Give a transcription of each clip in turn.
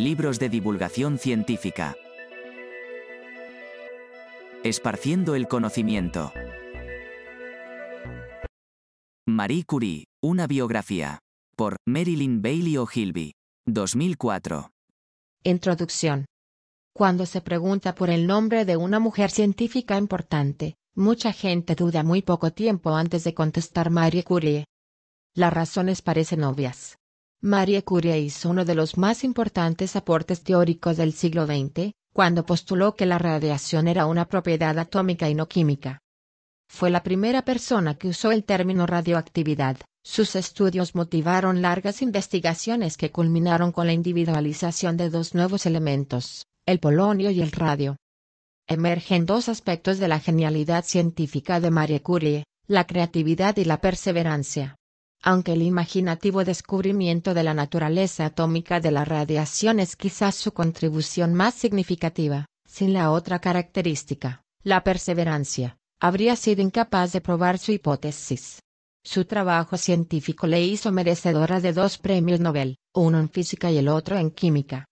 libros de divulgación científica. Esparciendo el conocimiento. Marie Curie, una biografía. Por Marilyn Bailey O'Hilby. 2004. Introducción. Cuando se pregunta por el nombre de una mujer científica importante, mucha gente duda muy poco tiempo antes de contestar Marie Curie. Las razones parecen obvias. Marie Curie hizo uno de los más importantes aportes teóricos del siglo XX, cuando postuló que la radiación era una propiedad atómica y no química. Fue la primera persona que usó el término radioactividad. Sus estudios motivaron largas investigaciones que culminaron con la individualización de dos nuevos elementos, el polonio y el radio. Emergen dos aspectos de la genialidad científica de Marie Curie, la creatividad y la perseverancia aunque el imaginativo descubrimiento de la naturaleza atómica de la radiación es quizás su contribución más significativa, sin la otra característica, la perseverancia, habría sido incapaz de probar su hipótesis. Su trabajo científico le hizo merecedora de dos premios Nobel, uno en física y el otro en química.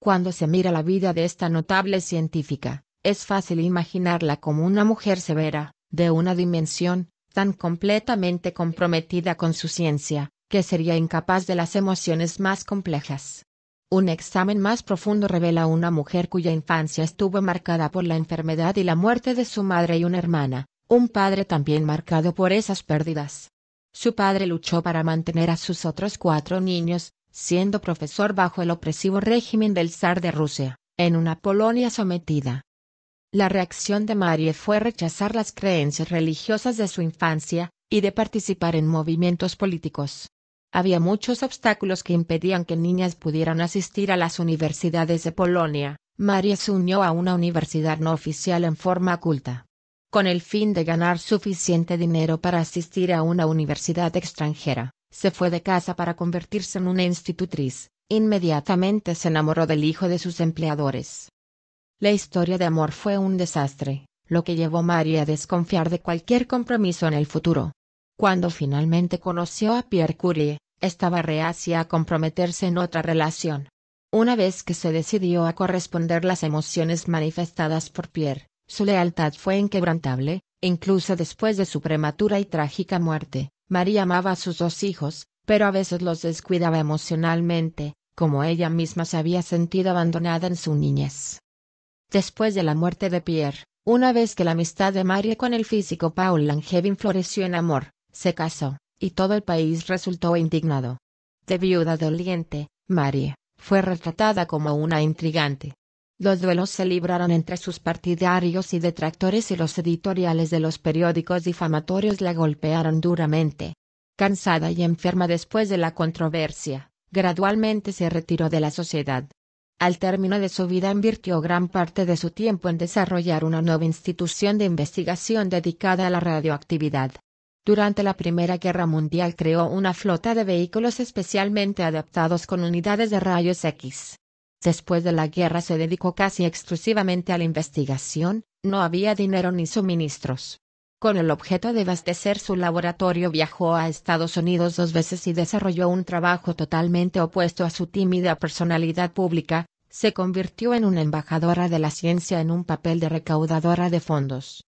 Cuando se mira la vida de esta notable científica, es fácil imaginarla como una mujer severa, de una dimensión, tan completamente comprometida con su ciencia, que sería incapaz de las emociones más complejas. Un examen más profundo revela una mujer cuya infancia estuvo marcada por la enfermedad y la muerte de su madre y una hermana, un padre también marcado por esas pérdidas. Su padre luchó para mantener a sus otros cuatro niños, siendo profesor bajo el opresivo régimen del zar de Rusia, en una Polonia sometida. La reacción de Marie fue rechazar las creencias religiosas de su infancia, y de participar en movimientos políticos. Había muchos obstáculos que impedían que niñas pudieran asistir a las universidades de Polonia. Marie se unió a una universidad no oficial en forma oculta. Con el fin de ganar suficiente dinero para asistir a una universidad extranjera, se fue de casa para convertirse en una institutriz. Inmediatamente se enamoró del hijo de sus empleadores la historia de amor fue un desastre, lo que llevó a Marie a desconfiar de cualquier compromiso en el futuro. Cuando finalmente conoció a Pierre Curie, estaba reacia a comprometerse en otra relación. Una vez que se decidió a corresponder las emociones manifestadas por Pierre, su lealtad fue inquebrantable, incluso después de su prematura y trágica muerte. María amaba a sus dos hijos, pero a veces los descuidaba emocionalmente, como ella misma se había sentido abandonada en su niñez. Después de la muerte de Pierre, una vez que la amistad de Marie con el físico Paul Langevin floreció en amor, se casó, y todo el país resultó indignado. De viuda doliente, Marie fue retratada como una intrigante. Los duelos se libraron entre sus partidarios y detractores y los editoriales de los periódicos difamatorios la golpearon duramente. Cansada y enferma después de la controversia, gradualmente se retiró de la sociedad, al término de su vida invirtió gran parte de su tiempo en desarrollar una nueva institución de investigación dedicada a la radioactividad. Durante la Primera Guerra Mundial creó una flota de vehículos especialmente adaptados con unidades de rayos X. Después de la guerra se dedicó casi exclusivamente a la investigación, no había dinero ni suministros. Con el objeto de abastecer su laboratorio viajó a Estados Unidos dos veces y desarrolló un trabajo totalmente opuesto a su tímida personalidad pública, se convirtió en una embajadora de la ciencia en un papel de recaudadora de fondos.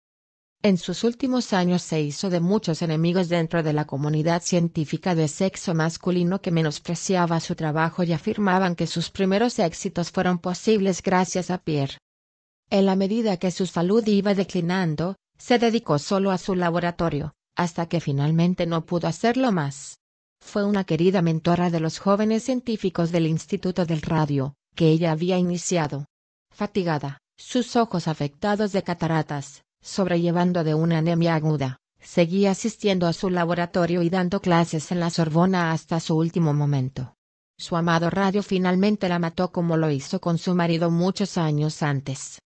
En sus últimos años se hizo de muchos enemigos dentro de la comunidad científica de sexo masculino que menospreciaba su trabajo y afirmaban que sus primeros éxitos fueron posibles gracias a Pierre. En la medida que su salud iba declinando, se dedicó solo a su laboratorio, hasta que finalmente no pudo hacerlo más. Fue una querida mentora de los jóvenes científicos del Instituto del Radio, que ella había iniciado. Fatigada, sus ojos afectados de cataratas, sobrellevando de una anemia aguda, seguía asistiendo a su laboratorio y dando clases en la Sorbona hasta su último momento. Su amado radio finalmente la mató como lo hizo con su marido muchos años antes.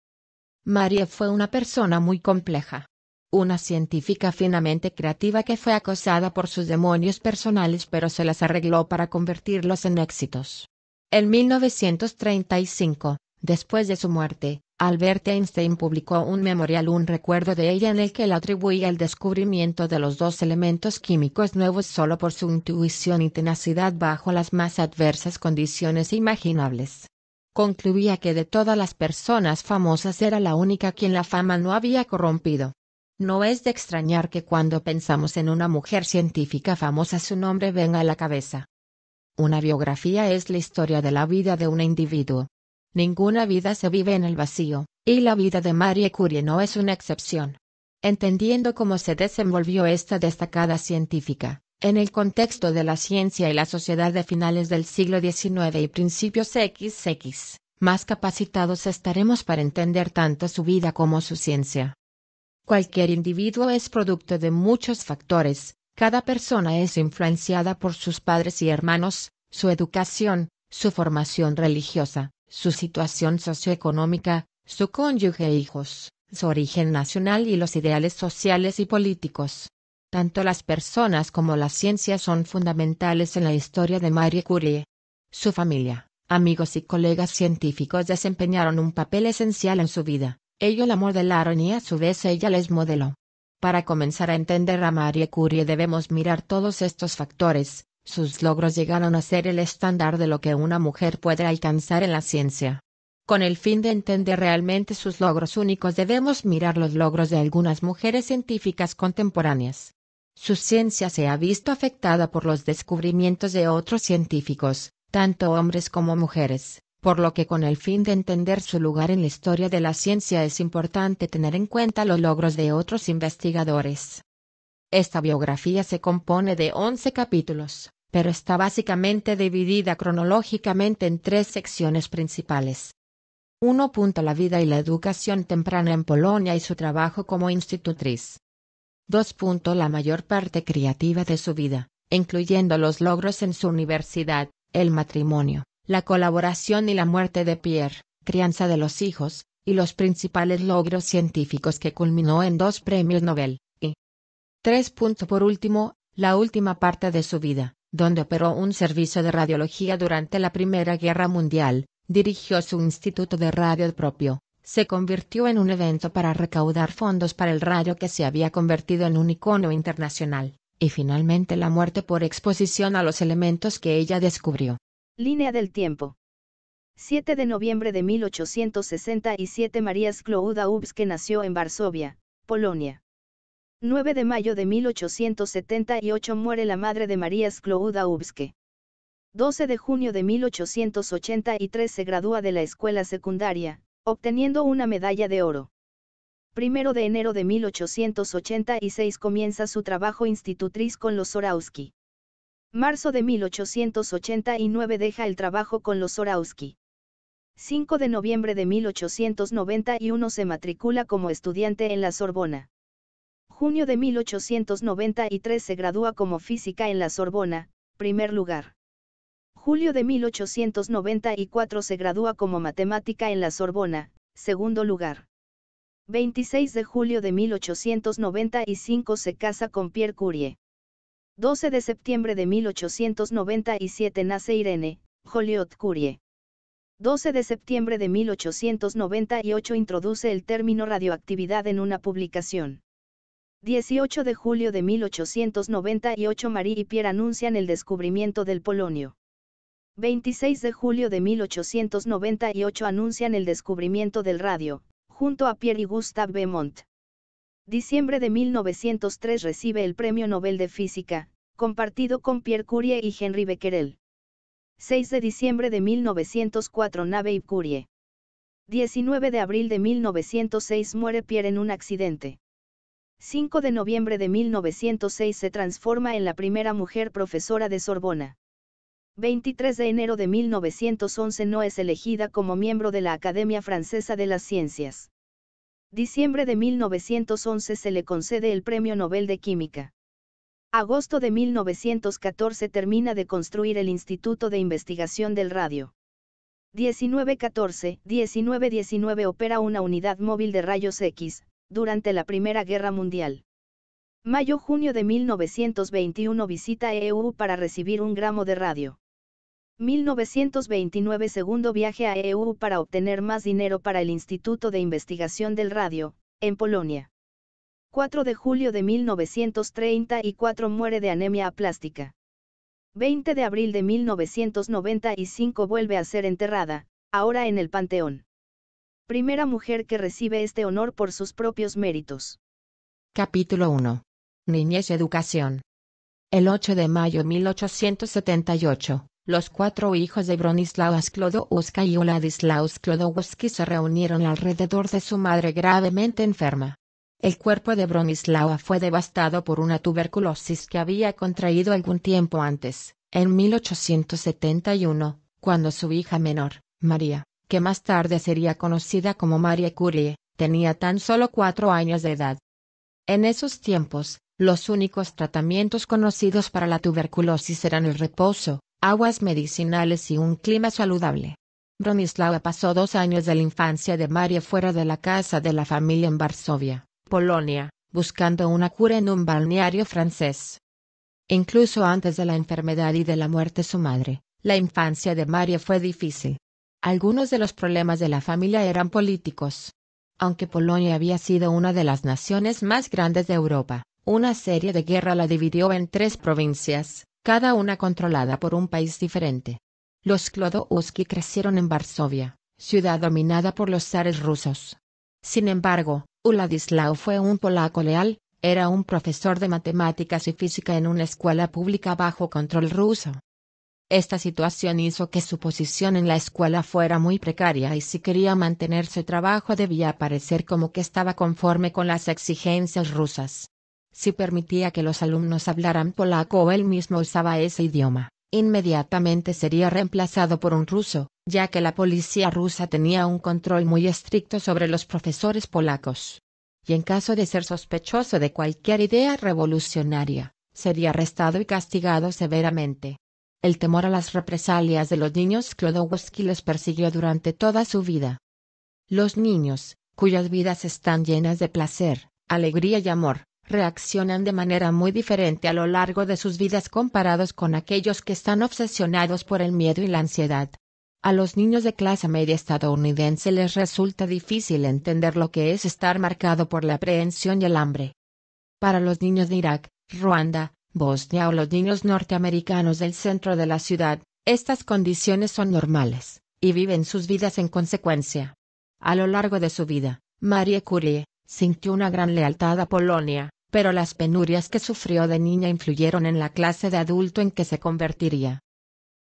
Marie fue una persona muy compleja. Una científica finamente creativa que fue acosada por sus demonios personales pero se las arregló para convertirlos en éxitos. En 1935, después de su muerte, Albert Einstein publicó un memorial un recuerdo de ella en el que le atribuía el descubrimiento de los dos elementos químicos nuevos solo por su intuición y tenacidad bajo las más adversas condiciones imaginables concluía que de todas las personas famosas era la única quien la fama no había corrompido. No es de extrañar que cuando pensamos en una mujer científica famosa su nombre venga a la cabeza. Una biografía es la historia de la vida de un individuo. Ninguna vida se vive en el vacío, y la vida de Marie Curie no es una excepción. Entendiendo cómo se desenvolvió esta destacada científica, en el contexto de la ciencia y la sociedad de finales del siglo XIX y principios XX, más capacitados estaremos para entender tanto su vida como su ciencia. Cualquier individuo es producto de muchos factores, cada persona es influenciada por sus padres y hermanos, su educación, su formación religiosa, su situación socioeconómica, su cónyuge e hijos, su origen nacional y los ideales sociales y políticos. Tanto las personas como la ciencia son fundamentales en la historia de Marie Curie. Su familia, amigos y colegas científicos desempeñaron un papel esencial en su vida, ellos la modelaron y a su vez ella les modeló. Para comenzar a entender a Marie Curie debemos mirar todos estos factores, sus logros llegaron a ser el estándar de lo que una mujer puede alcanzar en la ciencia. Con el fin de entender realmente sus logros únicos debemos mirar los logros de algunas mujeres científicas contemporáneas. Su ciencia se ha visto afectada por los descubrimientos de otros científicos, tanto hombres como mujeres, por lo que con el fin de entender su lugar en la historia de la ciencia es importante tener en cuenta los logros de otros investigadores. Esta biografía se compone de 11 capítulos, pero está básicamente dividida cronológicamente en tres secciones principales. 1. La vida y la educación temprana en Polonia y su trabajo como institutriz. 2. La mayor parte creativa de su vida, incluyendo los logros en su universidad, el matrimonio, la colaboración y la muerte de Pierre, crianza de los hijos, y los principales logros científicos que culminó en dos premios Nobel. Y 3. Por último, la última parte de su vida, donde operó un servicio de radiología durante la Primera Guerra Mundial, dirigió su instituto de radio propio, se convirtió en un evento para recaudar fondos para el rayo que se había convertido en un icono internacional, y finalmente la muerte por exposición a los elementos que ella descubrió. Línea del tiempo. 7 de noviembre de 1867 María Sklouda Ubske nació en Varsovia, Polonia. 9 de mayo de 1878 muere la madre de María Sklouda 12 de junio de 1883 se gradúa de la escuela secundaria, obteniendo una medalla de oro. 1 de enero de 1886 comienza su trabajo institutriz con los Sorowski. Marzo de 1889 deja el trabajo con los Sorowski. 5 de noviembre de 1891 se matricula como estudiante en la Sorbona. Junio de 1893 se gradúa como física en la Sorbona, primer lugar. Julio de 1894 se gradúa como matemática en la Sorbona, segundo lugar. 26 de julio de 1895 se casa con Pierre Curie. 12 de septiembre de 1897 nace Irene, Joliot Curie. 12 de septiembre de 1898 introduce el término radioactividad en una publicación. 18 de julio de 1898 Marie y Pierre anuncian el descubrimiento del polonio. 26 de julio de 1898 anuncian el descubrimiento del radio, junto a Pierre y Gustave Beaumont. Diciembre de 1903 recibe el Premio Nobel de Física, compartido con Pierre Curie y Henri Becquerel. 6 de diciembre de 1904 Nave y Curie. 19 de abril de 1906 muere Pierre en un accidente. 5 de noviembre de 1906 se transforma en la primera mujer profesora de Sorbona. 23 de enero de 1911 no es elegida como miembro de la Academia Francesa de las Ciencias. Diciembre de 1911 se le concede el Premio Nobel de Química. Agosto de 1914 termina de construir el Instituto de Investigación del Radio. 1914, 1919 opera una unidad móvil de rayos X, durante la Primera Guerra Mundial. Mayo-junio de 1921 visita EU para recibir un gramo de radio. 1929 Segundo viaje a EU para obtener más dinero para el Instituto de Investigación del Radio, en Polonia. 4 de julio de 1934 muere de anemia aplástica. 20 de abril de 1995 vuelve a ser enterrada, ahora en el Panteón. Primera mujer que recibe este honor por sus propios méritos. Capítulo 1. Niñez y Educación. El 8 de mayo de 1878, los cuatro hijos de Bronislaw Sklodowska y Uladislaus Sklodowski se reunieron alrededor de su madre gravemente enferma. El cuerpo de Bronislava fue devastado por una tuberculosis que había contraído algún tiempo antes, en 1871, cuando su hija menor, María, que más tarde sería conocida como María Curie, tenía tan solo cuatro años de edad. En esos tiempos, los únicos tratamientos conocidos para la tuberculosis eran el reposo, aguas medicinales y un clima saludable. Bronislava pasó dos años de la infancia de María fuera de la casa de la familia en Varsovia, Polonia, buscando una cura en un balneario francés. Incluso antes de la enfermedad y de la muerte de su madre, la infancia de María fue difícil. Algunos de los problemas de la familia eran políticos. Aunque Polonia había sido una de las naciones más grandes de Europa, una serie de guerras la dividió en tres provincias, cada una controlada por un país diferente. Los Klodowski crecieron en Varsovia, ciudad dominada por los zares rusos. Sin embargo, Uladislao fue un polaco leal, era un profesor de matemáticas y física en una escuela pública bajo control ruso. Esta situación hizo que su posición en la escuela fuera muy precaria y si quería mantener su trabajo debía parecer como que estaba conforme con las exigencias rusas si permitía que los alumnos hablaran polaco o él mismo usaba ese idioma, inmediatamente sería reemplazado por un ruso, ya que la policía rusa tenía un control muy estricto sobre los profesores polacos. Y en caso de ser sospechoso de cualquier idea revolucionaria, sería arrestado y castigado severamente. El temor a las represalias de los niños Klodowski los persiguió durante toda su vida. Los niños, cuyas vidas están llenas de placer, alegría y amor, reaccionan de manera muy diferente a lo largo de sus vidas comparados con aquellos que están obsesionados por el miedo y la ansiedad. A los niños de clase media estadounidense les resulta difícil entender lo que es estar marcado por la aprehensión y el hambre. Para los niños de Irak, Ruanda, Bosnia o los niños norteamericanos del centro de la ciudad, estas condiciones son normales, y viven sus vidas en consecuencia. A lo largo de su vida, Marie Curie sintió una gran lealtad a Polonia, pero las penurias que sufrió de niña influyeron en la clase de adulto en que se convertiría.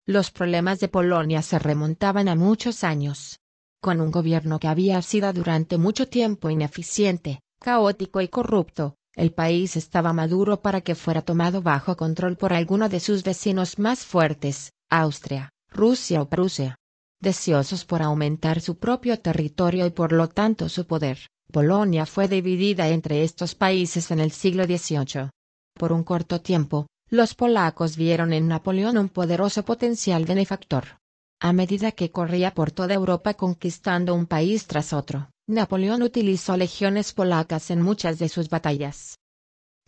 Los problemas de Polonia se remontaban a muchos años. Con un gobierno que había sido durante mucho tiempo ineficiente, caótico y corrupto, el país estaba maduro para que fuera tomado bajo control por alguno de sus vecinos más fuertes, Austria, Rusia o Prusia. Deseosos por aumentar su propio territorio y por lo tanto su poder, Polonia fue dividida entre estos países en el siglo XVIII. Por un corto tiempo, los polacos vieron en Napoleón un poderoso potencial benefactor. A medida que corría por toda Europa conquistando un país tras otro, Napoleón utilizó legiones polacas en muchas de sus batallas.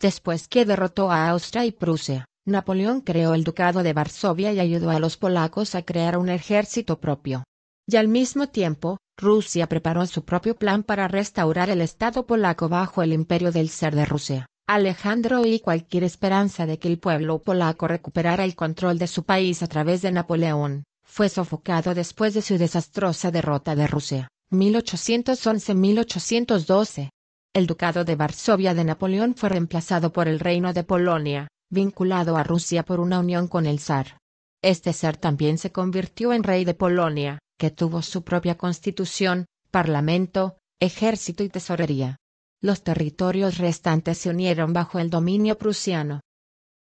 Después que derrotó a Austria y Prusia, Napoleón creó el Ducado de Varsovia y ayudó a los polacos a crear un ejército propio. Y al mismo tiempo, Rusia preparó su propio plan para restaurar el Estado polaco bajo el imperio del ser de Rusia. Alejandro y cualquier esperanza de que el pueblo polaco recuperara el control de su país a través de Napoleón, fue sofocado después de su desastrosa derrota de Rusia, 1811-1812. El ducado de Varsovia de Napoleón fue reemplazado por el reino de Polonia, vinculado a Rusia por una unión con el zar. Este ser también se convirtió en rey de Polonia, que tuvo su propia constitución, parlamento, ejército y tesorería. Los territorios restantes se unieron bajo el dominio prusiano.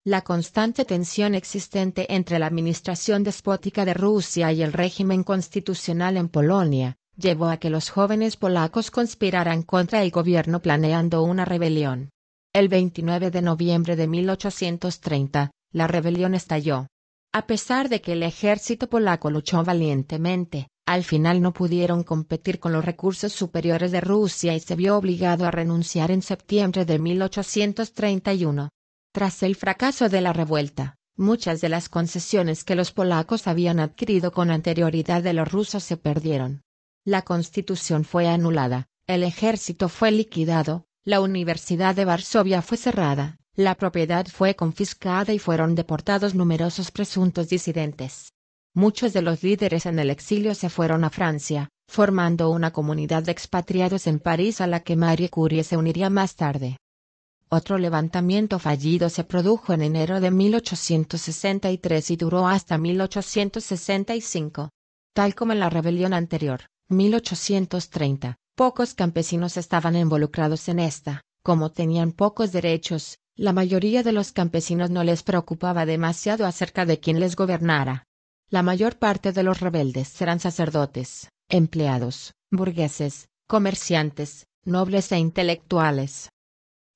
La constante tensión existente entre la administración despótica de Rusia y el régimen constitucional en Polonia, llevó a que los jóvenes polacos conspiraran contra el gobierno planeando una rebelión. El 29 de noviembre de 1830, la rebelión estalló. A pesar de que el ejército polaco luchó valientemente, al final no pudieron competir con los recursos superiores de Rusia y se vio obligado a renunciar en septiembre de 1831. Tras el fracaso de la revuelta, muchas de las concesiones que los polacos habían adquirido con anterioridad de los rusos se perdieron. La constitución fue anulada, el ejército fue liquidado, la Universidad de Varsovia fue cerrada, la propiedad fue confiscada y fueron deportados numerosos presuntos disidentes. Muchos de los líderes en el exilio se fueron a Francia, formando una comunidad de expatriados en París a la que Marie Curie se uniría más tarde. Otro levantamiento fallido se produjo en enero de 1863 y duró hasta 1865. Tal como en la rebelión anterior, 1830, pocos campesinos estaban involucrados en esta, como tenían pocos derechos, la mayoría de los campesinos no les preocupaba demasiado acerca de quién les gobernara. La mayor parte de los rebeldes eran sacerdotes, empleados, burgueses, comerciantes, nobles e intelectuales.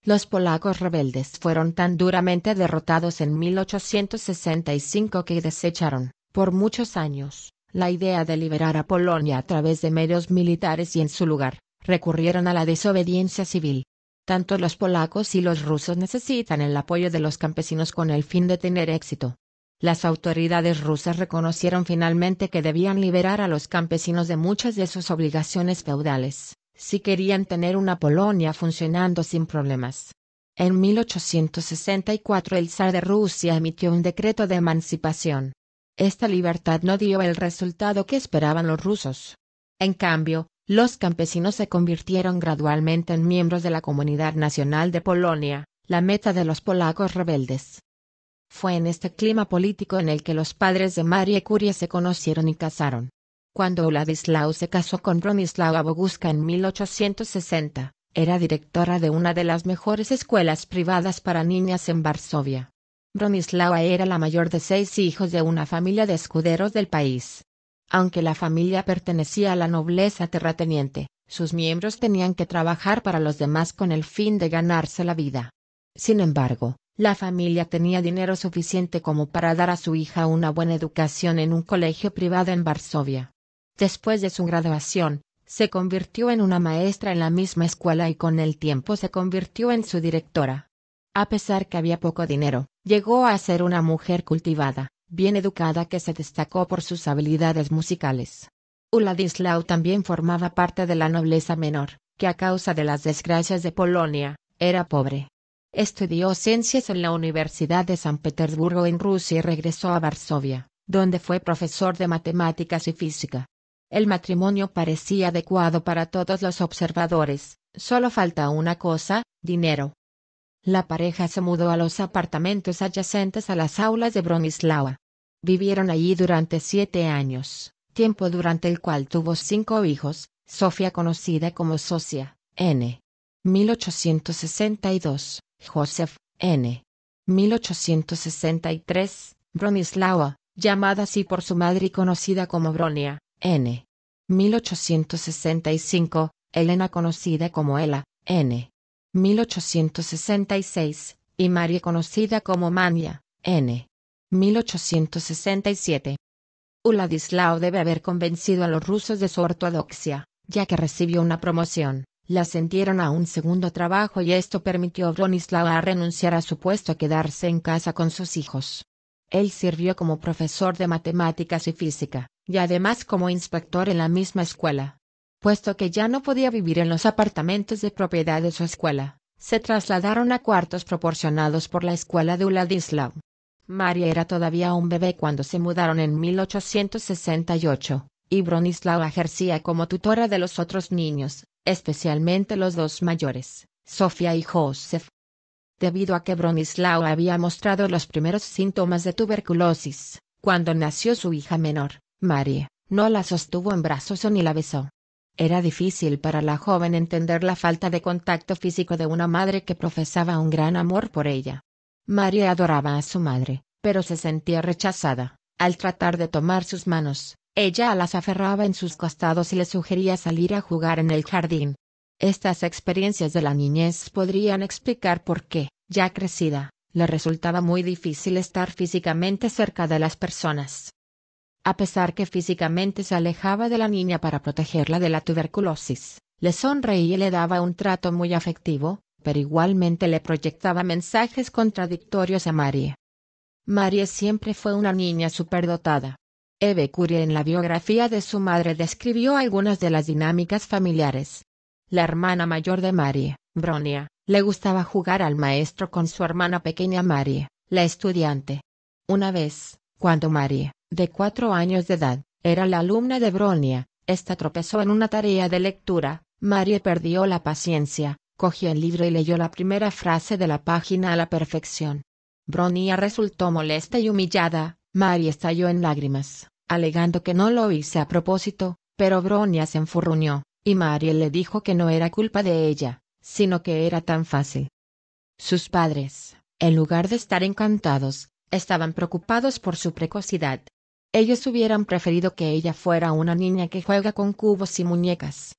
Los polacos rebeldes fueron tan duramente derrotados en 1865 que desecharon, por muchos años, la idea de liberar a Polonia a través de medios militares y en su lugar, recurrieron a la desobediencia civil, tanto los polacos y los rusos necesitan el apoyo de los campesinos con el fin de tener éxito. Las autoridades rusas reconocieron finalmente que debían liberar a los campesinos de muchas de sus obligaciones feudales, si querían tener una Polonia funcionando sin problemas. En 1864 el zar de Rusia emitió un decreto de emancipación. Esta libertad no dio el resultado que esperaban los rusos. En cambio, los campesinos se convirtieron gradualmente en miembros de la comunidad nacional de Polonia, la meta de los polacos rebeldes. Fue en este clima político en el que los padres de Marie Curie se conocieron y casaron. Cuando Ladislao se casó con Bronislava Boguska en 1860, era directora de una de las mejores escuelas privadas para niñas en Varsovia. Bronislava era la mayor de seis hijos de una familia de escuderos del país. Aunque la familia pertenecía a la nobleza terrateniente, sus miembros tenían que trabajar para los demás con el fin de ganarse la vida. Sin embargo, la familia tenía dinero suficiente como para dar a su hija una buena educación en un colegio privado en Varsovia. Después de su graduación, se convirtió en una maestra en la misma escuela y con el tiempo se convirtió en su directora. A pesar que había poco dinero, llegó a ser una mujer cultivada, bien educada que se destacó por sus habilidades musicales. Uladislao también formaba parte de la nobleza menor, que a causa de las desgracias de Polonia, era pobre. Estudió ciencias en la Universidad de San Petersburgo en Rusia y regresó a Varsovia, donde fue profesor de matemáticas y física. El matrimonio parecía adecuado para todos los observadores, solo falta una cosa, dinero. La pareja se mudó a los apartamentos adyacentes a las aulas de Bronislava. Vivieron allí durante siete años, tiempo durante el cual tuvo cinco hijos, Sofía conocida como Socia, N. 1862, Joseph, N. 1863, Bronislava, llamada así por su madre y conocida como Bronia, N. 1865, Elena conocida como Ela, N. 1866, y María conocida como Mania, N. 1867. Uladislao debe haber convencido a los rusos de su ortodoxia, ya que recibió una promoción, la sentieron a un segundo trabajo y esto permitió a Bronislao a renunciar a su puesto a quedarse en casa con sus hijos. Él sirvió como profesor de matemáticas y física, y además como inspector en la misma escuela puesto que ya no podía vivir en los apartamentos de propiedad de su escuela. Se trasladaron a cuartos proporcionados por la escuela de Uladislav. María era todavía un bebé cuando se mudaron en 1868, y Bronislao ejercía como tutora de los otros niños, especialmente los dos mayores, Sofía y Joseph. Debido a que Bronislao había mostrado los primeros síntomas de tuberculosis, cuando nació su hija menor, María, no la sostuvo en brazos o ni la besó. Era difícil para la joven entender la falta de contacto físico de una madre que profesaba un gran amor por ella. María adoraba a su madre, pero se sentía rechazada. Al tratar de tomar sus manos, ella las aferraba en sus costados y le sugería salir a jugar en el jardín. Estas experiencias de la niñez podrían explicar por qué, ya crecida, le resultaba muy difícil estar físicamente cerca de las personas. A pesar que físicamente se alejaba de la niña para protegerla de la tuberculosis, le sonreía y le daba un trato muy afectivo, pero igualmente le proyectaba mensajes contradictorios a Marie. Marie siempre fue una niña superdotada. Eve Curie en la biografía de su madre describió algunas de las dinámicas familiares. La hermana mayor de Marie, Bronia, le gustaba jugar al maestro con su hermana pequeña Marie, la estudiante. Una vez, cuando Marie, de cuatro años de edad, era la alumna de Bronia, esta tropezó en una tarea de lectura, Marie perdió la paciencia, cogió el libro y leyó la primera frase de la página a la perfección. Bronia resultó molesta y humillada, Marie estalló en lágrimas, alegando que no lo hice a propósito, pero Bronia se enfurruñó, y Marie le dijo que no era culpa de ella, sino que era tan fácil. Sus padres, en lugar de estar encantados, estaban preocupados por su precocidad, ellos hubieran preferido que ella fuera una niña que juega con cubos y muñecas.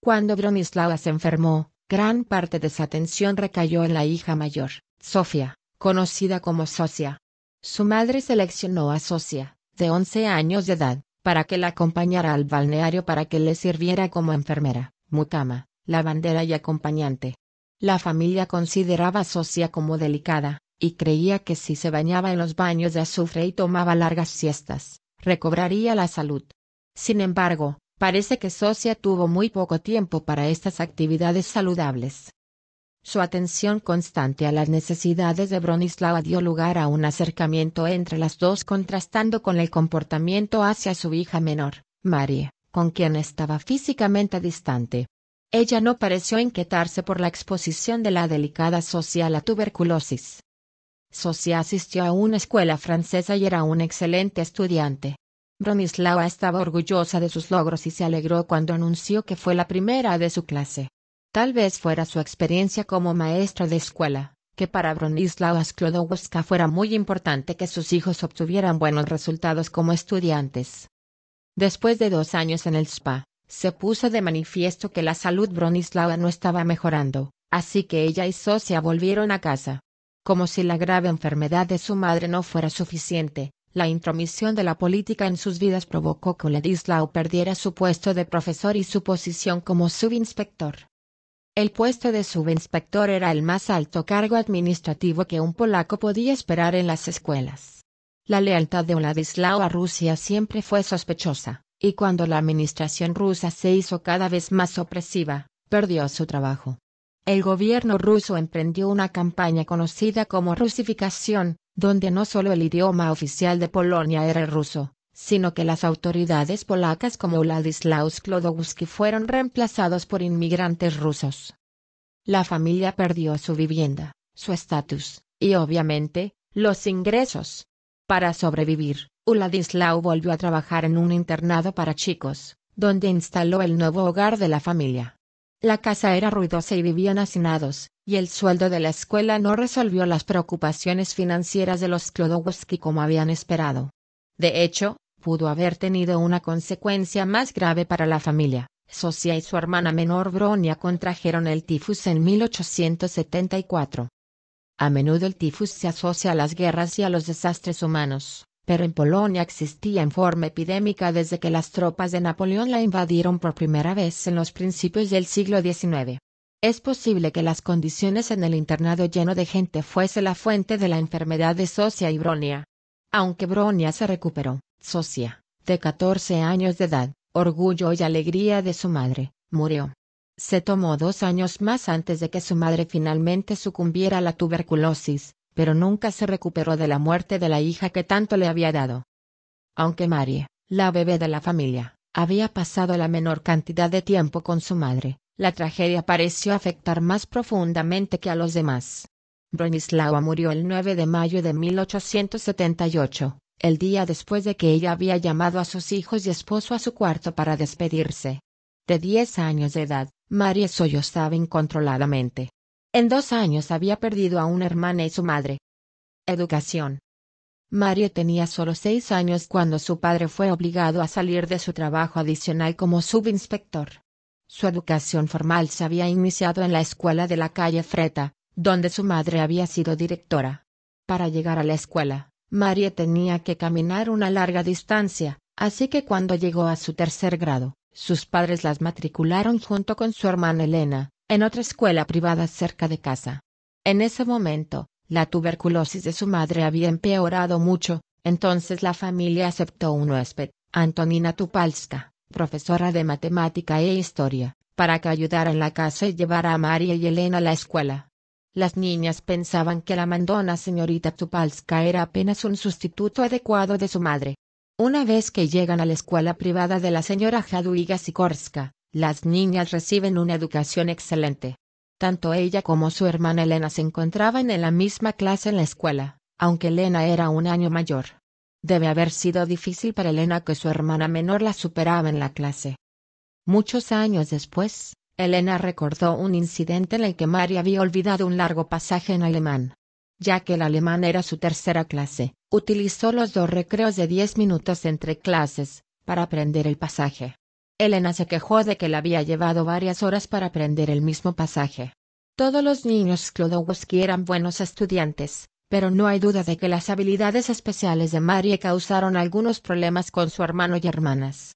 Cuando Bronislava se enfermó, gran parte de su atención recayó en la hija mayor, Sofía, conocida como Socia. Su madre seleccionó a Socia, de 11 años de edad, para que la acompañara al balneario para que le sirviera como enfermera, mutama, lavandera y acompañante. La familia consideraba a Socia como delicada, y creía que si se bañaba en los baños de azufre y tomaba largas siestas, recobraría la salud. Sin embargo, parece que Socia tuvo muy poco tiempo para estas actividades saludables. Su atención constante a las necesidades de Bronislawa dio lugar a un acercamiento entre las dos contrastando con el comportamiento hacia su hija menor, Marie, con quien estaba físicamente distante. Ella no pareció inquietarse por la exposición de la delicada Socia a la tuberculosis. Socia asistió a una escuela francesa y era un excelente estudiante. Bronislava estaba orgullosa de sus logros y se alegró cuando anunció que fue la primera de su clase. Tal vez fuera su experiencia como maestra de escuela, que para Bronislawa Sklodowska fuera muy importante que sus hijos obtuvieran buenos resultados como estudiantes. Después de dos años en el SPA, se puso de manifiesto que la salud Bronislava no estaba mejorando, así que ella y Socia volvieron a casa. Como si la grave enfermedad de su madre no fuera suficiente, la intromisión de la política en sus vidas provocó que Ladislao perdiera su puesto de profesor y su posición como subinspector. El puesto de subinspector era el más alto cargo administrativo que un polaco podía esperar en las escuelas. La lealtad de Ladislao a Rusia siempre fue sospechosa, y cuando la administración rusa se hizo cada vez más opresiva, perdió su trabajo el gobierno ruso emprendió una campaña conocida como rusificación, donde no solo el idioma oficial de Polonia era el ruso, sino que las autoridades polacas como uladislaus Klodowski fueron reemplazados por inmigrantes rusos. La familia perdió su vivienda, su estatus, y obviamente, los ingresos. Para sobrevivir, Uladislau volvió a trabajar en un internado para chicos, donde instaló el nuevo hogar de la familia. La casa era ruidosa y vivían hacinados, y el sueldo de la escuela no resolvió las preocupaciones financieras de los Klodowski como habían esperado. De hecho, pudo haber tenido una consecuencia más grave para la familia. Socia y su hermana menor Bronia contrajeron el tifus en 1874. A menudo el tifus se asocia a las guerras y a los desastres humanos, pero en Polonia existía en forma epidémica desde que las tropas de Napoleón la invadieron por primera vez en los principios del siglo XIX. Es posible que las condiciones en el internado lleno de gente fuese la fuente de la enfermedad de Socia y Bronia. Aunque Bronia se recuperó, Socia, de 14 años de edad, orgullo y alegría de su madre, murió. Se tomó dos años más antes de que su madre finalmente sucumbiera a la tuberculosis, pero nunca se recuperó de la muerte de la hija que tanto le había dado. Aunque Marie, la bebé de la familia, había pasado la menor cantidad de tiempo con su madre, la tragedia pareció afectar más profundamente que a los demás. Bronislawa murió el 9 de mayo de 1878, el día después de que ella había llamado a sus hijos y esposo a su cuarto para despedirse. De diez años de edad, Marie sollozaba incontroladamente, en dos años había perdido a una hermana y su madre. Educación. Mario tenía solo seis años cuando su padre fue obligado a salir de su trabajo adicional como subinspector. Su educación formal se había iniciado en la escuela de la calle Freta, donde su madre había sido directora. Para llegar a la escuela, Mario tenía que caminar una larga distancia, así que cuando llegó a su tercer grado, sus padres las matricularon junto con su hermana Elena, en otra escuela privada cerca de casa. En ese momento, la tuberculosis de su madre había empeorado mucho, entonces la familia aceptó un huésped, Antonina Tupalska, profesora de matemática e historia, para que ayudara en la casa y llevara a María y Elena a la escuela. Las niñas pensaban que la mandona señorita Tupalska era apenas un sustituto adecuado de su madre. Una vez que llegan a la escuela privada de la señora Jadwiga Sikorska, las niñas reciben una educación excelente. Tanto ella como su hermana Elena se encontraban en la misma clase en la escuela, aunque Elena era un año mayor. Debe haber sido difícil para Elena que su hermana menor la superaba en la clase. Muchos años después, Elena recordó un incidente en el que María había olvidado un largo pasaje en alemán. Ya que el alemán era su tercera clase, utilizó los dos recreos de diez minutos entre clases, para aprender el pasaje. Elena se quejó de que le había llevado varias horas para aprender el mismo pasaje. Todos los niños Klodowski eran buenos estudiantes, pero no hay duda de que las habilidades especiales de Marie causaron algunos problemas con su hermano y hermanas.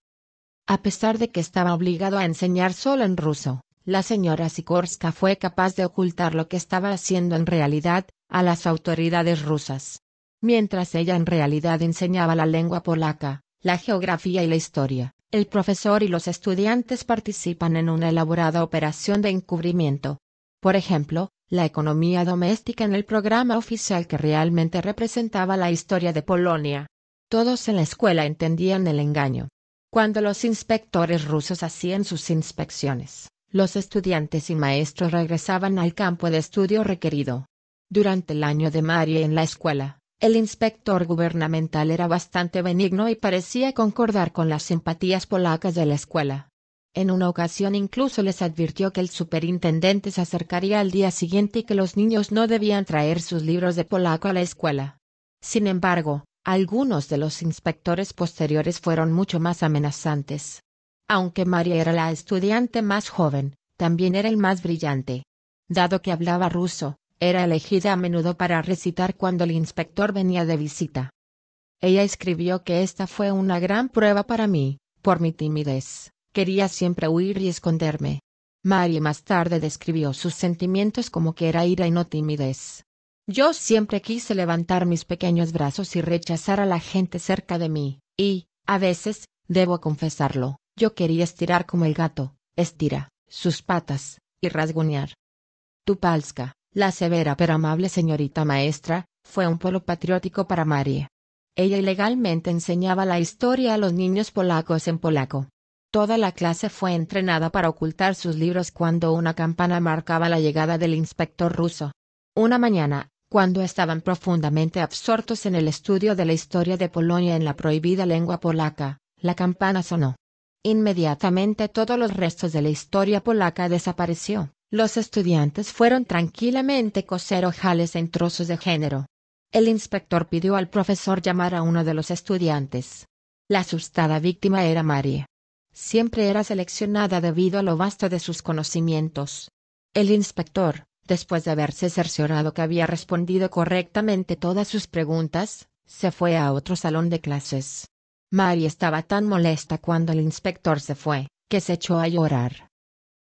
A pesar de que estaba obligado a enseñar solo en ruso, la señora Sikorska fue capaz de ocultar lo que estaba haciendo en realidad, a las autoridades rusas. Mientras ella en realidad enseñaba la lengua polaca, la geografía y la historia, el profesor y los estudiantes participan en una elaborada operación de encubrimiento. Por ejemplo, la economía doméstica en el programa oficial que realmente representaba la historia de Polonia. Todos en la escuela entendían el engaño. Cuando los inspectores rusos hacían sus inspecciones, los estudiantes y maestros regresaban al campo de estudio requerido. Durante el año de Marie en la escuela, el inspector gubernamental era bastante benigno y parecía concordar con las simpatías polacas de la escuela. En una ocasión incluso les advirtió que el superintendente se acercaría al día siguiente y que los niños no debían traer sus libros de polaco a la escuela. Sin embargo, algunos de los inspectores posteriores fueron mucho más amenazantes. Aunque María era la estudiante más joven, también era el más brillante. Dado que hablaba ruso, era elegida a menudo para recitar cuando el inspector venía de visita. Ella escribió que esta fue una gran prueba para mí, por mi timidez, quería siempre huir y esconderme. Mary más tarde describió sus sentimientos como que era ira y no timidez. Yo siempre quise levantar mis pequeños brazos y rechazar a la gente cerca de mí, y, a veces, debo confesarlo, yo quería estirar como el gato, estira, sus patas, y rasguñar. Tupalska, la severa pero amable señorita maestra, fue un polo patriótico para Marie. Ella ilegalmente enseñaba la historia a los niños polacos en polaco. Toda la clase fue entrenada para ocultar sus libros cuando una campana marcaba la llegada del inspector ruso. Una mañana, cuando estaban profundamente absortos en el estudio de la historia de Polonia en la prohibida lengua polaca, la campana sonó. Inmediatamente todos los restos de la historia polaca desapareció. Los estudiantes fueron tranquilamente coser ojales en trozos de género. El inspector pidió al profesor llamar a uno de los estudiantes. La asustada víctima era María. Siempre era seleccionada debido a lo vasto de sus conocimientos. El inspector, después de haberse cerciorado que había respondido correctamente todas sus preguntas, se fue a otro salón de clases. María estaba tan molesta cuando el inspector se fue, que se echó a llorar.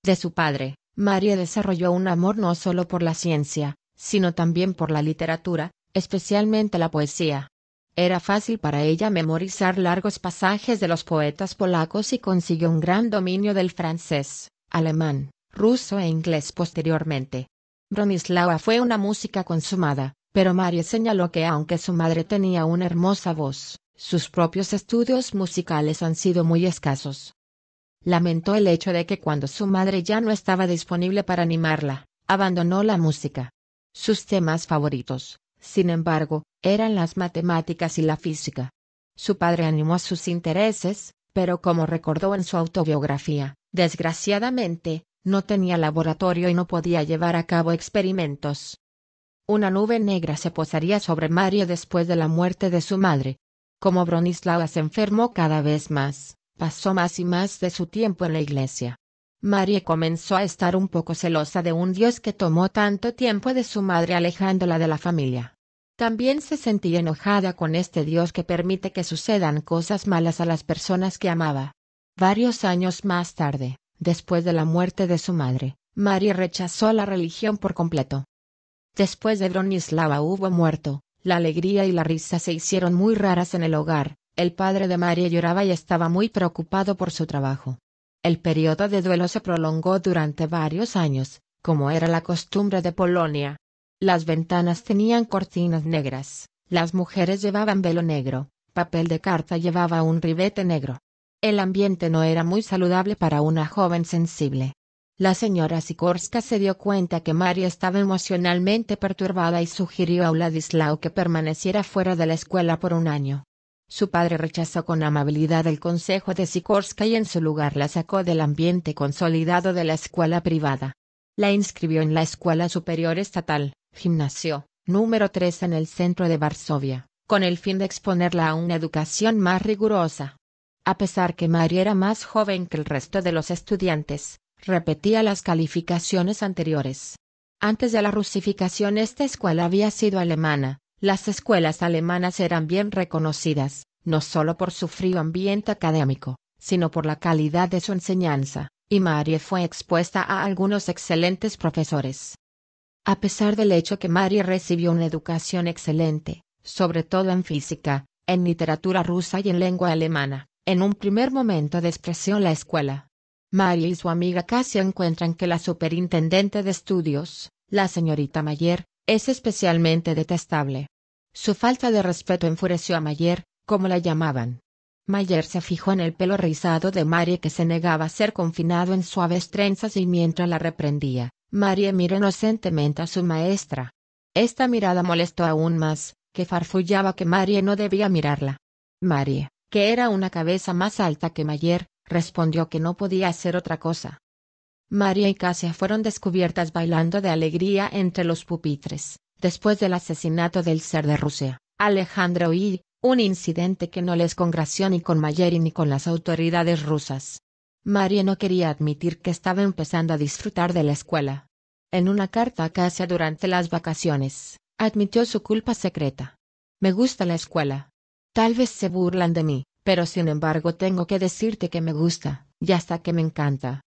De su padre, María desarrolló un amor no solo por la ciencia, sino también por la literatura, especialmente la poesía. Era fácil para ella memorizar largos pasajes de los poetas polacos y consiguió un gran dominio del francés, alemán, ruso e inglés posteriormente. Bronislava fue una música consumada, pero María señaló que aunque su madre tenía una hermosa voz, sus propios estudios musicales han sido muy escasos lamentó el hecho de que cuando su madre ya no estaba disponible para animarla, abandonó la música. Sus temas favoritos, sin embargo, eran las matemáticas y la física. Su padre animó a sus intereses, pero como recordó en su autobiografía, desgraciadamente, no tenía laboratorio y no podía llevar a cabo experimentos. Una nube negra se posaría sobre Mario después de la muerte de su madre. Como Bronislava se enfermó cada vez más, pasó más y más de su tiempo en la iglesia. María comenzó a estar un poco celosa de un Dios que tomó tanto tiempo de su madre alejándola de la familia. También se sentía enojada con este Dios que permite que sucedan cosas malas a las personas que amaba. Varios años más tarde, después de la muerte de su madre, María rechazó la religión por completo. Después de Bronislava hubo muerto, la alegría y la risa se hicieron muy raras en el hogar, el padre de María lloraba y estaba muy preocupado por su trabajo. El periodo de duelo se prolongó durante varios años, como era la costumbre de Polonia. Las ventanas tenían cortinas negras, las mujeres llevaban velo negro, papel de carta llevaba un ribete negro. El ambiente no era muy saludable para una joven sensible. La señora Sikorska se dio cuenta que María estaba emocionalmente perturbada y sugirió a Vladislao que permaneciera fuera de la escuela por un año. Su padre rechazó con amabilidad el consejo de Sikorska y en su lugar la sacó del ambiente consolidado de la escuela privada. La inscribió en la Escuela Superior Estatal, Gimnasio, número 3 en el centro de Varsovia, con el fin de exponerla a una educación más rigurosa. A pesar que María era más joven que el resto de los estudiantes, repetía las calificaciones anteriores. Antes de la rusificación esta escuela había sido alemana, las escuelas alemanas eran bien reconocidas, no solo por su frío ambiente académico, sino por la calidad de su enseñanza, y Marie fue expuesta a algunos excelentes profesores. A pesar del hecho que Marie recibió una educación excelente, sobre todo en física, en literatura rusa y en lengua alemana, en un primer momento despreció la escuela. Marie y su amiga casi encuentran que la superintendente de estudios, la señorita Mayer, es especialmente detestable. Su falta de respeto enfureció a Mayer, como la llamaban. Mayer se fijó en el pelo rizado de Marie que se negaba a ser confinado en suaves trenzas y mientras la reprendía, Marie miró inocentemente a su maestra. Esta mirada molestó aún más, que farfullaba que Marie no debía mirarla. Marie, que era una cabeza más alta que Mayer, respondió que no podía hacer otra cosa. María y Casia fueron descubiertas bailando de alegría entre los pupitres, después del asesinato del ser de Rusia, Alejandro y, un incidente que no les congració ni con Mayeri ni con las autoridades rusas. María no quería admitir que estaba empezando a disfrutar de la escuela. En una carta a Casia durante las vacaciones, admitió su culpa secreta. Me gusta la escuela. Tal vez se burlan de mí, pero sin embargo tengo que decirte que me gusta, y hasta que me encanta.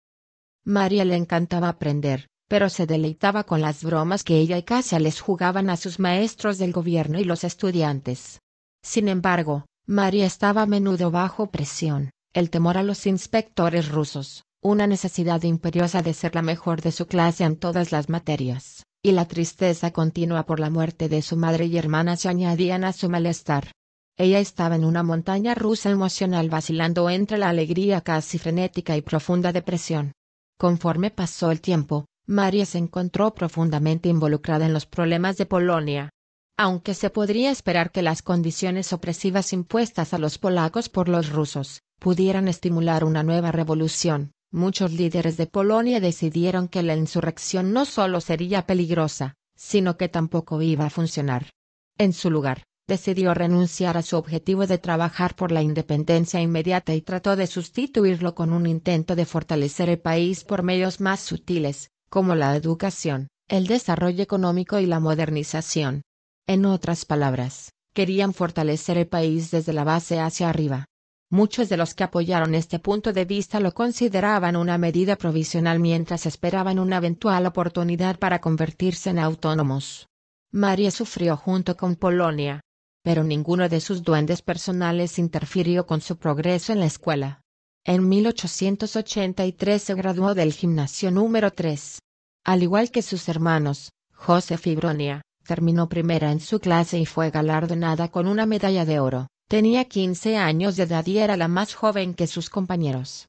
María le encantaba aprender, pero se deleitaba con las bromas que ella y Casia les jugaban a sus maestros del gobierno y los estudiantes. Sin embargo, María estaba a menudo bajo presión, el temor a los inspectores rusos, una necesidad imperiosa de ser la mejor de su clase en todas las materias, y la tristeza continua por la muerte de su madre y hermana se añadían a su malestar. Ella estaba en una montaña rusa emocional vacilando entre la alegría casi frenética y profunda depresión. Conforme pasó el tiempo, María se encontró profundamente involucrada en los problemas de Polonia. Aunque se podría esperar que las condiciones opresivas impuestas a los polacos por los rusos pudieran estimular una nueva revolución, muchos líderes de Polonia decidieron que la insurrección no solo sería peligrosa, sino que tampoco iba a funcionar. En su lugar, decidió renunciar a su objetivo de trabajar por la independencia inmediata y trató de sustituirlo con un intento de fortalecer el país por medios más sutiles, como la educación, el desarrollo económico y la modernización. En otras palabras, querían fortalecer el país desde la base hacia arriba. Muchos de los que apoyaron este punto de vista lo consideraban una medida provisional mientras esperaban una eventual oportunidad para convertirse en autónomos. María sufrió junto con Polonia, pero ninguno de sus duendes personales interfirió con su progreso en la escuela. En 1883 se graduó del gimnasio número 3. Al igual que sus hermanos, José Fibronia, terminó primera en su clase y fue galardonada con una medalla de oro. Tenía 15 años de edad y era la más joven que sus compañeros.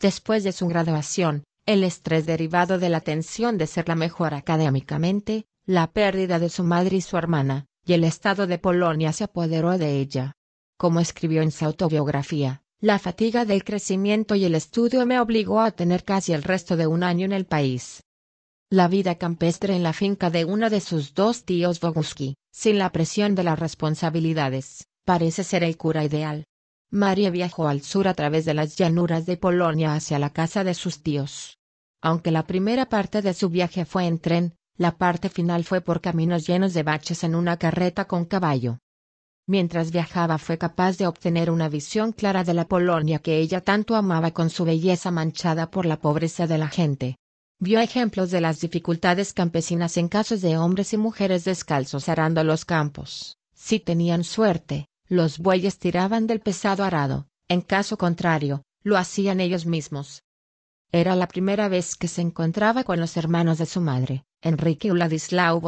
Después de su graduación, el estrés derivado de la tensión de ser la mejor académicamente, la pérdida de su madre y su hermana, y el Estado de Polonia se apoderó de ella. Como escribió en su autobiografía, la fatiga del crecimiento y el estudio me obligó a tener casi el resto de un año en el país. La vida campestre en la finca de uno de sus dos tíos Boguski, sin la presión de las responsabilidades, parece ser el cura ideal. María viajó al sur a través de las llanuras de Polonia hacia la casa de sus tíos. Aunque la primera parte de su viaje fue en tren, la parte final fue por caminos llenos de baches en una carreta con caballo. Mientras viajaba fue capaz de obtener una visión clara de la Polonia que ella tanto amaba con su belleza manchada por la pobreza de la gente. Vio ejemplos de las dificultades campesinas en casos de hombres y mujeres descalzos arando los campos. Si tenían suerte, los bueyes tiraban del pesado arado, en caso contrario, lo hacían ellos mismos. Era la primera vez que se encontraba con los hermanos de su madre. Enrique y Ladislao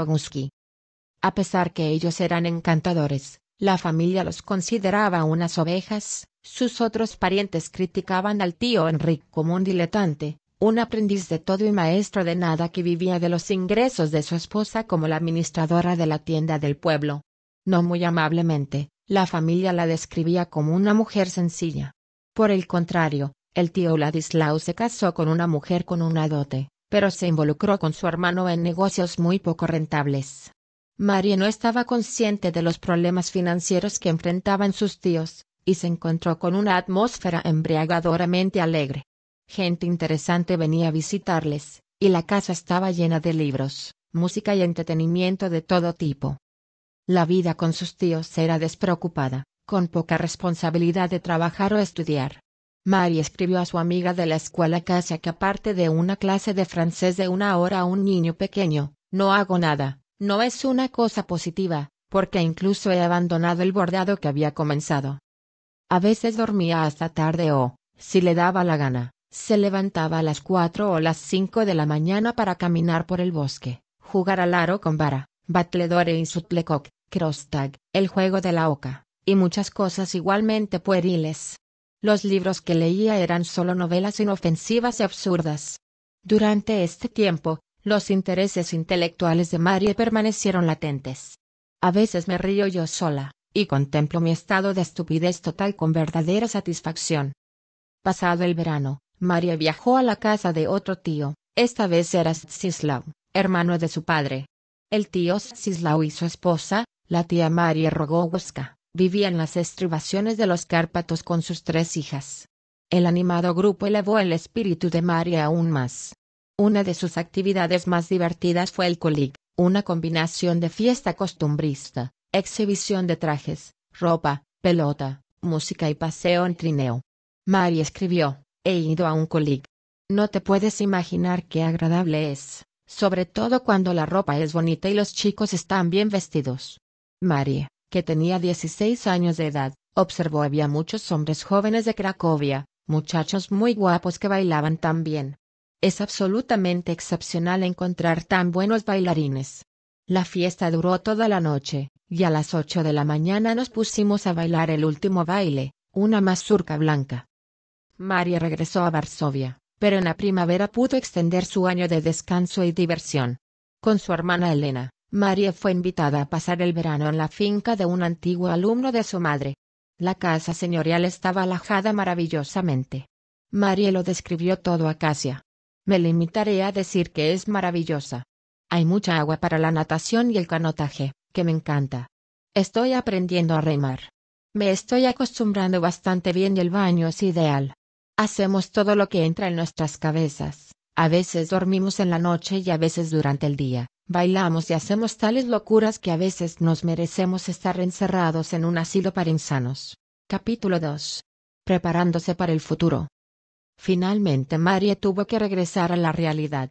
A pesar que ellos eran encantadores, la familia los consideraba unas ovejas, sus otros parientes criticaban al tío Enrique como un diletante, un aprendiz de todo y maestro de nada que vivía de los ingresos de su esposa como la administradora de la tienda del pueblo. No muy amablemente, la familia la describía como una mujer sencilla. Por el contrario, el tío Ladislao se casó con una mujer con una dote, pero se involucró con su hermano en negocios muy poco rentables. María no estaba consciente de los problemas financieros que enfrentaban sus tíos, y se encontró con una atmósfera embriagadoramente alegre. Gente interesante venía a visitarles, y la casa estaba llena de libros, música y entretenimiento de todo tipo. La vida con sus tíos era despreocupada, con poca responsabilidad de trabajar o estudiar. Mary escribió a su amiga de la escuela casa que aparte de una clase de francés de una hora a un niño pequeño, no hago nada, no es una cosa positiva, porque incluso he abandonado el bordado que había comenzado. A veces dormía hasta tarde o, si le daba la gana, se levantaba a las cuatro o las cinco de la mañana para caminar por el bosque, jugar al aro con vara, batledore y sutlecock, cross el juego de la oca, y muchas cosas igualmente pueriles. Los libros que leía eran solo novelas inofensivas y absurdas. Durante este tiempo, los intereses intelectuales de María permanecieron latentes. A veces me río yo sola, y contemplo mi estado de estupidez total con verdadera satisfacción. Pasado el verano, María viajó a la casa de otro tío, esta vez era Sislaw, hermano de su padre. El tío Sislaw y su esposa, la tía María Rogowska, vivía en las estribaciones de los Cárpatos con sus tres hijas. El animado grupo elevó el espíritu de María aún más. Una de sus actividades más divertidas fue el colig, una combinación de fiesta costumbrista, exhibición de trajes, ropa, pelota, música y paseo en trineo. María escribió, he ido a un colig. No te puedes imaginar qué agradable es, sobre todo cuando la ropa es bonita y los chicos están bien vestidos. María, que tenía 16 años de edad, observó había muchos hombres jóvenes de Cracovia, muchachos muy guapos que bailaban tan bien. Es absolutamente excepcional encontrar tan buenos bailarines. La fiesta duró toda la noche, y a las ocho de la mañana nos pusimos a bailar el último baile, una mazurca blanca. María regresó a Varsovia, pero en la primavera pudo extender su año de descanso y diversión. Con su hermana Elena, María fue invitada a pasar el verano en la finca de un antiguo alumno de su madre. La casa señorial estaba alajada maravillosamente. María lo describió todo a Casia. Me limitaré a decir que es maravillosa. Hay mucha agua para la natación y el canotaje, que me encanta. Estoy aprendiendo a remar. Me estoy acostumbrando bastante bien y el baño es ideal. Hacemos todo lo que entra en nuestras cabezas. A veces dormimos en la noche y a veces durante el día. Bailamos y hacemos tales locuras que a veces nos merecemos estar encerrados en un asilo para insanos. Capítulo 2. Preparándose para el futuro. Finalmente María tuvo que regresar a la realidad.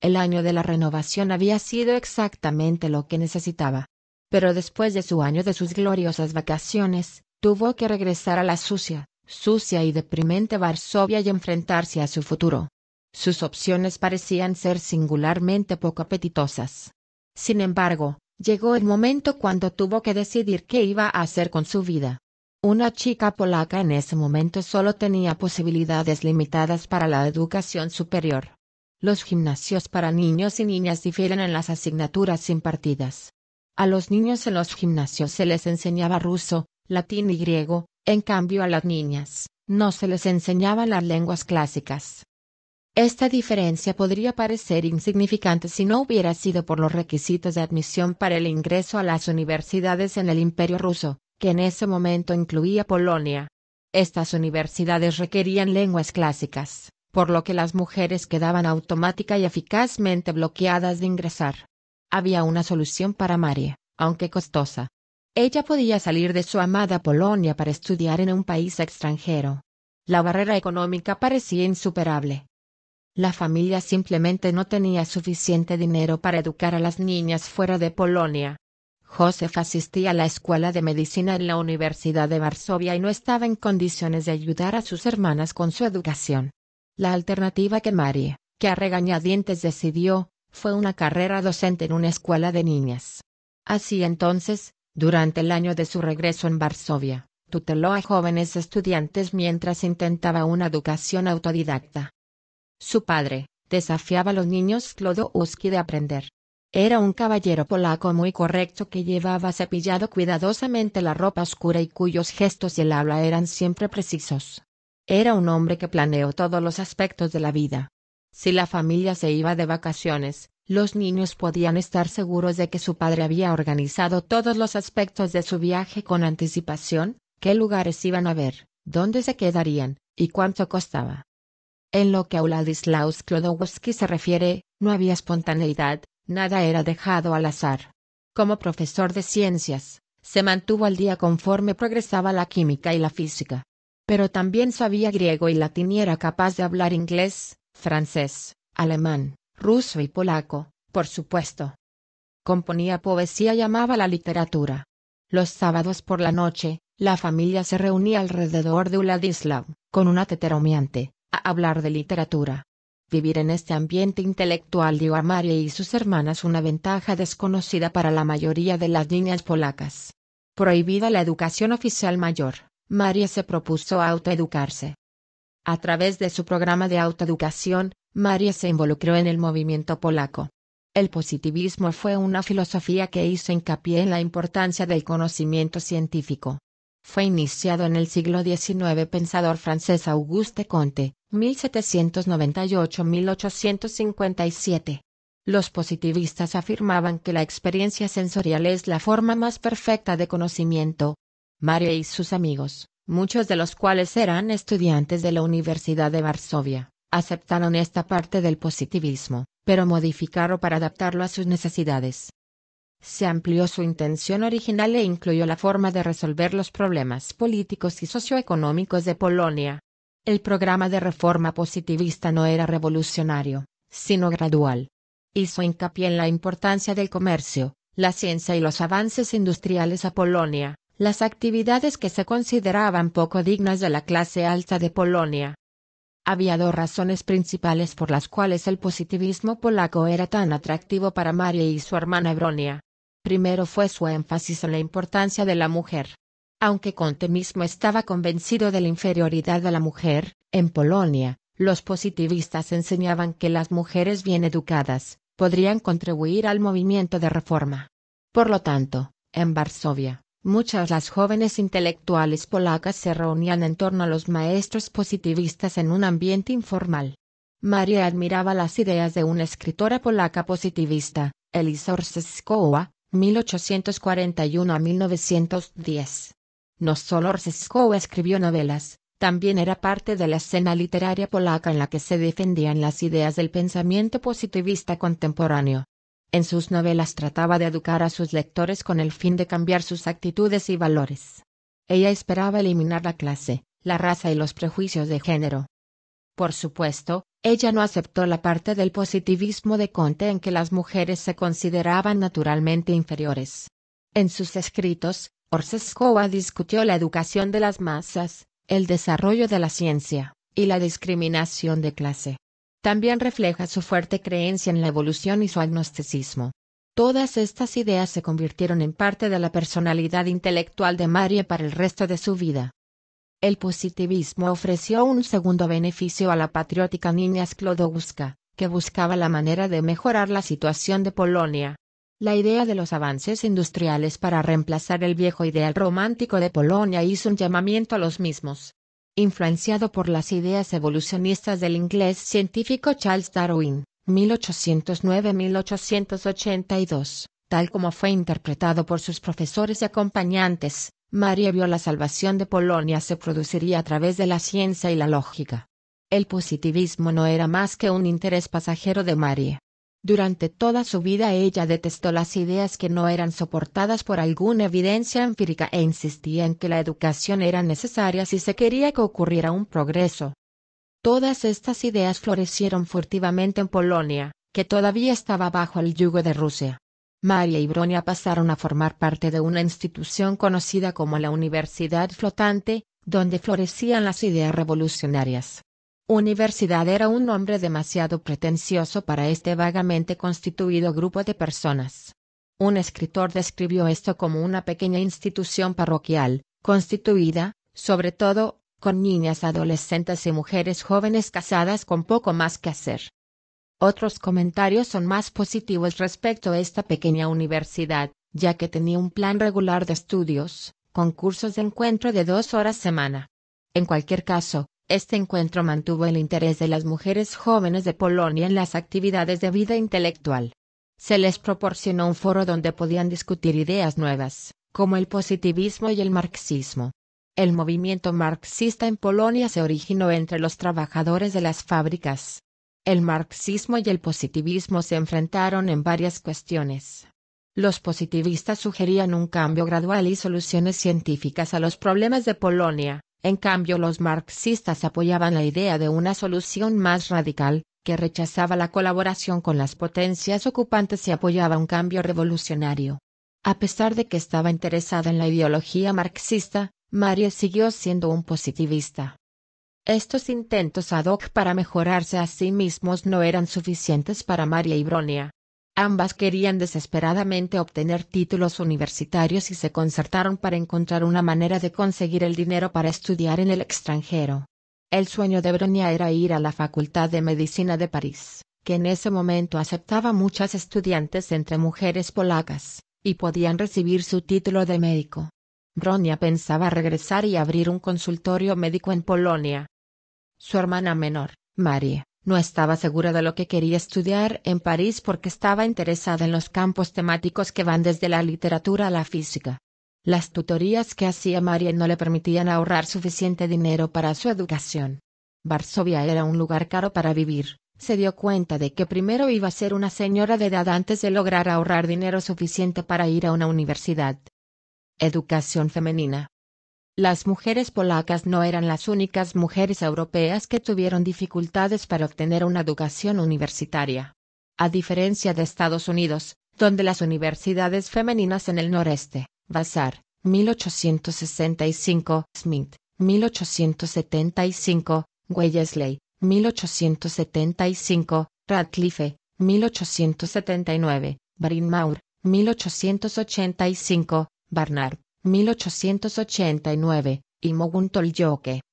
El año de la renovación había sido exactamente lo que necesitaba. Pero después de su año de sus gloriosas vacaciones, tuvo que regresar a la sucia, sucia y deprimente Varsovia y enfrentarse a su futuro. Sus opciones parecían ser singularmente poco apetitosas. Sin embargo, llegó el momento cuando tuvo que decidir qué iba a hacer con su vida. Una chica polaca en ese momento solo tenía posibilidades limitadas para la educación superior. Los gimnasios para niños y niñas difieren en las asignaturas impartidas. A los niños en los gimnasios se les enseñaba ruso, latín y griego, en cambio a las niñas, no se les enseñaban las lenguas clásicas. Esta diferencia podría parecer insignificante si no hubiera sido por los requisitos de admisión para el ingreso a las universidades en el Imperio ruso, que en ese momento incluía Polonia. Estas universidades requerían lenguas clásicas, por lo que las mujeres quedaban automática y eficazmente bloqueadas de ingresar. Había una solución para María, aunque costosa. Ella podía salir de su amada Polonia para estudiar en un país extranjero. La barrera económica parecía insuperable. La familia simplemente no tenía suficiente dinero para educar a las niñas fuera de Polonia. Josef asistía a la escuela de medicina en la Universidad de Varsovia y no estaba en condiciones de ayudar a sus hermanas con su educación. La alternativa que Marie, que a regañadientes decidió, fue una carrera docente en una escuela de niñas. Así entonces, durante el año de su regreso en Varsovia, tuteló a jóvenes estudiantes mientras intentaba una educación autodidacta. Su padre, desafiaba a los niños Klodowski de aprender. Era un caballero polaco muy correcto que llevaba cepillado cuidadosamente la ropa oscura y cuyos gestos y el habla eran siempre precisos. Era un hombre que planeó todos los aspectos de la vida. Si la familia se iba de vacaciones, los niños podían estar seguros de que su padre había organizado todos los aspectos de su viaje con anticipación, qué lugares iban a ver, dónde se quedarían, y cuánto costaba. En lo que a uladislaus klodowski se refiere, no había espontaneidad, nada era dejado al azar. Como profesor de ciencias, se mantuvo al día conforme progresaba la química y la física. Pero también sabía griego y latín y era capaz de hablar inglés, francés, alemán, ruso y polaco, por supuesto. Componía poesía y amaba la literatura. Los sábados por la noche, la familia se reunía alrededor de Uladislav, con una humeante a hablar de literatura. Vivir en este ambiente intelectual dio a María y sus hermanas una ventaja desconocida para la mayoría de las niñas polacas. Prohibida la educación oficial mayor, María se propuso autoeducarse. A través de su programa de autoeducación, María se involucró en el movimiento polaco. El positivismo fue una filosofía que hizo hincapié en la importancia del conocimiento científico, fue iniciado en el siglo XIX pensador francés Auguste Comte, 1798-1857. Los positivistas afirmaban que la experiencia sensorial es la forma más perfecta de conocimiento. Mario y sus amigos, muchos de los cuales eran estudiantes de la Universidad de Varsovia, aceptaron esta parte del positivismo, pero modificaron para adaptarlo a sus necesidades se amplió su intención original e incluyó la forma de resolver los problemas políticos y socioeconómicos de Polonia. El programa de reforma positivista no era revolucionario, sino gradual. Hizo hincapié en la importancia del comercio, la ciencia y los avances industriales a Polonia, las actividades que se consideraban poco dignas de la clase alta de Polonia. Había dos razones principales por las cuales el positivismo polaco era tan atractivo para María y su hermana Bronia. Primero fue su énfasis en la importancia de la mujer. Aunque Conte mismo estaba convencido de la inferioridad de la mujer, en Polonia, los positivistas enseñaban que las mujeres bien educadas, podrían contribuir al movimiento de reforma. Por lo tanto, en Varsovia, muchas las jóvenes intelectuales polacas se reunían en torno a los maestros positivistas en un ambiente informal. María admiraba las ideas de una escritora polaca positivista, Elisor 1841 a 1910. No solo escribió novelas, también era parte de la escena literaria polaca en la que se defendían las ideas del pensamiento positivista contemporáneo. En sus novelas trataba de educar a sus lectores con el fin de cambiar sus actitudes y valores. Ella esperaba eliminar la clase, la raza y los prejuicios de género. Por supuesto, ella no aceptó la parte del positivismo de Conte en que las mujeres se consideraban naturalmente inferiores. En sus escritos, Orsescoa discutió la educación de las masas, el desarrollo de la ciencia, y la discriminación de clase. También refleja su fuerte creencia en la evolución y su agnosticismo. Todas estas ideas se convirtieron en parte de la personalidad intelectual de Marie para el resto de su vida. El positivismo ofreció un segundo beneficio a la patriótica niña Sklodowska, que buscaba la manera de mejorar la situación de Polonia. La idea de los avances industriales para reemplazar el viejo ideal romántico de Polonia hizo un llamamiento a los mismos. Influenciado por las ideas evolucionistas del inglés científico Charles Darwin, 1809-1882, tal como fue interpretado por sus profesores y acompañantes, María vio la salvación de Polonia se produciría a través de la ciencia y la lógica. El positivismo no era más que un interés pasajero de María. Durante toda su vida ella detestó las ideas que no eran soportadas por alguna evidencia empírica e insistía en que la educación era necesaria si se quería que ocurriera un progreso. Todas estas ideas florecieron furtivamente en Polonia, que todavía estaba bajo el yugo de Rusia. María y Bronia pasaron a formar parte de una institución conocida como la Universidad Flotante, donde florecían las ideas revolucionarias. Universidad era un nombre demasiado pretencioso para este vagamente constituido grupo de personas. Un escritor describió esto como una pequeña institución parroquial, constituida, sobre todo, con niñas adolescentes y mujeres jóvenes casadas con poco más que hacer. Otros comentarios son más positivos respecto a esta pequeña universidad, ya que tenía un plan regular de estudios, con cursos de encuentro de dos horas semana. En cualquier caso, este encuentro mantuvo el interés de las mujeres jóvenes de Polonia en las actividades de vida intelectual. Se les proporcionó un foro donde podían discutir ideas nuevas, como el positivismo y el marxismo. El movimiento marxista en Polonia se originó entre los trabajadores de las fábricas, el marxismo y el positivismo se enfrentaron en varias cuestiones. Los positivistas sugerían un cambio gradual y soluciones científicas a los problemas de Polonia, en cambio los marxistas apoyaban la idea de una solución más radical, que rechazaba la colaboración con las potencias ocupantes y apoyaba un cambio revolucionario. A pesar de que estaba interesada en la ideología marxista, Mario siguió siendo un positivista. Estos intentos ad hoc para mejorarse a sí mismos no eran suficientes para María y Bronia. Ambas querían desesperadamente obtener títulos universitarios y se concertaron para encontrar una manera de conseguir el dinero para estudiar en el extranjero. El sueño de Bronia era ir a la Facultad de Medicina de París, que en ese momento aceptaba muchas estudiantes entre mujeres polacas, y podían recibir su título de médico. Bronia pensaba regresar y abrir un consultorio médico en Polonia, su hermana menor, Marie, no estaba segura de lo que quería estudiar en París porque estaba interesada en los campos temáticos que van desde la literatura a la física. Las tutorías que hacía Marie no le permitían ahorrar suficiente dinero para su educación. Varsovia era un lugar caro para vivir. Se dio cuenta de que primero iba a ser una señora de edad antes de lograr ahorrar dinero suficiente para ir a una universidad. Educación femenina. Las mujeres polacas no eran las únicas mujeres europeas que tuvieron dificultades para obtener una educación universitaria. A diferencia de Estados Unidos, donde las universidades femeninas en el noreste, Bazar, 1865, Smith, 1875, Wellesley, 1875, Radcliffe, 1879, Bryn Mawr, 1885, Barnard, 1889, y Mogun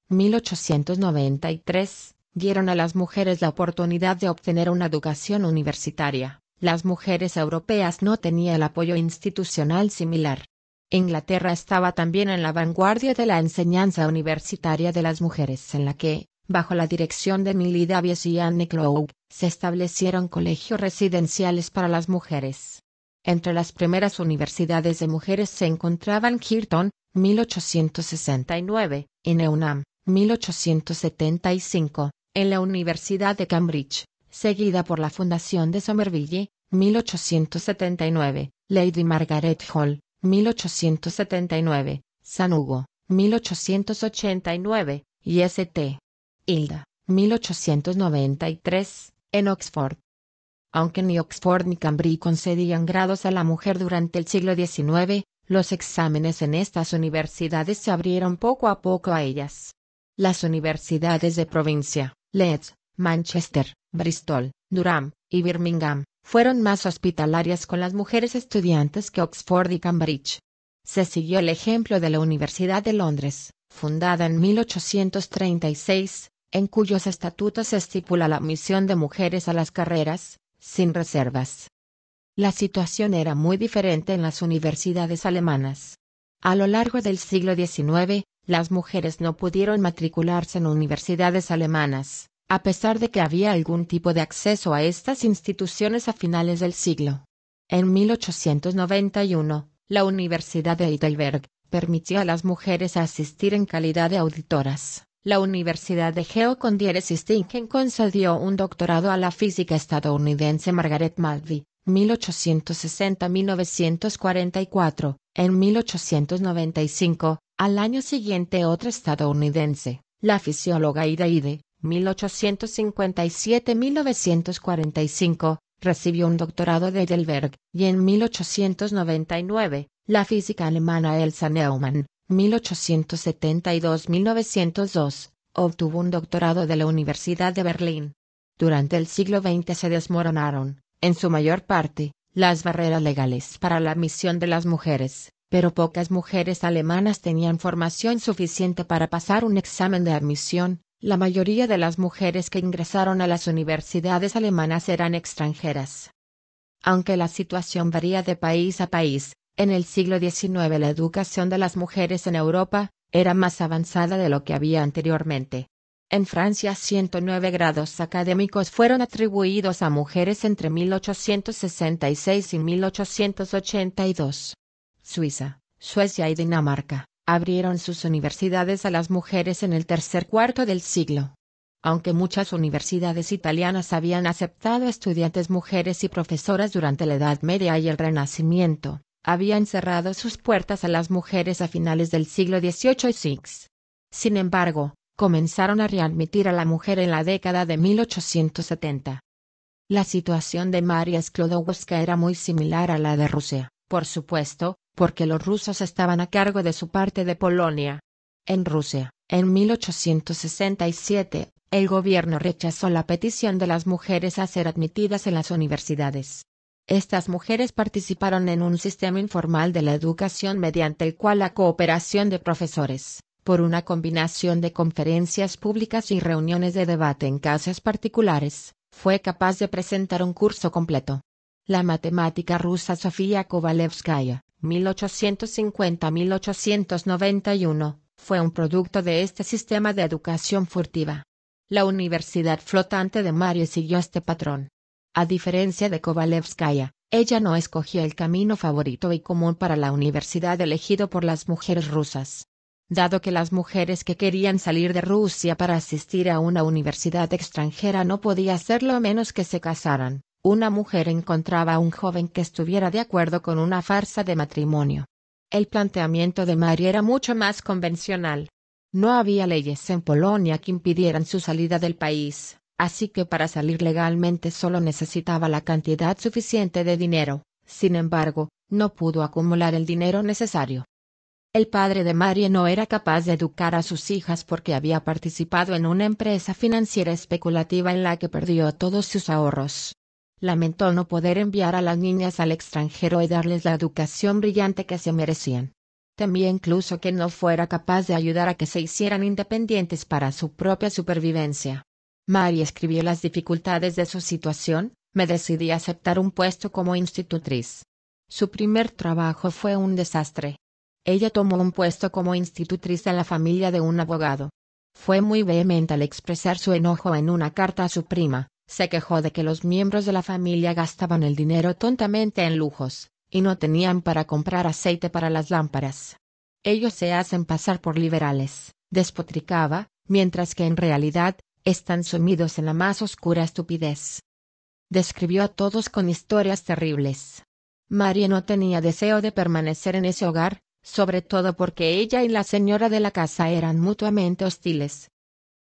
1893, dieron a las mujeres la oportunidad de obtener una educación universitaria. Las mujeres europeas no tenían el apoyo institucional similar. Inglaterra estaba también en la vanguardia de la enseñanza universitaria de las mujeres en la que, bajo la dirección de Millie Davies y Anne Clough, se establecieron colegios residenciales para las mujeres. Entre las primeras universidades de mujeres se encontraban Girton, 1869, y Neunam, 1875, en la Universidad de Cambridge, seguida por la fundación de Somerville, 1879, Lady Margaret Hall, 1879, San Hugo, 1889, y St. Hilda, 1893, en Oxford. Aunque ni Oxford ni Cambridge concedían grados a la mujer durante el siglo XIX, los exámenes en estas universidades se abrieron poco a poco a ellas. Las universidades de provincia, Leeds, Manchester, Bristol, Durham y Birmingham, fueron más hospitalarias con las mujeres estudiantes que Oxford y Cambridge. Se siguió el ejemplo de la Universidad de Londres, fundada en 1836, en cuyos estatutos se estipula la admisión de mujeres a las carreras, sin reservas. La situación era muy diferente en las universidades alemanas. A lo largo del siglo XIX, las mujeres no pudieron matricularse en universidades alemanas, a pesar de que había algún tipo de acceso a estas instituciones a finales del siglo. En 1891, la Universidad de Heidelberg permitió a las mujeres asistir en calidad de auditoras. La Universidad de y Stinken concedió un doctorado a la física estadounidense Margaret Maltby, 1860-1944. En 1895, al año siguiente otra estadounidense, la fisióloga Ida Ide, 1857-1945, recibió un doctorado de Heidelberg, y en 1899, la física alemana Elsa Neumann, 1872-1902, obtuvo un doctorado de la Universidad de Berlín. Durante el siglo XX se desmoronaron, en su mayor parte, las barreras legales para la admisión de las mujeres, pero pocas mujeres alemanas tenían formación suficiente para pasar un examen de admisión. La mayoría de las mujeres que ingresaron a las universidades alemanas eran extranjeras. Aunque la situación varía de país a país, en el siglo XIX la educación de las mujeres en Europa era más avanzada de lo que había anteriormente. En Francia 109 grados académicos fueron atribuidos a mujeres entre 1866 y 1882. Suiza, Suecia y Dinamarca abrieron sus universidades a las mujeres en el tercer cuarto del siglo. Aunque muchas universidades italianas habían aceptado estudiantes mujeres y profesoras durante la Edad Media y el Renacimiento, habían cerrado sus puertas a las mujeres a finales del siglo XVIII y VI. Sin embargo, comenzaron a readmitir a la mujer en la década de 1870. La situación de María Sklodowska era muy similar a la de Rusia, por supuesto, porque los rusos estaban a cargo de su parte de Polonia. En Rusia, en 1867, el gobierno rechazó la petición de las mujeres a ser admitidas en las universidades. Estas mujeres participaron en un sistema informal de la educación mediante el cual la cooperación de profesores, por una combinación de conferencias públicas y reuniones de debate en casas particulares, fue capaz de presentar un curso completo. La matemática rusa Sofía Kovalevskaya, 1850-1891, fue un producto de este sistema de educación furtiva. La Universidad Flotante de Mario siguió este patrón, a diferencia de Kovalevskaya, ella no escogió el camino favorito y común para la universidad elegido por las mujeres rusas. Dado que las mujeres que querían salir de Rusia para asistir a una universidad extranjera no podía hacerlo a menos que se casaran, una mujer encontraba a un joven que estuviera de acuerdo con una farsa de matrimonio. El planteamiento de Mary era mucho más convencional. No había leyes en Polonia que impidieran su salida del país, así que para salir legalmente solo necesitaba la cantidad suficiente de dinero, sin embargo, no pudo acumular el dinero necesario. El padre de Marie no era capaz de educar a sus hijas porque había participado en una empresa financiera especulativa en la que perdió todos sus ahorros. Lamentó no poder enviar a las niñas al extranjero y darles la educación brillante que se merecían. Temía incluso que no fuera capaz de ayudar a que se hicieran independientes para su propia supervivencia. Mary escribió las dificultades de su situación, me decidí a aceptar un puesto como institutriz. Su primer trabajo fue un desastre. Ella tomó un puesto como institutriz en la familia de un abogado. Fue muy vehemente al expresar su enojo en una carta a su prima, se quejó de que los miembros de la familia gastaban el dinero tontamente en lujos, y no tenían para comprar aceite para las lámparas. Ellos se hacen pasar por liberales, despotricaba, mientras que en realidad, están sumidos en la más oscura estupidez. Describió a todos con historias terribles. María no tenía deseo de permanecer en ese hogar, sobre todo porque ella y la señora de la casa eran mutuamente hostiles.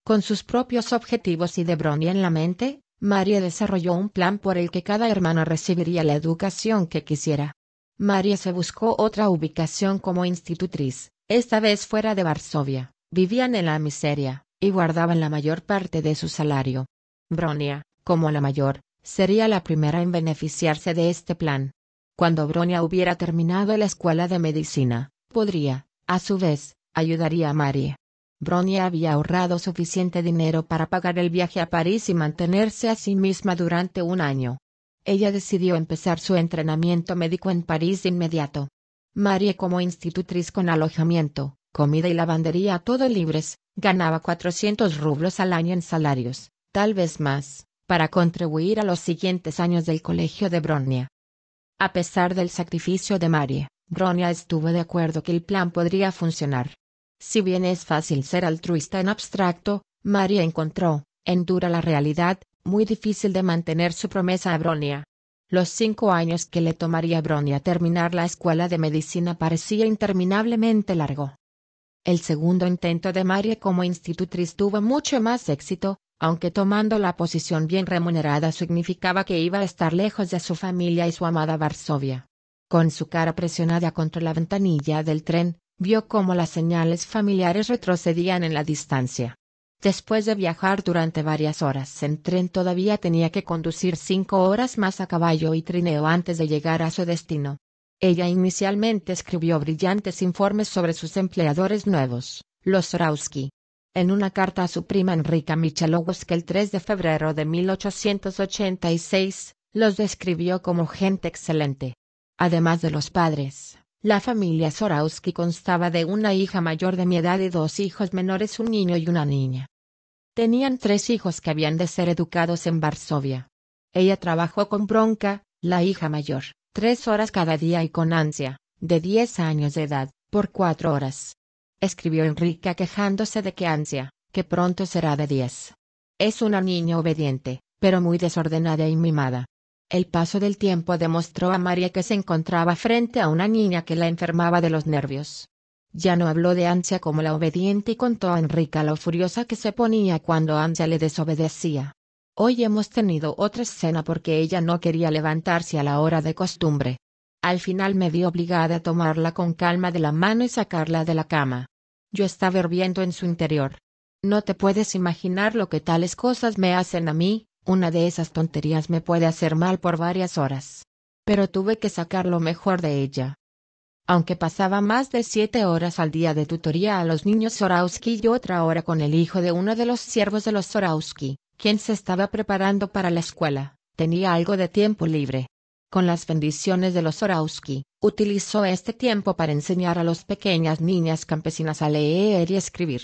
Con sus propios objetivos y de bronia en la mente, María desarrolló un plan por el que cada hermano recibiría la educación que quisiera. María se buscó otra ubicación como institutriz, esta vez fuera de Varsovia. Vivían en la miseria, y guardaban la mayor parte de su salario. Bronia, como la mayor, sería la primera en beneficiarse de este plan. Cuando Bronia hubiera terminado la escuela de medicina, podría, a su vez, ayudaría a Marie. Bronia había ahorrado suficiente dinero para pagar el viaje a París y mantenerse a sí misma durante un año. Ella decidió empezar su entrenamiento médico en París de inmediato. Marie como institutriz con alojamiento, comida y lavandería todo libres, ganaba 400 rublos al año en salarios, tal vez más, para contribuir a los siguientes años del colegio de Bronia. A pesar del sacrificio de María, Bronia estuvo de acuerdo que el plan podría funcionar. Si bien es fácil ser altruista en abstracto, María encontró, en dura la realidad, muy difícil de mantener su promesa a Bronia. Los cinco años que le tomaría a Bronia terminar la escuela de medicina parecía interminablemente largo. El segundo intento de Marie como institutriz tuvo mucho más éxito, aunque tomando la posición bien remunerada significaba que iba a estar lejos de su familia y su amada Varsovia. Con su cara presionada contra la ventanilla del tren, vio cómo las señales familiares retrocedían en la distancia. Después de viajar durante varias horas en tren todavía tenía que conducir cinco horas más a caballo y trineo antes de llegar a su destino. Ella inicialmente escribió brillantes informes sobre sus empleadores nuevos, los Sorowski. En una carta a su prima Enrica Michalowski, el 3 de febrero de 1886, los describió como gente excelente. Además de los padres, la familia Sorowski constaba de una hija mayor de mi edad y dos hijos menores, un niño y una niña. Tenían tres hijos que habían de ser educados en Varsovia. Ella trabajó con Bronca, la hija mayor, tres horas cada día y con ansia, de diez años de edad, por cuatro horas. Escribió Enrique quejándose de que ansia, que pronto será de diez. Es una niña obediente, pero muy desordenada y mimada. El paso del tiempo demostró a María que se encontraba frente a una niña que la enfermaba de los nervios. Ya no habló de Ansia como la obediente y contó a Enrique lo furiosa que se ponía cuando Ansia le desobedecía. Hoy hemos tenido otra escena porque ella no quería levantarse a la hora de costumbre. Al final me vi obligada a tomarla con calma de la mano y sacarla de la cama. Yo estaba hirviendo en su interior. No te puedes imaginar lo que tales cosas me hacen a mí, una de esas tonterías me puede hacer mal por varias horas. Pero tuve que sacar lo mejor de ella aunque pasaba más de siete horas al día de tutoría a los niños Sorowski y otra hora con el hijo de uno de los siervos de los Sorowski, quien se estaba preparando para la escuela, tenía algo de tiempo libre. Con las bendiciones de los Sorowski, utilizó este tiempo para enseñar a las pequeñas niñas campesinas a leer y escribir.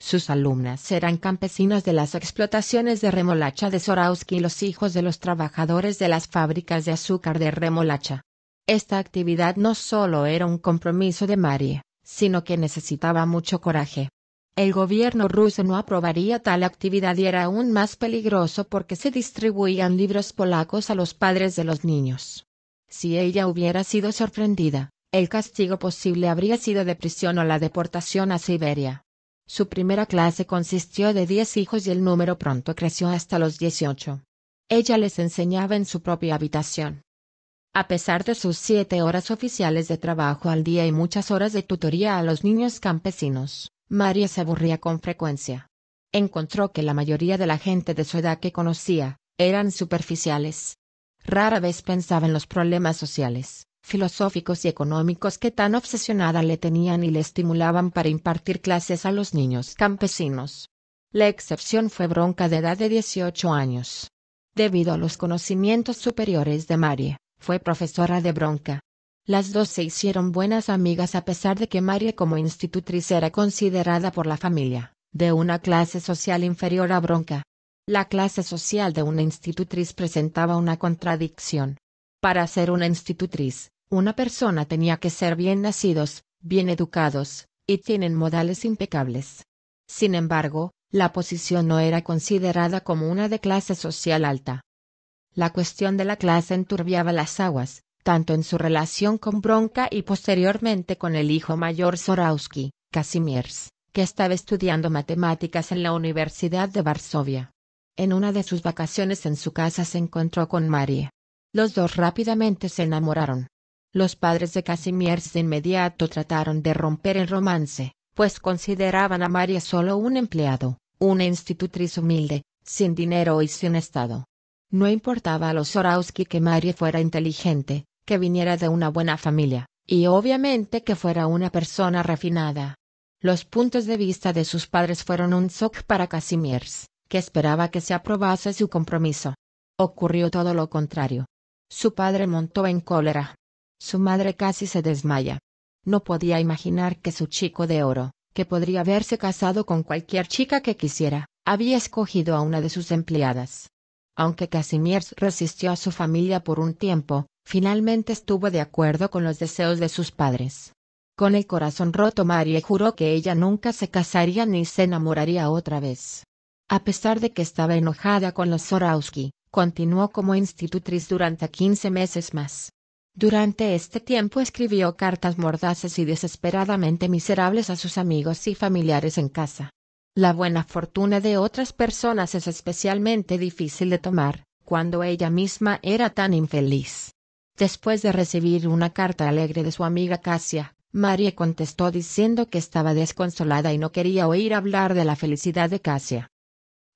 Sus alumnas eran campesinas de las explotaciones de remolacha de Sorowski y los hijos de los trabajadores de las fábricas de azúcar de remolacha. Esta actividad no solo era un compromiso de Marie, sino que necesitaba mucho coraje. El gobierno ruso no aprobaría tal actividad y era aún más peligroso porque se distribuían libros polacos a los padres de los niños. Si ella hubiera sido sorprendida, el castigo posible habría sido de prisión o la deportación a Siberia. Su primera clase consistió de diez hijos y el número pronto creció hasta los dieciocho. Ella les enseñaba en su propia habitación. A pesar de sus siete horas oficiales de trabajo al día y muchas horas de tutoría a los niños campesinos, María se aburría con frecuencia. Encontró que la mayoría de la gente de su edad que conocía, eran superficiales. Rara vez pensaba en los problemas sociales, filosóficos y económicos que tan obsesionada le tenían y le estimulaban para impartir clases a los niños campesinos. La excepción fue Bronca de edad de 18 años. Debido a los conocimientos superiores de María, fue profesora de bronca. Las dos se hicieron buenas amigas a pesar de que María como institutriz era considerada por la familia, de una clase social inferior a bronca. La clase social de una institutriz presentaba una contradicción. Para ser una institutriz, una persona tenía que ser bien nacidos, bien educados, y tienen modales impecables. Sin embargo, la posición no era considerada como una de clase social alta. La cuestión de la clase enturbiaba las aguas, tanto en su relación con Bronca y posteriormente con el hijo mayor Sorowski, Casimiers, que estaba estudiando matemáticas en la Universidad de Varsovia. En una de sus vacaciones en su casa se encontró con María. Los dos rápidamente se enamoraron. Los padres de Casimiers de inmediato trataron de romper el romance, pues consideraban a María solo un empleado, una institutriz humilde, sin dinero y sin estado. No importaba a los Zorowski que Marie fuera inteligente, que viniera de una buena familia, y obviamente que fuera una persona refinada. Los puntos de vista de sus padres fueron un shock para Casimirs, que esperaba que se aprobase su compromiso. Ocurrió todo lo contrario. Su padre montó en cólera. Su madre casi se desmaya. No podía imaginar que su chico de oro, que podría haberse casado con cualquier chica que quisiera, había escogido a una de sus empleadas, aunque Casimir resistió a su familia por un tiempo, finalmente estuvo de acuerdo con los deseos de sus padres. Con el corazón roto Marie juró que ella nunca se casaría ni se enamoraría otra vez. A pesar de que estaba enojada con los Zorowski, continuó como institutriz durante 15 meses más. Durante este tiempo escribió cartas mordaces y desesperadamente miserables a sus amigos y familiares en casa. La buena fortuna de otras personas es especialmente difícil de tomar, cuando ella misma era tan infeliz. Después de recibir una carta alegre de su amiga Casia, María contestó diciendo que estaba desconsolada y no quería oír hablar de la felicidad de Casia.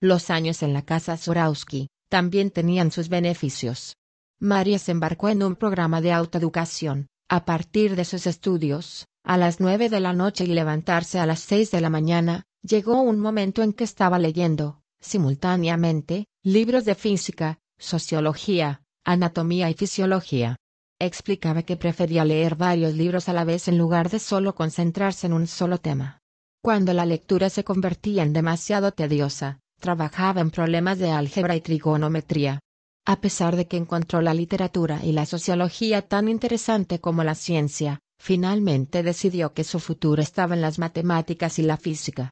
Los años en la casa Zorowski, también tenían sus beneficios. María se embarcó en un programa de autoeducación, a partir de sus estudios, a las nueve de la noche y levantarse a las seis de la mañana, Llegó un momento en que estaba leyendo, simultáneamente, libros de física, sociología, anatomía y fisiología. Explicaba que prefería leer varios libros a la vez en lugar de solo concentrarse en un solo tema. Cuando la lectura se convertía en demasiado tediosa, trabajaba en problemas de álgebra y trigonometría. A pesar de que encontró la literatura y la sociología tan interesante como la ciencia, finalmente decidió que su futuro estaba en las matemáticas y la física.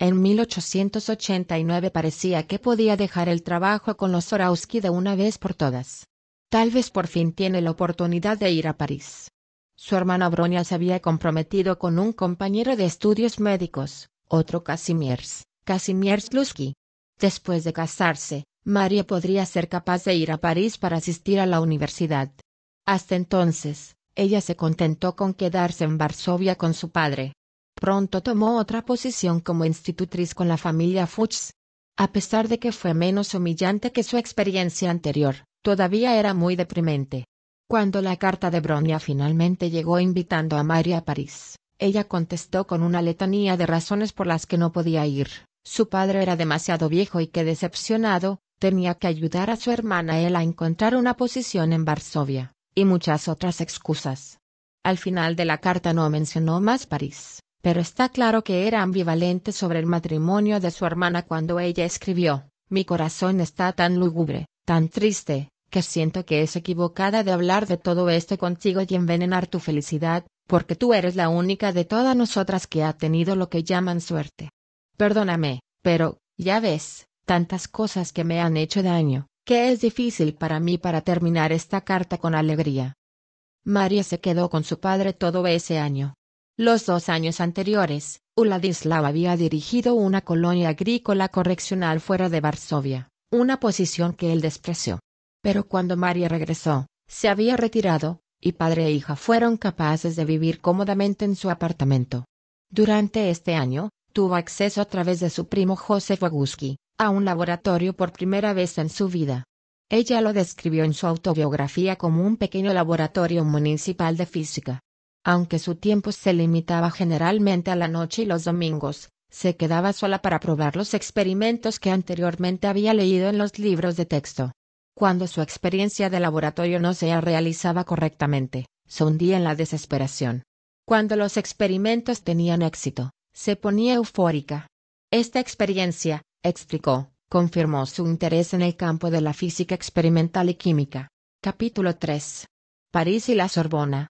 En 1889 parecía que podía dejar el trabajo con los Sorowski de una vez por todas. Tal vez por fin tiene la oportunidad de ir a París. Su hermana Bronia se había comprometido con un compañero de estudios médicos, otro Casimiers, Casimiers Después de casarse, María podría ser capaz de ir a París para asistir a la universidad. Hasta entonces, ella se contentó con quedarse en Varsovia con su padre. Pronto tomó otra posición como institutriz con la familia Fuchs. A pesar de que fue menos humillante que su experiencia anterior, todavía era muy deprimente. Cuando la carta de Bronia finalmente llegó invitando a María a París, ella contestó con una letanía de razones por las que no podía ir. Su padre era demasiado viejo y que decepcionado, tenía que ayudar a su hermana él a encontrar una posición en Varsovia, y muchas otras excusas. Al final de la carta no mencionó más París, pero está claro que era ambivalente sobre el matrimonio de su hermana cuando ella escribió, Mi corazón está tan lúgubre, tan triste, que siento que es equivocada de hablar de todo esto contigo y envenenar tu felicidad, porque tú eres la única de todas nosotras que ha tenido lo que llaman suerte. Perdóname, pero, ya ves, tantas cosas que me han hecho daño, que es difícil para mí para terminar esta carta con alegría. María se quedó con su padre todo ese año, los dos años anteriores, Uladislav había dirigido una colonia agrícola correccional fuera de Varsovia, una posición que él despreció. Pero cuando María regresó, se había retirado, y padre e hija fueron capaces de vivir cómodamente en su apartamento. Durante este año, tuvo acceso a través de su primo Josef Waguski a un laboratorio por primera vez en su vida. Ella lo describió en su autobiografía como un pequeño laboratorio municipal de física, aunque su tiempo se limitaba generalmente a la noche y los domingos, se quedaba sola para probar los experimentos que anteriormente había leído en los libros de texto. Cuando su experiencia de laboratorio no se realizaba correctamente, se hundía en la desesperación. Cuando los experimentos tenían éxito, se ponía eufórica. Esta experiencia, explicó, confirmó su interés en el campo de la física experimental y química. Capítulo 3. París y la Sorbona,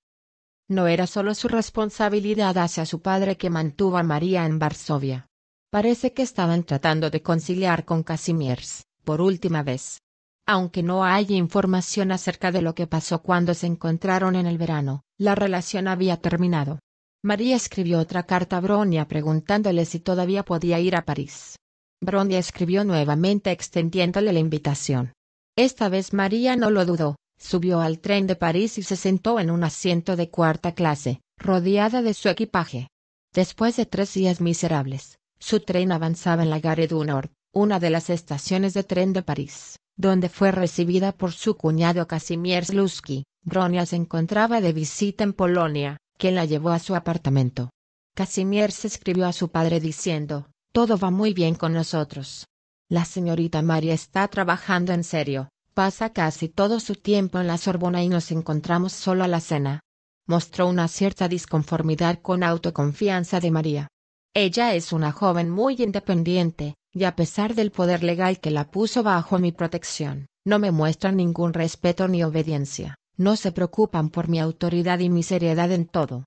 no era solo su responsabilidad hacia su padre que mantuvo a María en Varsovia. Parece que estaban tratando de conciliar con Casimiers, por última vez. Aunque no hay información acerca de lo que pasó cuando se encontraron en el verano, la relación había terminado. María escribió otra carta a Bronia preguntándole si todavía podía ir a París. Bronia escribió nuevamente extendiéndole la invitación. Esta vez María no lo dudó, Subió al tren de París y se sentó en un asiento de cuarta clase, rodeada de su equipaje. Después de tres días miserables, su tren avanzaba en la Gare du Nord, una de las estaciones de tren de París, donde fue recibida por su cuñado Casimir Slusky, Bronia se encontraba de visita en Polonia, quien la llevó a su apartamento. Casimir se escribió a su padre diciendo, Todo va muy bien con nosotros. La señorita María está trabajando en serio, Pasa casi todo su tiempo en la Sorbona y nos encontramos solo a la cena. Mostró una cierta disconformidad con autoconfianza de María. Ella es una joven muy independiente, y a pesar del poder legal que la puso bajo mi protección, no me muestran ningún respeto ni obediencia, no se preocupan por mi autoridad y mi seriedad en todo.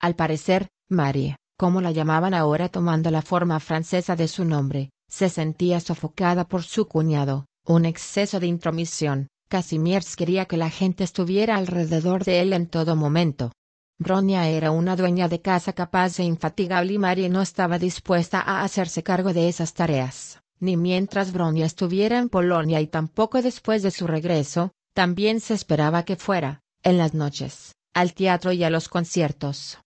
Al parecer, María, como la llamaban ahora tomando la forma francesa de su nombre, se sentía sofocada por su cuñado, un exceso de intromisión. Casimirs quería que la gente estuviera alrededor de él en todo momento. Bronia era una dueña de casa capaz e infatigable y Marie no estaba dispuesta a hacerse cargo de esas tareas, ni mientras Bronia estuviera en Polonia y tampoco después de su regreso, también se esperaba que fuera, en las noches, al teatro y a los conciertos.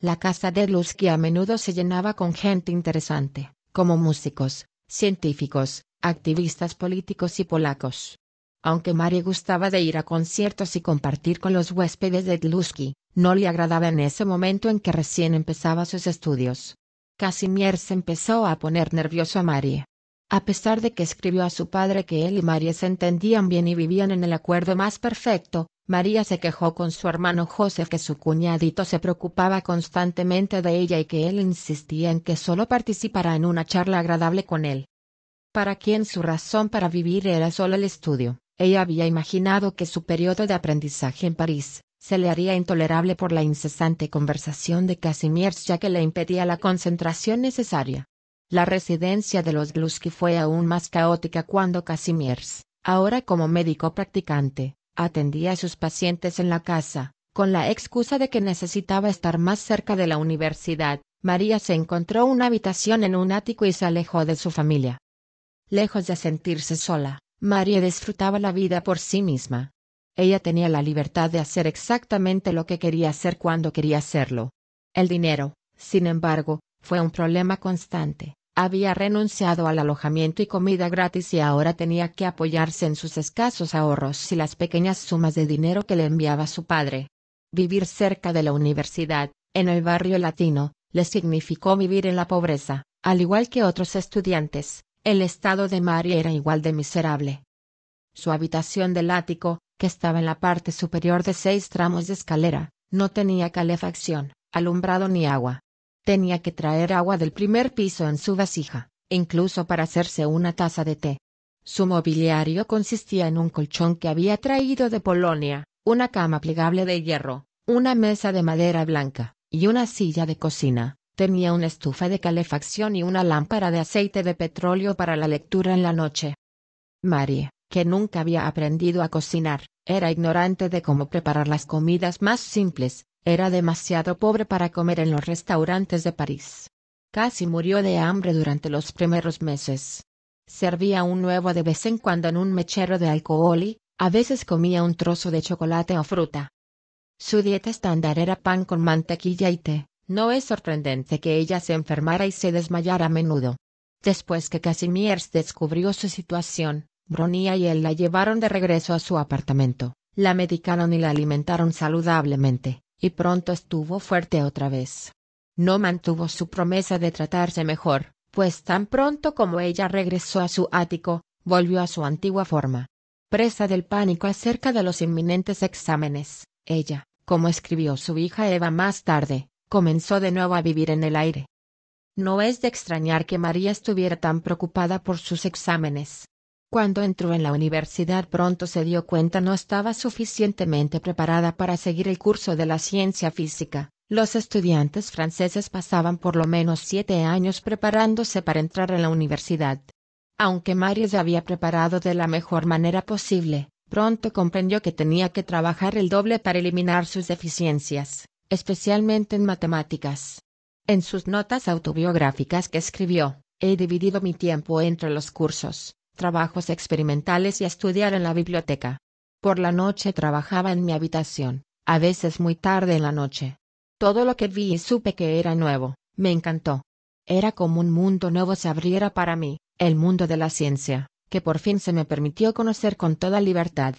La casa de que a menudo se llenaba con gente interesante, como músicos, científicos, activistas políticos y polacos. Aunque maría gustaba de ir a conciertos y compartir con los huéspedes de Tluski no le agradaba en ese momento en que recién empezaba sus estudios. se empezó a poner nervioso a maría A pesar de que escribió a su padre que él y María se entendían bien y vivían en el acuerdo más perfecto, María se quejó con su hermano José que su cuñadito se preocupaba constantemente de ella y que él insistía en que solo participara en una charla agradable con él para quien su razón para vivir era solo el estudio, ella había imaginado que su periodo de aprendizaje en París, se le haría intolerable por la incesante conversación de Casimiers ya que le impedía la concentración necesaria. La residencia de los Gluski fue aún más caótica cuando Casimiers, ahora como médico practicante, atendía a sus pacientes en la casa, con la excusa de que necesitaba estar más cerca de la universidad. María se encontró una habitación en un ático y se alejó de su familia. Lejos de sentirse sola, María disfrutaba la vida por sí misma. Ella tenía la libertad de hacer exactamente lo que quería hacer cuando quería hacerlo. El dinero, sin embargo, fue un problema constante. Había renunciado al alojamiento y comida gratis y ahora tenía que apoyarse en sus escasos ahorros y las pequeñas sumas de dinero que le enviaba su padre. Vivir cerca de la universidad, en el barrio latino, le significó vivir en la pobreza, al igual que otros estudiantes. El estado de Mary era igual de miserable. Su habitación del ático, que estaba en la parte superior de seis tramos de escalera, no tenía calefacción, alumbrado ni agua. Tenía que traer agua del primer piso en su vasija, incluso para hacerse una taza de té. Su mobiliario consistía en un colchón que había traído de Polonia, una cama plegable de hierro, una mesa de madera blanca, y una silla de cocina. Tenía una estufa de calefacción y una lámpara de aceite de petróleo para la lectura en la noche. Marie, que nunca había aprendido a cocinar, era ignorante de cómo preparar las comidas más simples, era demasiado pobre para comer en los restaurantes de París. Casi murió de hambre durante los primeros meses. Servía un nuevo de vez en cuando en un mechero de alcohol y, a veces comía un trozo de chocolate o fruta. Su dieta estándar era pan con mantequilla y té, no es sorprendente que ella se enfermara y se desmayara a menudo. Después que Casimiers descubrió su situación, Bronía y él la llevaron de regreso a su apartamento, la medicaron y la alimentaron saludablemente, y pronto estuvo fuerte otra vez. No mantuvo su promesa de tratarse mejor, pues tan pronto como ella regresó a su ático, volvió a su antigua forma. Presa del pánico acerca de los inminentes exámenes, ella, como escribió su hija Eva más tarde, comenzó de nuevo a vivir en el aire. No es de extrañar que María estuviera tan preocupada por sus exámenes. Cuando entró en la universidad pronto se dio cuenta no estaba suficientemente preparada para seguir el curso de la ciencia física. Los estudiantes franceses pasaban por lo menos siete años preparándose para entrar en la universidad. Aunque María se había preparado de la mejor manera posible, pronto comprendió que tenía que trabajar el doble para eliminar sus deficiencias especialmente en matemáticas. En sus notas autobiográficas que escribió, he dividido mi tiempo entre los cursos, trabajos experimentales y estudiar en la biblioteca. Por la noche trabajaba en mi habitación, a veces muy tarde en la noche. Todo lo que vi y supe que era nuevo, me encantó. Era como un mundo nuevo se abriera para mí, el mundo de la ciencia, que por fin se me permitió conocer con toda libertad.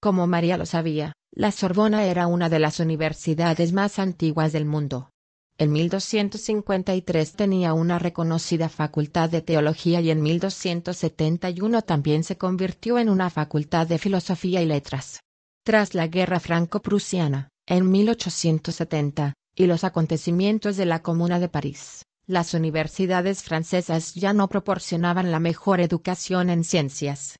Como María lo sabía, la Sorbona era una de las universidades más antiguas del mundo. En 1253 tenía una reconocida facultad de teología y en 1271 también se convirtió en una facultad de filosofía y letras. Tras la guerra franco-prusiana, en 1870, y los acontecimientos de la Comuna de París, las universidades francesas ya no proporcionaban la mejor educación en ciencias,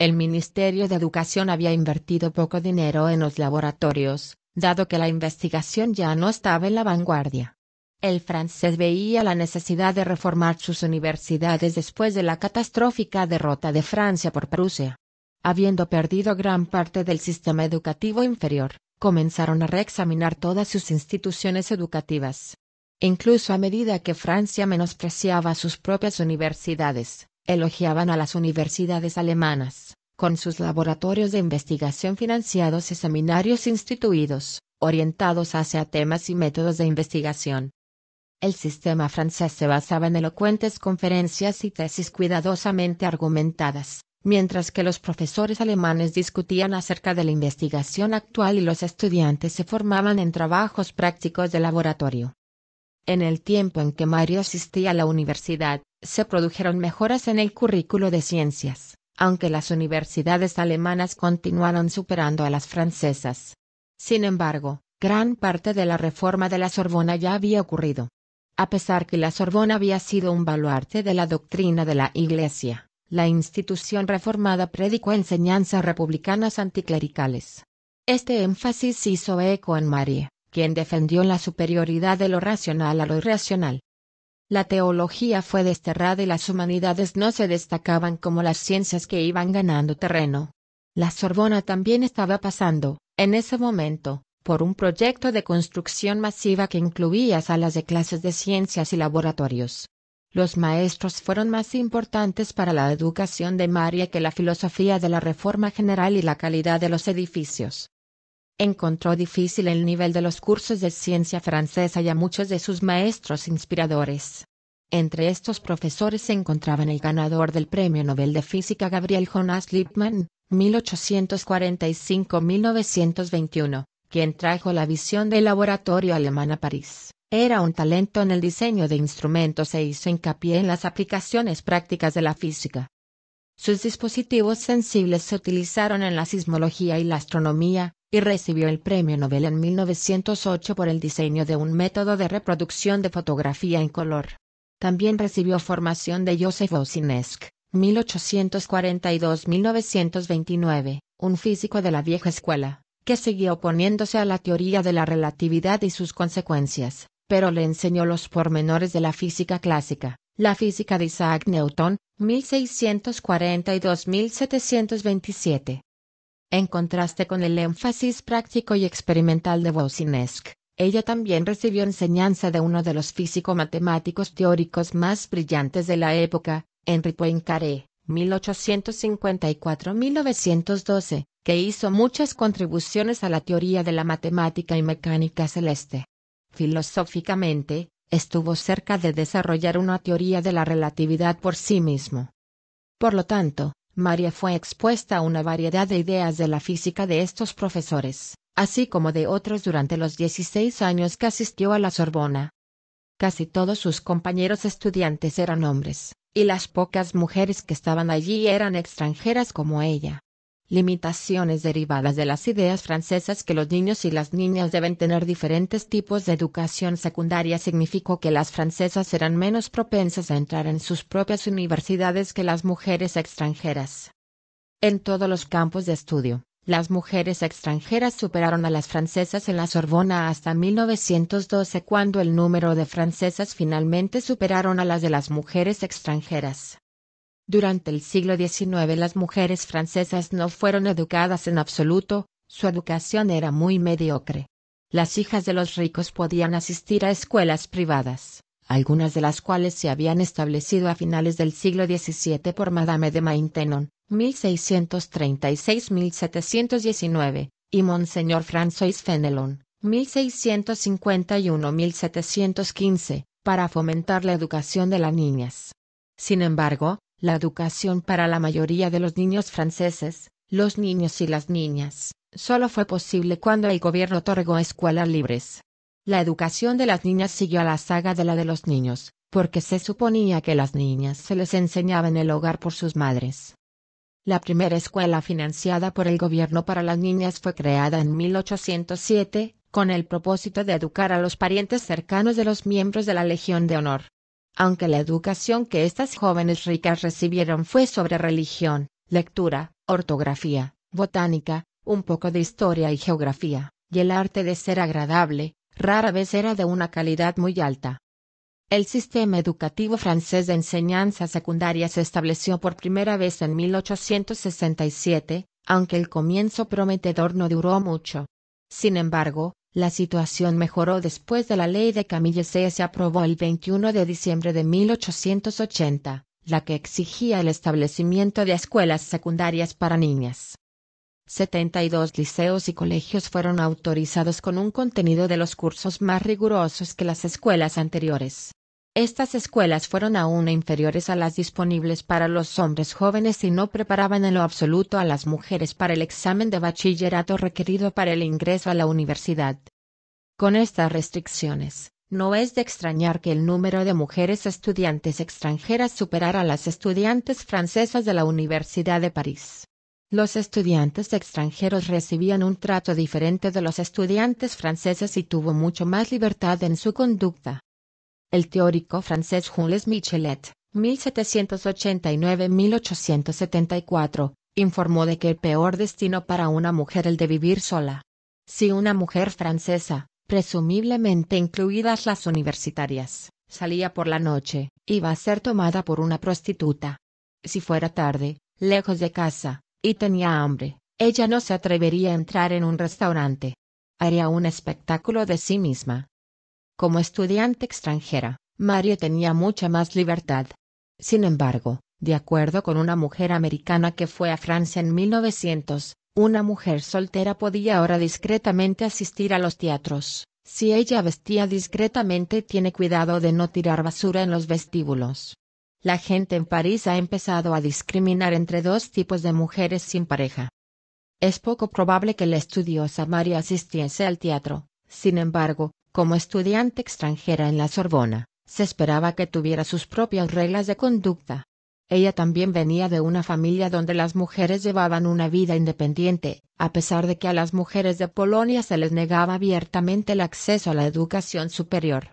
el Ministerio de Educación había invertido poco dinero en los laboratorios, dado que la investigación ya no estaba en la vanguardia. El francés veía la necesidad de reformar sus universidades después de la catastrófica derrota de Francia por Prusia. Habiendo perdido gran parte del sistema educativo inferior, comenzaron a reexaminar todas sus instituciones educativas. Incluso a medida que Francia menospreciaba sus propias universidades, elogiaban a las universidades alemanas con sus laboratorios de investigación financiados y seminarios instituidos, orientados hacia temas y métodos de investigación. El sistema francés se basaba en elocuentes conferencias y tesis cuidadosamente argumentadas, mientras que los profesores alemanes discutían acerca de la investigación actual y los estudiantes se formaban en trabajos prácticos de laboratorio. En el tiempo en que Mario asistía a la universidad, se produjeron mejoras en el currículo de ciencias, aunque las universidades alemanas continuaron superando a las francesas. Sin embargo, gran parte de la reforma de la Sorbona ya había ocurrido. A pesar que la Sorbona había sido un baluarte de la doctrina de la Iglesia, la institución reformada predicó enseñanzas republicanas anticlericales. Este énfasis hizo eco en Marie, quien defendió la superioridad de lo racional a lo irracional. La teología fue desterrada y las humanidades no se destacaban como las ciencias que iban ganando terreno. La Sorbona también estaba pasando, en ese momento, por un proyecto de construcción masiva que incluía salas de clases de ciencias y laboratorios. Los maestros fueron más importantes para la educación de María que la filosofía de la reforma general y la calidad de los edificios encontró difícil el nivel de los cursos de ciencia francesa y a muchos de sus maestros inspiradores. Entre estos profesores se encontraban el ganador del Premio Nobel de Física Gabriel Jonas Lippmann, 1845-1921, quien trajo la visión del laboratorio alemán a París. Era un talento en el diseño de instrumentos e hizo hincapié en las aplicaciones prácticas de la física. Sus dispositivos sensibles se utilizaron en la sismología y la astronomía, y recibió el Premio Nobel en 1908 por el diseño de un método de reproducción de fotografía en color. También recibió formación de Joseph Osinesk, 1842-1929, un físico de la vieja escuela, que seguía oponiéndose a la teoría de la relatividad y sus consecuencias, pero le enseñó los pormenores de la física clásica, la física de Isaac Newton, 1642-1727. En contraste con el énfasis práctico y experimental de Wozniak, ella también recibió enseñanza de uno de los físico-matemáticos teóricos más brillantes de la época, Henri Poincaré, 1854-1912, que hizo muchas contribuciones a la teoría de la matemática y mecánica celeste. Filosóficamente, estuvo cerca de desarrollar una teoría de la relatividad por sí mismo. Por lo tanto, María fue expuesta a una variedad de ideas de la física de estos profesores, así como de otros durante los 16 años que asistió a la Sorbona. Casi todos sus compañeros estudiantes eran hombres, y las pocas mujeres que estaban allí eran extranjeras como ella limitaciones derivadas de las ideas francesas que los niños y las niñas deben tener diferentes tipos de educación secundaria significó que las francesas eran menos propensas a entrar en sus propias universidades que las mujeres extranjeras. En todos los campos de estudio, las mujeres extranjeras superaron a las francesas en la Sorbona hasta 1912 cuando el número de francesas finalmente superaron a las de las mujeres extranjeras. Durante el siglo XIX las mujeres francesas no fueron educadas en absoluto, su educación era muy mediocre. Las hijas de los ricos podían asistir a escuelas privadas, algunas de las cuales se habían establecido a finales del siglo XVII por Madame de Maintenon, 1636-1719, y Monseñor François Fenelon, 1651-1715, para fomentar la educación de las niñas. Sin embargo, la educación para la mayoría de los niños franceses, los niños y las niñas, solo fue posible cuando el gobierno otorgó escuelas libres. La educación de las niñas siguió a la saga de la de los niños, porque se suponía que las niñas se les enseñaba en el hogar por sus madres. La primera escuela financiada por el gobierno para las niñas fue creada en 1807, con el propósito de educar a los parientes cercanos de los miembros de la Legión de Honor aunque la educación que estas jóvenes ricas recibieron fue sobre religión, lectura, ortografía, botánica, un poco de historia y geografía, y el arte de ser agradable, rara vez era de una calidad muy alta. El sistema educativo francés de enseñanza secundaria se estableció por primera vez en 1867, aunque el comienzo prometedor no duró mucho. Sin embargo, la situación mejoró después de la ley de Camille C. se aprobó el 21 de diciembre de 1880, la que exigía el establecimiento de escuelas secundarias para niñas. 72 liceos y colegios fueron autorizados con un contenido de los cursos más rigurosos que las escuelas anteriores. Estas escuelas fueron aún inferiores a las disponibles para los hombres jóvenes y no preparaban en lo absoluto a las mujeres para el examen de bachillerato requerido para el ingreso a la universidad. Con estas restricciones, no es de extrañar que el número de mujeres estudiantes extranjeras superara a las estudiantes francesas de la Universidad de París. Los estudiantes extranjeros recibían un trato diferente de los estudiantes franceses y tuvo mucho más libertad en su conducta. El teórico francés Jules Michelet, 1789-1874, informó de que el peor destino para una mujer el de vivir sola. Si una mujer francesa, presumiblemente incluidas las universitarias, salía por la noche, iba a ser tomada por una prostituta. Si fuera tarde, lejos de casa, y tenía hambre, ella no se atrevería a entrar en un restaurante. Haría un espectáculo de sí misma, como estudiante extranjera, Mario tenía mucha más libertad. Sin embargo, de acuerdo con una mujer americana que fue a Francia en 1900, una mujer soltera podía ahora discretamente asistir a los teatros, si ella vestía discretamente tiene cuidado de no tirar basura en los vestíbulos. La gente en París ha empezado a discriminar entre dos tipos de mujeres sin pareja. Es poco probable que la estudiosa María asistiese al teatro, sin embargo, como estudiante extranjera en la Sorbona, se esperaba que tuviera sus propias reglas de conducta. Ella también venía de una familia donde las mujeres llevaban una vida independiente, a pesar de que a las mujeres de Polonia se les negaba abiertamente el acceso a la educación superior.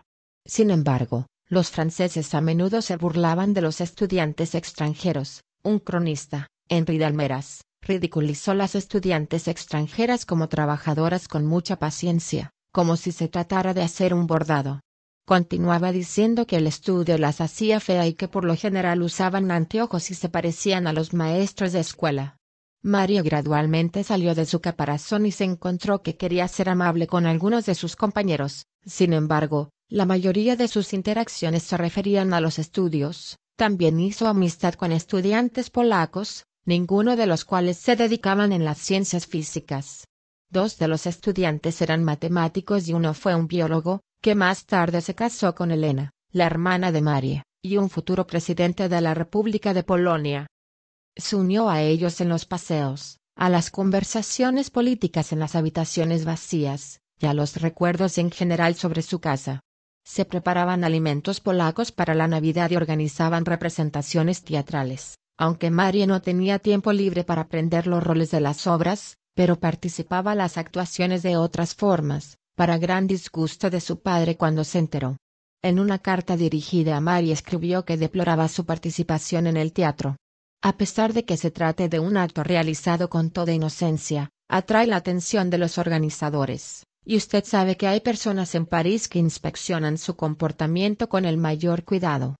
Sin embargo, los franceses a menudo se burlaban de los estudiantes extranjeros. Un cronista, Henri Almeras, ridiculizó a las estudiantes extranjeras como trabajadoras con mucha paciencia, como si se tratara de hacer un bordado. Continuaba diciendo que el estudio las hacía fea y que por lo general usaban anteojos y se parecían a los maestros de escuela. Mario gradualmente salió de su caparazón y se encontró que quería ser amable con algunos de sus compañeros, sin embargo, la mayoría de sus interacciones se referían a los estudios, también hizo amistad con estudiantes polacos, ninguno de los cuales se dedicaban en las ciencias físicas. Dos de los estudiantes eran matemáticos y uno fue un biólogo, que más tarde se casó con Elena, la hermana de María, y un futuro presidente de la República de Polonia. Se unió a ellos en los paseos, a las conversaciones políticas en las habitaciones vacías, y a los recuerdos en general sobre su casa. Se preparaban alimentos polacos para la Navidad y organizaban representaciones teatrales. Aunque María no tenía tiempo libre para aprender los roles de las obras, pero participaba las actuaciones de otras formas, para gran disgusto de su padre cuando se enteró. En una carta dirigida a Mari escribió que deploraba su participación en el teatro. A pesar de que se trate de un acto realizado con toda inocencia, atrae la atención de los organizadores, y usted sabe que hay personas en París que inspeccionan su comportamiento con el mayor cuidado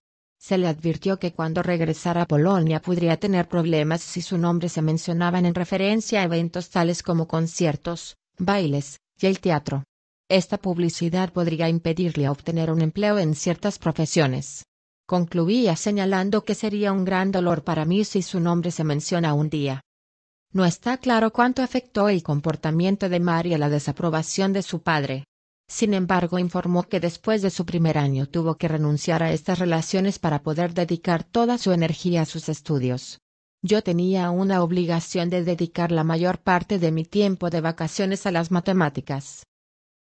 se le advirtió que cuando regresara a Polonia podría tener problemas si su nombre se mencionaba en referencia a eventos tales como conciertos, bailes, y el teatro. Esta publicidad podría impedirle obtener un empleo en ciertas profesiones. Concluía señalando que sería un gran dolor para mí si su nombre se menciona un día. No está claro cuánto afectó el comportamiento de María la desaprobación de su padre, sin embargo, informó que después de su primer año tuvo que renunciar a estas relaciones para poder dedicar toda su energía a sus estudios. Yo tenía una obligación de dedicar la mayor parte de mi tiempo de vacaciones a las matemáticas.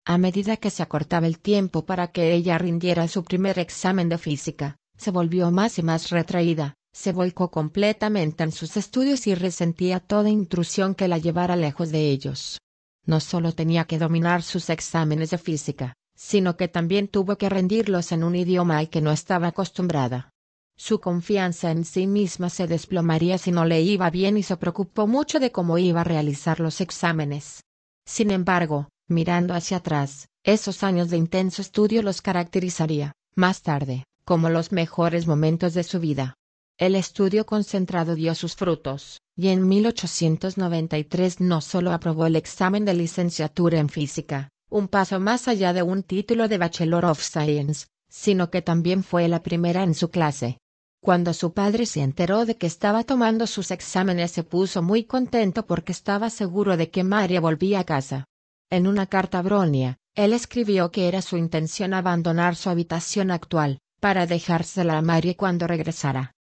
A medida que se acortaba el tiempo para que ella rindiera su primer examen de física, se volvió más y más retraída, se volcó completamente en sus estudios y resentía toda intrusión que la llevara lejos de ellos. No solo tenía que dominar sus exámenes de física, sino que también tuvo que rendirlos en un idioma al que no estaba acostumbrada. Su confianza en sí misma se desplomaría si no le iba bien y se preocupó mucho de cómo iba a realizar los exámenes. Sin embargo, mirando hacia atrás, esos años de intenso estudio los caracterizaría, más tarde, como los mejores momentos de su vida. El estudio concentrado dio sus frutos, y en 1893 no solo aprobó el examen de licenciatura en física, un paso más allá de un título de Bachelor of Science, sino que también fue la primera en su clase. Cuando su padre se enteró de que estaba tomando sus exámenes se puso muy contento porque estaba seguro de que María volvía a casa. En una carta a Bronia, él escribió que era su intención abandonar su habitación actual, para dejársela a María cuando regresara.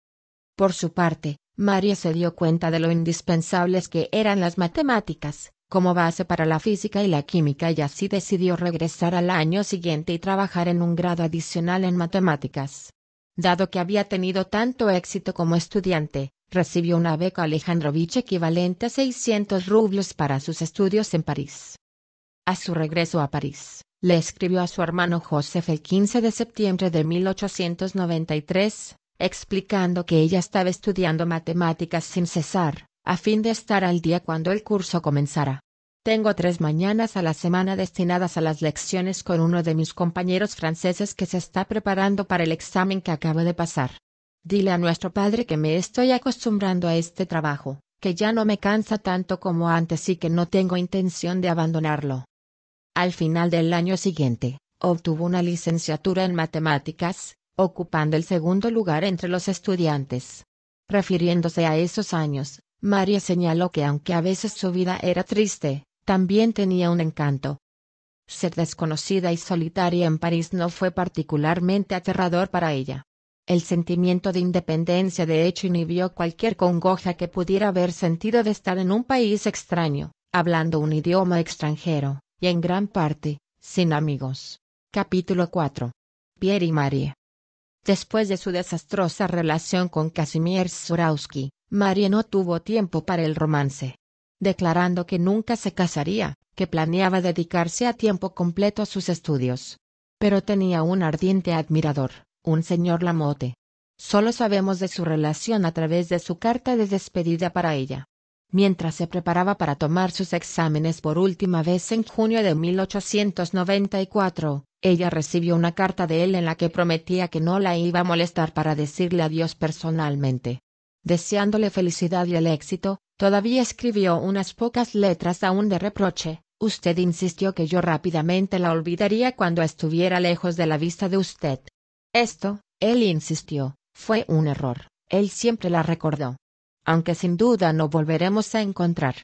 Por su parte, María se dio cuenta de lo indispensables que eran las matemáticas, como base para la física y la química y así decidió regresar al año siguiente y trabajar en un grado adicional en matemáticas. Dado que había tenido tanto éxito como estudiante, recibió una beca Alejandrovich equivalente a 600 rublos para sus estudios en París. A su regreso a París, le escribió a su hermano Joseph el 15 de septiembre de 1893, explicando que ella estaba estudiando matemáticas sin cesar, a fin de estar al día cuando el curso comenzara. Tengo tres mañanas a la semana destinadas a las lecciones con uno de mis compañeros franceses que se está preparando para el examen que acabo de pasar. Dile a nuestro padre que me estoy acostumbrando a este trabajo, que ya no me cansa tanto como antes y que no tengo intención de abandonarlo. Al final del año siguiente, obtuvo una licenciatura en matemáticas, ocupando el segundo lugar entre los estudiantes. Refiriéndose a esos años, María señaló que aunque a veces su vida era triste, también tenía un encanto. Ser desconocida y solitaria en París no fue particularmente aterrador para ella. El sentimiento de independencia de hecho inhibió cualquier congoja que pudiera haber sentido de estar en un país extraño, hablando un idioma extranjero, y en gran parte, sin amigos. Capítulo 4. Pierre y María. Después de su desastrosa relación con Casimir Zorowski, María no tuvo tiempo para el romance. Declarando que nunca se casaría, que planeaba dedicarse a tiempo completo a sus estudios. Pero tenía un ardiente admirador, un señor Lamote. Solo sabemos de su relación a través de su carta de despedida para ella. Mientras se preparaba para tomar sus exámenes por última vez en junio de 1894, ella recibió una carta de él en la que prometía que no la iba a molestar para decirle adiós personalmente. Deseándole felicidad y el éxito, todavía escribió unas pocas letras aún de reproche, usted insistió que yo rápidamente la olvidaría cuando estuviera lejos de la vista de usted. Esto, él insistió, fue un error, él siempre la recordó. Aunque sin duda no volveremos a encontrar.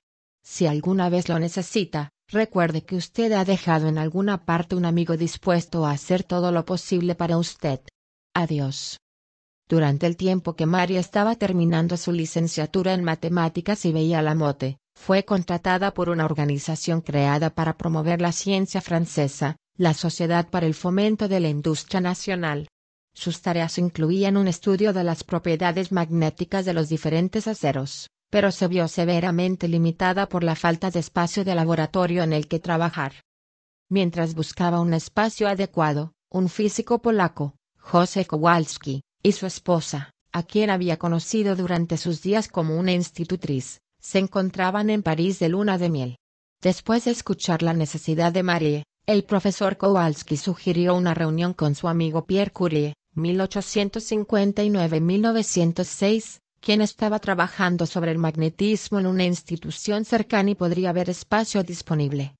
Si alguna vez lo necesita, Recuerde que usted ha dejado en alguna parte un amigo dispuesto a hacer todo lo posible para usted. Adiós. Durante el tiempo que María estaba terminando su licenciatura en matemáticas y veía la mote, fue contratada por una organización creada para promover la ciencia francesa, la Sociedad para el Fomento de la Industria Nacional. Sus tareas incluían un estudio de las propiedades magnéticas de los diferentes aceros, pero se vio severamente limitada por la falta de espacio de laboratorio en el que trabajar. Mientras buscaba un espacio adecuado, un físico polaco, José Kowalski, y su esposa, a quien había conocido durante sus días como una institutriz, se encontraban en París de luna de miel. Después de escuchar la necesidad de Marie, el profesor Kowalski sugirió una reunión con su amigo Pierre Curie, 1859-1906, quien estaba trabajando sobre el magnetismo en una institución cercana y podría haber espacio disponible.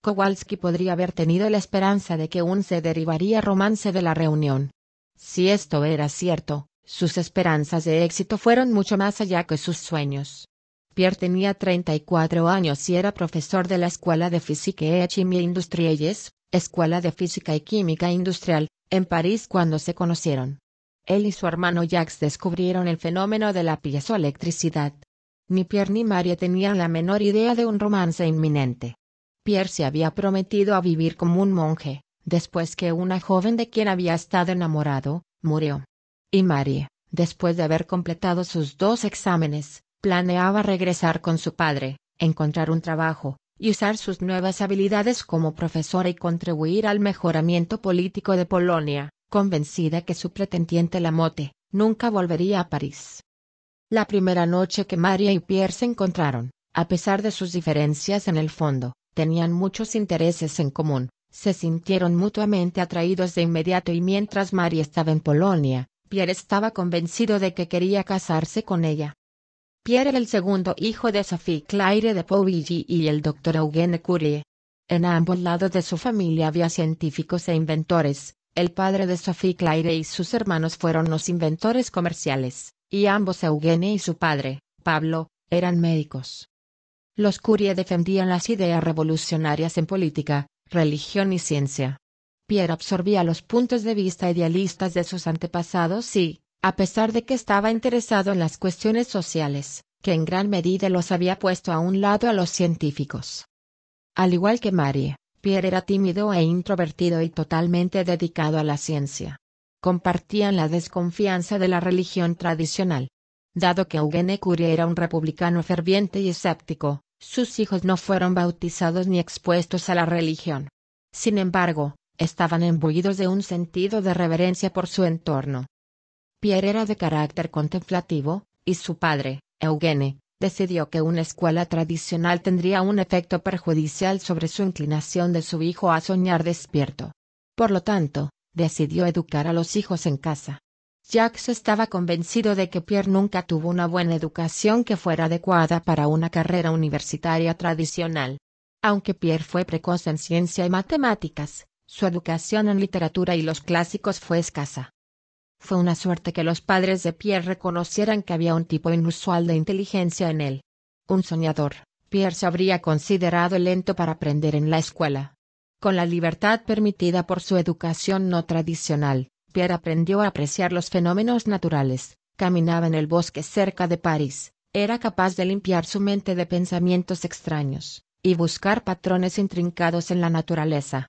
Kowalski podría haber tenido la esperanza de que un se derivaría romance de la reunión. Si esto era cierto, sus esperanzas de éxito fueron mucho más allá que sus sueños. Pierre tenía 34 años y era profesor de la Escuela de Física et Chimie Industrielles, Escuela de Física y Química Industrial, en París cuando se conocieron. Él y su hermano Jacques descubrieron el fenómeno de la piezoelectricidad. Ni Pierre ni Marie tenían la menor idea de un romance inminente. Pierre se había prometido a vivir como un monje, después que una joven de quien había estado enamorado, murió. Y Marie, después de haber completado sus dos exámenes, planeaba regresar con su padre, encontrar un trabajo, y usar sus nuevas habilidades como profesora y contribuir al mejoramiento político de Polonia convencida que su pretendiente mote nunca volvería a París. La primera noche que María y Pierre se encontraron, a pesar de sus diferencias en el fondo, tenían muchos intereses en común, se sintieron mutuamente atraídos de inmediato y mientras María estaba en Polonia, Pierre estaba convencido de que quería casarse con ella. Pierre era el segundo hijo de Sophie Claire de Pouilly y el doctor Eugène Curie. En ambos lados de su familia había científicos e inventores, el padre de Sophie Claire y sus hermanos fueron los inventores comerciales, y ambos Eugene y su padre, Pablo, eran médicos. Los Curie defendían las ideas revolucionarias en política, religión y ciencia. Pierre absorbía los puntos de vista idealistas de sus antepasados y, a pesar de que estaba interesado en las cuestiones sociales, que en gran medida los había puesto a un lado a los científicos. Al igual que Marie, Pierre era tímido e introvertido y totalmente dedicado a la ciencia. Compartían la desconfianza de la religión tradicional. Dado que Eugene Curie era un republicano ferviente y escéptico, sus hijos no fueron bautizados ni expuestos a la religión. Sin embargo, estaban embullidos de un sentido de reverencia por su entorno. Pierre era de carácter contemplativo, y su padre, Eugene, decidió que una escuela tradicional tendría un efecto perjudicial sobre su inclinación de su hijo a soñar despierto. Por lo tanto, decidió educar a los hijos en casa. Jacques estaba convencido de que Pierre nunca tuvo una buena educación que fuera adecuada para una carrera universitaria tradicional. Aunque Pierre fue precoz en ciencia y matemáticas, su educación en literatura y los clásicos fue escasa. Fue una suerte que los padres de Pierre reconocieran que había un tipo inusual de inteligencia en él. Un soñador, Pierre se habría considerado lento para aprender en la escuela. Con la libertad permitida por su educación no tradicional, Pierre aprendió a apreciar los fenómenos naturales, caminaba en el bosque cerca de París, era capaz de limpiar su mente de pensamientos extraños, y buscar patrones intrincados en la naturaleza.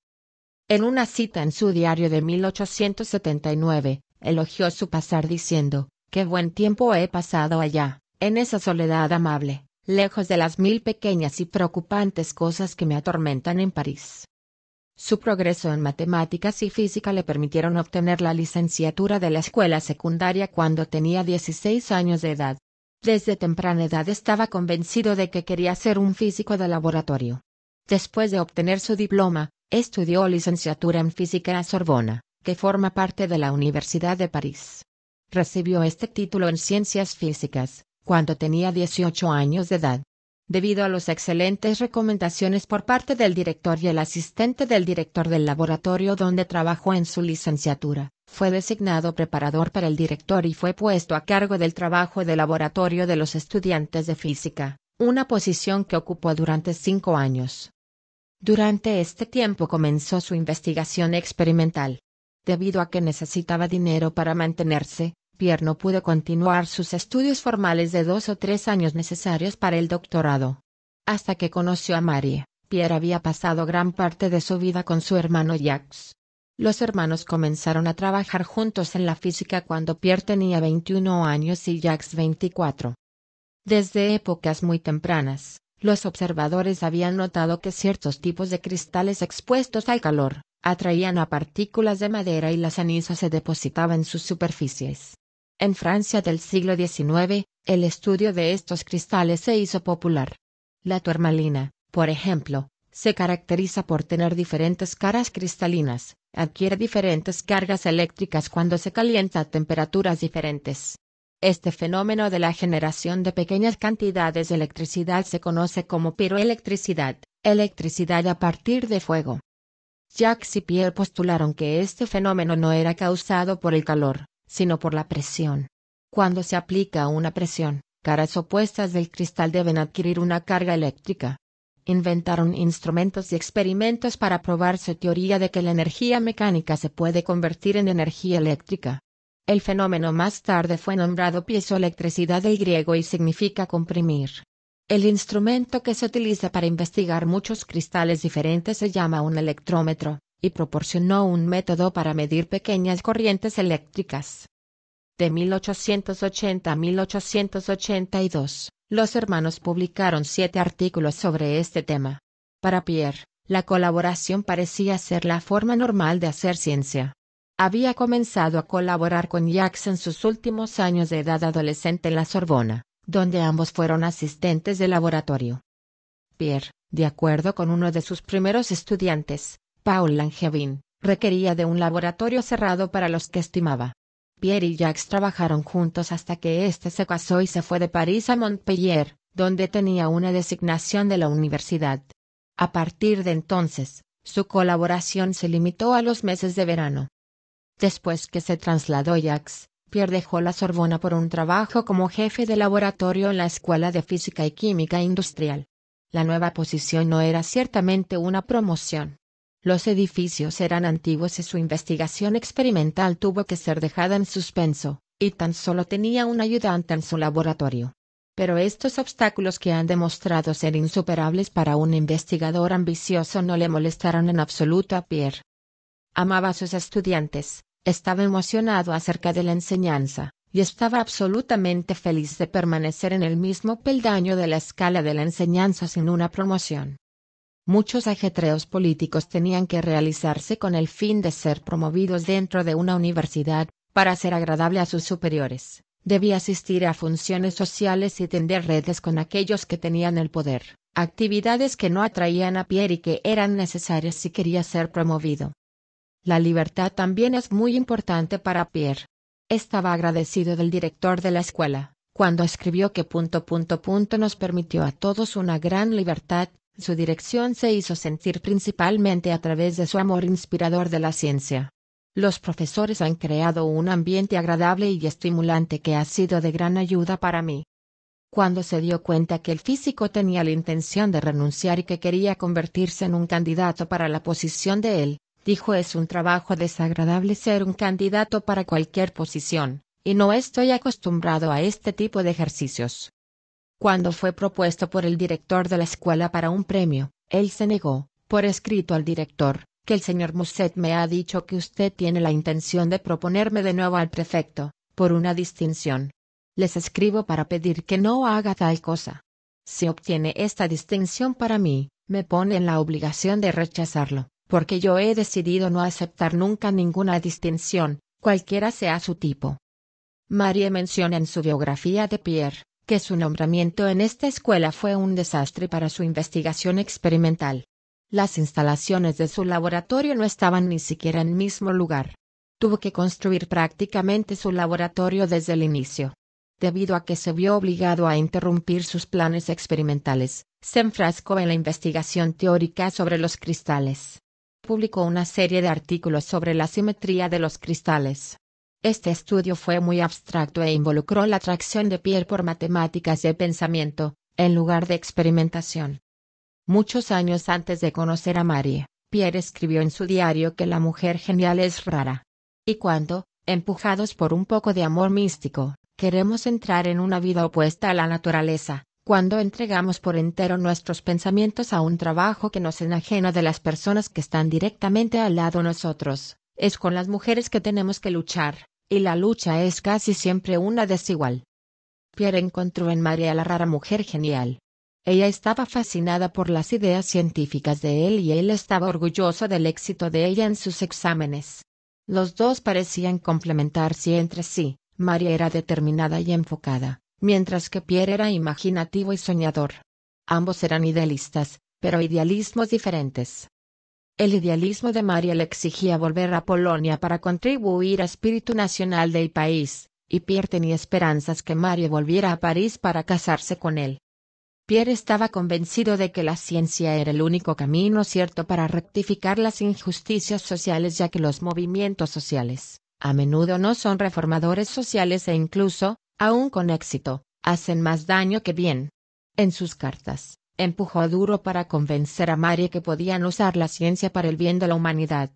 En una cita en su diario de 1879, elogió su pasar diciendo, qué buen tiempo he pasado allá, en esa soledad amable, lejos de las mil pequeñas y preocupantes cosas que me atormentan en París. Su progreso en matemáticas y física le permitieron obtener la licenciatura de la escuela secundaria cuando tenía 16 años de edad. Desde temprana edad estaba convencido de que quería ser un físico de laboratorio. Después de obtener su diploma, estudió licenciatura en física en Sorbona que forma parte de la Universidad de París. Recibió este título en ciencias físicas, cuando tenía 18 años de edad. Debido a las excelentes recomendaciones por parte del director y el asistente del director del laboratorio donde trabajó en su licenciatura, fue designado preparador para el director y fue puesto a cargo del trabajo de laboratorio de los estudiantes de física, una posición que ocupó durante cinco años. Durante este tiempo comenzó su investigación experimental, Debido a que necesitaba dinero para mantenerse, Pierre no pudo continuar sus estudios formales de dos o tres años necesarios para el doctorado. Hasta que conoció a Marie, Pierre había pasado gran parte de su vida con su hermano Jacques. Los hermanos comenzaron a trabajar juntos en la física cuando Pierre tenía 21 años y Jacques 24. Desde épocas muy tempranas, los observadores habían notado que ciertos tipos de cristales expuestos al calor atraían a partículas de madera y la ceniza se depositaba en sus superficies. En Francia del siglo XIX, el estudio de estos cristales se hizo popular. La turmalina, por ejemplo, se caracteriza por tener diferentes caras cristalinas, adquiere diferentes cargas eléctricas cuando se calienta a temperaturas diferentes. Este fenómeno de la generación de pequeñas cantidades de electricidad se conoce como piroelectricidad, electricidad a partir de fuego. Jacques y Pierre postularon que este fenómeno no era causado por el calor, sino por la presión. Cuando se aplica una presión, caras opuestas del cristal deben adquirir una carga eléctrica. Inventaron instrumentos y experimentos para probar su teoría de que la energía mecánica se puede convertir en energía eléctrica. El fenómeno más tarde fue nombrado piezoelectricidad del griego y significa comprimir. El instrumento que se utiliza para investigar muchos cristales diferentes se llama un electrómetro, y proporcionó un método para medir pequeñas corrientes eléctricas. De 1880 a 1882, los hermanos publicaron siete artículos sobre este tema. Para Pierre, la colaboración parecía ser la forma normal de hacer ciencia. Había comenzado a colaborar con Jacques en sus últimos años de edad adolescente en la Sorbona donde ambos fueron asistentes de laboratorio. Pierre, de acuerdo con uno de sus primeros estudiantes, Paul Langevin, requería de un laboratorio cerrado para los que estimaba. Pierre y Jacques trabajaron juntos hasta que éste se casó y se fue de París a Montpellier, donde tenía una designación de la universidad. A partir de entonces, su colaboración se limitó a los meses de verano. Después que se trasladó Jacques, Pierre dejó la Sorbona por un trabajo como jefe de laboratorio en la Escuela de Física y Química Industrial. La nueva posición no era ciertamente una promoción. Los edificios eran antiguos y su investigación experimental tuvo que ser dejada en suspenso, y tan solo tenía un ayudante en su laboratorio. Pero estos obstáculos que han demostrado ser insuperables para un investigador ambicioso no le molestaron en absoluto a Pierre. Amaba a sus estudiantes, estaba emocionado acerca de la enseñanza, y estaba absolutamente feliz de permanecer en el mismo peldaño de la escala de la enseñanza sin una promoción. Muchos ajetreos políticos tenían que realizarse con el fin de ser promovidos dentro de una universidad, para ser agradable a sus superiores. Debía asistir a funciones sociales y tender redes con aquellos que tenían el poder, actividades que no atraían a Pierre y que eran necesarias si quería ser promovido. La libertad también es muy importante para Pierre. Estaba agradecido del director de la escuela, cuando escribió que punto punto punto nos permitió a todos una gran libertad, su dirección se hizo sentir principalmente a través de su amor inspirador de la ciencia. Los profesores han creado un ambiente agradable y estimulante que ha sido de gran ayuda para mí. Cuando se dio cuenta que el físico tenía la intención de renunciar y que quería convertirse en un candidato para la posición de él, Dijo es un trabajo desagradable ser un candidato para cualquier posición, y no estoy acostumbrado a este tipo de ejercicios. Cuando fue propuesto por el director de la escuela para un premio, él se negó, por escrito al director, que el señor Musset me ha dicho que usted tiene la intención de proponerme de nuevo al prefecto, por una distinción. Les escribo para pedir que no haga tal cosa. Si obtiene esta distinción para mí, me pone en la obligación de rechazarlo porque yo he decidido no aceptar nunca ninguna distinción, cualquiera sea su tipo. Marie menciona en su biografía de Pierre, que su nombramiento en esta escuela fue un desastre para su investigación experimental. Las instalaciones de su laboratorio no estaban ni siquiera en el mismo lugar. Tuvo que construir prácticamente su laboratorio desde el inicio. Debido a que se vio obligado a interrumpir sus planes experimentales, se enfrascó en la investigación teórica sobre los cristales publicó una serie de artículos sobre la simetría de los cristales. Este estudio fue muy abstracto e involucró la atracción de Pierre por matemáticas de pensamiento, en lugar de experimentación. Muchos años antes de conocer a Marie, Pierre escribió en su diario que la mujer genial es rara. Y cuando, empujados por un poco de amor místico, queremos entrar en una vida opuesta a la naturaleza, cuando entregamos por entero nuestros pensamientos a un trabajo que nos enajena de las personas que están directamente al lado nosotros, es con las mujeres que tenemos que luchar, y la lucha es casi siempre una desigual. Pierre encontró en María la rara mujer genial. Ella estaba fascinada por las ideas científicas de él y él estaba orgulloso del éxito de ella en sus exámenes. Los dos parecían complementarse entre sí, María era determinada y enfocada, mientras que Pierre era imaginativo y soñador. Ambos eran idealistas, pero idealismos diferentes. El idealismo de le exigía volver a Polonia para contribuir al espíritu nacional del país, y Pierre tenía esperanzas que Mario volviera a París para casarse con él. Pierre estaba convencido de que la ciencia era el único camino cierto para rectificar las injusticias sociales ya que los movimientos sociales, a menudo no son reformadores sociales e incluso, aún con éxito, hacen más daño que bien. En sus cartas, empujó a duro para convencer a Marie que podían usar la ciencia para el bien de la humanidad.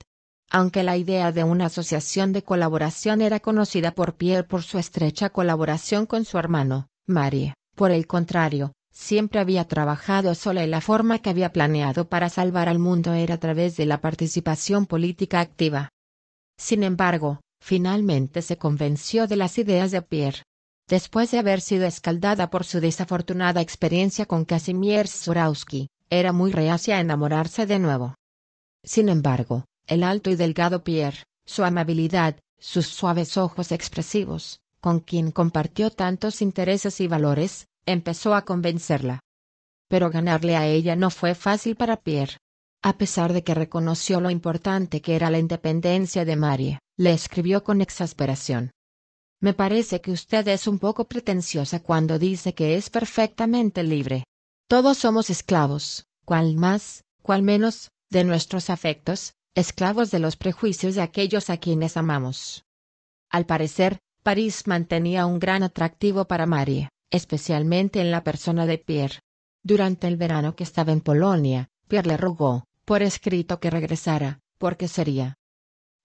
Aunque la idea de una asociación de colaboración era conocida por Pierre por su estrecha colaboración con su hermano, Marie, por el contrario, siempre había trabajado sola y la forma que había planeado para salvar al mundo era a través de la participación política activa. Sin embargo, finalmente se convenció de las ideas de Pierre, después de haber sido escaldada por su desafortunada experiencia con Casimir Surowski, era muy reacia a enamorarse de nuevo. Sin embargo, el alto y delgado Pierre, su amabilidad, sus suaves ojos expresivos, con quien compartió tantos intereses y valores, empezó a convencerla. Pero ganarle a ella no fue fácil para Pierre. A pesar de que reconoció lo importante que era la independencia de Marie, le escribió con exasperación. Me parece que usted es un poco pretenciosa cuando dice que es perfectamente libre. Todos somos esclavos, cual más, cual menos, de nuestros afectos, esclavos de los prejuicios de aquellos a quienes amamos. Al parecer, París mantenía un gran atractivo para Marie, especialmente en la persona de Pierre. Durante el verano que estaba en Polonia, Pierre le rogó, por escrito, que regresara, porque sería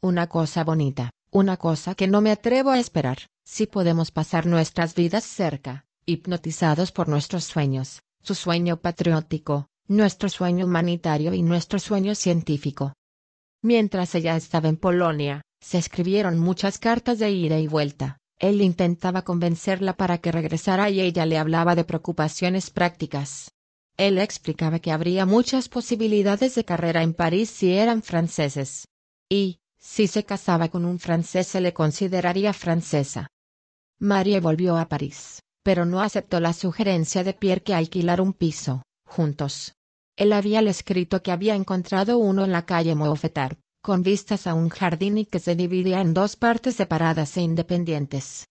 una cosa bonita. Una cosa que no me atrevo a esperar, si podemos pasar nuestras vidas cerca, hipnotizados por nuestros sueños, su sueño patriótico, nuestro sueño humanitario y nuestro sueño científico. Mientras ella estaba en Polonia, se escribieron muchas cartas de ida y vuelta. Él intentaba convencerla para que regresara y ella le hablaba de preocupaciones prácticas. Él explicaba que habría muchas posibilidades de carrera en París si eran franceses. Y, si se casaba con un francés se le consideraría francesa. Marie volvió a París, pero no aceptó la sugerencia de Pierre que alquilar un piso, juntos. Él había escrito que había encontrado uno en la calle Moffetard, con vistas a un jardín y que se dividía en dos partes separadas e independientes.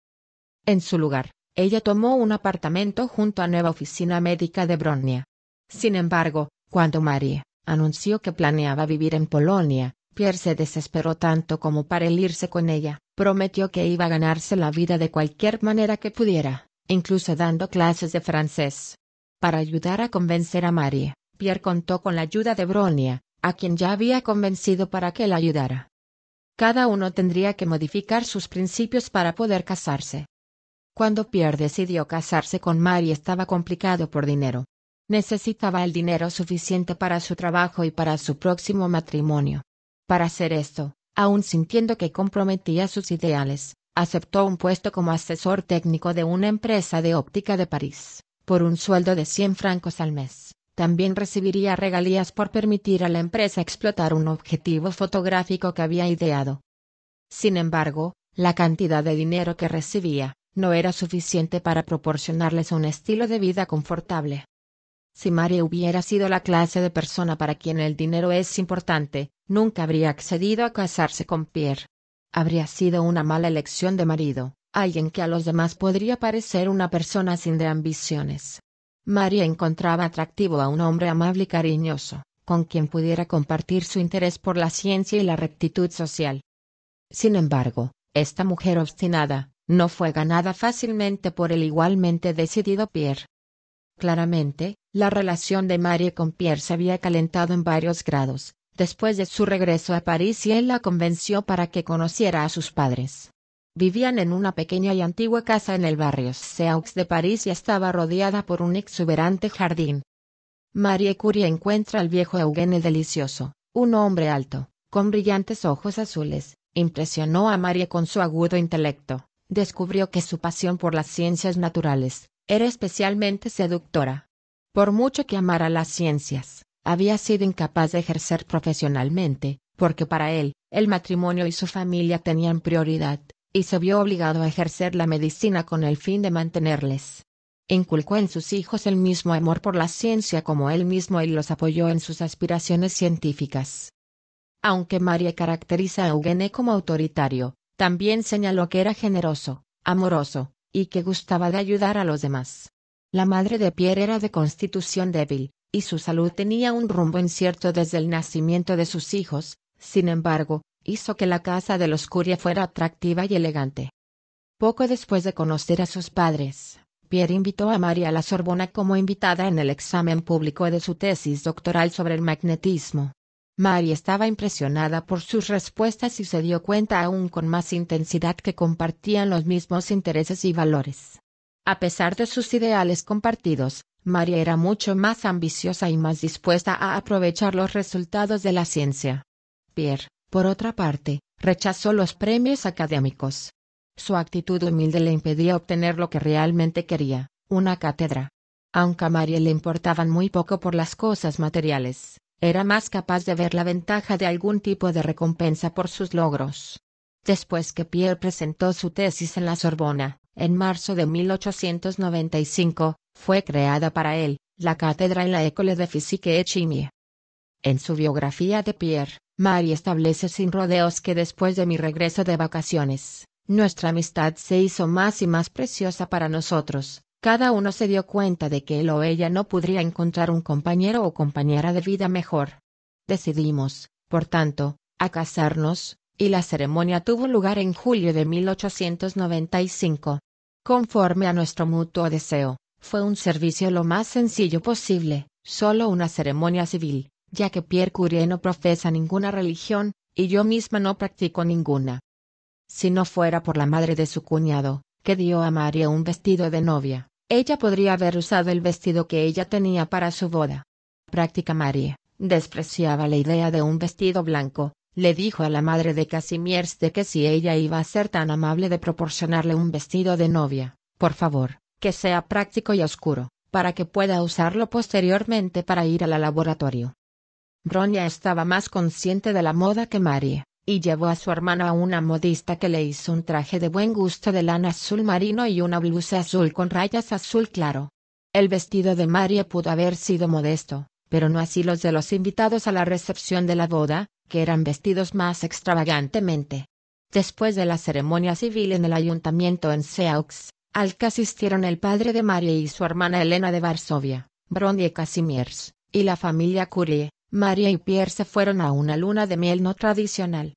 En su lugar, ella tomó un apartamento junto a nueva oficina médica de Bronia. Sin embargo, cuando Marie anunció que planeaba vivir en Polonia, Pierre se desesperó tanto como para el irse con ella, prometió que iba a ganarse la vida de cualquier manera que pudiera, incluso dando clases de francés. Para ayudar a convencer a Marie, Pierre contó con la ayuda de Bronia, a quien ya había convencido para que la ayudara. Cada uno tendría que modificar sus principios para poder casarse. Cuando Pierre decidió casarse con Marie estaba complicado por dinero. Necesitaba el dinero suficiente para su trabajo y para su próximo matrimonio para hacer esto, aun sintiendo que comprometía sus ideales, aceptó un puesto como asesor técnico de una empresa de óptica de París, por un sueldo de 100 francos al mes. También recibiría regalías por permitir a la empresa explotar un objetivo fotográfico que había ideado. Sin embargo, la cantidad de dinero que recibía, no era suficiente para proporcionarles un estilo de vida confortable. Si María hubiera sido la clase de persona para quien el dinero es importante, nunca habría accedido a casarse con Pierre. Habría sido una mala elección de marido, alguien que a los demás podría parecer una persona sin de ambiciones. María encontraba atractivo a un hombre amable y cariñoso, con quien pudiera compartir su interés por la ciencia y la rectitud social. Sin embargo, esta mujer obstinada, no fue ganada fácilmente por el igualmente decidido Pierre. Claramente, la relación de Marie con Pierre se había calentado en varios grados, después de su regreso a París y él la convenció para que conociera a sus padres. Vivían en una pequeña y antigua casa en el barrio Seaux de París y estaba rodeada por un exuberante jardín. Marie Curie encuentra al viejo Eugene delicioso, un hombre alto, con brillantes ojos azules, impresionó a Marie con su agudo intelecto, descubrió que su pasión por las ciencias naturales, era especialmente seductora. Por mucho que amara las ciencias, había sido incapaz de ejercer profesionalmente, porque para él, el matrimonio y su familia tenían prioridad, y se vio obligado a ejercer la medicina con el fin de mantenerles. Inculcó en sus hijos el mismo amor por la ciencia como él mismo y los apoyó en sus aspiraciones científicas. Aunque María caracteriza a Eugene como autoritario, también señaló que era generoso, amoroso, y que gustaba de ayudar a los demás. La madre de Pierre era de constitución débil, y su salud tenía un rumbo incierto desde el nacimiento de sus hijos, sin embargo, hizo que la casa de los Curia fuera atractiva y elegante. Poco después de conocer a sus padres, Pierre invitó a María la Sorbona como invitada en el examen público de su tesis doctoral sobre el magnetismo. María estaba impresionada por sus respuestas y se dio cuenta aún con más intensidad que compartían los mismos intereses y valores. A pesar de sus ideales compartidos, María era mucho más ambiciosa y más dispuesta a aprovechar los resultados de la ciencia. Pierre, por otra parte, rechazó los premios académicos. Su actitud humilde le impedía obtener lo que realmente quería, una cátedra. Aunque a Marie le importaban muy poco por las cosas materiales, era más capaz de ver la ventaja de algún tipo de recompensa por sus logros. Después que Pierre presentó su tesis en la Sorbona, en marzo de 1895, fue creada para él, la cátedra en la École de Physique et Chimie. En su biografía de Pierre, Marie establece sin rodeos que después de mi regreso de vacaciones, nuestra amistad se hizo más y más preciosa para nosotros, cada uno se dio cuenta de que él o ella no podría encontrar un compañero o compañera de vida mejor. Decidimos, por tanto, a casarnos, y la ceremonia tuvo lugar en julio de 1895. Conforme a nuestro mutuo deseo, fue un servicio lo más sencillo posible, solo una ceremonia civil, ya que Pierre Curie no profesa ninguna religión, y yo misma no practico ninguna. Si no fuera por la madre de su cuñado, que dio a María un vestido de novia, ella podría haber usado el vestido que ella tenía para su boda. Práctica Marie, despreciaba la idea de un vestido blanco, le dijo a la madre de Casimiers de que si ella iba a ser tan amable de proporcionarle un vestido de novia, por favor, que sea práctico y oscuro, para que pueda usarlo posteriormente para ir al laboratorio. Broña estaba más consciente de la moda que Marie y llevó a su hermana a una modista que le hizo un traje de buen gusto de lana azul marino y una blusa azul con rayas azul claro. El vestido de María pudo haber sido modesto, pero no así los de los invitados a la recepción de la boda, que eran vestidos más extravagantemente. Después de la ceremonia civil en el ayuntamiento en Seaux, al que asistieron el padre de María y su hermana Elena de Varsovia, y Casimiers, y la familia Curie, María y Pierre se fueron a una luna de miel no tradicional.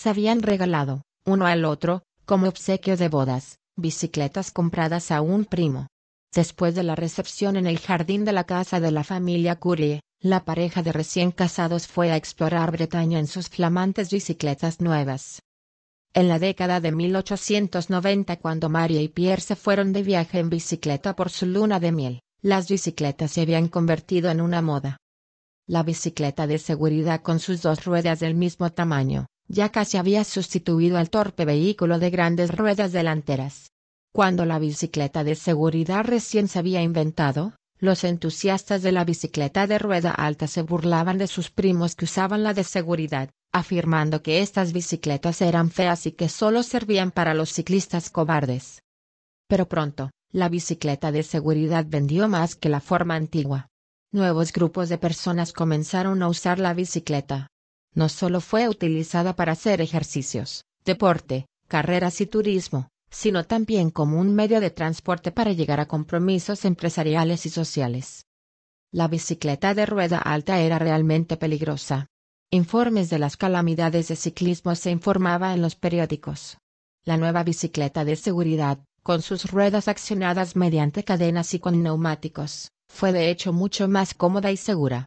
Se habían regalado, uno al otro, como obsequio de bodas, bicicletas compradas a un primo. Después de la recepción en el jardín de la casa de la familia Curie, la pareja de recién casados fue a explorar Bretaña en sus flamantes bicicletas nuevas. En la década de 1890 cuando María y Pierre se fueron de viaje en bicicleta por su luna de miel, las bicicletas se habían convertido en una moda. La bicicleta de seguridad con sus dos ruedas del mismo tamaño, ya casi había sustituido al torpe vehículo de grandes ruedas delanteras. Cuando la bicicleta de seguridad recién se había inventado, los entusiastas de la bicicleta de rueda alta se burlaban de sus primos que usaban la de seguridad, afirmando que estas bicicletas eran feas y que solo servían para los ciclistas cobardes. Pero pronto, la bicicleta de seguridad vendió más que la forma antigua. Nuevos grupos de personas comenzaron a usar la bicicleta, no solo fue utilizada para hacer ejercicios, deporte, carreras y turismo, sino también como un medio de transporte para llegar a compromisos empresariales y sociales. La bicicleta de rueda alta era realmente peligrosa. Informes de las calamidades de ciclismo se informaba en los periódicos. La nueva bicicleta de seguridad, con sus ruedas accionadas mediante cadenas y con neumáticos, fue de hecho mucho más cómoda y segura.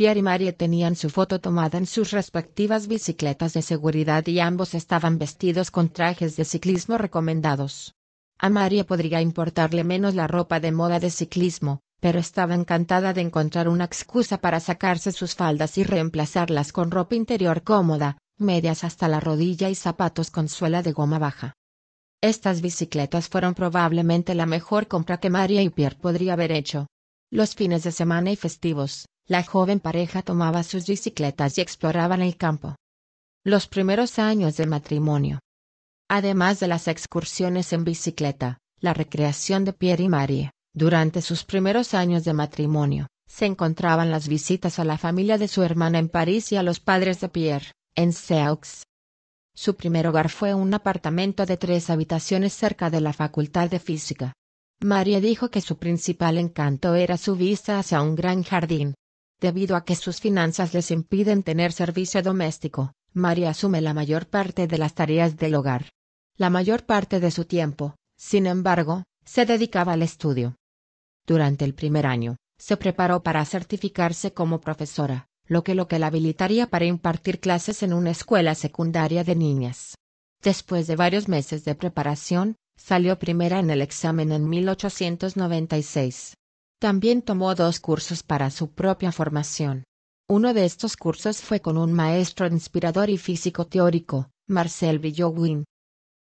Pierre y Marie tenían su foto tomada en sus respectivas bicicletas de seguridad y ambos estaban vestidos con trajes de ciclismo recomendados. A Marie podría importarle menos la ropa de moda de ciclismo, pero estaba encantada de encontrar una excusa para sacarse sus faldas y reemplazarlas con ropa interior cómoda, medias hasta la rodilla y zapatos con suela de goma baja. Estas bicicletas fueron probablemente la mejor compra que María y Pierre podría haber hecho. Los fines de semana y festivos, la joven pareja tomaba sus bicicletas y exploraban el campo. Los primeros años de matrimonio. Además de las excursiones en bicicleta, la recreación de Pierre y Marie, durante sus primeros años de matrimonio, se encontraban las visitas a la familia de su hermana en París y a los padres de Pierre, en Seaux. Su primer hogar fue un apartamento de tres habitaciones cerca de la Facultad de Física. Marie dijo que su principal encanto era su vista hacia un gran jardín, Debido a que sus finanzas les impiden tener servicio doméstico, María asume la mayor parte de las tareas del hogar. La mayor parte de su tiempo, sin embargo, se dedicaba al estudio. Durante el primer año, se preparó para certificarse como profesora, lo que lo que la habilitaría para impartir clases en una escuela secundaria de niñas. Después de varios meses de preparación, salió primera en el examen en 1896. También tomó dos cursos para su propia formación. Uno de estos cursos fue con un maestro inspirador y físico teórico, Marcel Villowin.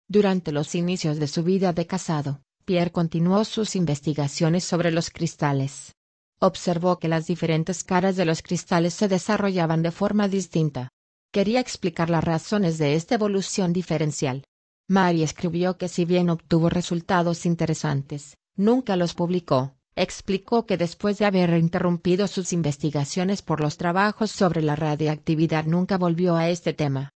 Durante los inicios de su vida de casado, Pierre continuó sus investigaciones sobre los cristales. Observó que las diferentes caras de los cristales se desarrollaban de forma distinta. Quería explicar las razones de esta evolución diferencial. Mary escribió que si bien obtuvo resultados interesantes, nunca los publicó, explicó que después de haber interrumpido sus investigaciones por los trabajos sobre la radiactividad nunca volvió a este tema.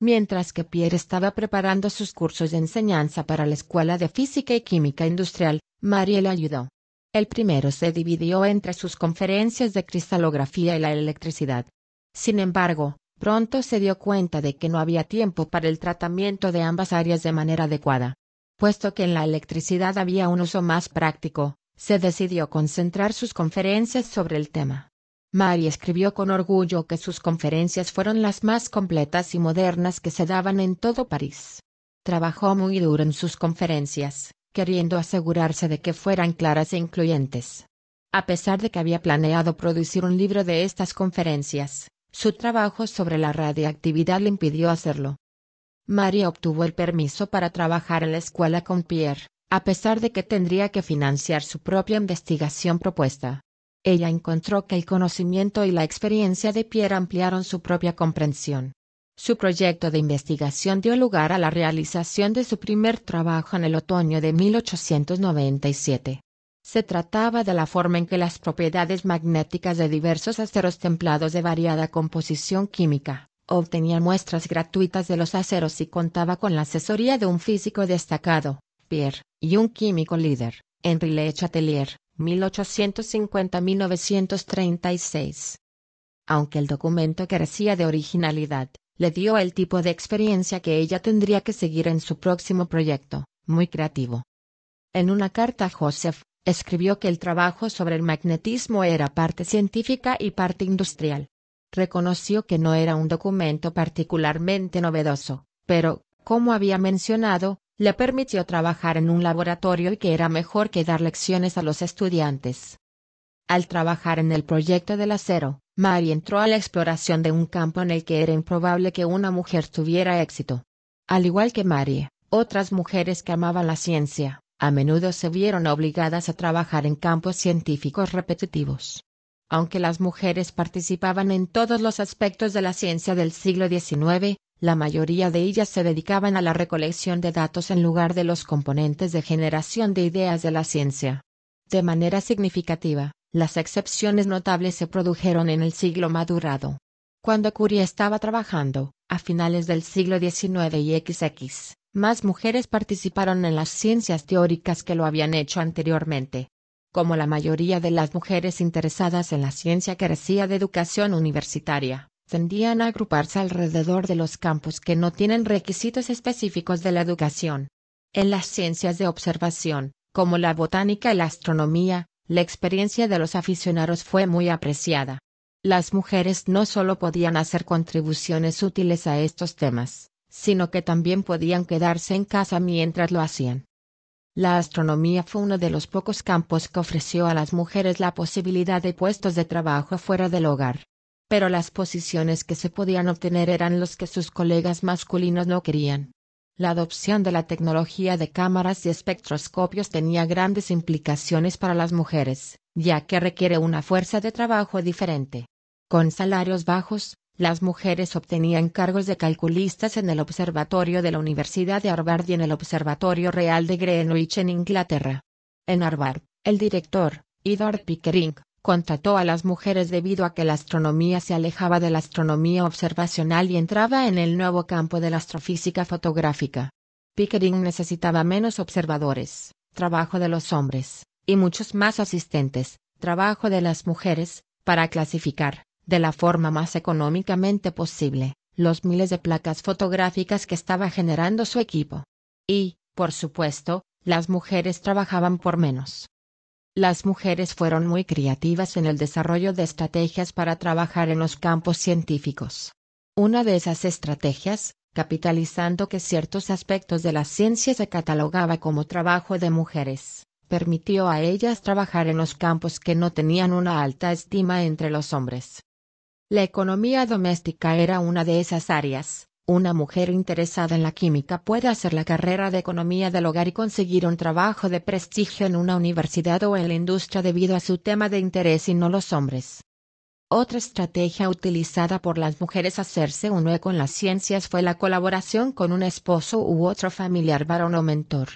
Mientras que Pierre estaba preparando sus cursos de enseñanza para la Escuela de Física y Química Industrial, Marie le ayudó. El primero se dividió entre sus conferencias de cristalografía y la electricidad. Sin embargo, pronto se dio cuenta de que no había tiempo para el tratamiento de ambas áreas de manera adecuada. Puesto que en la electricidad había un uso más práctico, se decidió concentrar sus conferencias sobre el tema. Mari escribió con orgullo que sus conferencias fueron las más completas y modernas que se daban en todo París. Trabajó muy duro en sus conferencias, queriendo asegurarse de que fueran claras e incluyentes. A pesar de que había planeado producir un libro de estas conferencias, su trabajo sobre la radiactividad le impidió hacerlo. María obtuvo el permiso para trabajar en la escuela con Pierre, a pesar de que tendría que financiar su propia investigación propuesta. Ella encontró que el conocimiento y la experiencia de Pierre ampliaron su propia comprensión. Su proyecto de investigación dio lugar a la realización de su primer trabajo en el otoño de 1897. Se trataba de la forma en que las propiedades magnéticas de diversos aceros templados de variada composición química obtenía muestras gratuitas de los aceros y contaba con la asesoría de un físico destacado, y un químico líder, Henri Le Chatelier, 1850-1936. Aunque el documento carecía de originalidad, le dio el tipo de experiencia que ella tendría que seguir en su próximo proyecto, muy creativo. En una carta a Joseph, escribió que el trabajo sobre el magnetismo era parte científica y parte industrial. Reconoció que no era un documento particularmente novedoso, pero, como había mencionado, le permitió trabajar en un laboratorio y que era mejor que dar lecciones a los estudiantes. Al trabajar en el proyecto del acero, Marie entró a la exploración de un campo en el que era improbable que una mujer tuviera éxito. Al igual que Marie, otras mujeres que amaban la ciencia, a menudo se vieron obligadas a trabajar en campos científicos repetitivos. Aunque las mujeres participaban en todos los aspectos de la ciencia del siglo XIX, la mayoría de ellas se dedicaban a la recolección de datos en lugar de los componentes de generación de ideas de la ciencia. De manera significativa, las excepciones notables se produjeron en el siglo madurado. Cuando Curie estaba trabajando, a finales del siglo XIX y XX, más mujeres participaron en las ciencias teóricas que lo habían hecho anteriormente. Como la mayoría de las mujeres interesadas en la ciencia carecía de educación universitaria, tendían a agruparse alrededor de los campos que no tienen requisitos específicos de la educación. En las ciencias de observación, como la botánica y la astronomía, la experiencia de los aficionados fue muy apreciada. Las mujeres no solo podían hacer contribuciones útiles a estos temas, sino que también podían quedarse en casa mientras lo hacían. La astronomía fue uno de los pocos campos que ofreció a las mujeres la posibilidad de puestos de trabajo fuera del hogar pero las posiciones que se podían obtener eran los que sus colegas masculinos no querían. La adopción de la tecnología de cámaras y espectroscopios tenía grandes implicaciones para las mujeres, ya que requiere una fuerza de trabajo diferente. Con salarios bajos, las mujeres obtenían cargos de calculistas en el Observatorio de la Universidad de Harvard y en el Observatorio Real de Greenwich en Inglaterra. En Harvard, el director, Edward Pickering, contrató a las mujeres debido a que la astronomía se alejaba de la astronomía observacional y entraba en el nuevo campo de la astrofísica fotográfica. Pickering necesitaba menos observadores, trabajo de los hombres, y muchos más asistentes, trabajo de las mujeres, para clasificar, de la forma más económicamente posible, los miles de placas fotográficas que estaba generando su equipo. Y, por supuesto, las mujeres trabajaban por menos. Las mujeres fueron muy creativas en el desarrollo de estrategias para trabajar en los campos científicos. Una de esas estrategias, capitalizando que ciertos aspectos de la ciencia se catalogaba como trabajo de mujeres, permitió a ellas trabajar en los campos que no tenían una alta estima entre los hombres. La economía doméstica era una de esas áreas, una mujer interesada en la química puede hacer la carrera de economía del hogar y conseguir un trabajo de prestigio en una universidad o en la industria debido a su tema de interés y no los hombres. Otra estrategia utilizada por las mujeres hacerse un hueco en las ciencias fue la colaboración con un esposo u otro familiar varón o mentor.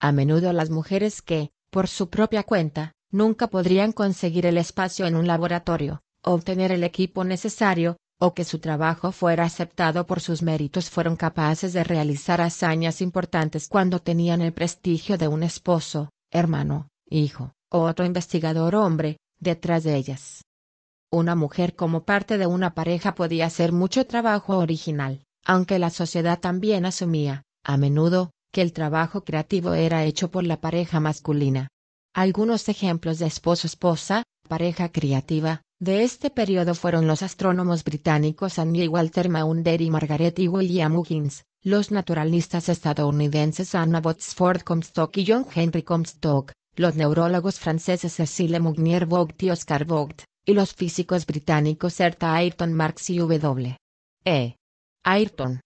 A menudo las mujeres que, por su propia cuenta, nunca podrían conseguir el espacio en un laboratorio, obtener el equipo necesario, o que su trabajo fuera aceptado por sus méritos fueron capaces de realizar hazañas importantes cuando tenían el prestigio de un esposo, hermano, hijo, o otro investigador hombre, detrás de ellas. Una mujer como parte de una pareja podía hacer mucho trabajo original, aunque la sociedad también asumía, a menudo, que el trabajo creativo era hecho por la pareja masculina. Algunos ejemplos de esposo-esposa, pareja creativa, de este periodo fueron los astrónomos británicos Annie Walter Maunder y Margaret y e. William Huggins, los naturalistas estadounidenses Anna Botsford Comstock y John Henry Comstock, los neurólogos franceses Cecile Mugnier Vogt y Oscar Vogt, y los físicos británicos Erta Ayrton Marx y W. E. Ayrton.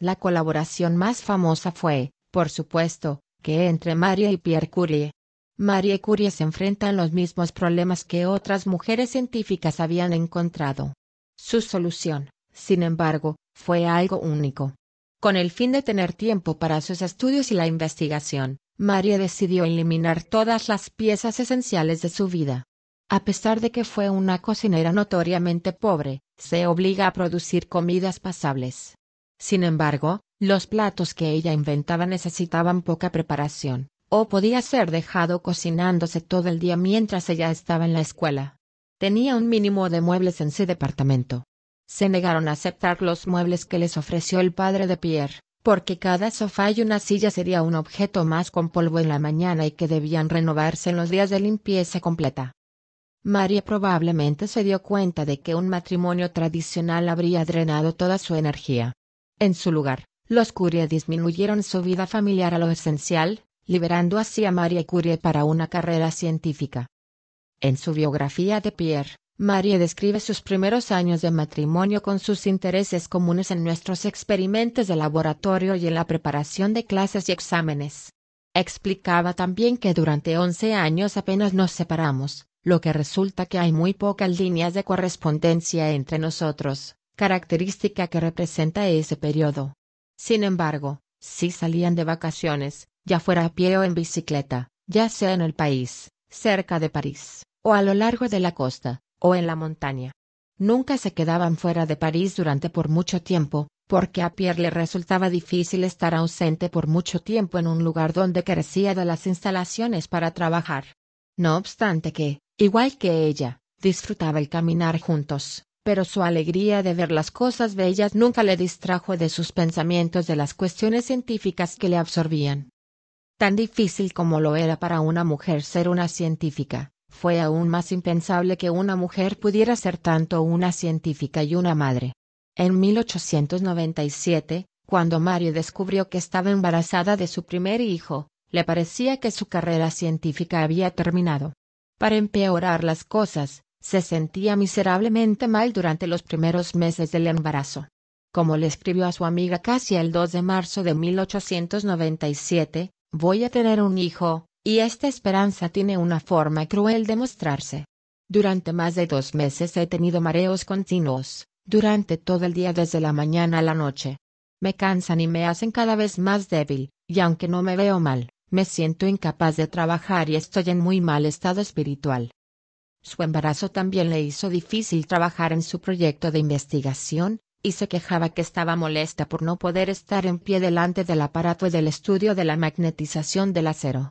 La colaboración más famosa fue, por supuesto, que entre Marie y Pierre Curie, Marie Curie se enfrenta a los mismos problemas que otras mujeres científicas habían encontrado. Su solución, sin embargo, fue algo único. Con el fin de tener tiempo para sus estudios y la investigación, Marie decidió eliminar todas las piezas esenciales de su vida. A pesar de que fue una cocinera notoriamente pobre, se obliga a producir comidas pasables. Sin embargo, los platos que ella inventaba necesitaban poca preparación o podía ser dejado cocinándose todo el día mientras ella estaba en la escuela. Tenía un mínimo de muebles en su departamento. Se negaron a aceptar los muebles que les ofreció el padre de Pierre, porque cada sofá y una silla sería un objeto más con polvo en la mañana y que debían renovarse en los días de limpieza completa. María probablemente se dio cuenta de que un matrimonio tradicional habría drenado toda su energía. En su lugar, los Curia disminuyeron su vida familiar a lo esencial, liberando así a Marie Curie para una carrera científica. En su biografía de Pierre, Marie describe sus primeros años de matrimonio con sus intereses comunes en nuestros experimentos de laboratorio y en la preparación de clases y exámenes. Explicaba también que durante once años apenas nos separamos, lo que resulta que hay muy pocas líneas de correspondencia entre nosotros, característica que representa ese periodo. Sin embargo, sí salían de vacaciones, ya fuera a pie o en bicicleta, ya sea en el país, cerca de París, o a lo largo de la costa, o en la montaña. Nunca se quedaban fuera de París durante por mucho tiempo, porque a Pierre le resultaba difícil estar ausente por mucho tiempo en un lugar donde carecía de las instalaciones para trabajar. No obstante que, igual que ella, disfrutaba el caminar juntos, pero su alegría de ver las cosas bellas nunca le distrajo de sus pensamientos de las cuestiones científicas que le absorbían. Tan difícil como lo era para una mujer ser una científica, fue aún más impensable que una mujer pudiera ser tanto una científica y una madre. En 1897, cuando Mario descubrió que estaba embarazada de su primer hijo, le parecía que su carrera científica había terminado. Para empeorar las cosas, se sentía miserablemente mal durante los primeros meses del embarazo. Como le escribió a su amiga casi el 2 de marzo de 1897, Voy a tener un hijo, y esta esperanza tiene una forma cruel de mostrarse. Durante más de dos meses he tenido mareos continuos, durante todo el día desde la mañana a la noche. Me cansan y me hacen cada vez más débil, y aunque no me veo mal, me siento incapaz de trabajar y estoy en muy mal estado espiritual. Su embarazo también le hizo difícil trabajar en su proyecto de investigación, y se quejaba que estaba molesta por no poder estar en pie delante del aparato del estudio de la magnetización del acero.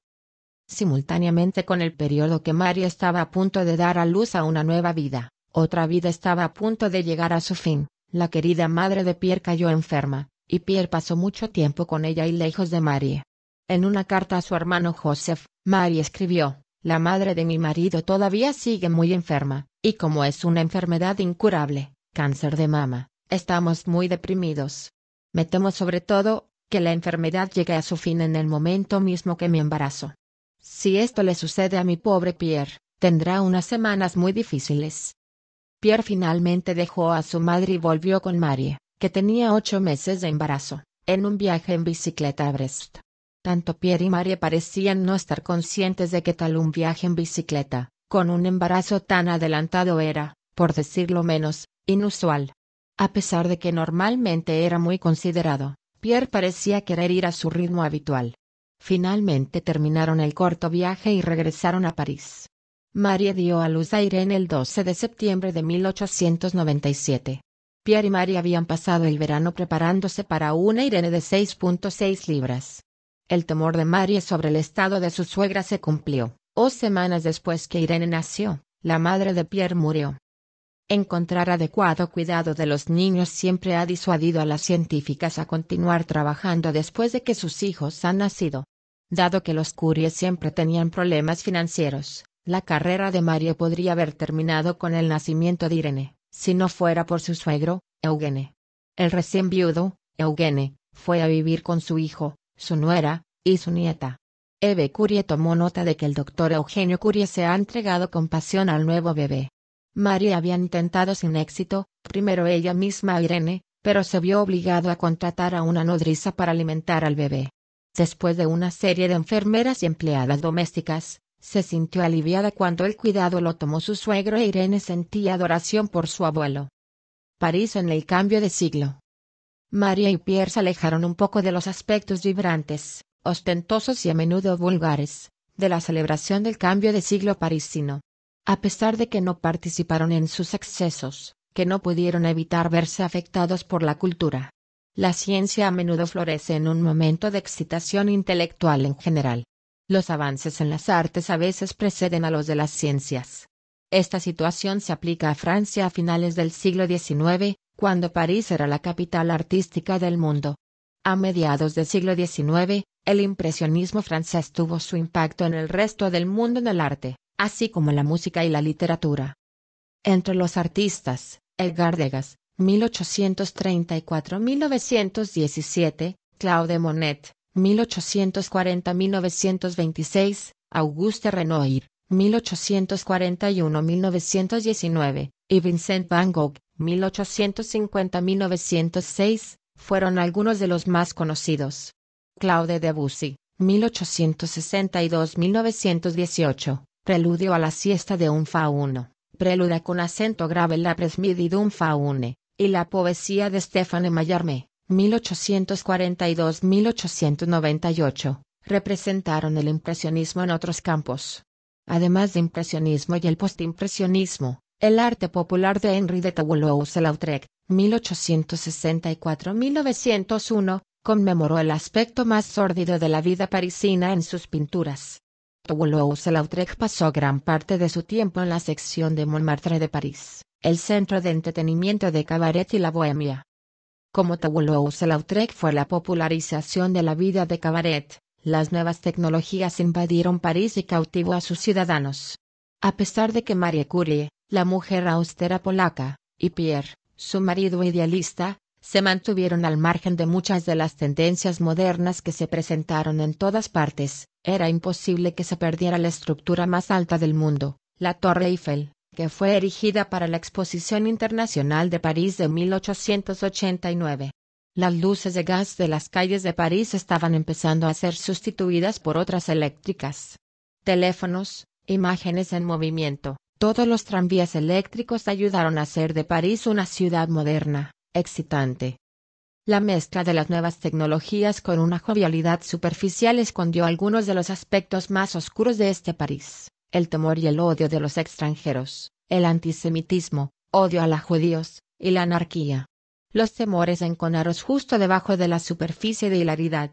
Simultáneamente con el periodo que María estaba a punto de dar a luz a una nueva vida, otra vida estaba a punto de llegar a su fin, la querida madre de Pierre cayó enferma, y Pierre pasó mucho tiempo con ella y lejos de María. En una carta a su hermano Joseph, María escribió, La madre de mi marido todavía sigue muy enferma, y como es una enfermedad incurable, cáncer de mama, Estamos muy deprimidos. Me temo sobre todo, que la enfermedad llegue a su fin en el momento mismo que mi embarazo. Si esto le sucede a mi pobre Pierre, tendrá unas semanas muy difíciles. Pierre finalmente dejó a su madre y volvió con Marie, que tenía ocho meses de embarazo, en un viaje en bicicleta a Brest. Tanto Pierre y Marie parecían no estar conscientes de que tal un viaje en bicicleta, con un embarazo tan adelantado era, por decirlo menos, inusual. A pesar de que normalmente era muy considerado, Pierre parecía querer ir a su ritmo habitual. Finalmente terminaron el corto viaje y regresaron a París. Marie dio a luz a Irene el 12 de septiembre de 1897. Pierre y Marie habían pasado el verano preparándose para una Irene de 6.6 libras. El temor de Marie sobre el estado de su suegra se cumplió. O semanas después que Irene nació, la madre de Pierre murió. Encontrar adecuado cuidado de los niños siempre ha disuadido a las científicas a continuar trabajando después de que sus hijos han nacido. Dado que los Curie siempre tenían problemas financieros, la carrera de Mario podría haber terminado con el nacimiento de Irene, si no fuera por su suegro, Eugene. El recién viudo, Eugene, fue a vivir con su hijo, su nuera, y su nieta. Eve Curie tomó nota de que el doctor Eugenio Curie se ha entregado con pasión al nuevo bebé. María había intentado sin éxito, primero ella misma a Irene, pero se vio obligado a contratar a una nodriza para alimentar al bebé. Después de una serie de enfermeras y empleadas domésticas, se sintió aliviada cuando el cuidado lo tomó su suegro e Irene sentía adoración por su abuelo. París en el cambio de siglo. María y Pierre se alejaron un poco de los aspectos vibrantes, ostentosos y a menudo vulgares, de la celebración del cambio de siglo parisino a pesar de que no participaron en sus excesos, que no pudieron evitar verse afectados por la cultura. La ciencia a menudo florece en un momento de excitación intelectual en general. Los avances en las artes a veces preceden a los de las ciencias. Esta situación se aplica a Francia a finales del siglo XIX, cuando París era la capital artística del mundo. A mediados del siglo XIX, el impresionismo francés tuvo su impacto en el resto del mundo en el arte así como la música y la literatura. Entre los artistas, Edgar Degas, 1834-1917, Claude Monet, 1840-1926, Auguste Renoir, 1841-1919, y Vincent Van Gogh, 1850-1906, fueron algunos de los más conocidos. Claude Debussy, 1862-1918, Preludio a la siesta de un fauno, preluda con acento grave la un faune, y la poesía de Stéphane Mallarmé, 1842-1898, representaron el impresionismo en otros campos. Además de impresionismo y el postimpresionismo, el arte popular de Henri de Toulouse-Lautrec, 1864-1901, conmemoró el aspecto más sórdido de la vida parisina en sus pinturas. Toulouse-Lautrec pasó gran parte de su tiempo en la sección de Montmartre de París, el centro de entretenimiento de Cabaret y la Bohemia. Como Toulouse-Lautrec fue la popularización de la vida de Cabaret, las nuevas tecnologías invadieron París y cautivó a sus ciudadanos. A pesar de que Marie Curie, la mujer austera polaca, y Pierre, su marido idealista, se mantuvieron al margen de muchas de las tendencias modernas que se presentaron en todas partes, era imposible que se perdiera la estructura más alta del mundo, la Torre Eiffel, que fue erigida para la Exposición Internacional de París de 1889. Las luces de gas de las calles de París estaban empezando a ser sustituidas por otras eléctricas. Teléfonos, imágenes en movimiento, todos los tranvías eléctricos ayudaron a hacer de París una ciudad moderna excitante. La mezcla de las nuevas tecnologías con una jovialidad superficial escondió algunos de los aspectos más oscuros de este París, el temor y el odio de los extranjeros, el antisemitismo, odio a los judíos, y la anarquía. Los temores enconaros justo debajo de la superficie de hilaridad.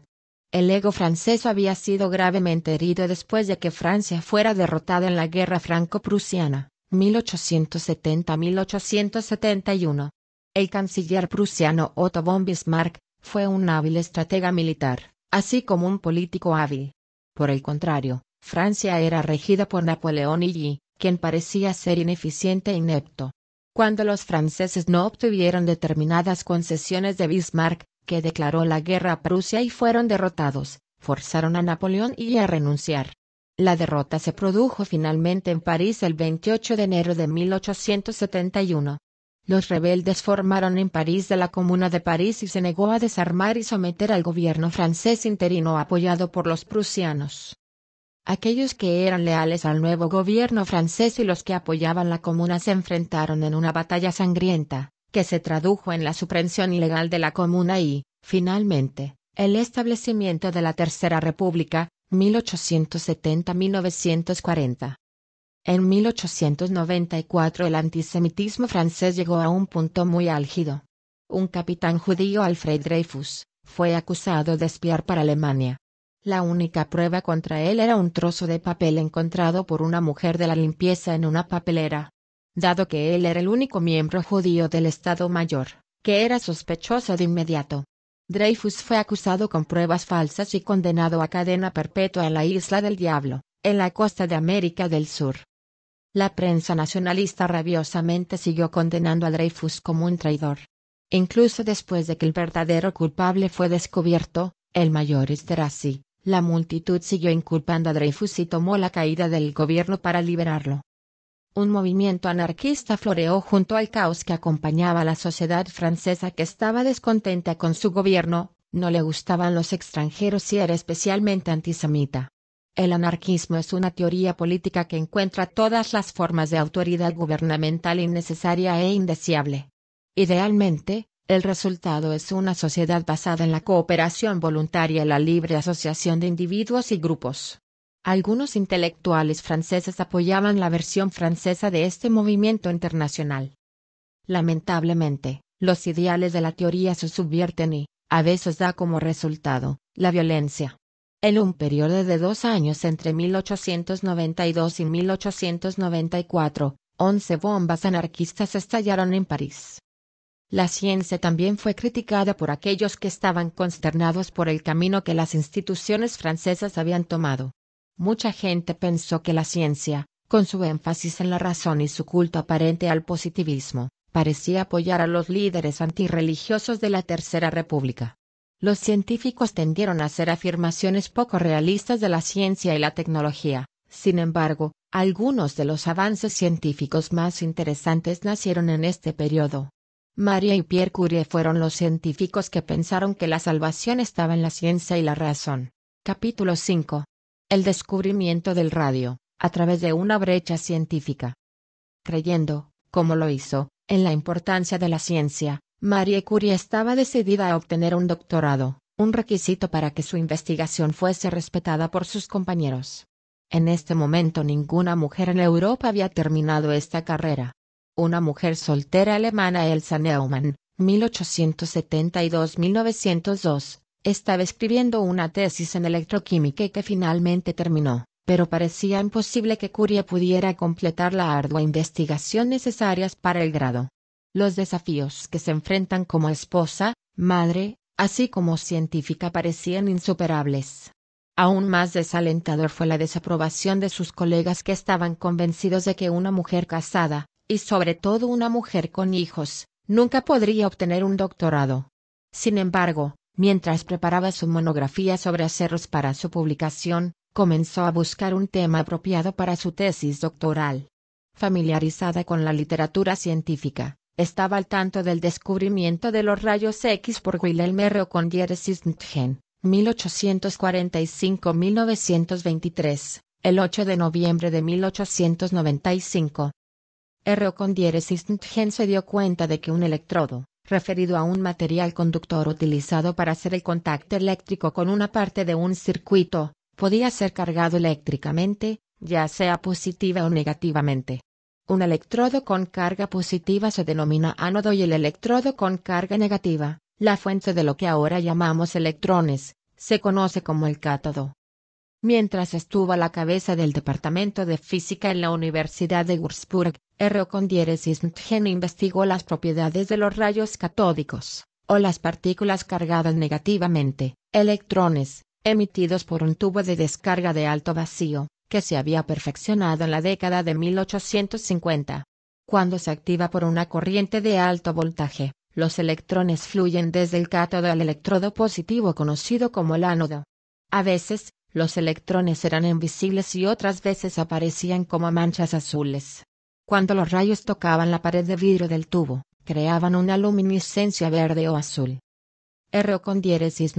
El ego francés había sido gravemente herido después de que Francia fuera derrotada en la Guerra Franco-Prusiana, 1870-1871, el canciller prusiano Otto von Bismarck fue un hábil estratega militar, así como un político hábil. Por el contrario, Francia era regida por Napoleón Yi, quien parecía ser ineficiente e inepto. Cuando los franceses no obtuvieron determinadas concesiones de Bismarck, que declaró la guerra a Prusia y fueron derrotados, forzaron a Napoleón y a renunciar. La derrota se produjo finalmente en París el 28 de enero de 1871, los rebeldes formaron en París de la Comuna de París y se negó a desarmar y someter al gobierno francés interino apoyado por los prusianos. Aquellos que eran leales al nuevo gobierno francés y los que apoyaban la Comuna se enfrentaron en una batalla sangrienta, que se tradujo en la suprensión ilegal de la Comuna y, finalmente, el establecimiento de la Tercera República, 1870-1940. En 1894 el antisemitismo francés llegó a un punto muy álgido. Un capitán judío Alfred Dreyfus, fue acusado de espiar para Alemania. La única prueba contra él era un trozo de papel encontrado por una mujer de la limpieza en una papelera. Dado que él era el único miembro judío del Estado Mayor, que era sospechoso de inmediato. Dreyfus fue acusado con pruebas falsas y condenado a cadena perpetua en la Isla del Diablo, en la costa de América del Sur. La prensa nacionalista rabiosamente siguió condenando a Dreyfus como un traidor. Incluso después de que el verdadero culpable fue descubierto, el mayor Esterasi, la multitud siguió inculpando a Dreyfus y tomó la caída del gobierno para liberarlo. Un movimiento anarquista floreó junto al caos que acompañaba a la sociedad francesa que estaba descontenta con su gobierno, no le gustaban los extranjeros y era especialmente antisemita. El anarquismo es una teoría política que encuentra todas las formas de autoridad gubernamental innecesaria e indeseable. Idealmente, el resultado es una sociedad basada en la cooperación voluntaria y la libre asociación de individuos y grupos. Algunos intelectuales franceses apoyaban la versión francesa de este movimiento internacional. Lamentablemente, los ideales de la teoría se subvierten y, a veces da como resultado, la violencia en un periodo de dos años entre 1892 y 1894, once bombas anarquistas estallaron en París. La ciencia también fue criticada por aquellos que estaban consternados por el camino que las instituciones francesas habían tomado. Mucha gente pensó que la ciencia, con su énfasis en la razón y su culto aparente al positivismo, parecía apoyar a los líderes antirreligiosos de la Tercera República los científicos tendieron a hacer afirmaciones poco realistas de la ciencia y la tecnología. Sin embargo, algunos de los avances científicos más interesantes nacieron en este periodo. María y Pierre Curie fueron los científicos que pensaron que la salvación estaba en la ciencia y la razón. Capítulo 5. El descubrimiento del radio, a través de una brecha científica. Creyendo, como lo hizo, en la importancia de la ciencia, Marie Curie estaba decidida a obtener un doctorado, un requisito para que su investigación fuese respetada por sus compañeros. En este momento ninguna mujer en Europa había terminado esta carrera. Una mujer soltera alemana Elsa Neumann, 1872-1902, estaba escribiendo una tesis en electroquímica y que finalmente terminó, pero parecía imposible que Curie pudiera completar la ardua investigación necesaria para el grado los desafíos que se enfrentan como esposa, madre, así como científica parecían insuperables. Aún más desalentador fue la desaprobación de sus colegas que estaban convencidos de que una mujer casada, y sobre todo una mujer con hijos, nunca podría obtener un doctorado. Sin embargo, mientras preparaba su monografía sobre acerros para su publicación, comenzó a buscar un tema apropiado para su tesis doctoral. Familiarizada con la literatura científica, estaba al tanto del descubrimiento de los rayos X por Wilhelm R. 1845-1923, el 8 de noviembre de 1895. R. se dio cuenta de que un electrodo, referido a un material conductor utilizado para hacer el contacto eléctrico con una parte de un circuito, podía ser cargado eléctricamente, ya sea positiva o negativamente. Un electrodo con carga positiva se denomina ánodo y el electrodo con carga negativa, la fuente de lo que ahora llamamos electrones, se conoce como el cátodo. Mientras estuvo a la cabeza del Departamento de Física en la Universidad de Würzburg, R. condieres investigó las propiedades de los rayos catódicos, o las partículas cargadas negativamente, electrones, emitidos por un tubo de descarga de alto vacío, que se había perfeccionado en la década de 1850. Cuando se activa por una corriente de alto voltaje, los electrones fluyen desde el cátodo al electrodo positivo conocido como el ánodo. A veces, los electrones eran invisibles y otras veces aparecían como manchas azules. Cuando los rayos tocaban la pared de vidrio del tubo, creaban una luminiscencia verde o azul. R. y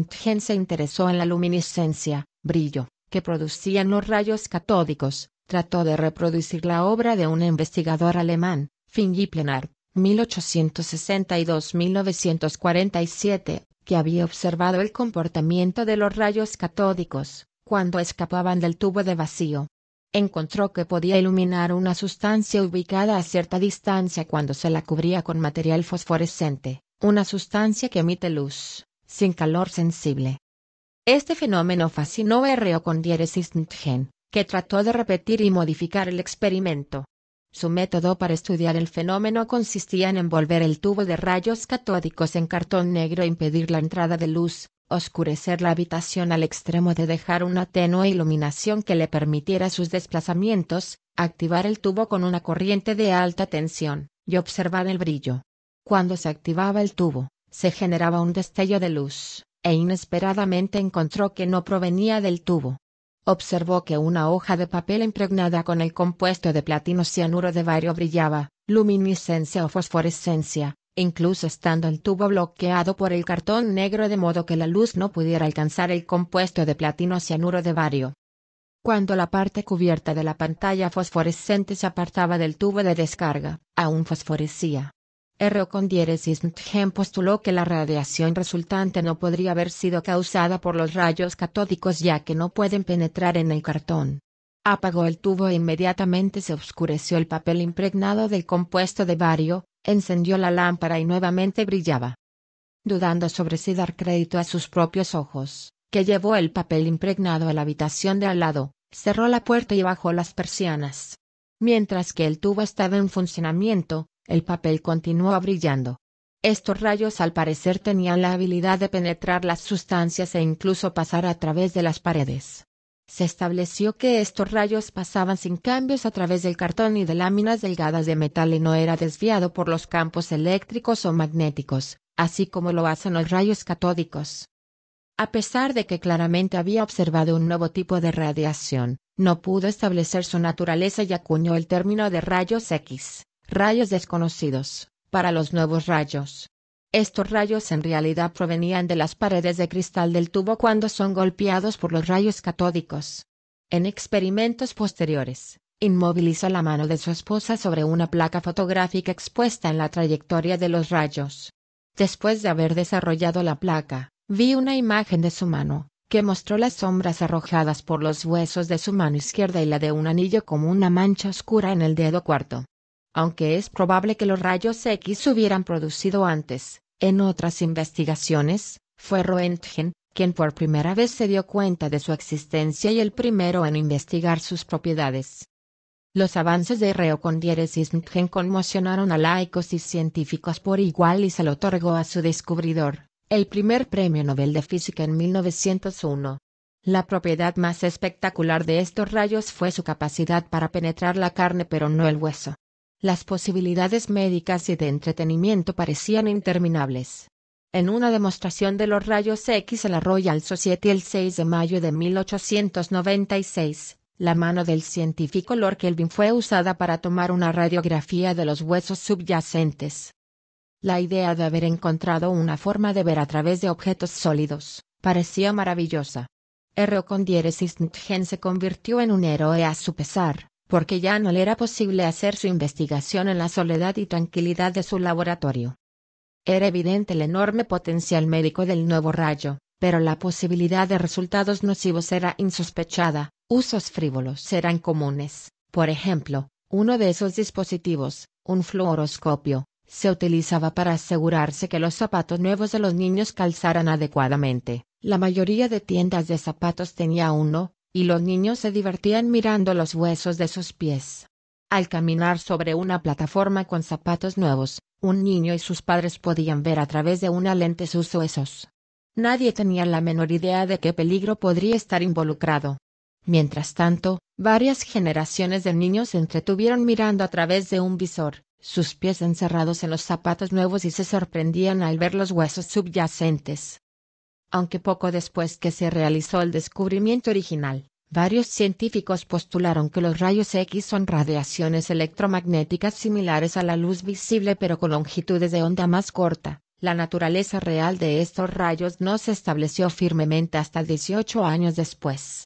se interesó en la luminiscencia, brillo, que producían los rayos catódicos, trató de reproducir la obra de un investigador alemán, Fingiplenar, 1862-1947, que había observado el comportamiento de los rayos catódicos cuando escapaban del tubo de vacío. Encontró que podía iluminar una sustancia ubicada a cierta distancia cuando se la cubría con material fosforescente, una sustancia que emite luz, sin calor sensible. Este fenómeno fascinó a R.O. con que trató de repetir y modificar el experimento. Su método para estudiar el fenómeno consistía en envolver el tubo de rayos catódicos en cartón negro e impedir la entrada de luz, oscurecer la habitación al extremo de dejar una tenue iluminación que le permitiera sus desplazamientos, activar el tubo con una corriente de alta tensión, y observar el brillo. Cuando se activaba el tubo, se generaba un destello de luz, e inesperadamente encontró que no provenía del tubo. Observó que una hoja de papel impregnada con el compuesto de platino cianuro de bario brillaba, luminiscencia o fosforescencia, incluso estando el tubo bloqueado por el cartón negro de modo que la luz no pudiera alcanzar el compuesto de platino cianuro de bario. Cuando la parte cubierta de la pantalla fosforescente se apartaba del tubo de descarga, aún fosforescía. R. condieres postuló que la radiación resultante no podría haber sido causada por los rayos catódicos ya que no pueden penetrar en el cartón. Apagó el tubo e inmediatamente se oscureció el papel impregnado del compuesto de bario, encendió la lámpara y nuevamente brillaba. Dudando sobre si dar crédito a sus propios ojos, que llevó el papel impregnado a la habitación de al lado, cerró la puerta y bajó las persianas. Mientras que el tubo estaba en funcionamiento, el papel continuó brillando. Estos rayos al parecer tenían la habilidad de penetrar las sustancias e incluso pasar a través de las paredes. Se estableció que estos rayos pasaban sin cambios a través del cartón y de láminas delgadas de metal y no era desviado por los campos eléctricos o magnéticos, así como lo hacen los rayos catódicos. A pesar de que claramente había observado un nuevo tipo de radiación, no pudo establecer su naturaleza y acuñó el término de rayos X rayos desconocidos, para los nuevos rayos. Estos rayos en realidad provenían de las paredes de cristal del tubo cuando son golpeados por los rayos catódicos. En experimentos posteriores, inmovilizó la mano de su esposa sobre una placa fotográfica expuesta en la trayectoria de los rayos. Después de haber desarrollado la placa, vi una imagen de su mano, que mostró las sombras arrojadas por los huesos de su mano izquierda y la de un anillo como una mancha oscura en el dedo cuarto aunque es probable que los rayos X se hubieran producido antes. En otras investigaciones, fue Roentgen quien por primera vez se dio cuenta de su existencia y el primero en investigar sus propiedades. Los avances de Reo y Sntgen conmocionaron a laicos y científicos por igual y se lo otorgó a su descubridor, el primer premio Nobel de Física en 1901. La propiedad más espectacular de estos rayos fue su capacidad para penetrar la carne pero no el hueso. Las posibilidades médicas y de entretenimiento parecían interminables. En una demostración de los rayos X en la Royal Society el 6 de mayo de 1896, la mano del científico Lord Kelvin fue usada para tomar una radiografía de los huesos subyacentes. La idea de haber encontrado una forma de ver a través de objetos sólidos parecía maravillosa. R. y se convirtió en un héroe a su pesar, porque ya no le era posible hacer su investigación en la soledad y tranquilidad de su laboratorio. Era evidente el enorme potencial médico del nuevo rayo, pero la posibilidad de resultados nocivos era insospechada, usos frívolos eran comunes, por ejemplo, uno de esos dispositivos, un fluoroscopio, se utilizaba para asegurarse que los zapatos nuevos de los niños calzaran adecuadamente. La mayoría de tiendas de zapatos tenía uno, y los niños se divertían mirando los huesos de sus pies. Al caminar sobre una plataforma con zapatos nuevos, un niño y sus padres podían ver a través de una lente sus huesos. Nadie tenía la menor idea de qué peligro podría estar involucrado. Mientras tanto, varias generaciones de niños se entretuvieron mirando a través de un visor, sus pies encerrados en los zapatos nuevos y se sorprendían al ver los huesos subyacentes aunque poco después que se realizó el descubrimiento original, varios científicos postularon que los rayos X son radiaciones electromagnéticas similares a la luz visible pero con longitudes de onda más corta. La naturaleza real de estos rayos no se estableció firmemente hasta 18 años después.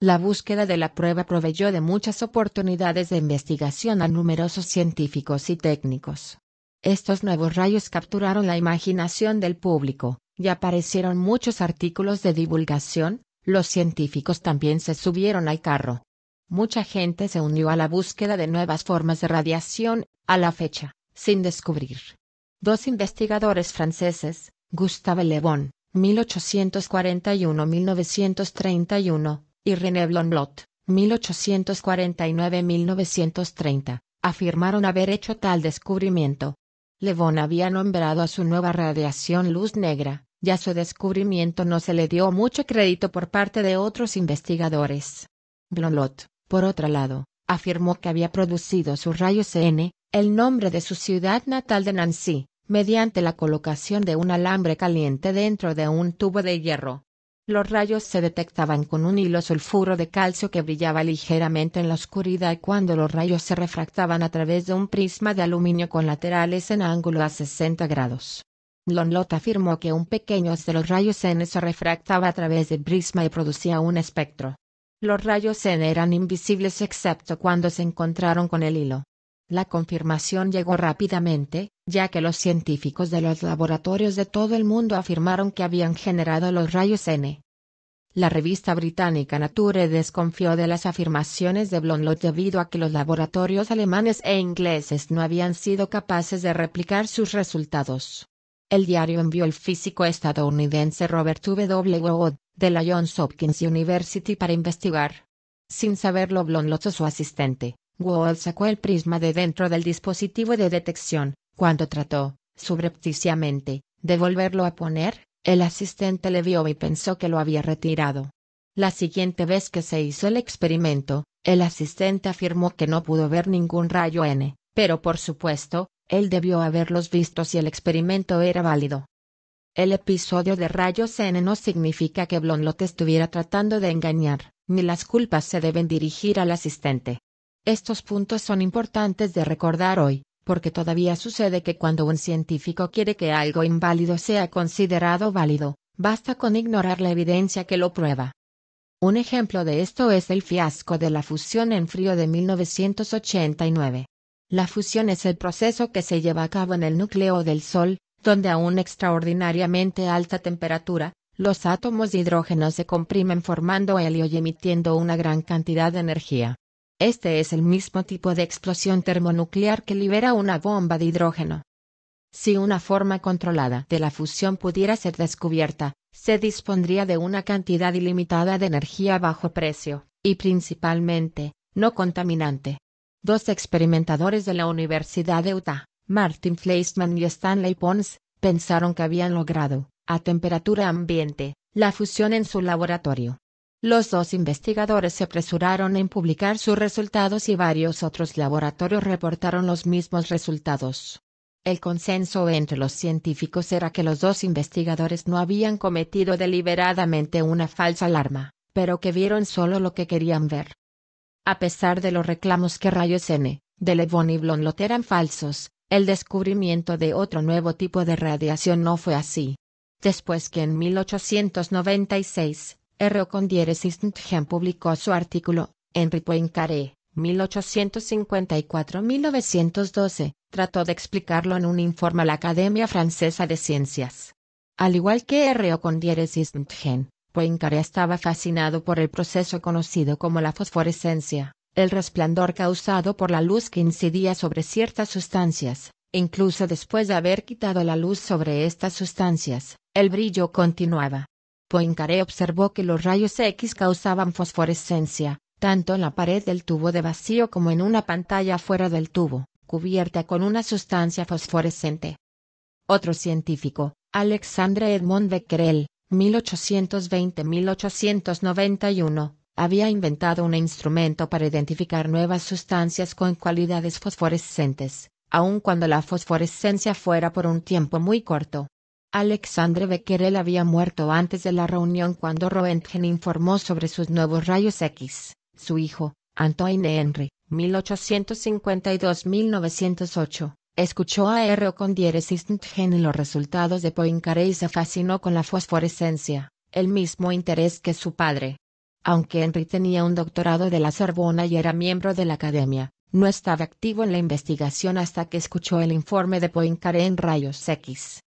La búsqueda de la prueba proveyó de muchas oportunidades de investigación a numerosos científicos y técnicos. Estos nuevos rayos capturaron la imaginación del público, y aparecieron muchos artículos de divulgación, los científicos también se subieron al carro. Mucha gente se unió a la búsqueda de nuevas formas de radiación, a la fecha, sin descubrir. Dos investigadores franceses, Gustave Le 1841-1931, y René Blondlot, 1849-1930, afirmaron haber hecho tal descubrimiento. Le había nombrado a su nueva radiación luz negra, ya su descubrimiento no se le dio mucho crédito por parte de otros investigadores. Blondlot, por otro lado, afirmó que había producido sus rayos CN, el nombre de su ciudad natal de Nancy, mediante la colocación de un alambre caliente dentro de un tubo de hierro. Los rayos se detectaban con un hilo sulfuro de calcio que brillaba ligeramente en la oscuridad y cuando los rayos se refractaban a través de un prisma de aluminio con laterales en ángulo a 60 grados. Blonlot afirmó que un pequeño de los rayos N se refractaba a través de prisma y producía un espectro. Los rayos N eran invisibles excepto cuando se encontraron con el hilo. La confirmación llegó rápidamente, ya que los científicos de los laboratorios de todo el mundo afirmaron que habían generado los rayos N. La revista británica Nature desconfió de las afirmaciones de Blonlot debido a que los laboratorios alemanes e ingleses no habían sido capaces de replicar sus resultados. El diario envió al físico estadounidense Robert W. Wood, de la Johns Hopkins University para investigar. Sin saberlo Blonlotso su asistente, Wood sacó el prisma de dentro del dispositivo de detección, cuando trató, subrepticiamente, de volverlo a poner, el asistente le vio y pensó que lo había retirado. La siguiente vez que se hizo el experimento, el asistente afirmó que no pudo ver ningún rayo N, pero por supuesto, él debió haberlos visto si el experimento era válido. El episodio de rayos N no significa que Blonlot estuviera tratando de engañar, ni las culpas se deben dirigir al asistente. Estos puntos son importantes de recordar hoy, porque todavía sucede que cuando un científico quiere que algo inválido sea considerado válido, basta con ignorar la evidencia que lo prueba. Un ejemplo de esto es el fiasco de la fusión en frío de 1989. La fusión es el proceso que se lleva a cabo en el núcleo del Sol, donde a una extraordinariamente alta temperatura, los átomos de hidrógeno se comprimen formando helio y emitiendo una gran cantidad de energía. Este es el mismo tipo de explosión termonuclear que libera una bomba de hidrógeno. Si una forma controlada de la fusión pudiera ser descubierta, se dispondría de una cantidad ilimitada de energía a bajo precio, y principalmente, no contaminante dos experimentadores de la Universidad de Utah, Martin Fleischmann y Stanley Pons, pensaron que habían logrado, a temperatura ambiente, la fusión en su laboratorio. Los dos investigadores se apresuraron en publicar sus resultados y varios otros laboratorios reportaron los mismos resultados. El consenso entre los científicos era que los dos investigadores no habían cometido deliberadamente una falsa alarma, pero que vieron solo lo que querían ver. A pesar de los reclamos que rayos N, e, de Levon y Blondlot eran falsos, el descubrimiento de otro nuevo tipo de radiación no fue así. Después que en 1896, R. Condieres publicó su artículo, Henri Poincaré, 1854-1912, trató de explicarlo en un informe a la Academia Francesa de Ciencias. Al igual que R. Condieres Isntgen. Poincaré estaba fascinado por el proceso conocido como la fosforescencia, el resplandor causado por la luz que incidía sobre ciertas sustancias, incluso después de haber quitado la luz sobre estas sustancias, el brillo continuaba. Poincaré observó que los rayos X causaban fosforescencia, tanto en la pared del tubo de vacío como en una pantalla fuera del tubo, cubierta con una sustancia fosforescente. Otro científico, Alexandre Edmond Becquerel, 1820-1891, había inventado un instrumento para identificar nuevas sustancias con cualidades fosforescentes, aun cuando la fosforescencia fuera por un tiempo muy corto. Alexandre Becquerel había muerto antes de la reunión cuando Roentgen informó sobre sus nuevos rayos X. Su hijo, Antoine Henry, 1852-1908, Escuchó a R. Condieres Gen y los resultados de Poincaré y se fascinó con la fosforescencia, el mismo interés que su padre. Aunque Henry tenía un doctorado de la Sorbona y era miembro de la academia, no estaba activo en la investigación hasta que escuchó el informe de Poincaré en rayos X.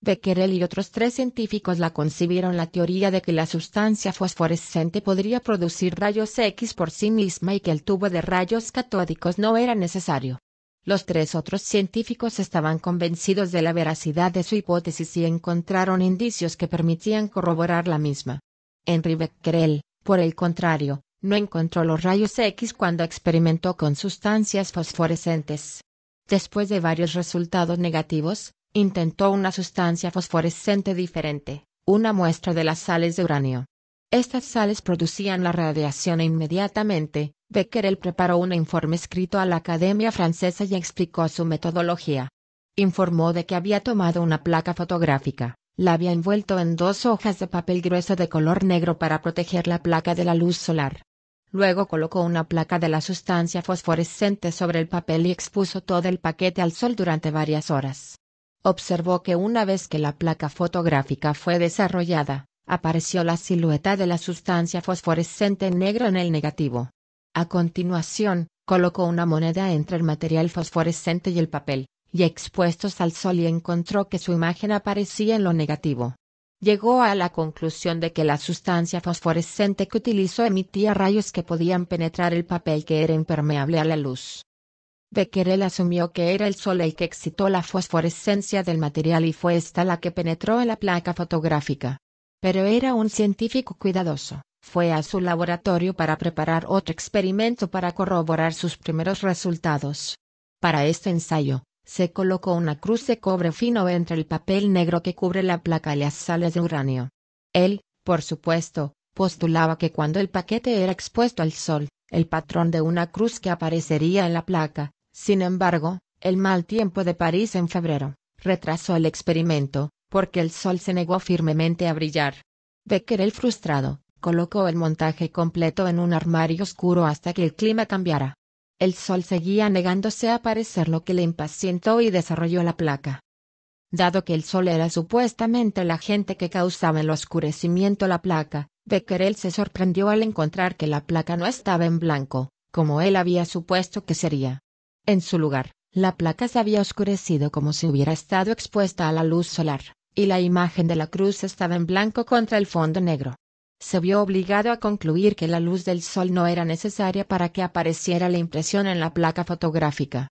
Becquerel y otros tres científicos la concibieron la teoría de que la sustancia fosforescente podría producir rayos X por sí misma y que el tubo de rayos catódicos no era necesario. Los tres otros científicos estaban convencidos de la veracidad de su hipótesis y encontraron indicios que permitían corroborar la misma. Henry Becquerel, por el contrario, no encontró los rayos X cuando experimentó con sustancias fosforescentes. Después de varios resultados negativos, intentó una sustancia fosforescente diferente, una muestra de las sales de uranio. Estas sales producían la radiación inmediatamente, Becquerel preparó un informe escrito a la Academia Francesa y explicó su metodología. Informó de que había tomado una placa fotográfica, la había envuelto en dos hojas de papel grueso de color negro para proteger la placa de la luz solar. Luego colocó una placa de la sustancia fosforescente sobre el papel y expuso todo el paquete al sol durante varias horas. Observó que una vez que la placa fotográfica fue desarrollada, apareció la silueta de la sustancia fosforescente negro en el negativo. A continuación, colocó una moneda entre el material fosforescente y el papel, y expuestos al sol y encontró que su imagen aparecía en lo negativo. Llegó a la conclusión de que la sustancia fosforescente que utilizó emitía rayos que podían penetrar el papel que era impermeable a la luz. Becquerel asumió que era el sol el que excitó la fosforescencia del material y fue esta la que penetró en la placa fotográfica. Pero era un científico cuidadoso. Fue a su laboratorio para preparar otro experimento para corroborar sus primeros resultados. Para este ensayo, se colocó una cruz de cobre fino entre el papel negro que cubre la placa y las sales de uranio. Él, por supuesto, postulaba que cuando el paquete era expuesto al sol, el patrón de una cruz que aparecería en la placa, sin embargo, el mal tiempo de París en febrero, retrasó el experimento, porque el sol se negó firmemente a brillar. Becker el frustrado, colocó el montaje completo en un armario oscuro hasta que el clima cambiara. El sol seguía negándose a parecer lo que le impacientó y desarrolló la placa. Dado que el sol era supuestamente la agente que causaba el oscurecimiento la placa, Becquerel se sorprendió al encontrar que la placa no estaba en blanco, como él había supuesto que sería. En su lugar, la placa se había oscurecido como si hubiera estado expuesta a la luz solar, y la imagen de la cruz estaba en blanco contra el fondo negro se vio obligado a concluir que la luz del sol no era necesaria para que apareciera la impresión en la placa fotográfica.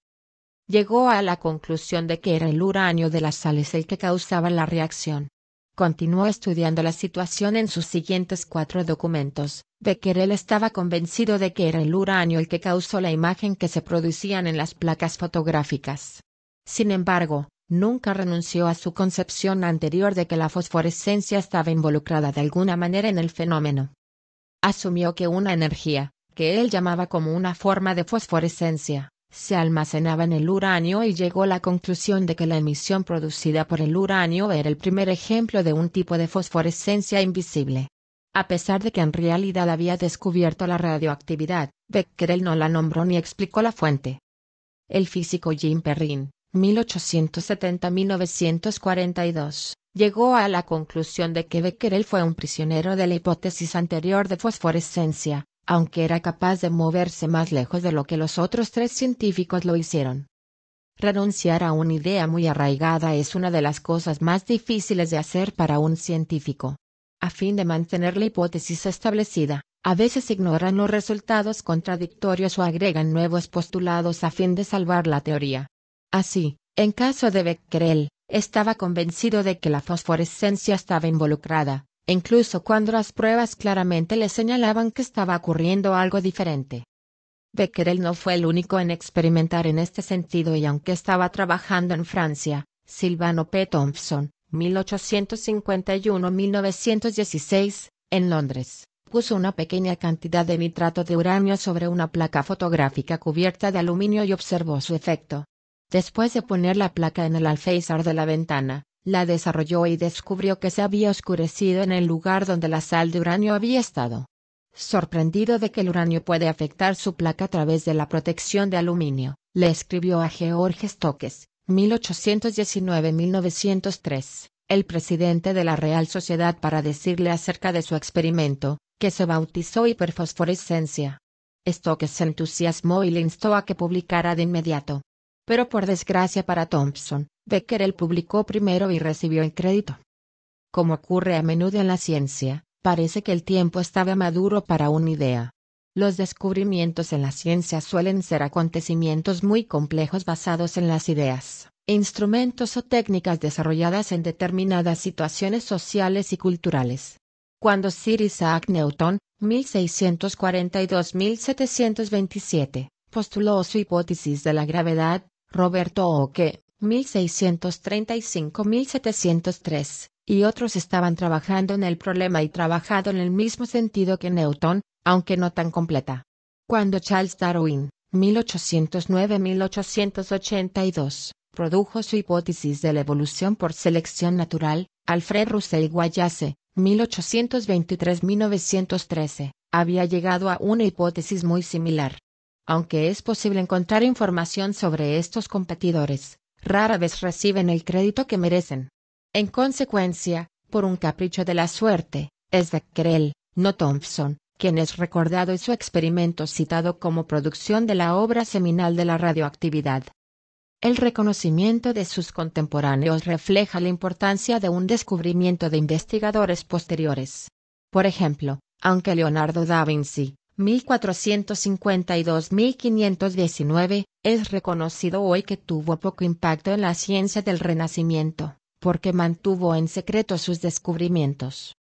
Llegó a la conclusión de que era el uranio de las sales el que causaba la reacción. Continuó estudiando la situación en sus siguientes cuatro documentos. Becquerel estaba convencido de que era el uranio el que causó la imagen que se producían en las placas fotográficas. Sin embargo, nunca renunció a su concepción anterior de que la fosforescencia estaba involucrada de alguna manera en el fenómeno. Asumió que una energía, que él llamaba como una forma de fosforescencia, se almacenaba en el uranio y llegó a la conclusión de que la emisión producida por el uranio era el primer ejemplo de un tipo de fosforescencia invisible. A pesar de que en realidad había descubierto la radioactividad, Becquerel no la nombró ni explicó la fuente. El físico Jim Perrin, 1870-1942, llegó a la conclusión de que Becquerel fue un prisionero de la hipótesis anterior de fosforescencia, aunque era capaz de moverse más lejos de lo que los otros tres científicos lo hicieron. Renunciar a una idea muy arraigada es una de las cosas más difíciles de hacer para un científico. A fin de mantener la hipótesis establecida, a veces ignoran los resultados contradictorios o agregan nuevos postulados a fin de salvar la teoría. Así, en caso de Becquerel, estaba convencido de que la fosforescencia estaba involucrada, incluso cuando las pruebas claramente le señalaban que estaba ocurriendo algo diferente. Becquerel no fue el único en experimentar en este sentido y aunque estaba trabajando en Francia, Silvano P. Thompson, 1851-1916, en Londres, puso una pequeña cantidad de nitrato de uranio sobre una placa fotográfica cubierta de aluminio y observó su efecto, Después de poner la placa en el alféizar de la ventana, la desarrolló y descubrió que se había oscurecido en el lugar donde la sal de uranio había estado. Sorprendido de que el uranio puede afectar su placa a través de la protección de aluminio, le escribió a George Stokes, 1819-1903, el presidente de la Real Sociedad para decirle acerca de su experimento, que se bautizó hiperfosforescencia. Stokes se entusiasmó y le instó a que publicara de inmediato pero por desgracia para Thompson, Becker el publicó primero y recibió el crédito. Como ocurre a menudo en la ciencia, parece que el tiempo estaba maduro para una idea. Los descubrimientos en la ciencia suelen ser acontecimientos muy complejos basados en las ideas, instrumentos o técnicas desarrolladas en determinadas situaciones sociales y culturales. Cuando Sir Isaac Newton, 1642-1727, postuló su hipótesis de la gravedad, Roberto Oque, 1635-1703, y otros estaban trabajando en el problema y trabajado en el mismo sentido que Newton, aunque no tan completa. Cuando Charles Darwin, 1809-1882, produjo su hipótesis de la evolución por selección natural, Alfred Russell Wallace, 1823-1913, había llegado a una hipótesis muy similar. Aunque es posible encontrar información sobre estos competidores, rara vez reciben el crédito que merecen. En consecuencia, por un capricho de la suerte, es de Becquerel, no Thompson, quien es recordado en su experimento citado como producción de la obra seminal de la radioactividad. El reconocimiento de sus contemporáneos refleja la importancia de un descubrimiento de investigadores posteriores. Por ejemplo, aunque Leonardo da Vinci, 1452-1519, es reconocido hoy que tuvo poco impacto en la ciencia del Renacimiento, porque mantuvo en secreto sus descubrimientos.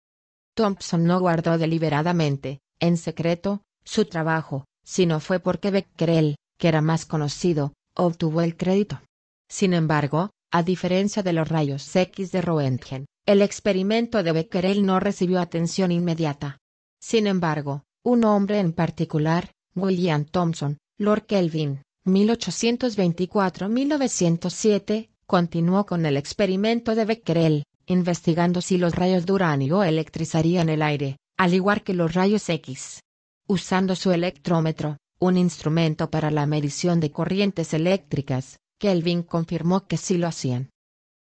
Thompson no guardó deliberadamente, en secreto, su trabajo, sino fue porque Becquerel, que era más conocido, obtuvo el crédito. Sin embargo, a diferencia de los rayos X de Roentgen, el experimento de Becquerel no recibió atención inmediata. Sin embargo, un hombre en particular, William Thompson, Lord Kelvin, 1824-1907, continuó con el experimento de Becquerel, investigando si los rayos de uranio electrizarían el aire, al igual que los rayos X. Usando su electrómetro, un instrumento para la medición de corrientes eléctricas, Kelvin confirmó que sí lo hacían.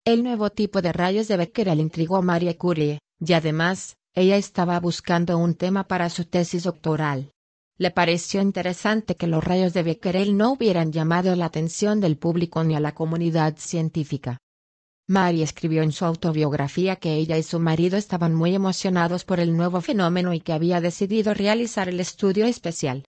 El nuevo tipo de rayos de Becquerel intrigó a Marie Curie, y además, ella estaba buscando un tema para su tesis doctoral. Le pareció interesante que los rayos de Becquerel no hubieran llamado la atención del público ni a la comunidad científica. Mary escribió en su autobiografía que ella y su marido estaban muy emocionados por el nuevo fenómeno y que había decidido realizar el estudio especial.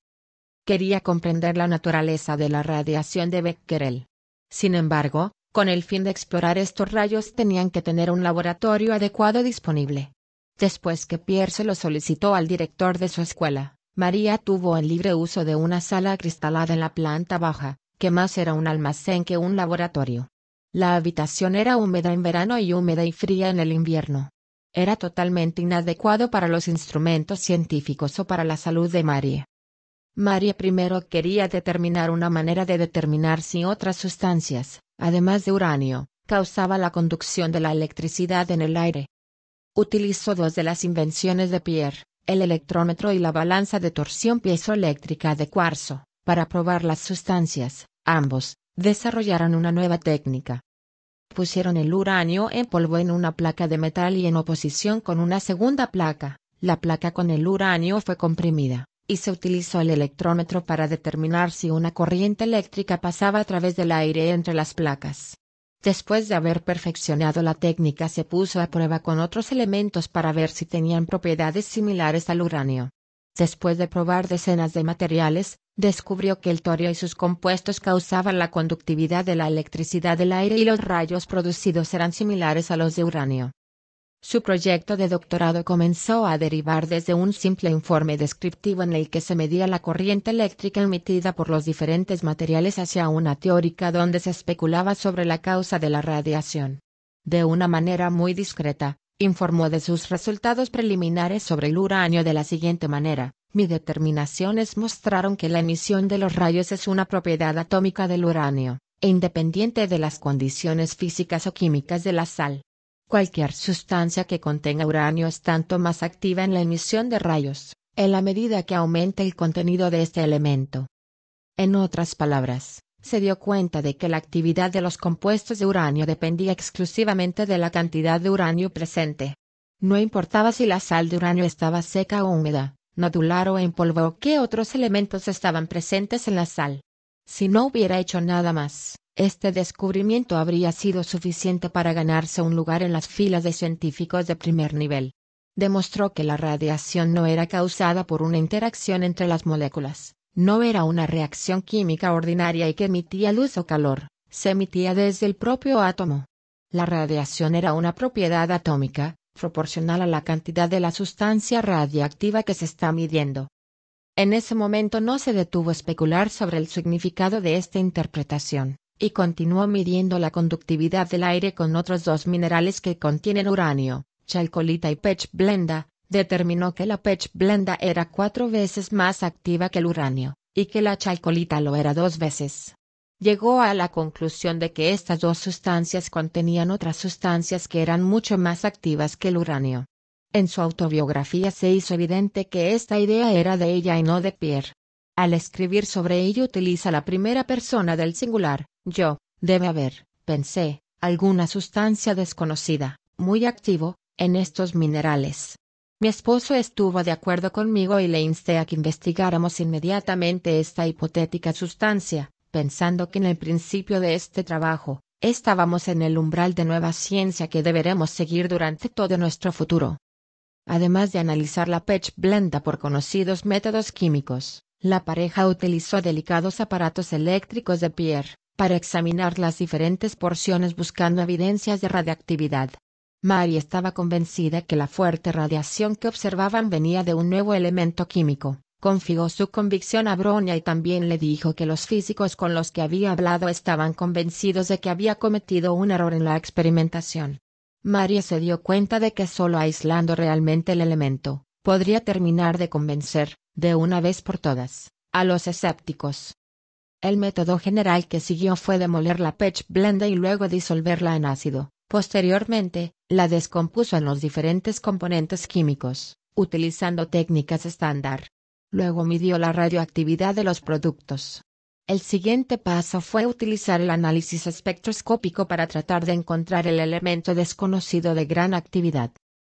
Quería comprender la naturaleza de la radiación de Becquerel. Sin embargo, con el fin de explorar estos rayos tenían que tener un laboratorio adecuado disponible. Después que Pierre se lo solicitó al director de su escuela, María tuvo el libre uso de una sala acristalada en la planta baja, que más era un almacén que un laboratorio. La habitación era húmeda en verano y húmeda y fría en el invierno. Era totalmente inadecuado para los instrumentos científicos o para la salud de María. María primero quería determinar una manera de determinar si otras sustancias, además de uranio, causaba la conducción de la electricidad en el aire. Utilizó dos de las invenciones de Pierre, el electrómetro y la balanza de torsión piezoeléctrica de cuarzo, para probar las sustancias. Ambos desarrollaron una nueva técnica. Pusieron el uranio en polvo en una placa de metal y en oposición con una segunda placa. La placa con el uranio fue comprimida, y se utilizó el electrómetro para determinar si una corriente eléctrica pasaba a través del aire entre las placas. Después de haber perfeccionado la técnica se puso a prueba con otros elementos para ver si tenían propiedades similares al uranio. Después de probar decenas de materiales, descubrió que el torio y sus compuestos causaban la conductividad de la electricidad del aire y los rayos producidos eran similares a los de uranio. Su proyecto de doctorado comenzó a derivar desde un simple informe descriptivo en el que se medía la corriente eléctrica emitida por los diferentes materiales hacia una teórica donde se especulaba sobre la causa de la radiación. De una manera muy discreta, informó de sus resultados preliminares sobre el uranio de la siguiente manera. Mis determinaciones mostraron que la emisión de los rayos es una propiedad atómica del uranio, e independiente de las condiciones físicas o químicas de la sal. Cualquier sustancia que contenga uranio es tanto más activa en la emisión de rayos, en la medida que aumenta el contenido de este elemento. En otras palabras, se dio cuenta de que la actividad de los compuestos de uranio dependía exclusivamente de la cantidad de uranio presente. No importaba si la sal de uranio estaba seca o húmeda, nodular o en polvo o qué otros elementos estaban presentes en la sal. Si no hubiera hecho nada más, este descubrimiento habría sido suficiente para ganarse un lugar en las filas de científicos de primer nivel. Demostró que la radiación no era causada por una interacción entre las moléculas, no era una reacción química ordinaria y que emitía luz o calor, se emitía desde el propio átomo. La radiación era una propiedad atómica, proporcional a la cantidad de la sustancia radiactiva que se está midiendo. En ese momento no se detuvo a especular sobre el significado de esta interpretación, y continuó midiendo la conductividad del aire con otros dos minerales que contienen uranio, chalcolita y pech blenda, determinó que la pech blenda era cuatro veces más activa que el uranio, y que la chalcolita lo era dos veces. Llegó a la conclusión de que estas dos sustancias contenían otras sustancias que eran mucho más activas que el uranio, en su autobiografía se hizo evidente que esta idea era de ella y no de Pierre. Al escribir sobre ello utiliza la primera persona del singular, yo, debe haber, pensé, alguna sustancia desconocida, muy activo, en estos minerales. Mi esposo estuvo de acuerdo conmigo y le insté a que investigáramos inmediatamente esta hipotética sustancia, pensando que en el principio de este trabajo, estábamos en el umbral de nueva ciencia que deberemos seguir durante todo nuestro futuro. Además de analizar la pech Blenda por conocidos métodos químicos, la pareja utilizó delicados aparatos eléctricos de Pierre para examinar las diferentes porciones buscando evidencias de radiactividad. Mary estaba convencida que la fuerte radiación que observaban venía de un nuevo elemento químico. Confió su convicción a Bronia y también le dijo que los físicos con los que había hablado estaban convencidos de que había cometido un error en la experimentación. Mario se dio cuenta de que solo aislando realmente el elemento, podría terminar de convencer, de una vez por todas, a los escépticos. El método general que siguió fue demoler la pech blenda y luego disolverla en ácido. Posteriormente, la descompuso en los diferentes componentes químicos, utilizando técnicas estándar. Luego midió la radioactividad de los productos, el siguiente paso fue utilizar el análisis espectroscópico para tratar de encontrar el elemento desconocido de gran actividad.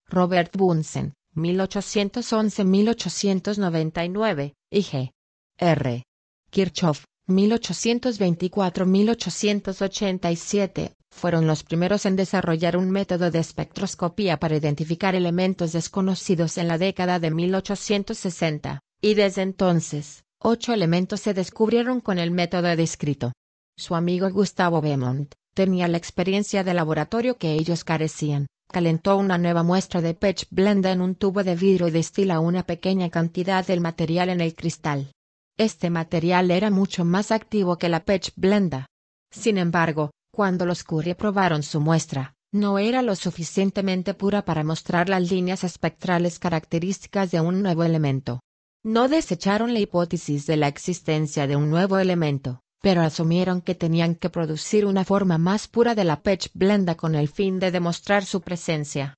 Robert Bunsen, 1811-1899, y G. R. Kirchhoff, 1824-1887, fueron los primeros en desarrollar un método de espectroscopía para identificar elementos desconocidos en la década de 1860, y desde entonces, Ocho elementos se descubrieron con el método descrito. Su amigo Gustavo Beaumont tenía la experiencia de laboratorio que ellos carecían. Calentó una nueva muestra de Pech Blenda en un tubo de vidrio y destila una pequeña cantidad del material en el cristal. Este material era mucho más activo que la Pech Blenda. Sin embargo, cuando los Curie probaron su muestra, no era lo suficientemente pura para mostrar las líneas espectrales características de un nuevo elemento. No desecharon la hipótesis de la existencia de un nuevo elemento, pero asumieron que tenían que producir una forma más pura de la pech blenda con el fin de demostrar su presencia.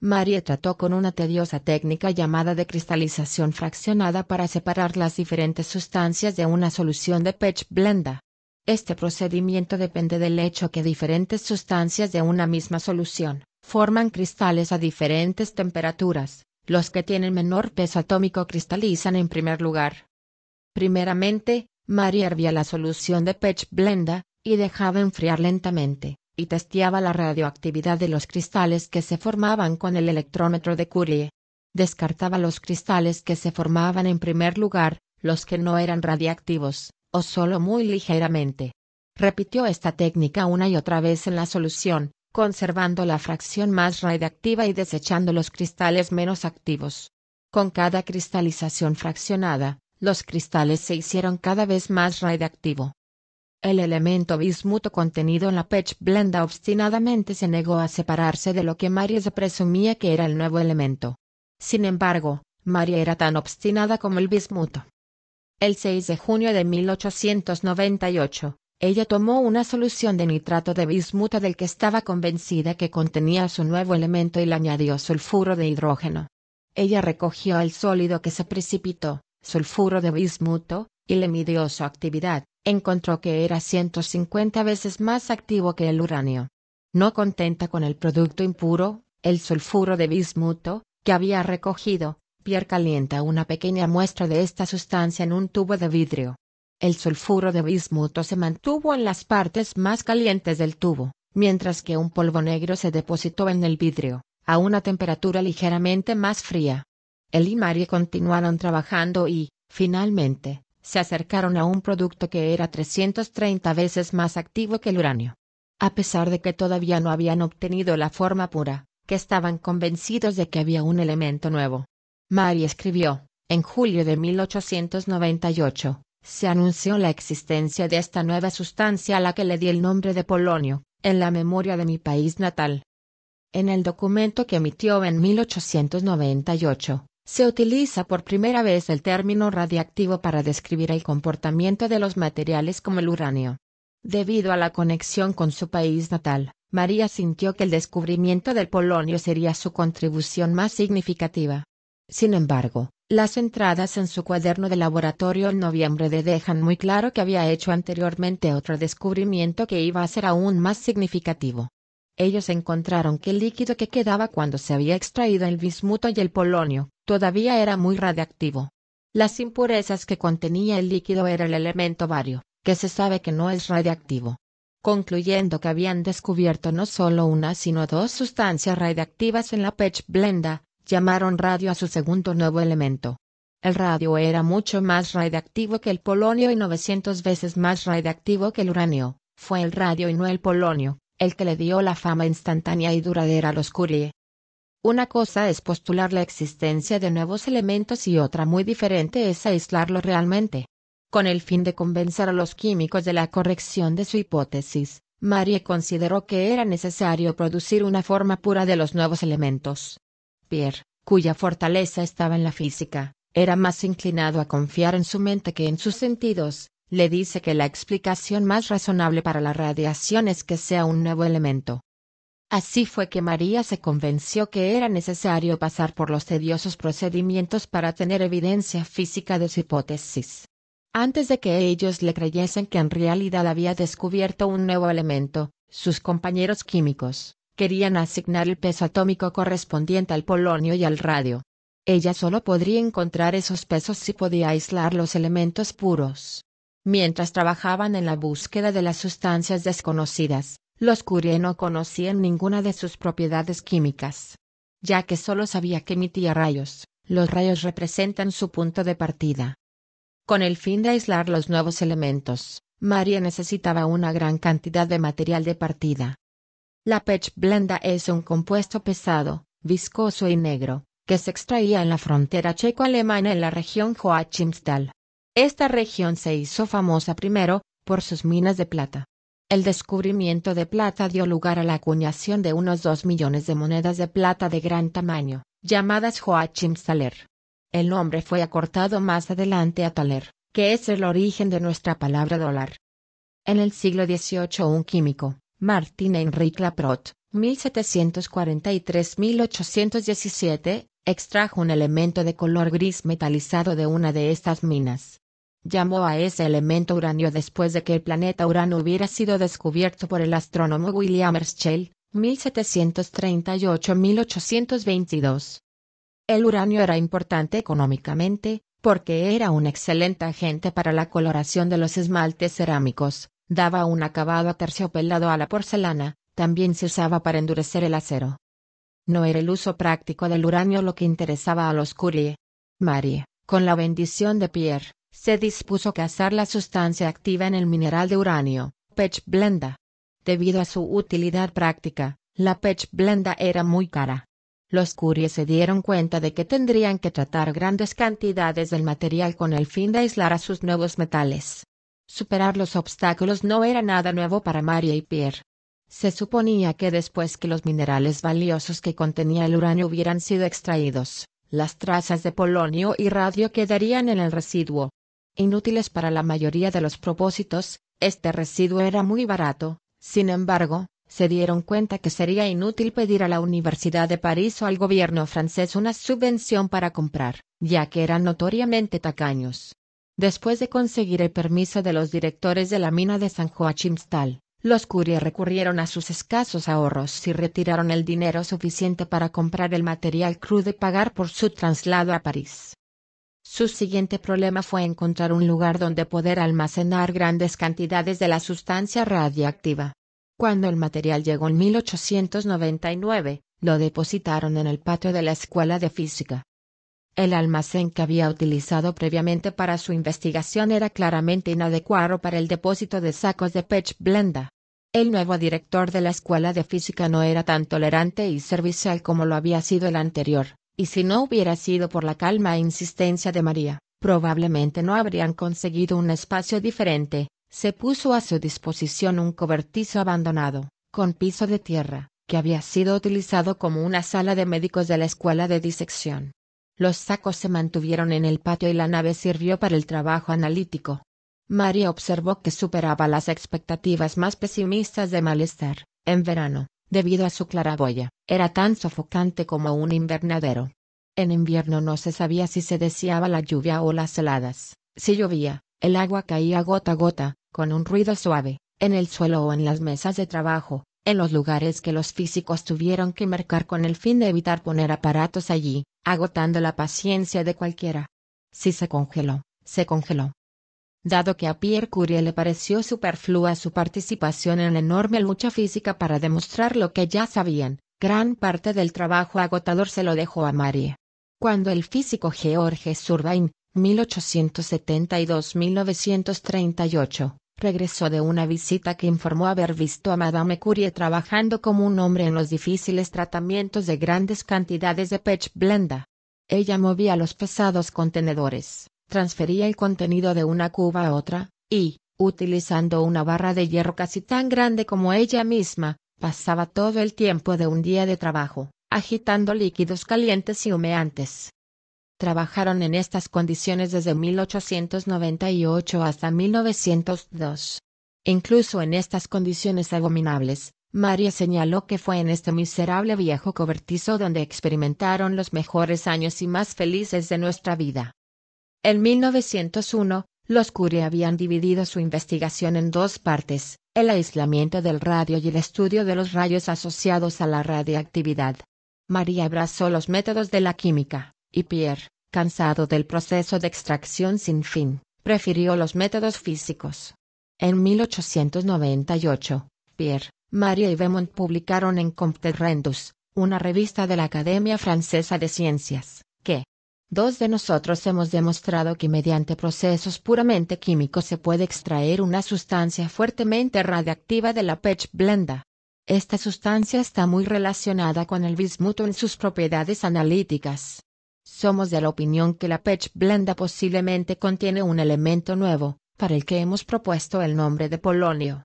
Marie trató con una tediosa técnica llamada de cristalización fraccionada para separar las diferentes sustancias de una solución de pech blenda. Este procedimiento depende del hecho que diferentes sustancias de una misma solución forman cristales a diferentes temperaturas. Los que tienen menor peso atómico cristalizan en primer lugar. Primeramente, Marie hervía la solución de Pech Blenda, y dejaba enfriar lentamente, y testeaba la radioactividad de los cristales que se formaban con el electrómetro de Curie. Descartaba los cristales que se formaban en primer lugar, los que no eran radiactivos, o solo muy ligeramente. Repitió esta técnica una y otra vez en la solución, conservando la fracción más radiactiva y desechando los cristales menos activos. Con cada cristalización fraccionada, los cristales se hicieron cada vez más radiactivo. El elemento bismuto contenido en la Pech Blenda obstinadamente se negó a separarse de lo que María se presumía que era el nuevo elemento. Sin embargo, María era tan obstinada como el bismuto. El 6 de junio de 1898, ella tomó una solución de nitrato de bismuto del que estaba convencida que contenía su nuevo elemento y le añadió sulfuro de hidrógeno. Ella recogió el sólido que se precipitó, sulfuro de bismuto, y le midió su actividad, encontró que era 150 veces más activo que el uranio. No contenta con el producto impuro, el sulfuro de bismuto, que había recogido, Pierre calienta una pequeña muestra de esta sustancia en un tubo de vidrio. El sulfuro de bismuto se mantuvo en las partes más calientes del tubo, mientras que un polvo negro se depositó en el vidrio, a una temperatura ligeramente más fría. Él y Marie continuaron trabajando y, finalmente, se acercaron a un producto que era 330 veces más activo que el uranio. A pesar de que todavía no habían obtenido la forma pura, que estaban convencidos de que había un elemento nuevo. Mari escribió, en julio de 1898, se anunció la existencia de esta nueva sustancia a la que le di el nombre de polonio, en la memoria de mi país natal. En el documento que emitió en 1898, se utiliza por primera vez el término radiactivo para describir el comportamiento de los materiales como el uranio. Debido a la conexión con su país natal, María sintió que el descubrimiento del polonio sería su contribución más significativa. Sin embargo, las entradas en su cuaderno de laboratorio en noviembre de dejan muy claro que había hecho anteriormente otro descubrimiento que iba a ser aún más significativo. Ellos encontraron que el líquido que quedaba cuando se había extraído el bismuto y el polonio, todavía era muy radiactivo. Las impurezas que contenía el líquido era el elemento vario, que se sabe que no es radiactivo. Concluyendo que habían descubierto no solo una sino dos sustancias radiactivas en la pech blenda, llamaron radio a su segundo nuevo elemento. El radio era mucho más radiactivo que el polonio y 900 veces más radiactivo que el uranio. Fue el radio y no el polonio, el que le dio la fama instantánea y duradera a los Curie. Una cosa es postular la existencia de nuevos elementos y otra muy diferente es aislarlo realmente. Con el fin de convencer a los químicos de la corrección de su hipótesis, Marie consideró que era necesario producir una forma pura de los nuevos elementos. Pierre, cuya fortaleza estaba en la física, era más inclinado a confiar en su mente que en sus sentidos, le dice que la explicación más razonable para la radiación es que sea un nuevo elemento. Así fue que María se convenció que era necesario pasar por los tediosos procedimientos para tener evidencia física de su hipótesis. Antes de que ellos le creyesen que en realidad había descubierto un nuevo elemento, sus compañeros químicos, querían asignar el peso atómico correspondiente al polonio y al radio. Ella solo podría encontrar esos pesos si podía aislar los elementos puros. Mientras trabajaban en la búsqueda de las sustancias desconocidas, los Curie no conocían ninguna de sus propiedades químicas. Ya que solo sabía que emitía rayos, los rayos representan su punto de partida. Con el fin de aislar los nuevos elementos, María necesitaba una gran cantidad de material de partida. La pech blenda es un compuesto pesado, viscoso y negro, que se extraía en la frontera checo-alemana en la región Joachimsthal. Esta región se hizo famosa primero por sus minas de plata. El descubrimiento de plata dio lugar a la acuñación de unos dos millones de monedas de plata de gran tamaño, llamadas Joachimsthaler. El nombre fue acortado más adelante a Thaler, que es el origen de nuestra palabra dólar. En el siglo XVIII un químico, Martin Heinrich Laprot, 1743-1817, extrajo un elemento de color gris metalizado de una de estas minas. Llamó a ese elemento uranio después de que el planeta Urano hubiera sido descubierto por el astrónomo William Herschel, 1738-1822. El uranio era importante económicamente, porque era un excelente agente para la coloración de los esmaltes cerámicos, daba un acabado aterciopelado a la porcelana, también se usaba para endurecer el acero. No era el uso práctico del uranio lo que interesaba a los Curie. Marie, con la bendición de Pierre, se dispuso a cazar la sustancia activa en el mineral de uranio, pech blenda. Debido a su utilidad práctica, la pech blenda era muy cara. Los Curie se dieron cuenta de que tendrían que tratar grandes cantidades del material con el fin de aislar a sus nuevos metales. Superar los obstáculos no era nada nuevo para María y Pierre. Se suponía que después que los minerales valiosos que contenía el uranio hubieran sido extraídos, las trazas de polonio y radio quedarían en el residuo. Inútiles para la mayoría de los propósitos, este residuo era muy barato, sin embargo, se dieron cuenta que sería inútil pedir a la Universidad de París o al gobierno francés una subvención para comprar, ya que eran notoriamente tacaños. Después de conseguir el permiso de los directores de la mina de San Joachimstal, los Curie recurrieron a sus escasos ahorros y retiraron el dinero suficiente para comprar el material crudo y pagar por su traslado a París. Su siguiente problema fue encontrar un lugar donde poder almacenar grandes cantidades de la sustancia radiactiva. Cuando el material llegó en 1899, lo depositaron en el patio de la Escuela de Física. El almacén que había utilizado previamente para su investigación era claramente inadecuado para el depósito de sacos de Pech Blenda. El nuevo director de la Escuela de Física no era tan tolerante y servicial como lo había sido el anterior, y si no hubiera sido por la calma e insistencia de María, probablemente no habrían conseguido un espacio diferente. Se puso a su disposición un cobertizo abandonado, con piso de tierra, que había sido utilizado como una sala de médicos de la Escuela de Disección. Los sacos se mantuvieron en el patio y la nave sirvió para el trabajo analítico. María observó que superaba las expectativas más pesimistas de malestar. En verano, debido a su claraboya, era tan sofocante como un invernadero. En invierno no se sabía si se deseaba la lluvia o las heladas. Si llovía, el agua caía gota a gota, con un ruido suave, en el suelo o en las mesas de trabajo, en los lugares que los físicos tuvieron que marcar con el fin de evitar poner aparatos allí, agotando la paciencia de cualquiera. Si se congeló, se congeló. Dado que a Pierre Curie le pareció superflua su participación en la enorme lucha física para demostrar lo que ya sabían, gran parte del trabajo agotador se lo dejó a Marie. Cuando el físico George Surbain, 1872-1938, regresó de una visita que informó haber visto a Madame Curie trabajando como un hombre en los difíciles tratamientos de grandes cantidades de pech blenda. Ella movía los pesados contenedores, transfería el contenido de una cuba a otra, y, utilizando una barra de hierro casi tan grande como ella misma, pasaba todo el tiempo de un día de trabajo, agitando líquidos calientes y humeantes. Trabajaron en estas condiciones desde 1898 hasta 1902. Incluso en estas condiciones abominables, María señaló que fue en este miserable viejo cobertizo donde experimentaron los mejores años y más felices de nuestra vida. En 1901, los Curie habían dividido su investigación en dos partes, el aislamiento del radio y el estudio de los rayos asociados a la radiactividad. María abrazó los métodos de la química, y Pierre, cansado del proceso de extracción sin fin, prefirió los métodos físicos. En 1898, Pierre, Marie y Bemont publicaron en Compte Rendus, una revista de la Academia Francesa de Ciencias, que dos de nosotros hemos demostrado que mediante procesos puramente químicos se puede extraer una sustancia fuertemente radiactiva de la pech blenda. Esta sustancia está muy relacionada con el bismuto en sus propiedades analíticas. Somos de la opinión que la Pech Blenda posiblemente contiene un elemento nuevo, para el que hemos propuesto el nombre de polonio.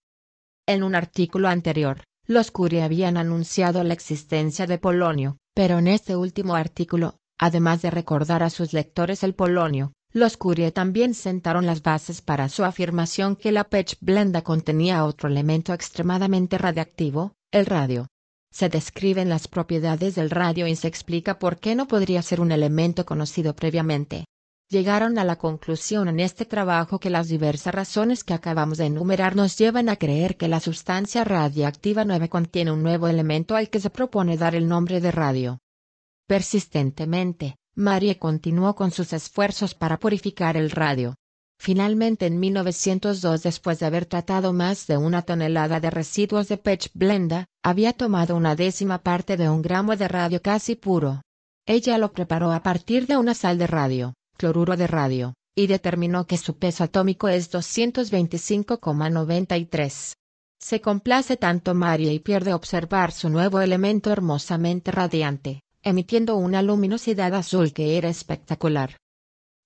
En un artículo anterior, los Curie habían anunciado la existencia de polonio, pero en este último artículo, además de recordar a sus lectores el polonio, los Curie también sentaron las bases para su afirmación que la pech Blenda contenía otro elemento extremadamente radiactivo, el radio se describen las propiedades del radio y se explica por qué no podría ser un elemento conocido previamente. Llegaron a la conclusión en este trabajo que las diversas razones que acabamos de enumerar nos llevan a creer que la sustancia radiactiva nueva contiene un nuevo elemento al que se propone dar el nombre de radio. Persistentemente, Marie continuó con sus esfuerzos para purificar el radio, Finalmente en 1902 después de haber tratado más de una tonelada de residuos de Pech Blenda, había tomado una décima parte de un gramo de radio casi puro. Ella lo preparó a partir de una sal de radio, cloruro de radio, y determinó que su peso atómico es 225,93. Se complace tanto Mario y pierde observar su nuevo elemento hermosamente radiante, emitiendo una luminosidad azul que era espectacular.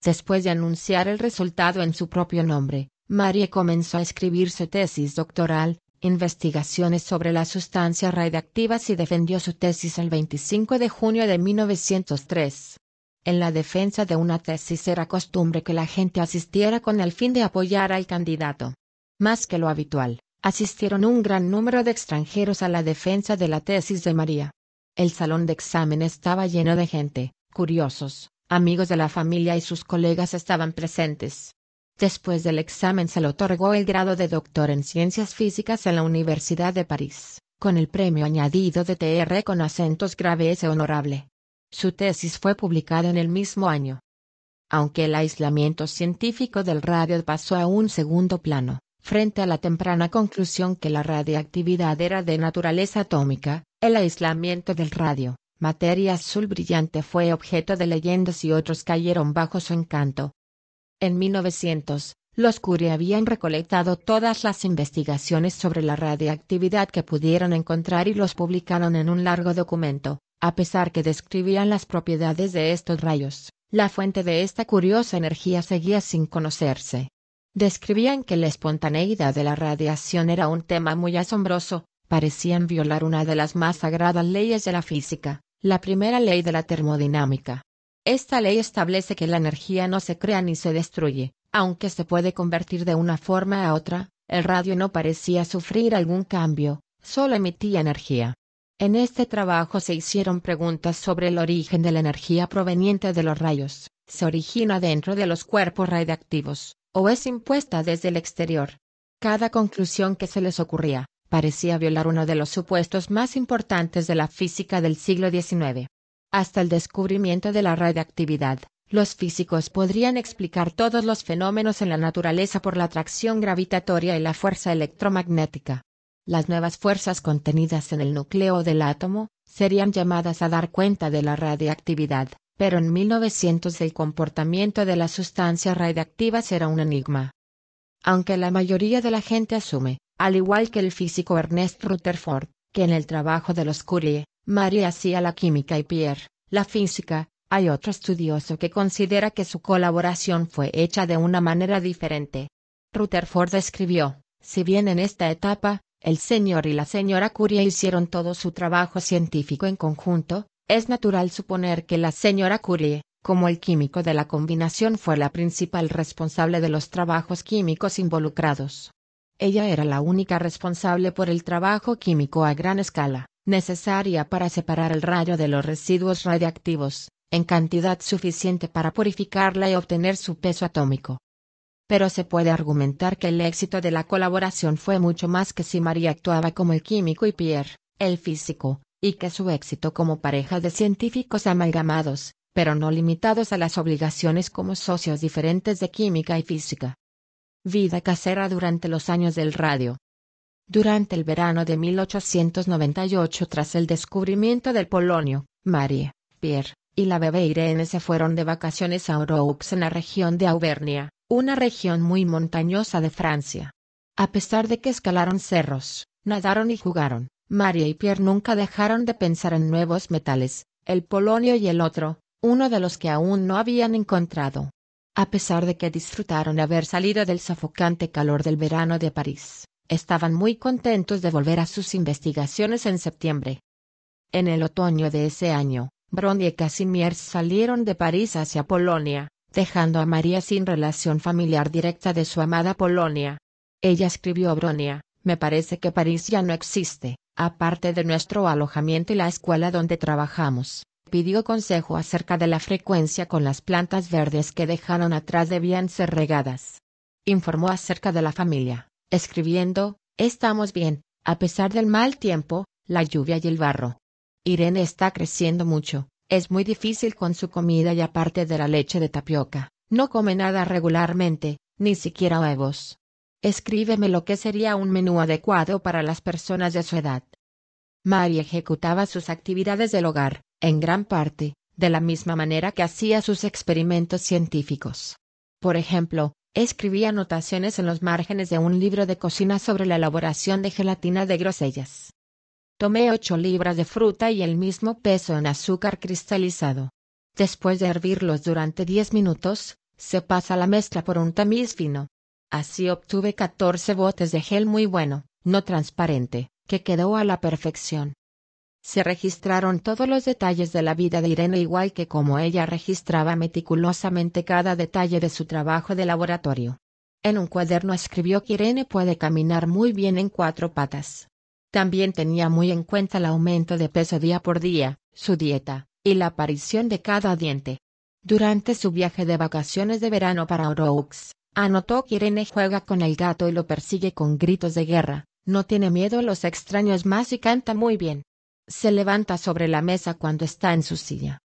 Después de anunciar el resultado en su propio nombre, Marie comenzó a escribir su tesis doctoral, Investigaciones sobre las sustancias radiactivas y defendió su tesis el 25 de junio de 1903. En la defensa de una tesis era costumbre que la gente asistiera con el fin de apoyar al candidato. Más que lo habitual, asistieron un gran número de extranjeros a la defensa de la tesis de María. El salón de examen estaba lleno de gente, curiosos, amigos de la familia y sus colegas estaban presentes. Después del examen se le otorgó el grado de doctor en ciencias físicas en la Universidad de París, con el premio añadido de TR con acentos graves y honorable. Su tesis fue publicada en el mismo año. Aunque el aislamiento científico del radio pasó a un segundo plano, frente a la temprana conclusión que la radiactividad era de naturaleza atómica, el aislamiento del radio materia azul brillante fue objeto de leyendas y otros cayeron bajo su encanto. En 1900, los Curie habían recolectado todas las investigaciones sobre la radiactividad que pudieron encontrar y los publicaron en un largo documento, a pesar que describían las propiedades de estos rayos. La fuente de esta curiosa energía seguía sin conocerse. Describían que la espontaneidad de la radiación era un tema muy asombroso, parecían violar una de las más sagradas leyes de la física, la primera ley de la termodinámica. Esta ley establece que la energía no se crea ni se destruye, aunque se puede convertir de una forma a otra, el radio no parecía sufrir algún cambio, solo emitía energía. En este trabajo se hicieron preguntas sobre el origen de la energía proveniente de los rayos, se origina dentro de los cuerpos radiactivos, o es impuesta desde el exterior. Cada conclusión que se les ocurría, parecía violar uno de los supuestos más importantes de la física del siglo XIX. Hasta el descubrimiento de la radiactividad, los físicos podrían explicar todos los fenómenos en la naturaleza por la atracción gravitatoria y la fuerza electromagnética. Las nuevas fuerzas contenidas en el núcleo del átomo serían llamadas a dar cuenta de la radiactividad, pero en 1900 el comportamiento de las sustancias radiactivas era un enigma. Aunque la mayoría de la gente asume al igual que el físico Ernest Rutherford, que en el trabajo de los Curie, Marie hacía la química y Pierre, la física, hay otro estudioso que considera que su colaboración fue hecha de una manera diferente. Rutherford escribió, si bien en esta etapa, el señor y la señora Curie hicieron todo su trabajo científico en conjunto, es natural suponer que la señora Curie, como el químico de la combinación, fue la principal responsable de los trabajos químicos involucrados. Ella era la única responsable por el trabajo químico a gran escala, necesaria para separar el rayo de los residuos radiactivos, en cantidad suficiente para purificarla y obtener su peso atómico. Pero se puede argumentar que el éxito de la colaboración fue mucho más que si María actuaba como el químico y Pierre, el físico, y que su éxito como pareja de científicos amalgamados, pero no limitados a las obligaciones como socios diferentes de química y física, Vida casera durante los años del radio. Durante el verano de 1898 tras el descubrimiento del polonio, Marie, Pierre y la bebé Irene se fueron de vacaciones a Oroux en la región de Auvernia, una región muy montañosa de Francia. A pesar de que escalaron cerros, nadaron y jugaron, Marie y Pierre nunca dejaron de pensar en nuevos metales, el polonio y el otro, uno de los que aún no habían encontrado. A pesar de que disfrutaron de haber salido del sofocante calor del verano de París, estaban muy contentos de volver a sus investigaciones en septiembre. En el otoño de ese año, Bron y Casimir salieron de París hacia Polonia, dejando a María sin relación familiar directa de su amada Polonia. Ella escribió a Bronia, me parece que París ya no existe, aparte de nuestro alojamiento y la escuela donde trabajamos pidió consejo acerca de la frecuencia con las plantas verdes que dejaron atrás debían ser regadas. Informó acerca de la familia, escribiendo, Estamos bien, a pesar del mal tiempo, la lluvia y el barro. Irene está creciendo mucho, es muy difícil con su comida y aparte de la leche de tapioca, no come nada regularmente, ni siquiera huevos. Escríbeme lo que sería un menú adecuado para las personas de su edad. Mari ejecutaba sus actividades del hogar, en gran parte, de la misma manera que hacía sus experimentos científicos. Por ejemplo, escribía anotaciones en los márgenes de un libro de cocina sobre la elaboración de gelatina de grosellas. Tomé ocho libras de fruta y el mismo peso en azúcar cristalizado. Después de hervirlos durante diez minutos, se pasa la mezcla por un tamiz fino. Así obtuve catorce botes de gel muy bueno, no transparente, que quedó a la perfección se registraron todos los detalles de la vida de Irene igual que como ella registraba meticulosamente cada detalle de su trabajo de laboratorio. En un cuaderno escribió que Irene puede caminar muy bien en cuatro patas. También tenía muy en cuenta el aumento de peso día por día, su dieta, y la aparición de cada diente. Durante su viaje de vacaciones de verano para Oroux, anotó que Irene juega con el gato y lo persigue con gritos de guerra, no tiene miedo a los extraños más y canta muy bien se levanta sobre la mesa cuando está en su silla.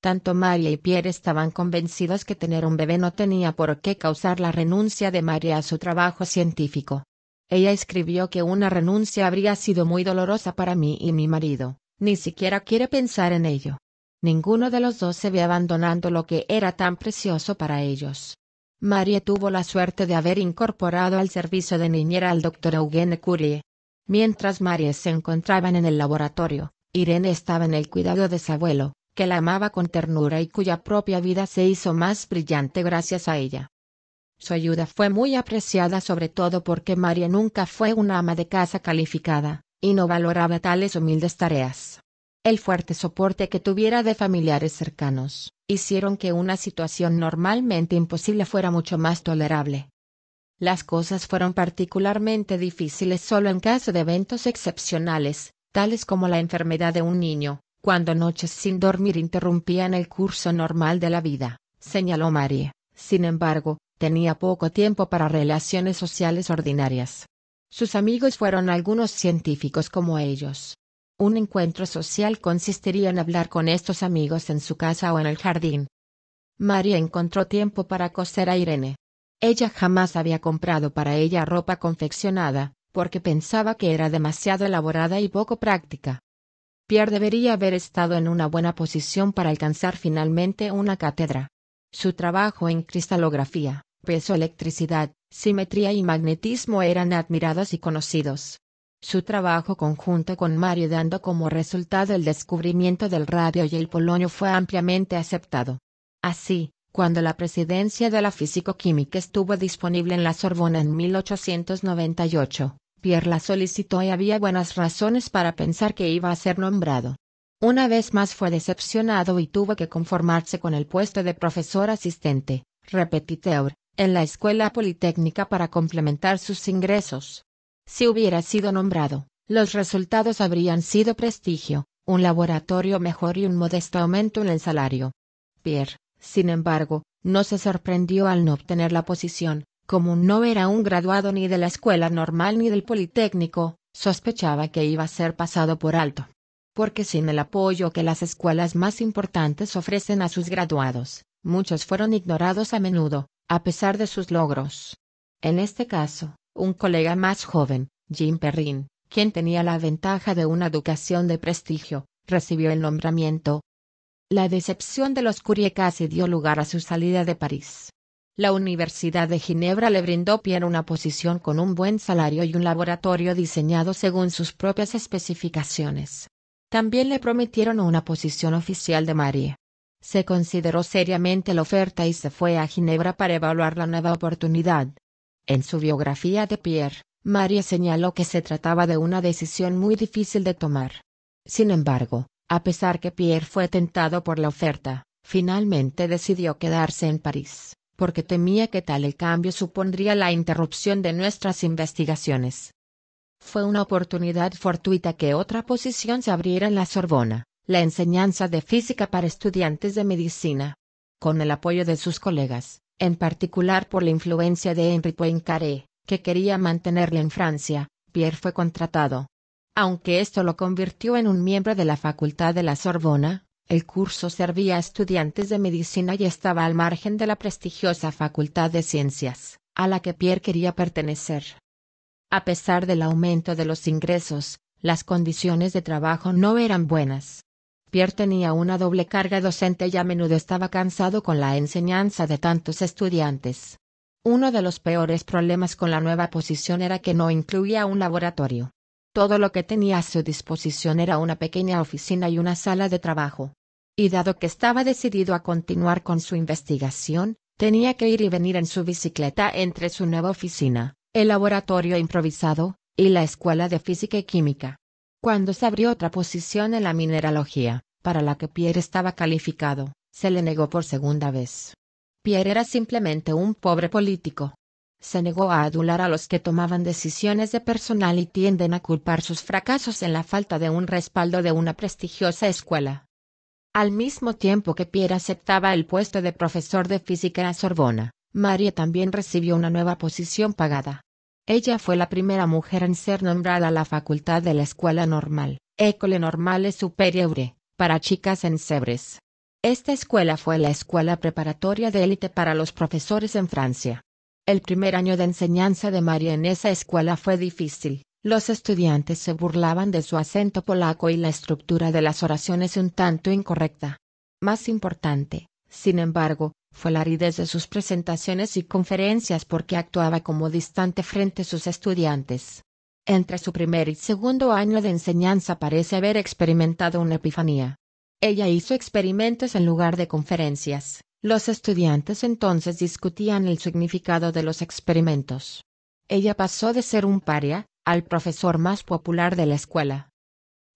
Tanto María y Pierre estaban convencidos que tener un bebé no tenía por qué causar la renuncia de María a su trabajo científico. Ella escribió que una renuncia habría sido muy dolorosa para mí y mi marido, ni siquiera quiere pensar en ello. Ninguno de los dos se ve abandonando lo que era tan precioso para ellos. María tuvo la suerte de haber incorporado al servicio de niñera al doctor Eugene Curie, Mientras María se encontraban en el laboratorio, Irene estaba en el cuidado de su abuelo, que la amaba con ternura y cuya propia vida se hizo más brillante gracias a ella. Su ayuda fue muy apreciada sobre todo porque María nunca fue una ama de casa calificada, y no valoraba tales humildes tareas. El fuerte soporte que tuviera de familiares cercanos, hicieron que una situación normalmente imposible fuera mucho más tolerable. Las cosas fueron particularmente difíciles solo en caso de eventos excepcionales, tales como la enfermedad de un niño, cuando noches sin dormir interrumpían el curso normal de la vida, señaló Marie. Sin embargo, tenía poco tiempo para relaciones sociales ordinarias. Sus amigos fueron algunos científicos como ellos. Un encuentro social consistiría en hablar con estos amigos en su casa o en el jardín. María encontró tiempo para coser a Irene, ella jamás había comprado para ella ropa confeccionada, porque pensaba que era demasiado elaborada y poco práctica. Pierre debería haber estado en una buena posición para alcanzar finalmente una cátedra. Su trabajo en cristalografía, peso electricidad, simetría y magnetismo eran admirados y conocidos. Su trabajo conjunto con Mario dando como resultado el descubrimiento del radio y el polonio fue ampliamente aceptado. Así, cuando la presidencia de la físico-química estuvo disponible en la Sorbona en 1898, Pierre la solicitó y había buenas razones para pensar que iba a ser nombrado. Una vez más fue decepcionado y tuvo que conformarse con el puesto de profesor asistente, repetiteur, en la Escuela Politécnica para complementar sus ingresos. Si hubiera sido nombrado, los resultados habrían sido prestigio, un laboratorio mejor y un modesto aumento en el salario. Pierre, sin embargo, no se sorprendió al no obtener la posición, como no era un graduado ni de la escuela normal ni del Politécnico, sospechaba que iba a ser pasado por alto. Porque sin el apoyo que las escuelas más importantes ofrecen a sus graduados, muchos fueron ignorados a menudo, a pesar de sus logros. En este caso, un colega más joven, Jim Perrin, quien tenía la ventaja de una educación de prestigio, recibió el nombramiento, la decepción de los casi dio lugar a su salida de París. La Universidad de Ginebra le brindó Pierre una posición con un buen salario y un laboratorio diseñado según sus propias especificaciones. También le prometieron una posición oficial de Marie. Se consideró seriamente la oferta y se fue a Ginebra para evaluar la nueva oportunidad. En su biografía de Pierre, Marie señaló que se trataba de una decisión muy difícil de tomar. Sin embargo, a pesar que Pierre fue tentado por la oferta, finalmente decidió quedarse en París, porque temía que tal el cambio supondría la interrupción de nuestras investigaciones. Fue una oportunidad fortuita que otra posición se abriera en la Sorbona, la enseñanza de física para estudiantes de medicina. Con el apoyo de sus colegas, en particular por la influencia de Henri Poincaré, que quería mantenerle en Francia, Pierre fue contratado, aunque esto lo convirtió en un miembro de la Facultad de la Sorbona, el curso servía a estudiantes de medicina y estaba al margen de la prestigiosa Facultad de Ciencias, a la que Pierre quería pertenecer. A pesar del aumento de los ingresos, las condiciones de trabajo no eran buenas. Pierre tenía una doble carga docente y a menudo estaba cansado con la enseñanza de tantos estudiantes. Uno de los peores problemas con la nueva posición era que no incluía un laboratorio. Todo lo que tenía a su disposición era una pequeña oficina y una sala de trabajo. Y dado que estaba decidido a continuar con su investigación, tenía que ir y venir en su bicicleta entre su nueva oficina, el laboratorio improvisado, y la escuela de física y química. Cuando se abrió otra posición en la mineralogía, para la que Pierre estaba calificado, se le negó por segunda vez. Pierre era simplemente un pobre político, se negó a adular a los que tomaban decisiones de personal y tienden a culpar sus fracasos en la falta de un respaldo de una prestigiosa escuela. Al mismo tiempo que Pierre aceptaba el puesto de profesor de física en la Sorbona, Marie también recibió una nueva posición pagada. Ella fue la primera mujer en ser nombrada a la facultad de la Escuela Normal, École Normale Supérieure, para chicas en Cebres. Esta escuela fue la escuela preparatoria de élite para los profesores en Francia el primer año de enseñanza de María en esa escuela fue difícil. Los estudiantes se burlaban de su acento polaco y la estructura de las oraciones un tanto incorrecta. Más importante, sin embargo, fue la aridez de sus presentaciones y conferencias porque actuaba como distante frente a sus estudiantes. Entre su primer y segundo año de enseñanza parece haber experimentado una epifanía. Ella hizo experimentos en lugar de conferencias, los estudiantes entonces discutían el significado de los experimentos. Ella pasó de ser un paria, al profesor más popular de la escuela.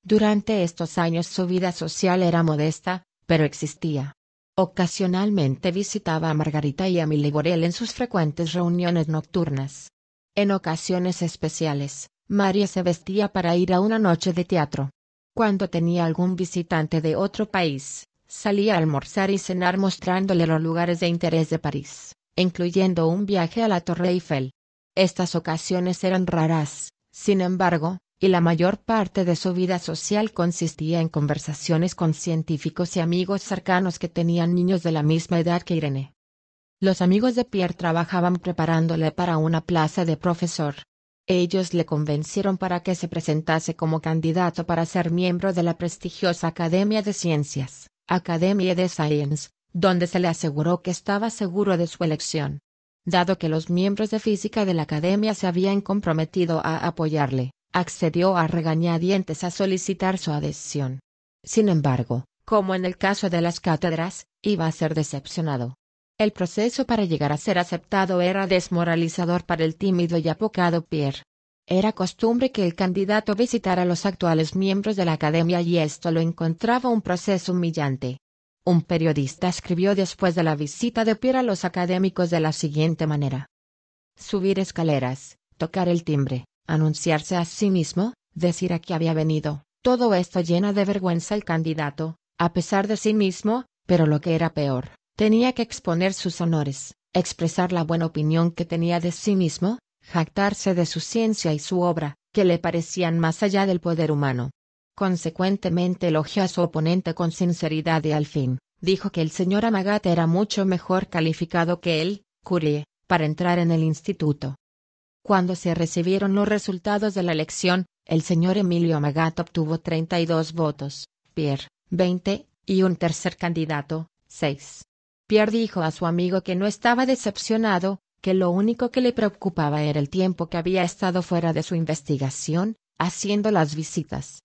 Durante estos años su vida social era modesta, pero existía. Ocasionalmente visitaba a Margarita y a Milly Borel en sus frecuentes reuniones nocturnas. En ocasiones especiales, María se vestía para ir a una noche de teatro. Cuando tenía algún visitante de otro país, salía a almorzar y cenar mostrándole los lugares de interés de París, incluyendo un viaje a la Torre Eiffel. Estas ocasiones eran raras, sin embargo, y la mayor parte de su vida social consistía en conversaciones con científicos y amigos cercanos que tenían niños de la misma edad que Irene. Los amigos de Pierre trabajaban preparándole para una plaza de profesor. Ellos le convencieron para que se presentase como candidato para ser miembro de la prestigiosa Academia de Ciencias. Academia de Sciences, donde se le aseguró que estaba seguro de su elección. Dado que los miembros de física de la academia se habían comprometido a apoyarle, accedió a regañadientes a solicitar su adhesión. Sin embargo, como en el caso de las cátedras, iba a ser decepcionado. El proceso para llegar a ser aceptado era desmoralizador para el tímido y apocado Pierre, era costumbre que el candidato visitara a los actuales miembros de la academia y esto lo encontraba un proceso humillante. Un periodista escribió después de la visita de Pierre a los académicos de la siguiente manera. Subir escaleras, tocar el timbre, anunciarse a sí mismo, decir a qué había venido, todo esto llena de vergüenza el candidato, a pesar de sí mismo, pero lo que era peor, tenía que exponer sus honores, expresar la buena opinión que tenía de sí mismo, jactarse de su ciencia y su obra, que le parecían más allá del poder humano. Consecuentemente elogió a su oponente con sinceridad y al fin, dijo que el señor Amagat era mucho mejor calificado que él, Curie, para entrar en el instituto. Cuando se recibieron los resultados de la elección, el señor Emilio Amagat obtuvo 32 votos, Pierre, 20, y un tercer candidato, 6. Pierre dijo a su amigo que no estaba decepcionado, que lo único que le preocupaba era el tiempo que había estado fuera de su investigación, haciendo las visitas.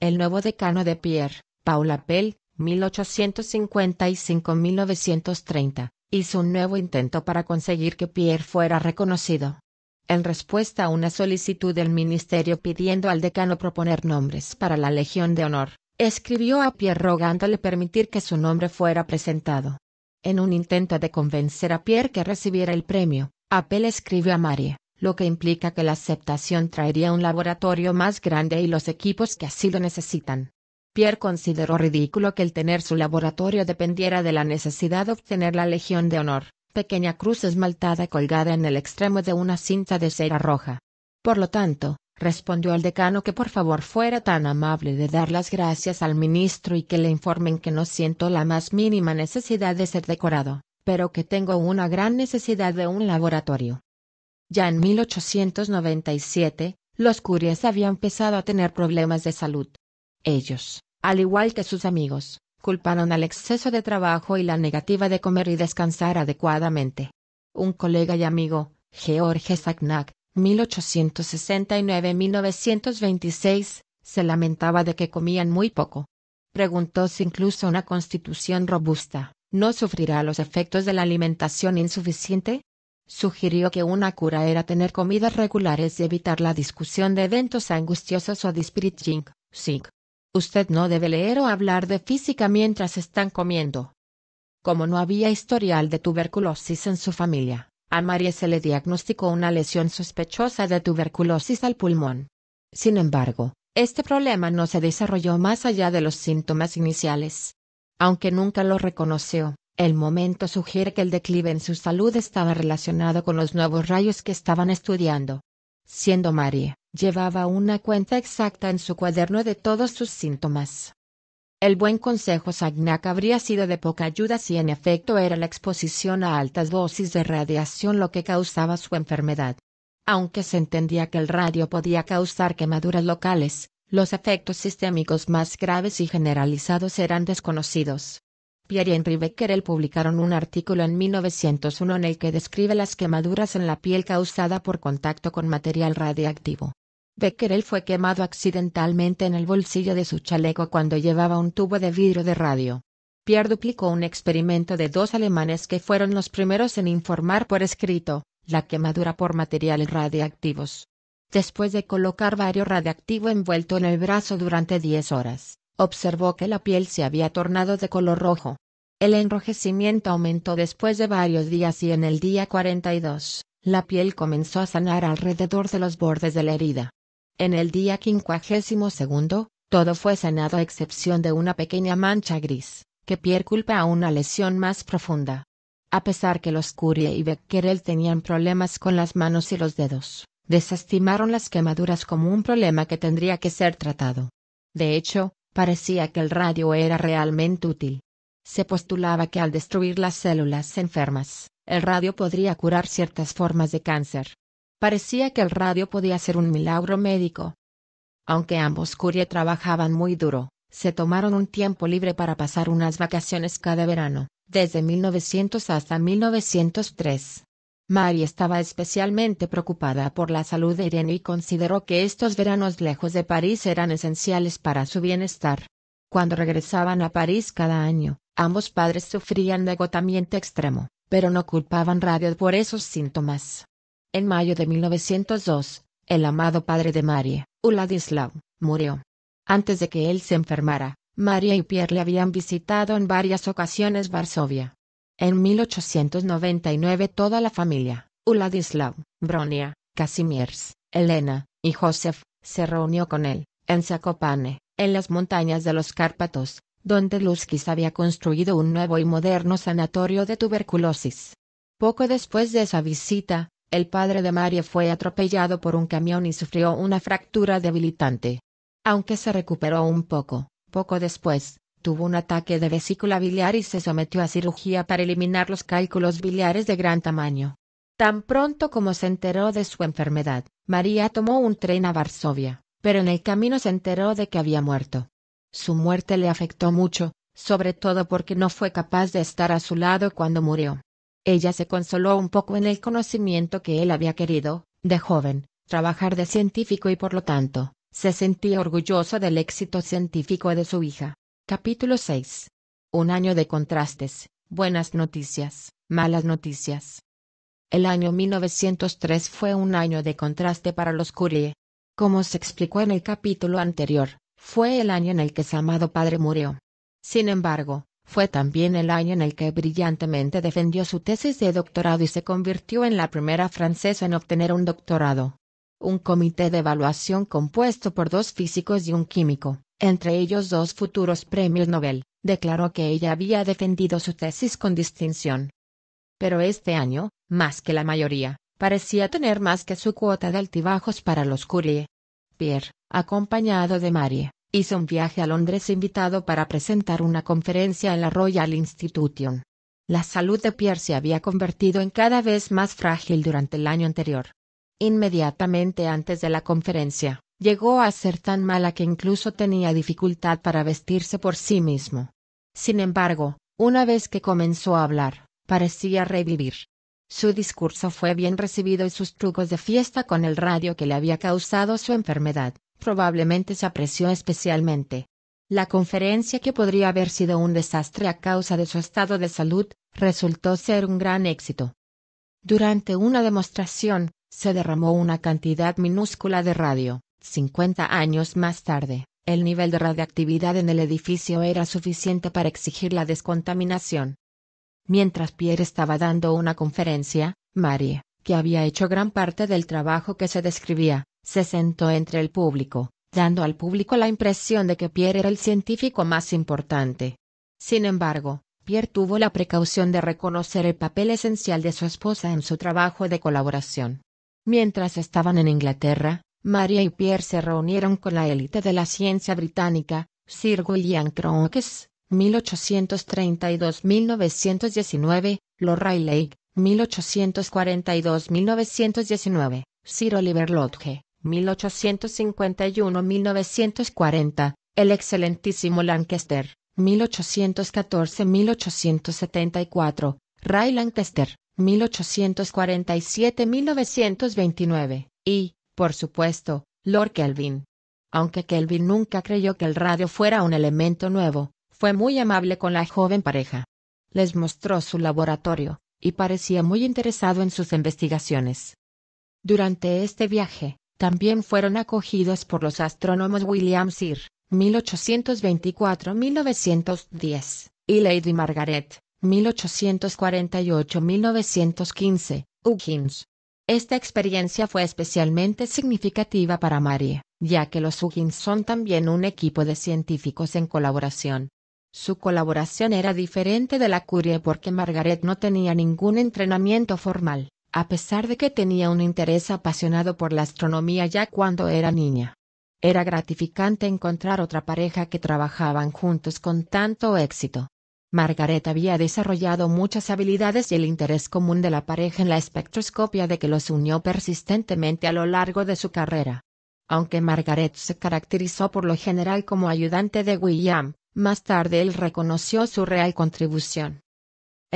El nuevo decano de Pierre, Paul Appel, 1855-1930, hizo un nuevo intento para conseguir que Pierre fuera reconocido. En respuesta a una solicitud del ministerio pidiendo al decano proponer nombres para la Legión de Honor, escribió a Pierre rogándole permitir que su nombre fuera presentado. En un intento de convencer a Pierre que recibiera el premio, Apple escribe a Marie, lo que implica que la aceptación traería un laboratorio más grande y los equipos que así lo necesitan. Pierre consideró ridículo que el tener su laboratorio dependiera de la necesidad de obtener la Legión de Honor, pequeña cruz esmaltada colgada en el extremo de una cinta de cera roja. Por lo tanto, respondió al decano que por favor fuera tan amable de dar las gracias al ministro y que le informen que no siento la más mínima necesidad de ser decorado, pero que tengo una gran necesidad de un laboratorio. Ya en 1897, los curios habían empezado a tener problemas de salud. Ellos, al igual que sus amigos, culparon al exceso de trabajo y la negativa de comer y descansar adecuadamente. Un colega y amigo, George Sagnac, 1869-1926, se lamentaba de que comían muy poco. Preguntó si incluso una constitución robusta no sufrirá los efectos de la alimentación insuficiente. Sugirió que una cura era tener comidas regulares y evitar la discusión de eventos angustiosos o de spirit jink, Usted no debe leer o hablar de física mientras están comiendo. Como no había historial de tuberculosis en su familia, a María se le diagnosticó una lesión sospechosa de tuberculosis al pulmón. Sin embargo, este problema no se desarrolló más allá de los síntomas iniciales. Aunque nunca lo reconoció, el momento sugiere que el declive en su salud estaba relacionado con los nuevos rayos que estaban estudiando. Siendo Marie, llevaba una cuenta exacta en su cuaderno de todos sus síntomas. El buen consejo Sagnac habría sido de poca ayuda si en efecto era la exposición a altas dosis de radiación lo que causaba su enfermedad. Aunque se entendía que el radio podía causar quemaduras locales, los efectos sistémicos más graves y generalizados eran desconocidos. Pierre y Henri Becquerel publicaron un artículo en 1901 en el que describe las quemaduras en la piel causada por contacto con material radiactivo. Becquerel fue quemado accidentalmente en el bolsillo de su chaleco cuando llevaba un tubo de vidrio de radio. Pierre duplicó un experimento de dos alemanes que fueron los primeros en informar por escrito la quemadura por materiales radiactivos. Después de colocar vario radiactivo envuelto en el brazo durante 10 horas, observó que la piel se había tornado de color rojo. El enrojecimiento aumentó después de varios días y en el día 42, la piel comenzó a sanar alrededor de los bordes de la herida. En el día 52, todo fue sanado a excepción de una pequeña mancha gris, que Pierre culpa a una lesión más profunda. A pesar que los Curie y Becquerel tenían problemas con las manos y los dedos, desestimaron las quemaduras como un problema que tendría que ser tratado. De hecho, parecía que el radio era realmente útil. Se postulaba que al destruir las células enfermas, el radio podría curar ciertas formas de cáncer, Parecía que el radio podía ser un milagro médico. Aunque ambos Curie trabajaban muy duro, se tomaron un tiempo libre para pasar unas vacaciones cada verano, desde 1900 hasta 1903. Mary estaba especialmente preocupada por la salud de Irene y consideró que estos veranos lejos de París eran esenciales para su bienestar. Cuando regresaban a París cada año, ambos padres sufrían de agotamiento extremo, pero no culpaban Radio por esos síntomas. En mayo de 1902, el amado padre de Marie, Uladislav, murió. Antes de que él se enfermara, María y Pierre le habían visitado en varias ocasiones Varsovia. En 1899 toda la familia, Uladislav, Bronia, Casimiers, Elena y Josef, se reunió con él, en Zakopane, en las montañas de los Cárpatos, donde Luskis había construido un nuevo y moderno sanatorio de tuberculosis. Poco después de esa visita, el padre de María fue atropellado por un camión y sufrió una fractura debilitante. Aunque se recuperó un poco, poco después, tuvo un ataque de vesícula biliar y se sometió a cirugía para eliminar los cálculos biliares de gran tamaño. Tan pronto como se enteró de su enfermedad, María tomó un tren a Varsovia, pero en el camino se enteró de que había muerto. Su muerte le afectó mucho, sobre todo porque no fue capaz de estar a su lado cuando murió. Ella se consoló un poco en el conocimiento que él había querido, de joven, trabajar de científico y por lo tanto, se sentía orgulloso del éxito científico de su hija. Capítulo 6. Un año de contrastes, buenas noticias, malas noticias. El año 1903 fue un año de contraste para los Curie. Como se explicó en el capítulo anterior, fue el año en el que su amado padre murió. Sin embargo, fue también el año en el que brillantemente defendió su tesis de doctorado y se convirtió en la primera francesa en obtener un doctorado. Un comité de evaluación compuesto por dos físicos y un químico, entre ellos dos futuros premios Nobel, declaró que ella había defendido su tesis con distinción. Pero este año, más que la mayoría, parecía tener más que su cuota de altibajos para los Curie. Pierre, acompañado de Marie, hizo un viaje a Londres invitado para presentar una conferencia en la Royal Institution. La salud de Pierce se había convertido en cada vez más frágil durante el año anterior. Inmediatamente antes de la conferencia, llegó a ser tan mala que incluso tenía dificultad para vestirse por sí mismo. Sin embargo, una vez que comenzó a hablar, parecía revivir. Su discurso fue bien recibido y sus trucos de fiesta con el radio que le había causado su enfermedad probablemente se apreció especialmente. La conferencia que podría haber sido un desastre a causa de su estado de salud, resultó ser un gran éxito. Durante una demostración, se derramó una cantidad minúscula de radio. Cincuenta años más tarde, el nivel de radiactividad en el edificio era suficiente para exigir la descontaminación. Mientras Pierre estaba dando una conferencia, Marie, que había hecho gran parte del trabajo que se describía, se sentó entre el público, dando al público la impresión de que Pierre era el científico más importante. Sin embargo, Pierre tuvo la precaución de reconocer el papel esencial de su esposa en su trabajo de colaboración. Mientras estaban en Inglaterra, María y Pierre se reunieron con la élite de la ciencia británica, Sir William Crookes, 1832-1919, Lord Lake, 1842-1919, Sir Oliver Lodge, 1851-1940, el excelentísimo Lancaster, 1814-1874, Ray Lancaster, 1847-1929, y, por supuesto, Lord Kelvin. Aunque Kelvin nunca creyó que el radio fuera un elemento nuevo, fue muy amable con la joven pareja. Les mostró su laboratorio, y parecía muy interesado en sus investigaciones. Durante este viaje, también fueron acogidos por los astrónomos William Sir, 1824-1910, y Lady Margaret, 1848-1915, Huggins. Esta experiencia fue especialmente significativa para Marie, ya que los Huggins son también un equipo de científicos en colaboración. Su colaboración era diferente de la Curie porque Margaret no tenía ningún entrenamiento formal, a pesar de que tenía un interés apasionado por la astronomía ya cuando era niña. Era gratificante encontrar otra pareja que trabajaban juntos con tanto éxito. Margaret había desarrollado muchas habilidades y el interés común de la pareja en la espectroscopia de que los unió persistentemente a lo largo de su carrera. Aunque Margaret se caracterizó por lo general como ayudante de William, más tarde él reconoció su real contribución.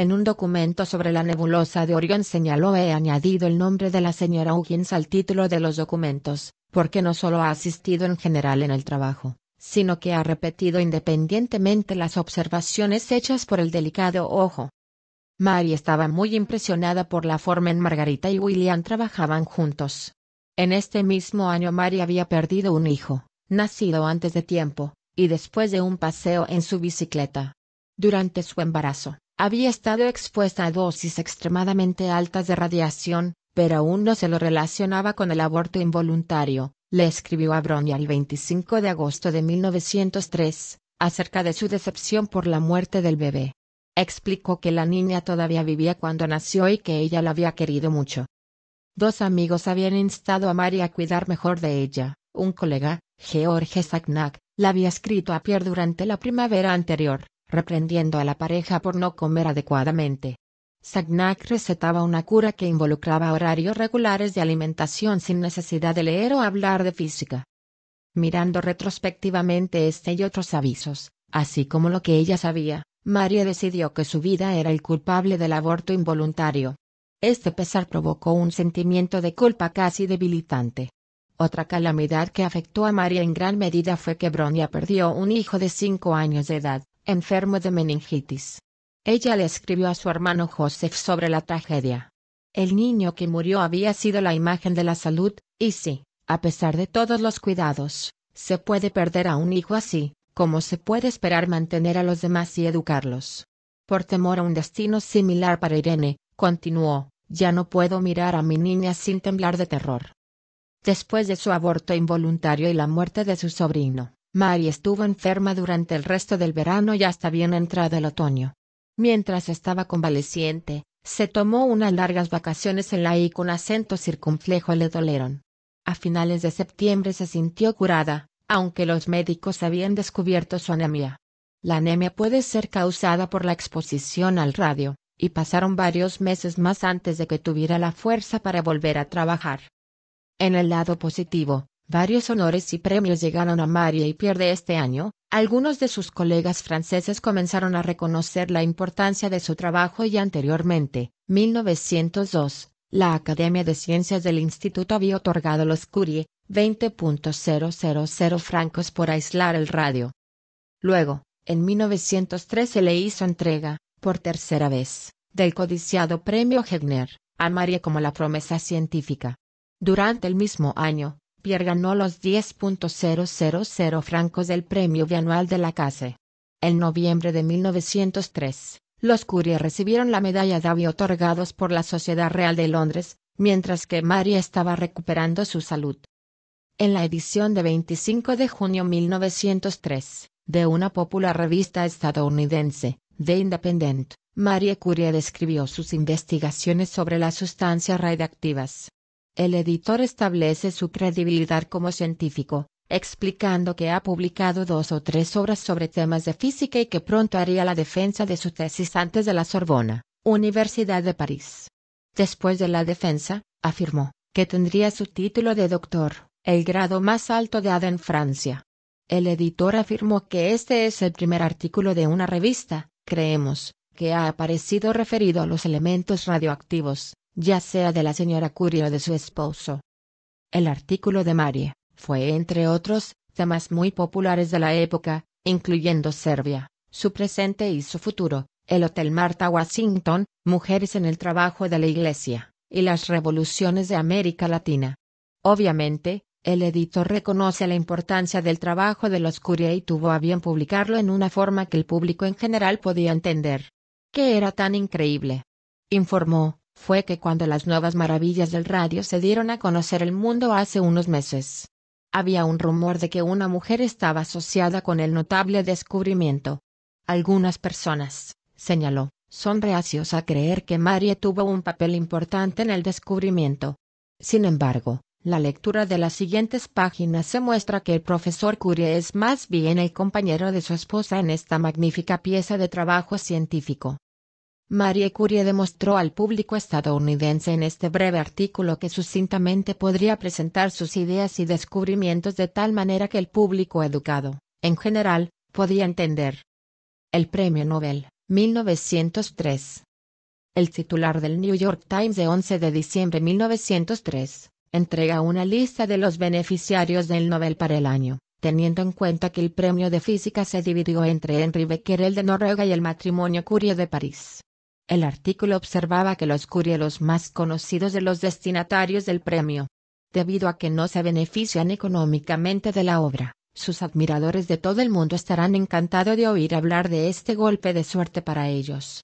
En un documento sobre la nebulosa de Orión señaló he añadido el nombre de la señora Huggins al título de los documentos, porque no solo ha asistido en general en el trabajo, sino que ha repetido independientemente las observaciones hechas por el delicado ojo. Mary estaba muy impresionada por la forma en Margarita y William trabajaban juntos. En este mismo año Mary había perdido un hijo, nacido antes de tiempo, y después de un paseo en su bicicleta. Durante su embarazo, había estado expuesta a dosis extremadamente altas de radiación, pero aún no se lo relacionaba con el aborto involuntario, le escribió a Bronya el 25 de agosto de 1903, acerca de su decepción por la muerte del bebé. Explicó que la niña todavía vivía cuando nació y que ella la había querido mucho. Dos amigos habían instado a María a cuidar mejor de ella. Un colega, George Sagnac, la había escrito a Pierre durante la primavera anterior, reprendiendo a la pareja por no comer adecuadamente. Sagnac recetaba una cura que involucraba horarios regulares de alimentación sin necesidad de leer o hablar de física. Mirando retrospectivamente este y otros avisos, así como lo que ella sabía, María decidió que su vida era el culpable del aborto involuntario. Este pesar provocó un sentimiento de culpa casi debilitante. Otra calamidad que afectó a María en gran medida fue que Bronia perdió un hijo de cinco años de edad enfermo de meningitis. Ella le escribió a su hermano Joseph sobre la tragedia. El niño que murió había sido la imagen de la salud, y si, a pesar de todos los cuidados, se puede perder a un hijo así, como se puede esperar mantener a los demás y educarlos. Por temor a un destino similar para Irene, continuó, ya no puedo mirar a mi niña sin temblar de terror. Después de su aborto involuntario y la muerte de su sobrino, Mary estuvo enferma durante el resto del verano y hasta bien entrado el otoño. Mientras estaba convaleciente, se tomó unas largas vacaciones en la y con acento circunflejo le doleron. A finales de septiembre se sintió curada, aunque los médicos habían descubierto su anemia. La anemia puede ser causada por la exposición al radio, y pasaron varios meses más antes de que tuviera la fuerza para volver a trabajar. En el lado positivo, Varios honores y premios llegaron a Marie y Pierre este año, algunos de sus colegas franceses comenzaron a reconocer la importancia de su trabajo y anteriormente, 1902, la Academia de Ciencias del Instituto había otorgado los Curie 20.000 francos por aislar el radio. Luego, en 1903 se le hizo entrega, por tercera vez, del codiciado premio Hegner, a Marie como la promesa científica. Durante el mismo año, Pierre ganó los 10.000 francos del premio bianual de la CASE. En noviembre de 1903, los Curie recibieron la medalla Davy otorgados por la Sociedad Real de Londres, mientras que Marie estaba recuperando su salud. En la edición de 25 de junio 1903, de una popular revista estadounidense, The Independent, Marie Curie describió sus investigaciones sobre las sustancias radiactivas. El editor establece su credibilidad como científico, explicando que ha publicado dos o tres obras sobre temas de física y que pronto haría la defensa de su tesis antes de la Sorbona, Universidad de París. Después de la defensa, afirmó, que tendría su título de doctor, el grado más alto dado en Francia. El editor afirmó que este es el primer artículo de una revista, creemos, que ha aparecido referido a los elementos radioactivos, ya sea de la señora Curie o de su esposo. El artículo de Marie fue, entre otros, temas muy populares de la época, incluyendo Serbia, su presente y su futuro, el Hotel Marta Washington, mujeres en el trabajo de la Iglesia, y las revoluciones de América Latina. Obviamente, el editor reconoce la importancia del trabajo de los Curie y tuvo a bien publicarlo en una forma que el público en general podía entender. ¿Qué era tan increíble? Informó, fue que cuando las nuevas maravillas del radio se dieron a conocer el mundo hace unos meses. Había un rumor de que una mujer estaba asociada con el notable descubrimiento. Algunas personas, señaló, son reacios a creer que Marie tuvo un papel importante en el descubrimiento. Sin embargo, la lectura de las siguientes páginas se muestra que el profesor Curie es más bien el compañero de su esposa en esta magnífica pieza de trabajo científico. Marie Curie demostró al público estadounidense en este breve artículo que sucintamente podría presentar sus ideas y descubrimientos de tal manera que el público educado, en general, podía entender. El Premio Nobel, 1903. El titular del New York Times de 11 de diciembre de 1903, entrega una lista de los beneficiarios del Nobel para el año teniendo en cuenta que el premio de física se dividió entre Henry Becquerel de Noruega y el matrimonio Curie de París. El artículo observaba que los curiosos más conocidos de los destinatarios del premio, debido a que no se benefician económicamente de la obra, sus admiradores de todo el mundo estarán encantados de oír hablar de este golpe de suerte para ellos.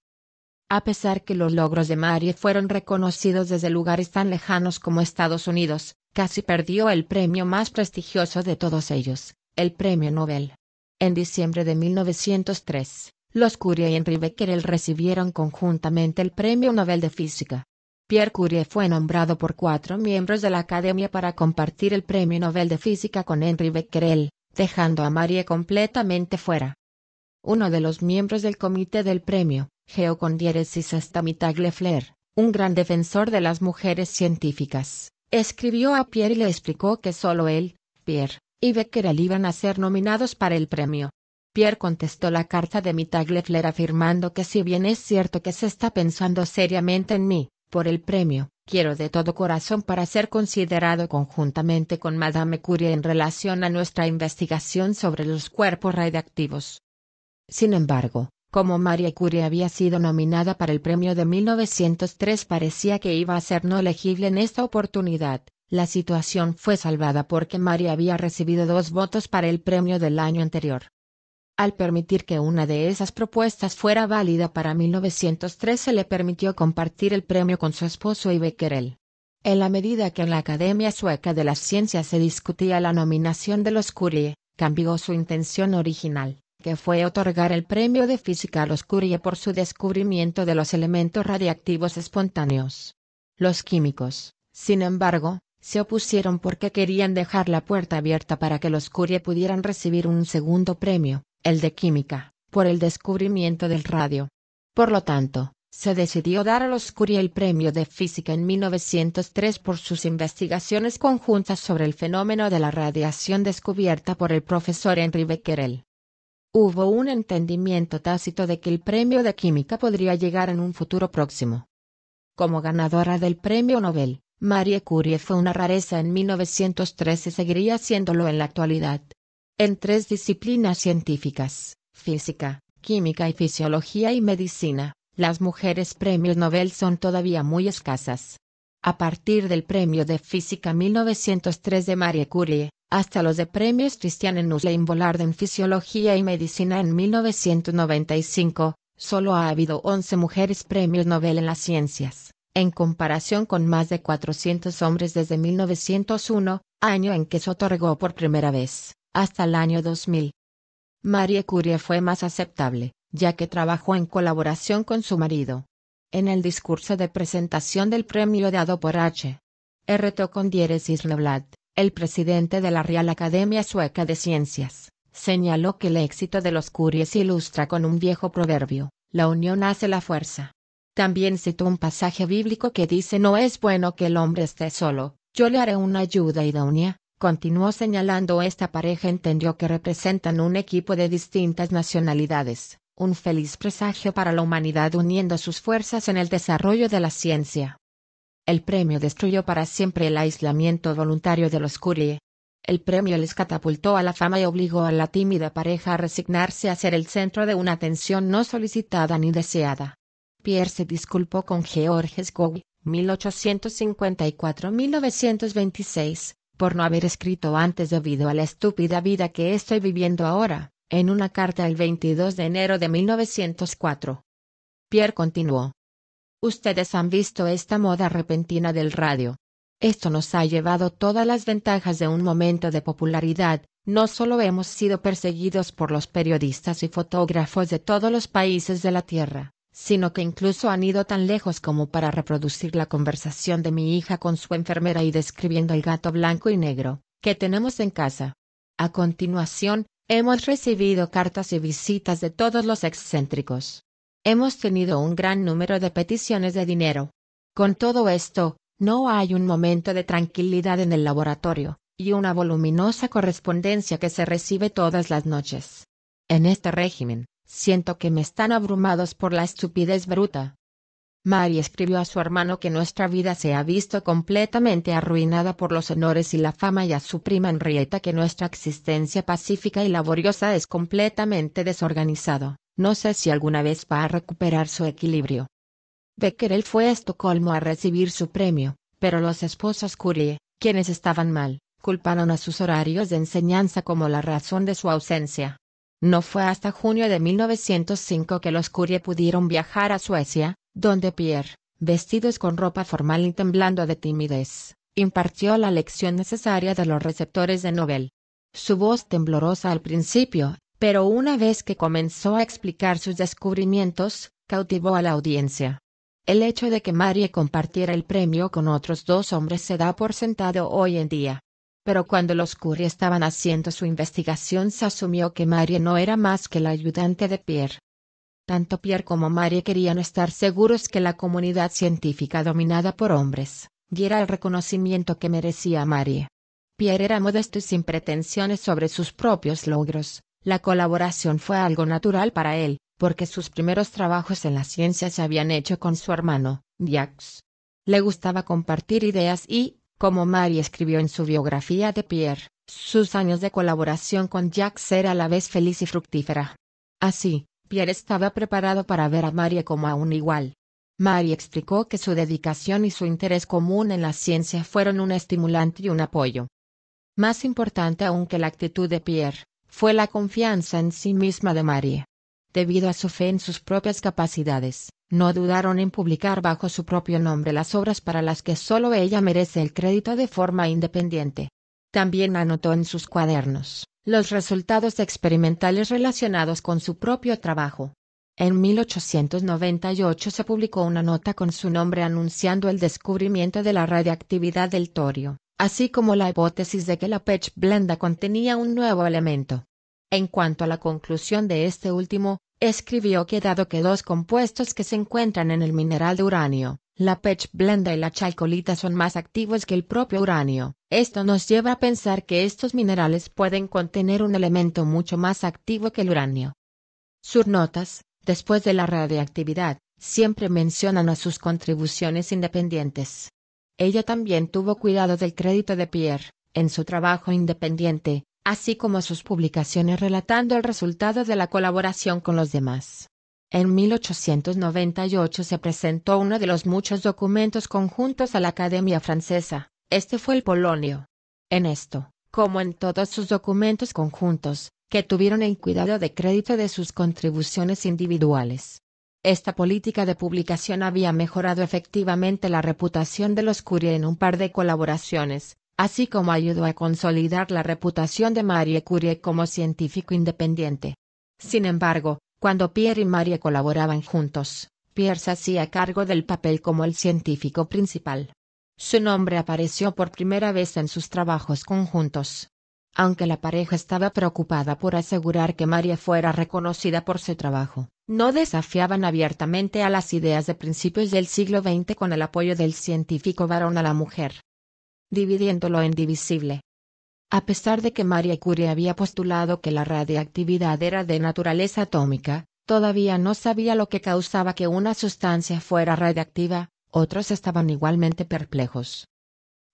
A pesar que los logros de Marie fueron reconocidos desde lugares tan lejanos como Estados Unidos, casi perdió el premio más prestigioso de todos ellos, el Premio Nobel. En diciembre de 1903, los Curie y Henri Becquerel recibieron conjuntamente el Premio Nobel de Física. Pierre Curie fue nombrado por cuatro miembros de la Academia para compartir el Premio Nobel de Física con Henri Becquerel, dejando a Marie completamente fuera. Uno de los miembros del comité del premio, Condieres y Lefleur, un gran defensor de las mujeres científicas, escribió a Pierre y le explicó que solo él, Pierre, y Becquerel iban a ser nominados para el premio. Pierre contestó la carta de Leffler afirmando que si bien es cierto que se está pensando seriamente en mí, por el premio, quiero de todo corazón para ser considerado conjuntamente con Madame Curie en relación a nuestra investigación sobre los cuerpos radiactivos. Sin embargo, como Marie Curie había sido nominada para el premio de 1903 parecía que iba a ser no elegible en esta oportunidad. La situación fue salvada porque Marie había recibido dos votos para el premio del año anterior. Al permitir que una de esas propuestas fuera válida para 1913 le permitió compartir el premio con su esposo y Becquerel. En la medida que en la Academia Sueca de las Ciencias se discutía la nominación de los Curie, cambió su intención original, que fue otorgar el premio de física a los Curie por su descubrimiento de los elementos radiactivos espontáneos. Los químicos, sin embargo, se opusieron porque querían dejar la puerta abierta para que los Curie pudieran recibir un segundo premio, el de química, por el descubrimiento del radio. Por lo tanto, se decidió dar a los Curie el premio de física en 1903 por sus investigaciones conjuntas sobre el fenómeno de la radiación descubierta por el profesor Henri Becquerel. Hubo un entendimiento tácito de que el premio de química podría llegar en un futuro próximo. Como ganadora del premio Nobel, Marie Curie fue una rareza en 1903 y seguiría siéndolo en la actualidad en tres disciplinas científicas, física, química y fisiología y medicina, las mujeres premios Nobel son todavía muy escasas. A partir del premio de física 1903 de Marie Curie, hasta los de premios Christiane Nusslein Bollard en fisiología y medicina en 1995, solo ha habido 11 mujeres premios Nobel en las ciencias, en comparación con más de 400 hombres desde 1901, año en que se otorgó por primera vez hasta el año 2000. Marie Curie fue más aceptable, ya que trabajó en colaboración con su marido. En el discurso de presentación del premio dado por H. R. Tocondieres Isleblad, el presidente de la Real Academia Sueca de Ciencias, señaló que el éxito de los Curies ilustra con un viejo proverbio, la unión hace la fuerza. También citó un pasaje bíblico que dice no es bueno que el hombre esté solo, yo le haré una ayuda idónea. Continuó señalando esta pareja entendió que representan un equipo de distintas nacionalidades, un feliz presagio para la humanidad uniendo sus fuerzas en el desarrollo de la ciencia. El premio destruyó para siempre el aislamiento voluntario de los Curie. El premio les catapultó a la fama y obligó a la tímida pareja a resignarse a ser el centro de una atención no solicitada ni deseada. Pierre se disculpó con Georges Gouy, 1854-1926, por no haber escrito antes debido a la estúpida vida que estoy viviendo ahora, en una carta el 22 de enero de 1904. Pierre continuó. Ustedes han visto esta moda repentina del radio. Esto nos ha llevado todas las ventajas de un momento de popularidad, no solo hemos sido perseguidos por los periodistas y fotógrafos de todos los países de la Tierra, sino que incluso han ido tan lejos como para reproducir la conversación de mi hija con su enfermera y describiendo el gato blanco y negro que tenemos en casa. A continuación, hemos recibido cartas y visitas de todos los excéntricos. Hemos tenido un gran número de peticiones de dinero. Con todo esto, no hay un momento de tranquilidad en el laboratorio, y una voluminosa correspondencia que se recibe todas las noches. En este régimen, Siento que me están abrumados por la estupidez bruta. Mary escribió a su hermano que nuestra vida se ha visto completamente arruinada por los honores y la fama y a su prima Henrietta que nuestra existencia pacífica y laboriosa es completamente desorganizado. No sé si alguna vez va a recuperar su equilibrio. Becquerel fue a Estocolmo a recibir su premio, pero los esposos Curie, quienes estaban mal, culparon a sus horarios de enseñanza como la razón de su ausencia. No fue hasta junio de 1905 que los Curie pudieron viajar a Suecia, donde Pierre, vestidos con ropa formal y temblando de timidez, impartió la lección necesaria de los receptores de Nobel. Su voz temblorosa al principio, pero una vez que comenzó a explicar sus descubrimientos, cautivó a la audiencia. El hecho de que Marie compartiera el premio con otros dos hombres se da por sentado hoy en día. Pero cuando los Curie estaban haciendo su investigación se asumió que Marie no era más que la ayudante de Pierre. Tanto Pierre como Marie querían estar seguros que la comunidad científica dominada por hombres, diera el reconocimiento que merecía Marie. Pierre era modesto y sin pretensiones sobre sus propios logros, la colaboración fue algo natural para él, porque sus primeros trabajos en la ciencia se habían hecho con su hermano, Jacques. Le gustaba compartir ideas y, como Mary escribió en su biografía de Pierre, sus años de colaboración con Jacques era a la vez feliz y fructífera. Así, Pierre estaba preparado para ver a Marie como a un igual. Marie explicó que su dedicación y su interés común en la ciencia fueron un estimulante y un apoyo. Más importante aún que la actitud de Pierre, fue la confianza en sí misma de Marie. Debido a su fe en sus propias capacidades, no dudaron en publicar bajo su propio nombre las obras para las que solo ella merece el crédito de forma independiente. También anotó en sus cuadernos los resultados experimentales relacionados con su propio trabajo. En 1898 se publicó una nota con su nombre anunciando el descubrimiento de la radiactividad del torio, así como la hipótesis de que la pech Blenda contenía un nuevo elemento. En cuanto a la conclusión de este último, escribió que dado que dos compuestos que se encuentran en el mineral de uranio, la pech blenda y la chalcolita son más activos que el propio uranio. Esto nos lleva a pensar que estos minerales pueden contener un elemento mucho más activo que el uranio. Sus notas, después de la radiactividad, siempre mencionan a sus contribuciones independientes. Ella también tuvo cuidado del crédito de Pierre, en su trabajo independiente, así como sus publicaciones relatando el resultado de la colaboración con los demás. En 1898 se presentó uno de los muchos documentos conjuntos a la Academia Francesa, este fue el Polonio. En esto, como en todos sus documentos conjuntos, que tuvieron en cuidado de crédito de sus contribuciones individuales. Esta política de publicación había mejorado efectivamente la reputación de los Curie en un par de colaboraciones, así como ayudó a consolidar la reputación de Marie Curie como científico independiente. Sin embargo, cuando Pierre y Marie colaboraban juntos, Pierre se hacía cargo del papel como el científico principal. Su nombre apareció por primera vez en sus trabajos conjuntos. Aunque la pareja estaba preocupada por asegurar que Marie fuera reconocida por su trabajo, no desafiaban abiertamente a las ideas de principios del siglo XX con el apoyo del científico varón a la mujer dividiéndolo en divisible. A pesar de que Marie Curie había postulado que la radiactividad era de naturaleza atómica, todavía no sabía lo que causaba que una sustancia fuera radiactiva, otros estaban igualmente perplejos.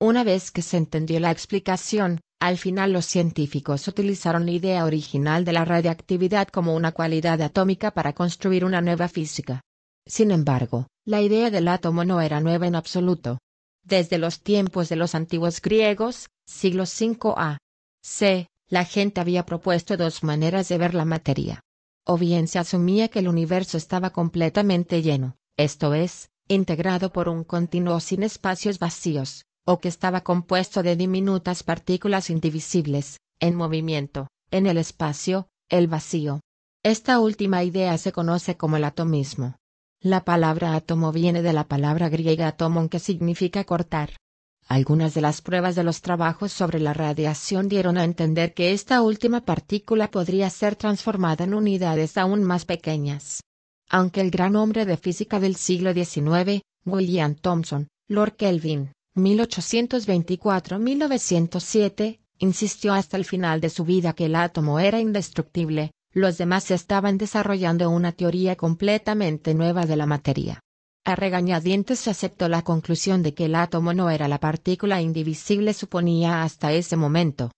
Una vez que se entendió la explicación, al final los científicos utilizaron la idea original de la radiactividad como una cualidad atómica para construir una nueva física. Sin embargo, la idea del átomo no era nueva en absoluto. Desde los tiempos de los antiguos griegos, siglo V a. c., la gente había propuesto dos maneras de ver la materia. O bien se asumía que el universo estaba completamente lleno, esto es, integrado por un continuo sin espacios vacíos, o que estaba compuesto de diminutas partículas indivisibles, en movimiento, en el espacio, el vacío. Esta última idea se conoce como el atomismo. La palabra átomo viene de la palabra griega atomon que significa cortar. Algunas de las pruebas de los trabajos sobre la radiación dieron a entender que esta última partícula podría ser transformada en unidades aún más pequeñas. Aunque el gran hombre de física del siglo XIX, William Thomson, Lord Kelvin, 1824-1907, insistió hasta el final de su vida que el átomo era indestructible, los demás estaban desarrollando una teoría completamente nueva de la materia. A regañadientes se aceptó la conclusión de que el átomo no era la partícula indivisible suponía hasta ese momento.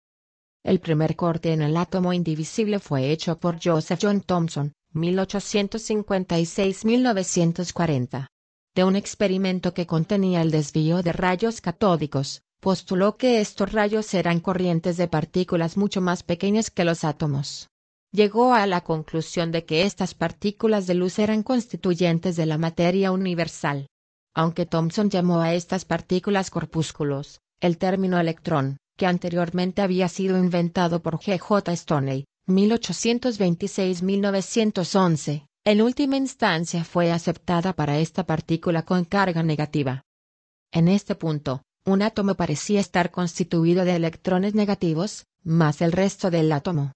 El primer corte en el átomo indivisible fue hecho por Joseph John Thomson, 1856-1940. De un experimento que contenía el desvío de rayos catódicos, postuló que estos rayos eran corrientes de partículas mucho más pequeñas que los átomos llegó a la conclusión de que estas partículas de luz eran constituyentes de la materia universal. Aunque Thomson llamó a estas partículas corpúsculos, el término electrón, que anteriormente había sido inventado por G. J. Stoney, 1826-1911, en última instancia fue aceptada para esta partícula con carga negativa. En este punto, un átomo parecía estar constituido de electrones negativos, más el resto del átomo,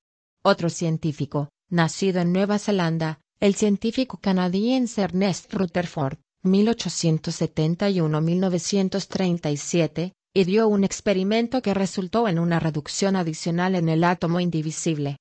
otro científico, nacido en Nueva Zelanda, el científico canadiense Ernest Rutherford, 1871-1937, y dio un experimento que resultó en una reducción adicional en el átomo indivisible.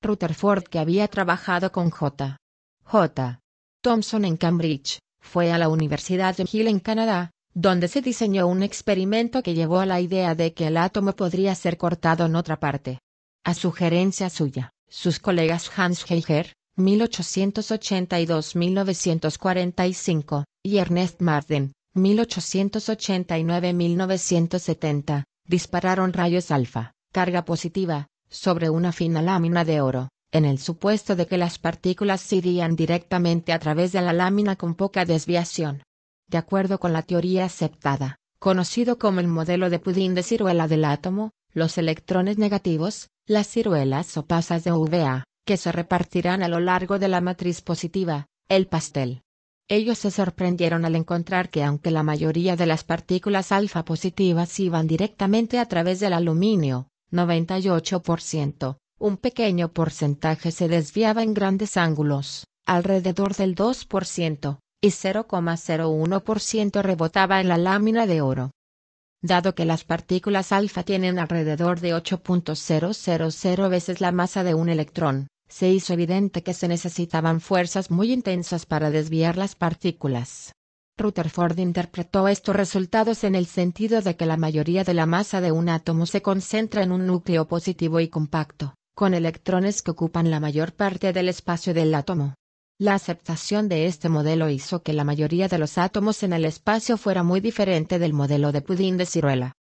Rutherford, que había trabajado con J. J. Thomson en Cambridge, fue a la Universidad de Hill en Canadá, donde se diseñó un experimento que llevó a la idea de que el átomo podría ser cortado en otra parte. A sugerencia suya, sus colegas Hans Geiger, 1882-1945, y Ernest Marden, 1889-1970, dispararon rayos alfa, carga positiva, sobre una fina lámina de oro, en el supuesto de que las partículas se irían directamente a través de la lámina con poca desviación. De acuerdo con la teoría aceptada, conocido como el modelo de pudín de ciruela del átomo, los electrones negativos, las ciruelas o pasas de uva, que se repartirán a lo largo de la matriz positiva, el pastel. Ellos se sorprendieron al encontrar que aunque la mayoría de las partículas alfa positivas iban directamente a través del aluminio, 98%, un pequeño porcentaje se desviaba en grandes ángulos, alrededor del 2%, y 0,01% rebotaba en la lámina de oro dado que las partículas alfa tienen alrededor de 8.000 veces la masa de un electrón, se hizo evidente que se necesitaban fuerzas muy intensas para desviar las partículas. Rutherford interpretó estos resultados en el sentido de que la mayoría de la masa de un átomo se concentra en un núcleo positivo y compacto, con electrones que ocupan la mayor parte del espacio del átomo. La aceptación de este modelo hizo que la mayoría de los átomos en el espacio fuera muy diferente del modelo de pudín de ciruela.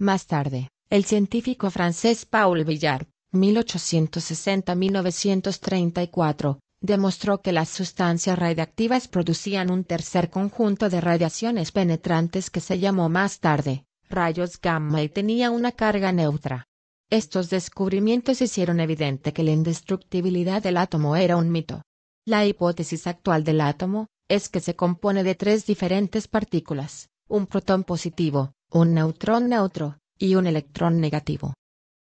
Más tarde, el científico francés Paul Villard, 1860-1934, demostró que las sustancias radiactivas producían un tercer conjunto de radiaciones penetrantes que se llamó más tarde, rayos gamma y tenía una carga neutra. Estos descubrimientos hicieron evidente que la indestructibilidad del átomo era un mito la hipótesis actual del átomo es que se compone de tres diferentes partículas, un protón positivo, un neutrón neutro y un electrón negativo.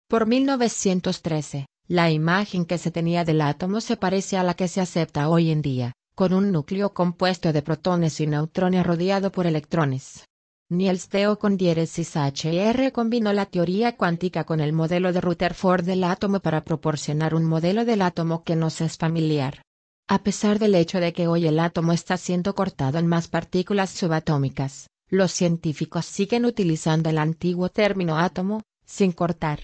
Por 1913, la imagen que se tenía del átomo se parece a la que se acepta hoy en día, con un núcleo compuesto de protones y neutrones rodeado por electrones. Niels Deo con diéresis HR combinó la teoría cuántica con el modelo de Rutherford del átomo para proporcionar un modelo del átomo que nos es familiar. A pesar del hecho de que hoy el átomo está siendo cortado en más partículas subatómicas, los científicos siguen utilizando el antiguo término átomo, sin cortar.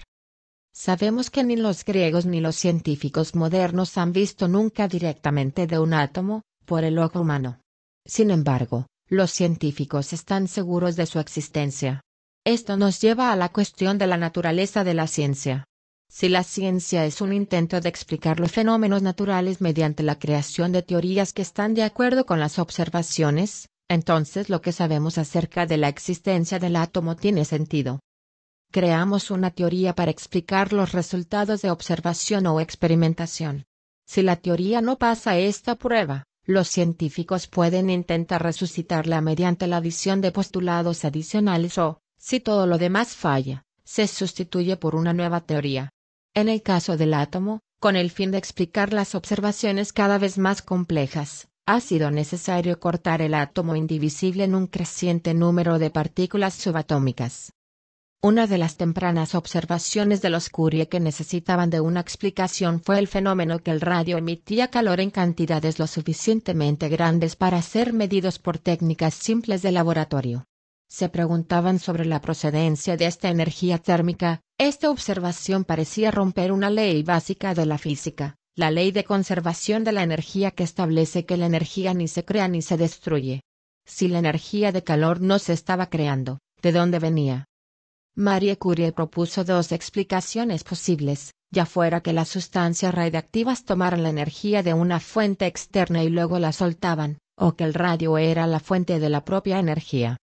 Sabemos que ni los griegos ni los científicos modernos han visto nunca directamente de un átomo, por el ojo humano. Sin embargo, los científicos están seguros de su existencia. Esto nos lleva a la cuestión de la naturaleza de la ciencia. Si la ciencia es un intento de explicar los fenómenos naturales mediante la creación de teorías que están de acuerdo con las observaciones, entonces lo que sabemos acerca de la existencia del átomo tiene sentido. Creamos una teoría para explicar los resultados de observación o experimentación. Si la teoría no pasa esta prueba, los científicos pueden intentar resucitarla mediante la adición de postulados adicionales o, si todo lo demás falla, se sustituye por una nueva teoría en el caso del átomo, con el fin de explicar las observaciones cada vez más complejas, ha sido necesario cortar el átomo indivisible en un creciente número de partículas subatómicas. Una de las tempranas observaciones de los Curie que necesitaban de una explicación fue el fenómeno que el radio emitía calor en cantidades lo suficientemente grandes para ser medidos por técnicas simples de laboratorio. Se preguntaban sobre la procedencia de esta energía térmica, esta observación parecía romper una ley básica de la física, la ley de conservación de la energía que establece que la energía ni se crea ni se destruye. Si la energía de calor no se estaba creando, ¿de dónde venía? Marie Curie propuso dos explicaciones posibles, ya fuera que las sustancias radiactivas tomaran la energía de una fuente externa y luego la soltaban, o que el radio era la fuente de la propia energía.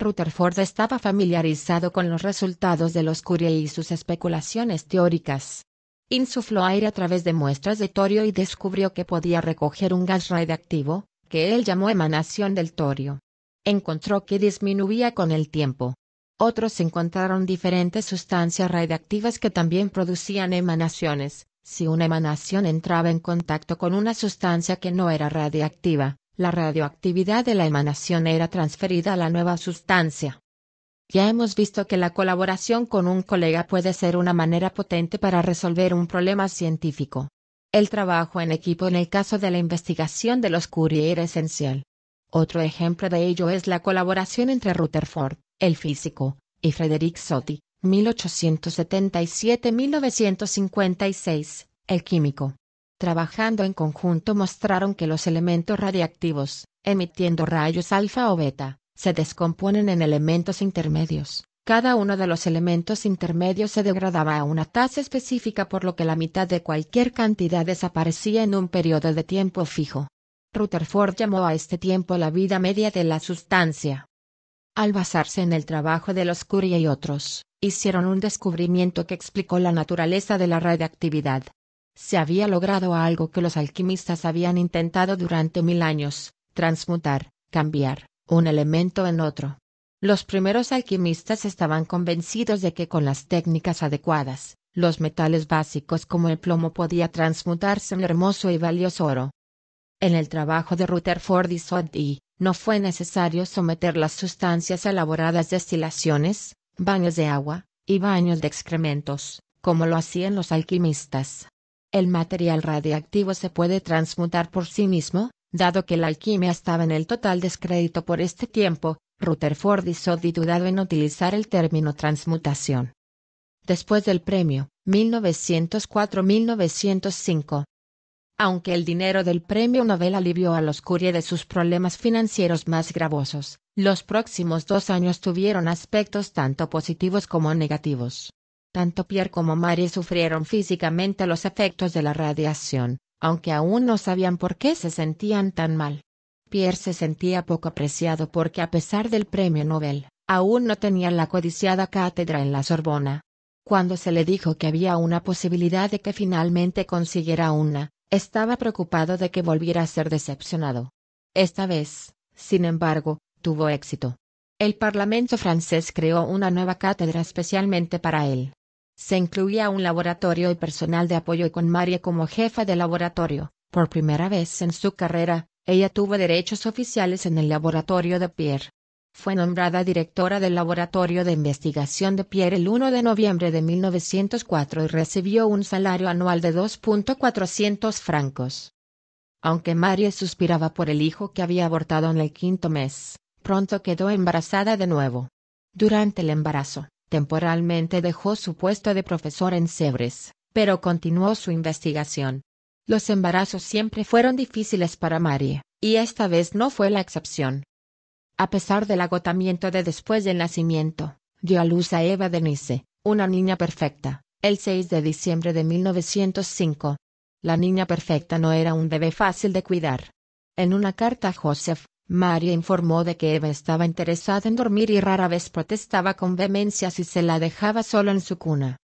Rutherford estaba familiarizado con los resultados de los Curie y sus especulaciones teóricas. Insufló aire a través de muestras de torio y descubrió que podía recoger un gas radiactivo, que él llamó emanación del torio. Encontró que disminuía con el tiempo. Otros encontraron diferentes sustancias radiactivas que también producían emanaciones, si una emanación entraba en contacto con una sustancia que no era radiactiva, la radioactividad de la emanación era transferida a la nueva sustancia. Ya hemos visto que la colaboración con un colega puede ser una manera potente para resolver un problema científico. El trabajo en equipo en el caso de la investigación de los Curie era esencial. Otro ejemplo de ello es la colaboración entre Rutherford, el físico, y Frederick Sotti, 1877-1956, el químico trabajando en conjunto mostraron que los elementos radiactivos, emitiendo rayos alfa o beta, se descomponen en elementos intermedios. Cada uno de los elementos intermedios se degradaba a una tasa específica por lo que la mitad de cualquier cantidad desaparecía en un periodo de tiempo fijo. Rutherford llamó a este tiempo la vida media de la sustancia. Al basarse en el trabajo de los Curie y otros, hicieron un descubrimiento que explicó la naturaleza de la radiactividad se había logrado algo que los alquimistas habían intentado durante mil años, transmutar, cambiar, un elemento en otro. Los primeros alquimistas estaban convencidos de que con las técnicas adecuadas, los metales básicos como el plomo podía transmutarse en hermoso y valioso oro. En el trabajo de Rutherford y Soddy, no fue necesario someter las sustancias a elaboradas destilaciones, baños de agua, y baños de excrementos, como lo hacían los alquimistas. El material radiactivo se puede transmutar por sí mismo, dado que la alquimia estaba en el total descrédito por este tiempo, Rutherford hizo dudado en utilizar el término transmutación. Después del premio, 1904-1905. Aunque el dinero del premio Nobel alivió a los Curie de sus problemas financieros más gravosos, los próximos dos años tuvieron aspectos tanto positivos como negativos. Tanto Pierre como Marie sufrieron físicamente los efectos de la radiación, aunque aún no sabían por qué se sentían tan mal. Pierre se sentía poco apreciado porque a pesar del premio Nobel, aún no tenía la codiciada cátedra en la Sorbona. Cuando se le dijo que había una posibilidad de que finalmente consiguiera una, estaba preocupado de que volviera a ser decepcionado. Esta vez, sin embargo, tuvo éxito. El Parlamento francés creó una nueva cátedra especialmente para él, se incluía un laboratorio y personal de apoyo y con María como jefa de laboratorio. Por primera vez en su carrera, ella tuvo derechos oficiales en el laboratorio de Pierre. Fue nombrada directora del Laboratorio de Investigación de Pierre el 1 de noviembre de 1904 y recibió un salario anual de 2.400 francos. Aunque Marie suspiraba por el hijo que había abortado en el quinto mes, pronto quedó embarazada de nuevo. Durante el embarazo, Temporalmente dejó su puesto de profesor en sebres pero continuó su investigación. Los embarazos siempre fueron difíciles para Marie, y esta vez no fue la excepción. A pesar del agotamiento de después del nacimiento, dio a luz a Eva Denise, una niña perfecta, el 6 de diciembre de 1905. La niña perfecta no era un bebé fácil de cuidar. En una carta a Joseph, María informó de que Eva estaba interesada en dormir y rara vez protestaba con vehemencia si se la dejaba sola en su cuna.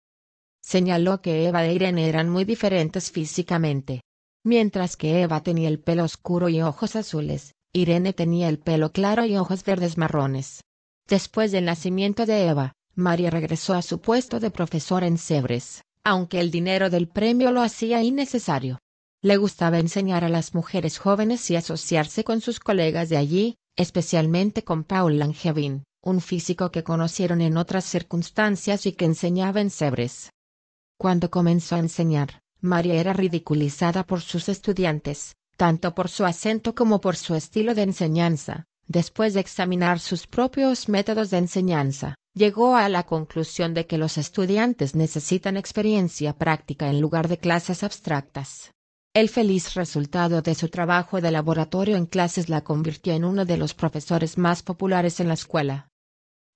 Señaló que Eva e Irene eran muy diferentes físicamente. Mientras que Eva tenía el pelo oscuro y ojos azules, Irene tenía el pelo claro y ojos verdes marrones. Después del nacimiento de Eva, María regresó a su puesto de profesora en Cebres, aunque el dinero del premio lo hacía innecesario. Le gustaba enseñar a las mujeres jóvenes y asociarse con sus colegas de allí, especialmente con Paul Langevin, un físico que conocieron en otras circunstancias y que enseñaba en Sebres. Cuando comenzó a enseñar, María era ridiculizada por sus estudiantes, tanto por su acento como por su estilo de enseñanza. Después de examinar sus propios métodos de enseñanza, llegó a la conclusión de que los estudiantes necesitan experiencia práctica en lugar de clases abstractas. El feliz resultado de su trabajo de laboratorio en clases la convirtió en uno de los profesores más populares en la escuela.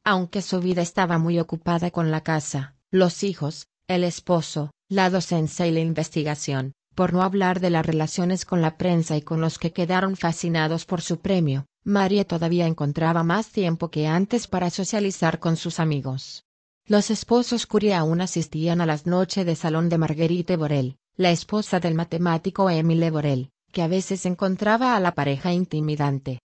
Aunque su vida estaba muy ocupada con la casa, los hijos, el esposo, la docencia y la investigación, por no hablar de las relaciones con la prensa y con los que quedaron fascinados por su premio, María todavía encontraba más tiempo que antes para socializar con sus amigos. Los esposos Curie aún asistían a las noches de salón de Marguerite Borel, la esposa del matemático Émile Borel, que a veces encontraba a la pareja intimidante.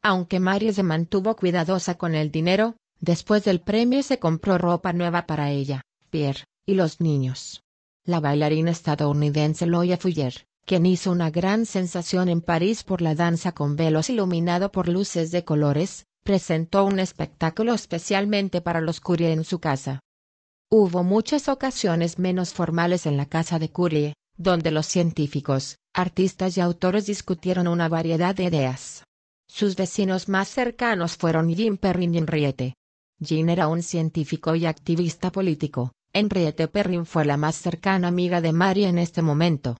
Aunque Marie se mantuvo cuidadosa con el dinero, después del premio se compró ropa nueva para ella, Pierre, y los niños. La bailarina estadounidense Loya Fuller, quien hizo una gran sensación en París por la danza con velos iluminado por luces de colores, presentó un espectáculo especialmente para los Curie en su casa. Hubo muchas ocasiones menos formales en la casa de Curie, donde los científicos, artistas y autores discutieron una variedad de ideas. Sus vecinos más cercanos fueron Jean Perrin y Henriette. Jean era un científico y activista político, Henriette Perrin fue la más cercana amiga de Marie en este momento.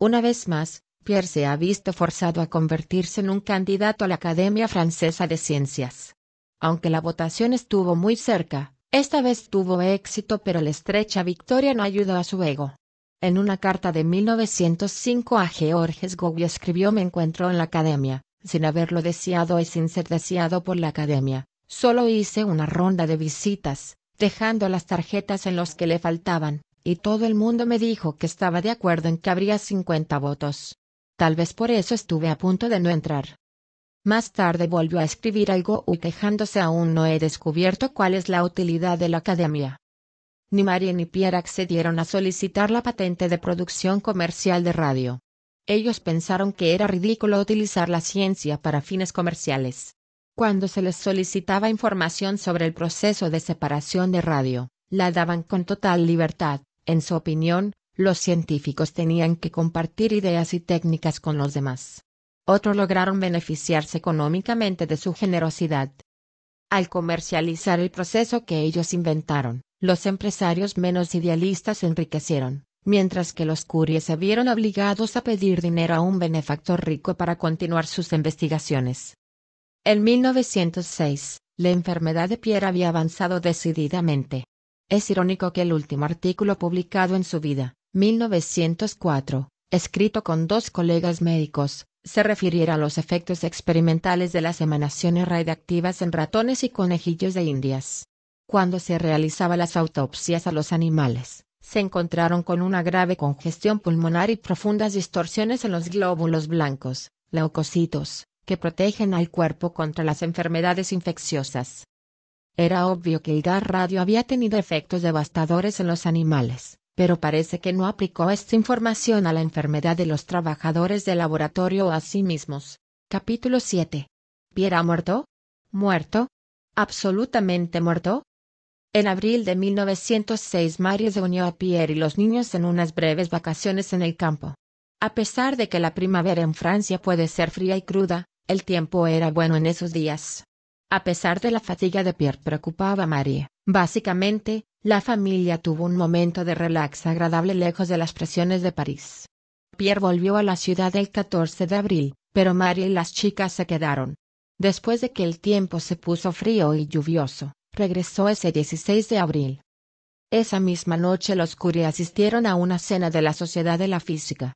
Una vez más, Pierre se ha visto forzado a convertirse en un candidato a la Academia Francesa de Ciencias. Aunque la votación estuvo muy cerca, esta vez tuvo éxito pero la estrecha victoria no ayudó a su ego. En una carta de 1905 a Georges Gough escribió Me encuentro en la academia, sin haberlo deseado y sin ser deseado por la academia. Solo hice una ronda de visitas, dejando las tarjetas en los que le faltaban, y todo el mundo me dijo que estaba de acuerdo en que habría 50 votos. Tal vez por eso estuve a punto de no entrar. Más tarde volvió a escribir algo y quejándose aún no he descubierto cuál es la utilidad de la academia. Ni Marie ni Pierre accedieron a solicitar la patente de producción comercial de radio. Ellos pensaron que era ridículo utilizar la ciencia para fines comerciales. Cuando se les solicitaba información sobre el proceso de separación de radio, la daban con total libertad. En su opinión, los científicos tenían que compartir ideas y técnicas con los demás otros lograron beneficiarse económicamente de su generosidad. Al comercializar el proceso que ellos inventaron, los empresarios menos idealistas se enriquecieron, mientras que los curies se vieron obligados a pedir dinero a un benefactor rico para continuar sus investigaciones. En 1906, la enfermedad de Pierre había avanzado decididamente. Es irónico que el último artículo publicado en su vida, 1904, escrito con dos colegas médicos, se refiriera a los efectos experimentales de las emanaciones radiactivas en ratones y conejillos de indias. Cuando se realizaban las autopsias a los animales, se encontraron con una grave congestión pulmonar y profundas distorsiones en los glóbulos blancos, leucocitos, que protegen al cuerpo contra las enfermedades infecciosas. Era obvio que el gas radio había tenido efectos devastadores en los animales, pero parece que no aplicó esta información a la enfermedad de los trabajadores de laboratorio o a sí mismos. Capítulo 7. ha muerto? ¿Muerto? ¿Absolutamente muerto? En abril de 1906 Marie se unió a Pierre y los niños en unas breves vacaciones en el campo. A pesar de que la primavera en Francia puede ser fría y cruda, el tiempo era bueno en esos días. A pesar de la fatiga de Pierre preocupaba a Marie, básicamente, la familia tuvo un momento de relax agradable lejos de las presiones de París. Pierre volvió a la ciudad el 14 de abril, pero María y las chicas se quedaron. Después de que el tiempo se puso frío y lluvioso, regresó ese 16 de abril. Esa misma noche los Curie asistieron a una cena de la Sociedad de la Física.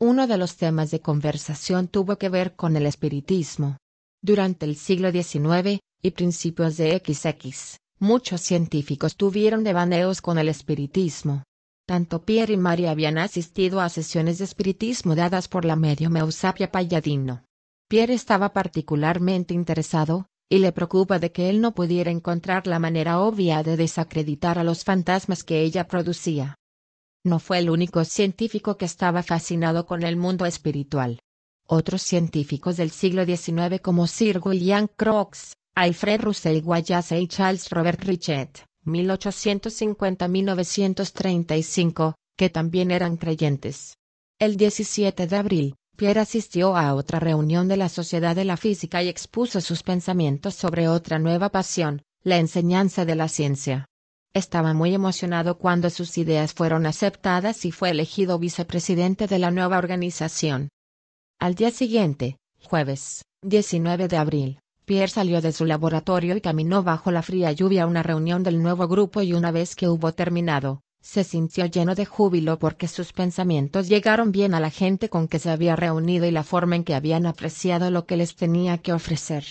Uno de los temas de conversación tuvo que ver con el espiritismo. Durante el siglo XIX y principios de XX, Muchos científicos tuvieron devaneos con el espiritismo. Tanto Pierre y María habían asistido a sesiones de espiritismo dadas por la medium Meusapia Palladino. Pierre estaba particularmente interesado, y le preocupa de que él no pudiera encontrar la manera obvia de desacreditar a los fantasmas que ella producía. No fue el único científico que estaba fascinado con el mundo espiritual. Otros científicos del siglo XIX como Sir William Crookes, Alfred Russell Wallace y Charles Robert Richet, 1850-1935, que también eran creyentes. El 17 de abril, Pierre asistió a otra reunión de la Sociedad de la Física y expuso sus pensamientos sobre otra nueva pasión, la enseñanza de la ciencia. Estaba muy emocionado cuando sus ideas fueron aceptadas y fue elegido vicepresidente de la nueva organización. Al día siguiente, jueves, 19 de abril, Pierre salió de su laboratorio y caminó bajo la fría lluvia a una reunión del nuevo grupo y una vez que hubo terminado, se sintió lleno de júbilo porque sus pensamientos llegaron bien a la gente con que se había reunido y la forma en que habían apreciado lo que les tenía que ofrecer.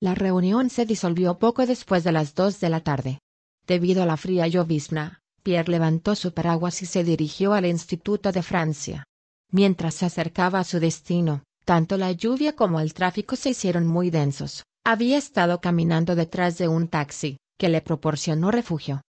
La reunión se disolvió poco después de las dos de la tarde. Debido a la fría llovizna, Pierre levantó su paraguas y se dirigió al Instituto de Francia. Mientras se acercaba a su destino, tanto la lluvia como el tráfico se hicieron muy densos. Había estado caminando detrás de un taxi, que le proporcionó refugio.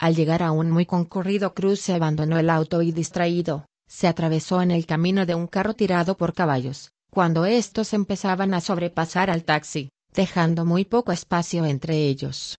Al llegar a un muy concurrido cruce abandonó el auto y distraído, se atravesó en el camino de un carro tirado por caballos, cuando estos empezaban a sobrepasar al taxi, dejando muy poco espacio entre ellos.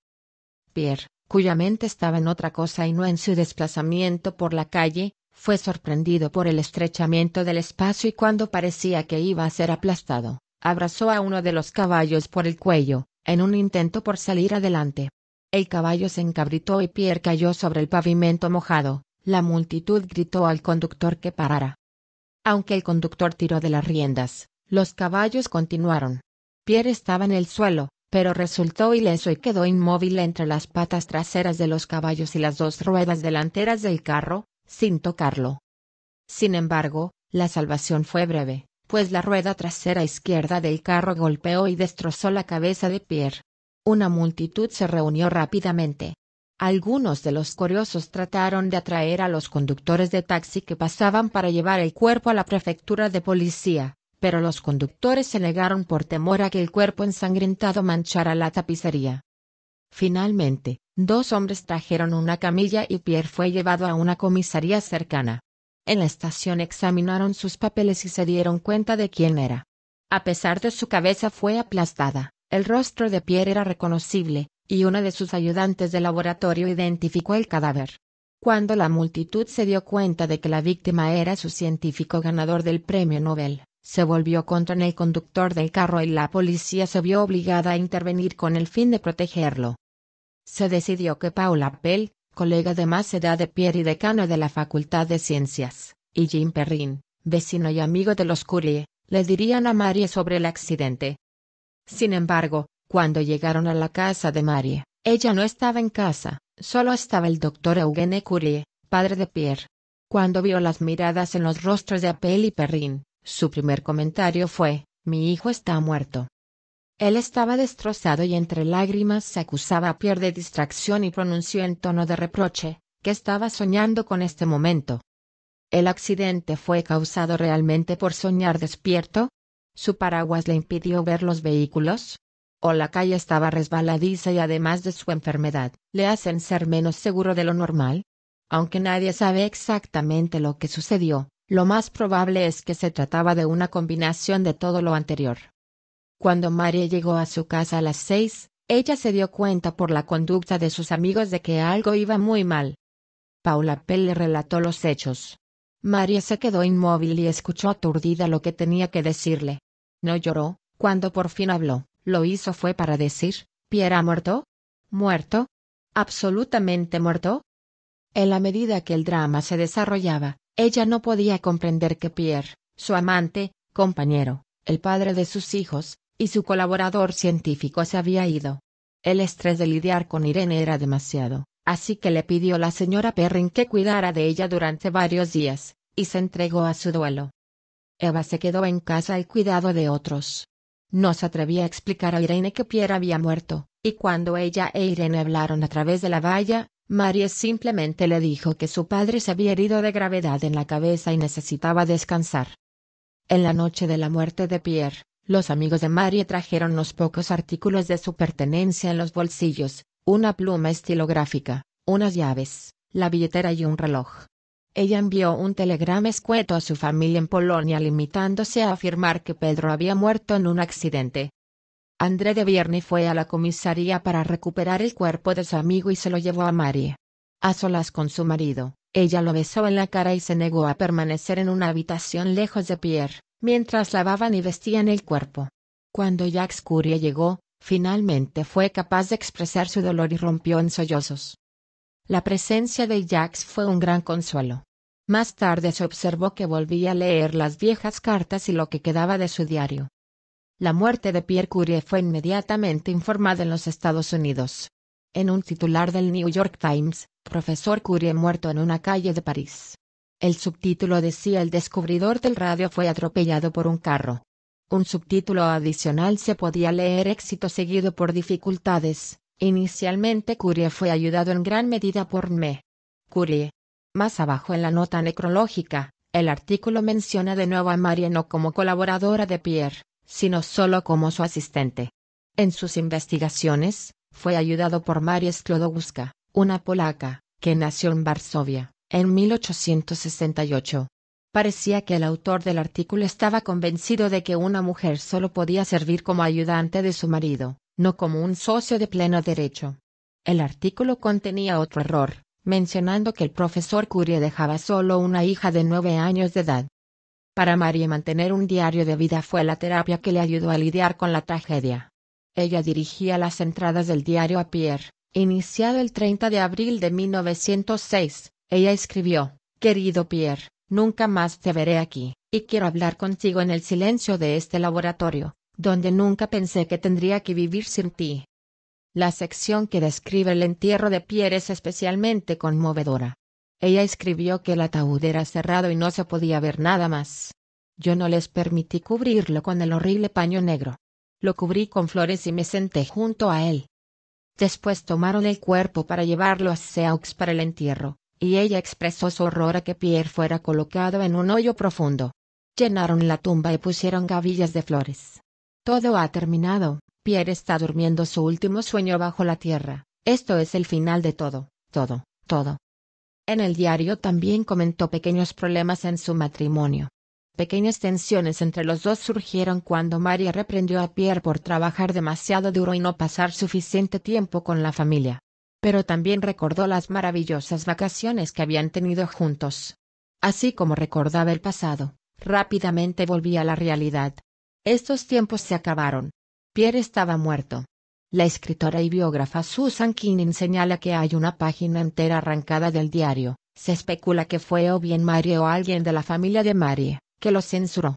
Pierre, cuya mente estaba en otra cosa y no en su desplazamiento por la calle, fue sorprendido por el estrechamiento del espacio y cuando parecía que iba a ser aplastado, abrazó a uno de los caballos por el cuello, en un intento por salir adelante. El caballo se encabritó y Pierre cayó sobre el pavimento mojado. La multitud gritó al conductor que parara. Aunque el conductor tiró de las riendas, los caballos continuaron. Pierre estaba en el suelo, pero resultó ileso y quedó inmóvil entre las patas traseras de los caballos y las dos ruedas delanteras del carro, sin tocarlo. Sin embargo, la salvación fue breve, pues la rueda trasera izquierda del carro golpeó y destrozó la cabeza de Pierre. Una multitud se reunió rápidamente. Algunos de los curiosos trataron de atraer a los conductores de taxi que pasaban para llevar el cuerpo a la prefectura de policía, pero los conductores se negaron por temor a que el cuerpo ensangrentado manchara la tapicería. Finalmente, Dos hombres trajeron una camilla y Pierre fue llevado a una comisaría cercana. En la estación examinaron sus papeles y se dieron cuenta de quién era. A pesar de su cabeza fue aplastada, el rostro de Pierre era reconocible, y uno de sus ayudantes de laboratorio identificó el cadáver. Cuando la multitud se dio cuenta de que la víctima era su científico ganador del premio Nobel, se volvió contra el conductor del carro y la policía se vio obligada a intervenir con el fin de protegerlo se decidió que Paula Pell, colega de más edad de Pierre y decano de la Facultad de Ciencias, y Jean Perrin, vecino y amigo de los Curie, le dirían a Marie sobre el accidente. Sin embargo, cuando llegaron a la casa de Marie, ella no estaba en casa, solo estaba el doctor Eugene Curie, padre de Pierre. Cuando vio las miradas en los rostros de Apel y Perrin, su primer comentario fue, mi hijo está muerto. Él estaba destrozado y entre lágrimas se acusaba a Pierre de distracción y pronunció en tono de reproche, que estaba soñando con este momento. ¿El accidente fue causado realmente por soñar despierto? ¿Su paraguas le impidió ver los vehículos? ¿O la calle estaba resbaladiza y además de su enfermedad, le hacen ser menos seguro de lo normal? Aunque nadie sabe exactamente lo que sucedió, lo más probable es que se trataba de una combinación de todo lo anterior. Cuando María llegó a su casa a las seis, ella se dio cuenta por la conducta de sus amigos de que algo iba muy mal. Paula Pell le relató los hechos. María se quedó inmóvil y escuchó aturdida lo que tenía que decirle. No lloró, cuando por fin habló, lo hizo fue para decir, ¿Pierre ha muerto? ¿Muerto? ¿Absolutamente muerto? En la medida que el drama se desarrollaba, ella no podía comprender que Pierre, su amante, compañero, el padre de sus hijos, y su colaborador científico se había ido. El estrés de lidiar con Irene era demasiado, así que le pidió la señora Perrin que cuidara de ella durante varios días, y se entregó a su duelo. Eva se quedó en casa al cuidado de otros. No se atrevía a explicar a Irene que Pierre había muerto, y cuando ella e Irene hablaron a través de la valla, Marie simplemente le dijo que su padre se había herido de gravedad en la cabeza y necesitaba descansar. En la noche de la muerte de Pierre, los amigos de Marie trajeron los pocos artículos de su pertenencia en los bolsillos, una pluma estilográfica, unas llaves, la billetera y un reloj. Ella envió un telegrama escueto a su familia en Polonia limitándose a afirmar que Pedro había muerto en un accidente. André de Vierni fue a la comisaría para recuperar el cuerpo de su amigo y se lo llevó a Marie. A solas con su marido, ella lo besó en la cara y se negó a permanecer en una habitación lejos de Pierre, mientras lavaban y vestían el cuerpo. Cuando Jacques Curie llegó, finalmente fue capaz de expresar su dolor y rompió en sollozos. La presencia de Jacques fue un gran consuelo. Más tarde se observó que volvía a leer las viejas cartas y lo que quedaba de su diario. La muerte de Pierre Curie fue inmediatamente informada en los Estados Unidos. En un titular del New York Times, profesor Curie muerto en una calle de París. El subtítulo decía El descubridor del radio fue atropellado por un carro. Un subtítulo adicional se podía leer éxito seguido por dificultades. Inicialmente Curie fue ayudado en gran medida por Me. Curie. Más abajo en la nota necrológica, el artículo menciona de nuevo a Marie no como colaboradora de Pierre, sino solo como su asistente. En sus investigaciones, fue ayudado por Marie Sklodowska, una polaca, que nació en Varsovia en 1868. Parecía que el autor del artículo estaba convencido de que una mujer solo podía servir como ayudante de su marido, no como un socio de pleno derecho. El artículo contenía otro error, mencionando que el profesor Curie dejaba solo una hija de nueve años de edad. Para Marie mantener un diario de vida fue la terapia que le ayudó a lidiar con la tragedia. Ella dirigía las entradas del diario a Pierre, iniciado el 30 de abril de 1906, ella escribió, Querido Pierre, nunca más te veré aquí, y quiero hablar contigo en el silencio de este laboratorio, donde nunca pensé que tendría que vivir sin ti. La sección que describe el entierro de Pierre es especialmente conmovedora. Ella escribió que el ataúd era cerrado y no se podía ver nada más. Yo no les permití cubrirlo con el horrible paño negro. Lo cubrí con flores y me senté junto a él. Después tomaron el cuerpo para llevarlo a Seaux para el entierro, y ella expresó su horror a que Pierre fuera colocado en un hoyo profundo. Llenaron la tumba y pusieron gavillas de flores. Todo ha terminado, Pierre está durmiendo su último sueño bajo la tierra, esto es el final de todo, todo, todo. En el diario también comentó pequeños problemas en su matrimonio. Pequeñas tensiones entre los dos surgieron cuando María reprendió a Pierre por trabajar demasiado duro y no pasar suficiente tiempo con la familia pero también recordó las maravillosas vacaciones que habían tenido juntos. Así como recordaba el pasado, rápidamente volvía a la realidad. Estos tiempos se acabaron. Pierre estaba muerto. La escritora y biógrafa Susan Keenan señala que hay una página entera arrancada del diario. Se especula que fue o bien Marie o alguien de la familia de Marie, que lo censuró.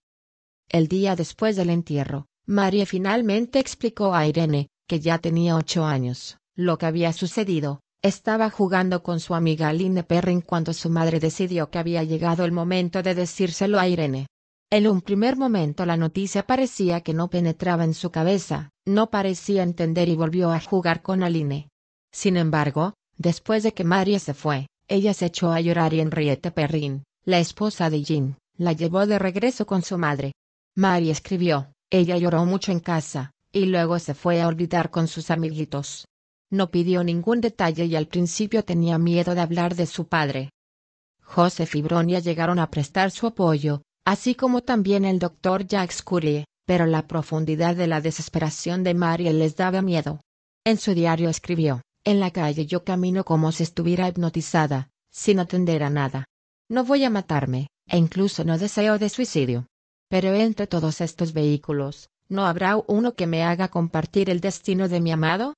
El día después del entierro, Marie finalmente explicó a Irene, que ya tenía ocho años, lo que había sucedido, estaba jugando con su amiga Aline Perrin cuando su madre decidió que había llegado el momento de decírselo a Irene. En un primer momento la noticia parecía que no penetraba en su cabeza, no parecía entender y volvió a jugar con Aline. Sin embargo, después de que María se fue, ella se echó a llorar y Henriette Perrin, la esposa de Jean, la llevó de regreso con su madre. María escribió, ella lloró mucho en casa, y luego se fue a olvidar con sus amiguitos. No pidió ningún detalle y al principio tenía miedo de hablar de su padre. Joseph y Bronia llegaron a prestar su apoyo, así como también el doctor Jacques Curie, pero la profundidad de la desesperación de Mario les daba miedo. En su diario escribió, en la calle yo camino como si estuviera hipnotizada, sin atender a nada. No voy a matarme, e incluso no deseo de suicidio. Pero entre todos estos vehículos, ¿no habrá uno que me haga compartir el destino de mi amado?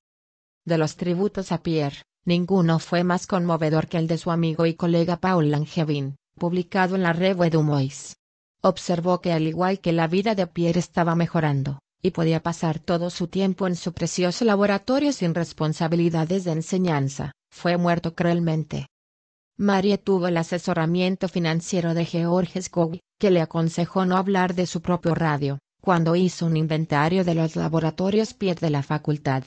De los tributos a Pierre, ninguno fue más conmovedor que el de su amigo y colega Paul Langevin, publicado en la Revue du Mois. Observó que al igual que la vida de Pierre estaba mejorando, y podía pasar todo su tiempo en su precioso laboratorio sin responsabilidades de enseñanza, fue muerto cruelmente. Marie tuvo el asesoramiento financiero de Georges Gouy, que le aconsejó no hablar de su propio radio, cuando hizo un inventario de los laboratorios Pierre de la facultad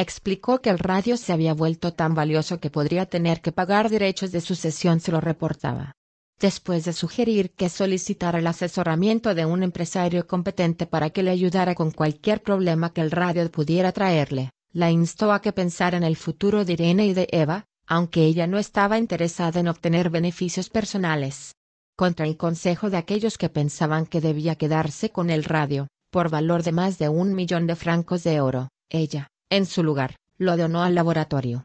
explicó que el radio se había vuelto tan valioso que podría tener que pagar derechos de sucesión se lo reportaba. Después de sugerir que solicitara el asesoramiento de un empresario competente para que le ayudara con cualquier problema que el radio pudiera traerle, la instó a que pensara en el futuro de Irene y de Eva, aunque ella no estaba interesada en obtener beneficios personales. Contra el consejo de aquellos que pensaban que debía quedarse con el radio, por valor de más de un millón de francos de oro, ella, en su lugar, lo donó al laboratorio.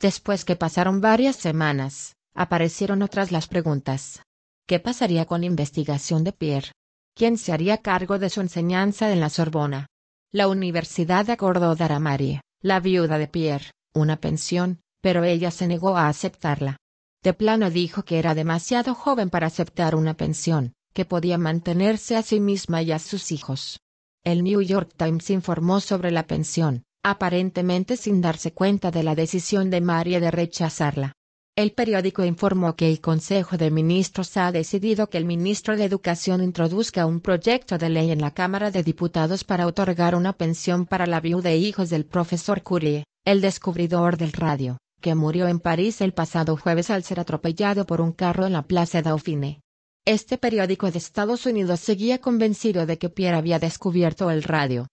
Después que pasaron varias semanas, aparecieron otras las preguntas. ¿Qué pasaría con la investigación de Pierre? ¿Quién se haría cargo de su enseñanza en la Sorbona? La universidad acordó dar a Marie, la viuda de Pierre, una pensión, pero ella se negó a aceptarla. De plano dijo que era demasiado joven para aceptar una pensión, que podía mantenerse a sí misma y a sus hijos. El New York Times informó sobre la pensión, aparentemente sin darse cuenta de la decisión de María de rechazarla. El periódico informó que el Consejo de Ministros ha decidido que el ministro de Educación introduzca un proyecto de ley en la Cámara de Diputados para otorgar una pensión para la viuda e hijos del profesor Curie, el descubridor del radio, que murió en París el pasado jueves al ser atropellado por un carro en la Plaza Dauphine. Este periódico de Estados Unidos seguía convencido de que Pierre había descubierto el radio,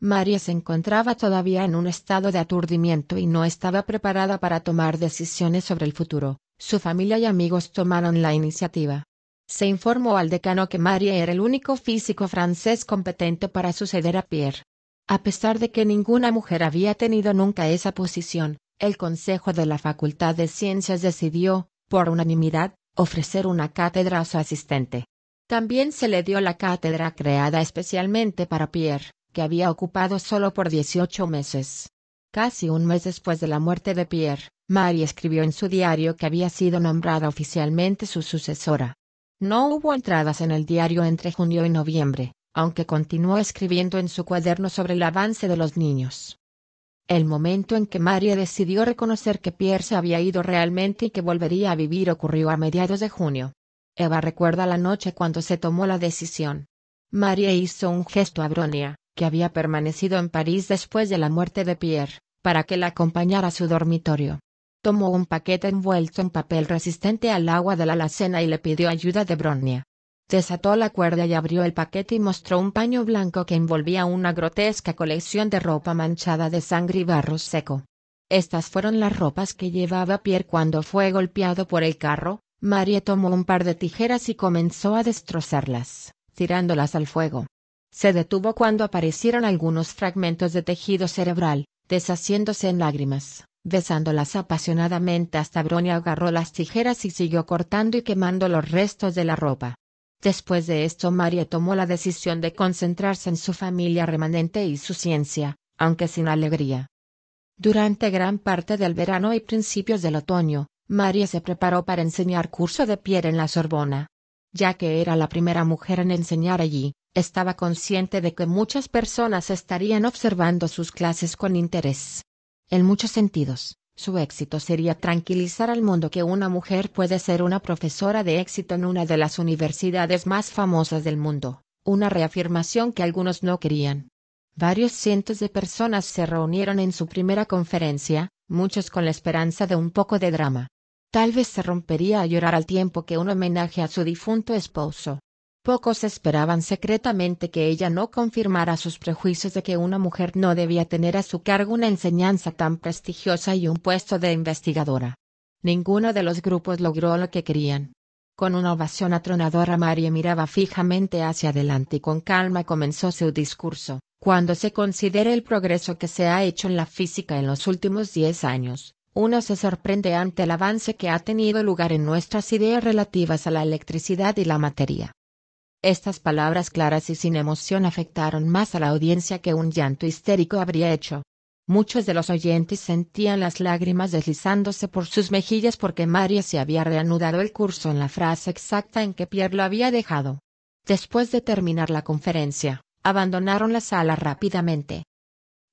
María se encontraba todavía en un estado de aturdimiento y no estaba preparada para tomar decisiones sobre el futuro. Su familia y amigos tomaron la iniciativa. Se informó al decano que María era el único físico francés competente para suceder a Pierre. A pesar de que ninguna mujer había tenido nunca esa posición, el Consejo de la Facultad de Ciencias decidió, por unanimidad, ofrecer una cátedra a su asistente. También se le dio la cátedra creada especialmente para Pierre, que había ocupado solo por 18 meses. Casi un mes después de la muerte de Pierre, Marie escribió en su diario que había sido nombrada oficialmente su sucesora. No hubo entradas en el diario entre junio y noviembre, aunque continuó escribiendo en su cuaderno sobre el avance de los niños. El momento en que Marie decidió reconocer que Pierre se había ido realmente y que volvería a vivir ocurrió a mediados de junio. Eva recuerda la noche cuando se tomó la decisión. Marie hizo un gesto a que había permanecido en París después de la muerte de Pierre, para que la acompañara a su dormitorio. Tomó un paquete envuelto en papel resistente al agua de la alacena y le pidió ayuda de Bronia. Desató la cuerda y abrió el paquete y mostró un paño blanco que envolvía una grotesca colección de ropa manchada de sangre y barro seco. Estas fueron las ropas que llevaba Pierre cuando fue golpeado por el carro. Marie tomó un par de tijeras y comenzó a destrozarlas, tirándolas al fuego. Se detuvo cuando aparecieron algunos fragmentos de tejido cerebral, deshaciéndose en lágrimas. Besándolas apasionadamente hasta Bronia agarró las tijeras y siguió cortando y quemando los restos de la ropa. Después de esto María tomó la decisión de concentrarse en su familia remanente y su ciencia, aunque sin alegría. Durante gran parte del verano y principios del otoño, María se preparó para enseñar curso de piel en la Sorbona. Ya que era la primera mujer en enseñar allí, estaba consciente de que muchas personas estarían observando sus clases con interés. En muchos sentidos, su éxito sería tranquilizar al mundo que una mujer puede ser una profesora de éxito en una de las universidades más famosas del mundo, una reafirmación que algunos no querían. Varios cientos de personas se reunieron en su primera conferencia, muchos con la esperanza de un poco de drama. Tal vez se rompería a llorar al tiempo que un homenaje a su difunto esposo, Pocos esperaban secretamente que ella no confirmara sus prejuicios de que una mujer no debía tener a su cargo una enseñanza tan prestigiosa y un puesto de investigadora. Ninguno de los grupos logró lo que querían. Con una ovación atronadora María miraba fijamente hacia adelante y con calma comenzó su discurso. Cuando se considera el progreso que se ha hecho en la física en los últimos diez años, uno se sorprende ante el avance que ha tenido lugar en nuestras ideas relativas a la electricidad y la materia. Estas palabras claras y sin emoción afectaron más a la audiencia que un llanto histérico habría hecho. Muchos de los oyentes sentían las lágrimas deslizándose por sus mejillas porque María se había reanudado el curso en la frase exacta en que Pierre lo había dejado. Después de terminar la conferencia, abandonaron la sala rápidamente.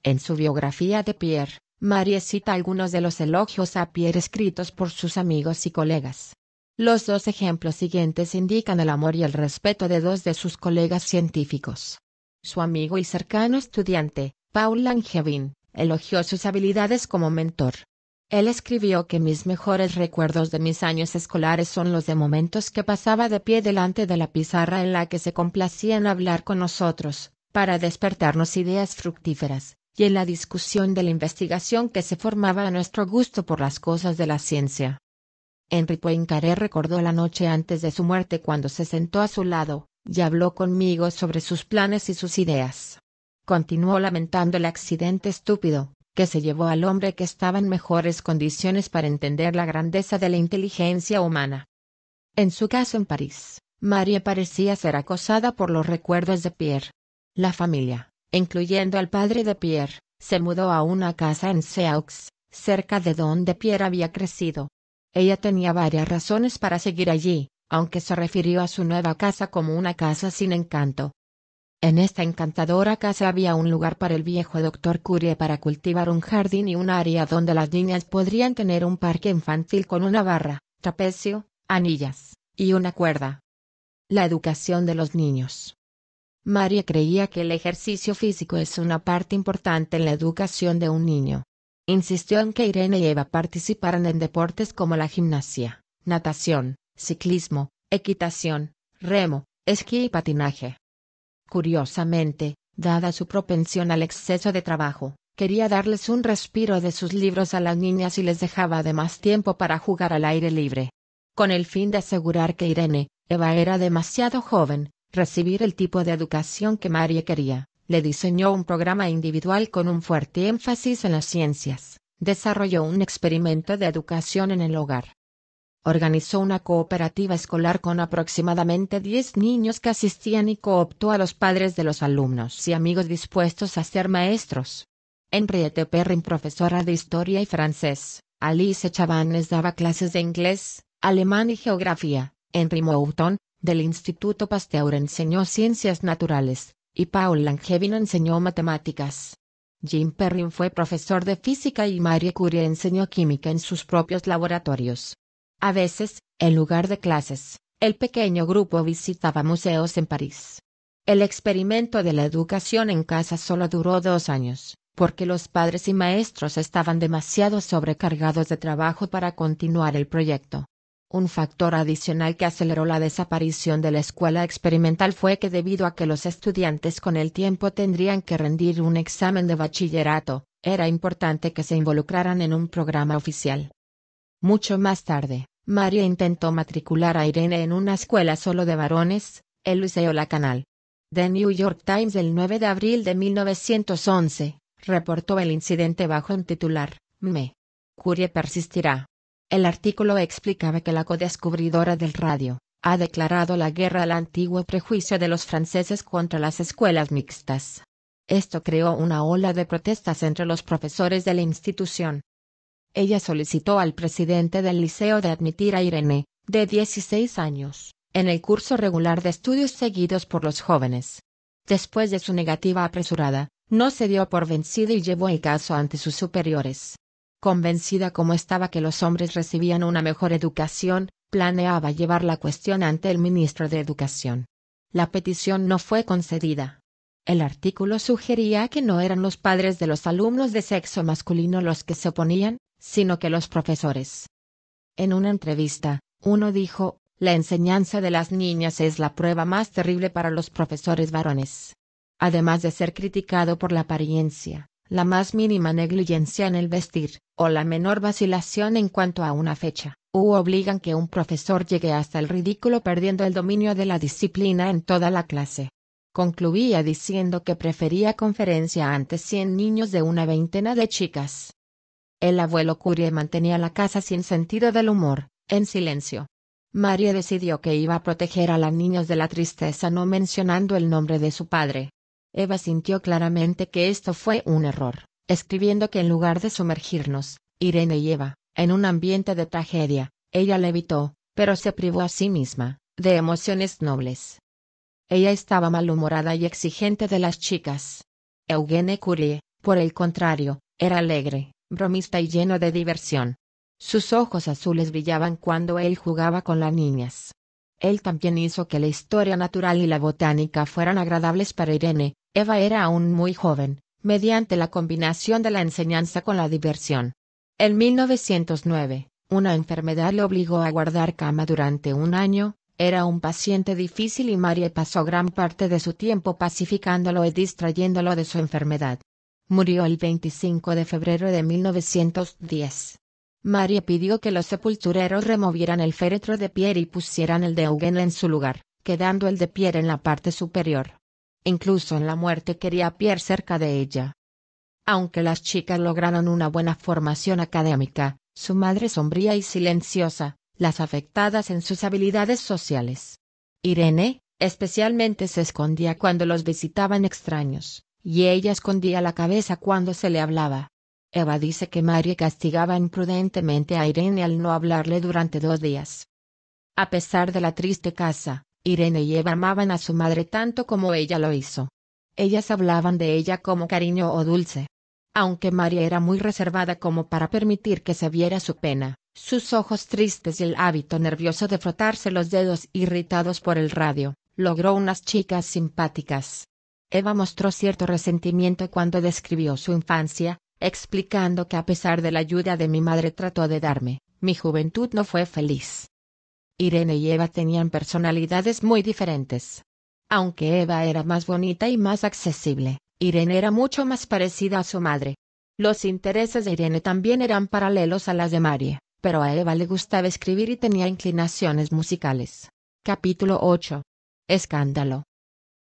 En su biografía de Pierre, Marie cita algunos de los elogios a Pierre escritos por sus amigos y colegas. Los dos ejemplos siguientes indican el amor y el respeto de dos de sus colegas científicos. Su amigo y cercano estudiante, Paul Langevin, elogió sus habilidades como mentor. Él escribió que mis mejores recuerdos de mis años escolares son los de momentos que pasaba de pie delante de la pizarra en la que se complacía en hablar con nosotros, para despertarnos ideas fructíferas, y en la discusión de la investigación que se formaba a nuestro gusto por las cosas de la ciencia. Henry Poincaré recordó la noche antes de su muerte cuando se sentó a su lado, y habló conmigo sobre sus planes y sus ideas. Continuó lamentando el accidente estúpido, que se llevó al hombre que estaba en mejores condiciones para entender la grandeza de la inteligencia humana. En su caso en París, María parecía ser acosada por los recuerdos de Pierre. La familia, incluyendo al padre de Pierre, se mudó a una casa en Seaux, cerca de donde Pierre había crecido. Ella tenía varias razones para seguir allí, aunque se refirió a su nueva casa como una casa sin encanto. En esta encantadora casa había un lugar para el viejo doctor Curie para cultivar un jardín y un área donde las niñas podrían tener un parque infantil con una barra, trapecio, anillas, y una cuerda. La educación de los niños. María creía que el ejercicio físico es una parte importante en la educación de un niño. Insistió en que Irene y Eva participaran en deportes como la gimnasia, natación, ciclismo, equitación, remo, esquí y patinaje. Curiosamente, dada su propensión al exceso de trabajo, quería darles un respiro de sus libros a las niñas y les dejaba además tiempo para jugar al aire libre. Con el fin de asegurar que Irene, Eva era demasiado joven, recibir el tipo de educación que María quería, le diseñó un programa individual con un fuerte énfasis en las ciencias, desarrolló un experimento de educación en el hogar. Organizó una cooperativa escolar con aproximadamente 10 niños que asistían y cooptó a los padres de los alumnos y amigos dispuestos a ser maestros. Henriette Perrin, profesora de historia y francés, Alice Chavannes daba clases de inglés, alemán y geografía, Henry Mouton, del Instituto Pasteur enseñó ciencias naturales, y Paul Langevin enseñó matemáticas. Jean Perrin fue profesor de física y Marie Curie enseñó química en sus propios laboratorios. A veces, en lugar de clases, el pequeño grupo visitaba museos en París. El experimento de la educación en casa solo duró dos años, porque los padres y maestros estaban demasiado sobrecargados de trabajo para continuar el proyecto. Un factor adicional que aceleró la desaparición de la escuela experimental fue que debido a que los estudiantes con el tiempo tendrían que rendir un examen de bachillerato, era importante que se involucraran en un programa oficial. Mucho más tarde, María intentó matricular a Irene en una escuela solo de varones, el Liceo La Canal. The New York Times el 9 de abril de 1911, reportó el incidente bajo un titular, Me. Curie persistirá. El artículo explicaba que la codescubridora del radio, ha declarado la guerra al antiguo prejuicio de los franceses contra las escuelas mixtas. Esto creó una ola de protestas entre los profesores de la institución. Ella solicitó al presidente del liceo de admitir a Irene, de 16 años, en el curso regular de estudios seguidos por los jóvenes. Después de su negativa apresurada, no se dio por vencida y llevó el caso ante sus superiores. Convencida como estaba que los hombres recibían una mejor educación, planeaba llevar la cuestión ante el ministro de Educación. La petición no fue concedida. El artículo sugería que no eran los padres de los alumnos de sexo masculino los que se oponían, sino que los profesores. En una entrevista, uno dijo, la enseñanza de las niñas es la prueba más terrible para los profesores varones. Además de ser criticado por la apariencia, la más mínima negligencia en el vestir, o la menor vacilación en cuanto a una fecha, u obligan que un profesor llegue hasta el ridículo perdiendo el dominio de la disciplina en toda la clase. Concluía diciendo que prefería conferencia ante cien niños de una veintena de chicas. El abuelo Curie mantenía la casa sin sentido del humor, en silencio. María decidió que iba a proteger a las niñas de la tristeza no mencionando el nombre de su padre, Eva sintió claramente que esto fue un error, escribiendo que en lugar de sumergirnos, Irene y Eva, en un ambiente de tragedia, ella levitó, pero se privó a sí misma, de emociones nobles. Ella estaba malhumorada y exigente de las chicas. Eugene Curie, por el contrario, era alegre, bromista y lleno de diversión. Sus ojos azules brillaban cuando él jugaba con las niñas. Él también hizo que la historia natural y la botánica fueran agradables para Irene, Eva era aún muy joven, mediante la combinación de la enseñanza con la diversión. En 1909, una enfermedad le obligó a guardar cama durante un año, era un paciente difícil y María pasó gran parte de su tiempo pacificándolo y distrayéndolo de su enfermedad. Murió el 25 de febrero de 1910. María pidió que los sepultureros removieran el féretro de Pierre y pusieran el de Eugen en su lugar, quedando el de Pierre en la parte superior. Incluso en la muerte quería a cerca de ella. Aunque las chicas lograron una buena formación académica, su madre sombría y silenciosa, las afectadas en sus habilidades sociales. Irene, especialmente se escondía cuando los visitaban extraños, y ella escondía la cabeza cuando se le hablaba. Eva dice que Marie castigaba imprudentemente a Irene al no hablarle durante dos días. A pesar de la triste casa, Irene y Eva amaban a su madre tanto como ella lo hizo. Ellas hablaban de ella como cariño o dulce. Aunque María era muy reservada como para permitir que se viera su pena, sus ojos tristes y el hábito nervioso de frotarse los dedos irritados por el radio, logró unas chicas simpáticas. Eva mostró cierto resentimiento cuando describió su infancia, explicando que a pesar de la ayuda de mi madre trató de darme, mi juventud no fue feliz. Irene y Eva tenían personalidades muy diferentes. Aunque Eva era más bonita y más accesible, Irene era mucho más parecida a su madre. Los intereses de Irene también eran paralelos a las de Marie, pero a Eva le gustaba escribir y tenía inclinaciones musicales. Capítulo 8. Escándalo.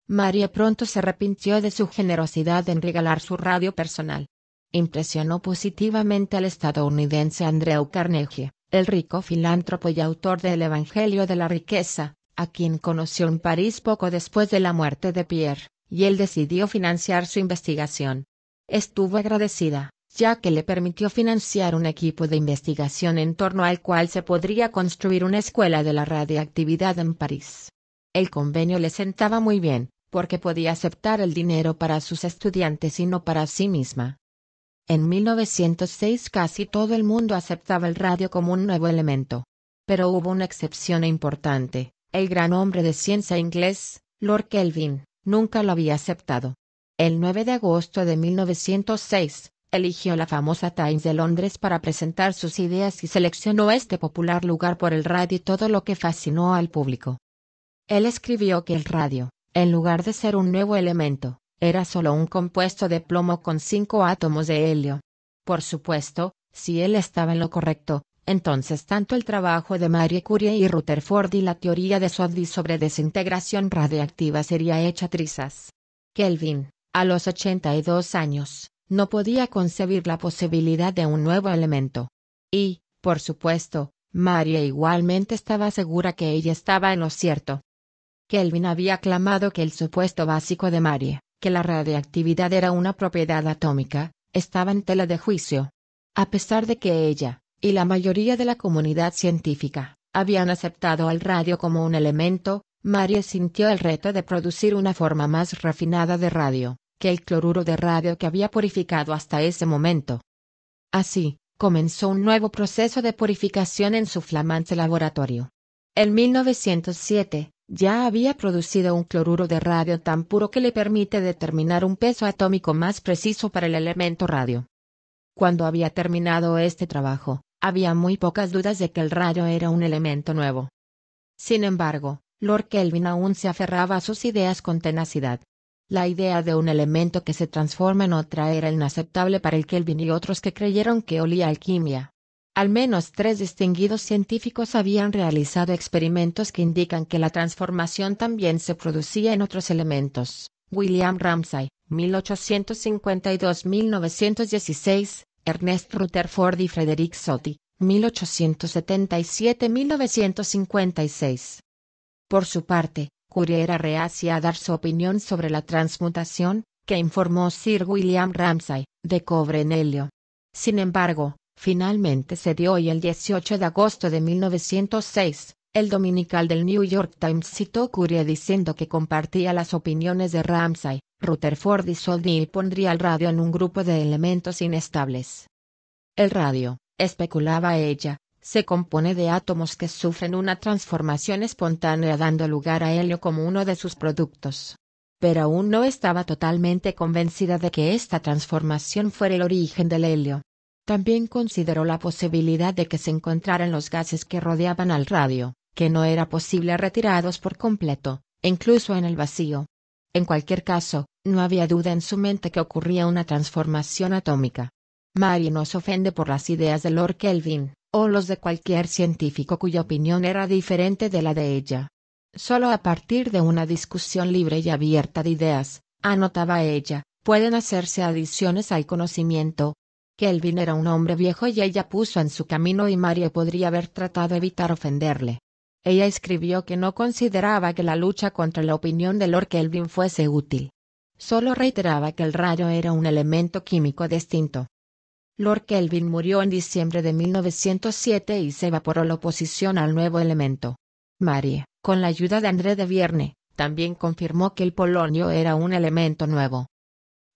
María pronto se arrepintió de su generosidad en regalar su radio personal. Impresionó positivamente al estadounidense Andrew Carnegie, el rico filántropo y autor del Evangelio de la Riqueza, a quien conoció en París poco después de la muerte de Pierre, y él decidió financiar su investigación. Estuvo agradecida, ya que le permitió financiar un equipo de investigación en torno al cual se podría construir una escuela de la radioactividad en París. El convenio le sentaba muy bien, porque podía aceptar el dinero para sus estudiantes y no para sí misma. En 1906 casi todo el mundo aceptaba el radio como un nuevo elemento. Pero hubo una excepción importante, el gran hombre de ciencia inglés, Lord Kelvin, nunca lo había aceptado. El 9 de agosto de 1906, eligió la famosa Times de Londres para presentar sus ideas y seleccionó este popular lugar por el radio y todo lo que fascinó al público. Él escribió que el radio, en lugar de ser un nuevo elemento, era solo un compuesto de plomo con cinco átomos de helio. Por supuesto, si él estaba en lo correcto, entonces tanto el trabajo de Marie Curie y Rutherford y la teoría de Soddy sobre desintegración radiactiva sería hecha trizas. Kelvin, a los 82 años, no podía concebir la posibilidad de un nuevo elemento. Y, por supuesto, Marie igualmente estaba segura que ella estaba en lo cierto. Kelvin había clamado que el supuesto básico de Marie que la radioactividad era una propiedad atómica, estaba en tela de juicio. A pesar de que ella, y la mayoría de la comunidad científica, habían aceptado al radio como un elemento, Marie sintió el reto de producir una forma más refinada de radio, que el cloruro de radio que había purificado hasta ese momento. Así, comenzó un nuevo proceso de purificación en su flamante laboratorio. En 1907, ya había producido un cloruro de radio tan puro que le permite determinar un peso atómico más preciso para el elemento radio. Cuando había terminado este trabajo, había muy pocas dudas de que el radio era un elemento nuevo. Sin embargo, Lord Kelvin aún se aferraba a sus ideas con tenacidad. La idea de un elemento que se transforma en otra era inaceptable para el Kelvin y otros que creyeron que olía alquimia. Al menos tres distinguidos científicos habían realizado experimentos que indican que la transformación también se producía en otros elementos. William Ramsay, 1852-1916, Ernest Rutherford y Frederick Soddy, 1877-1956. Por su parte, Curie era reacia a dar su opinión sobre la transmutación, que informó Sir William Ramsay, de cobre en helio. Sin embargo, Finalmente se dio y el 18 de agosto de 1906, el dominical del New York Times citó Curie diciendo que compartía las opiniones de Ramsay, Rutherford y Sodney y pondría el radio en un grupo de elementos inestables. El radio, especulaba ella, se compone de átomos que sufren una transformación espontánea dando lugar a helio como uno de sus productos. Pero aún no estaba totalmente convencida de que esta transformación fuera el origen del helio. También consideró la posibilidad de que se encontraran los gases que rodeaban al radio, que no era posible retirados por completo, incluso en el vacío. En cualquier caso, no había duda en su mente que ocurría una transformación atómica. Mary se ofende por las ideas de Lord Kelvin, o los de cualquier científico cuya opinión era diferente de la de ella. Solo a partir de una discusión libre y abierta de ideas, anotaba ella, pueden hacerse adiciones al conocimiento, Kelvin era un hombre viejo y ella puso en su camino y Marie podría haber tratado de evitar ofenderle. Ella escribió que no consideraba que la lucha contra la opinión de Lord Kelvin fuese útil. Solo reiteraba que el rayo era un elemento químico distinto. Lord Kelvin murió en diciembre de 1907 y se evaporó la oposición al nuevo elemento. Marie, con la ayuda de André de Vierne, también confirmó que el polonio era un elemento nuevo.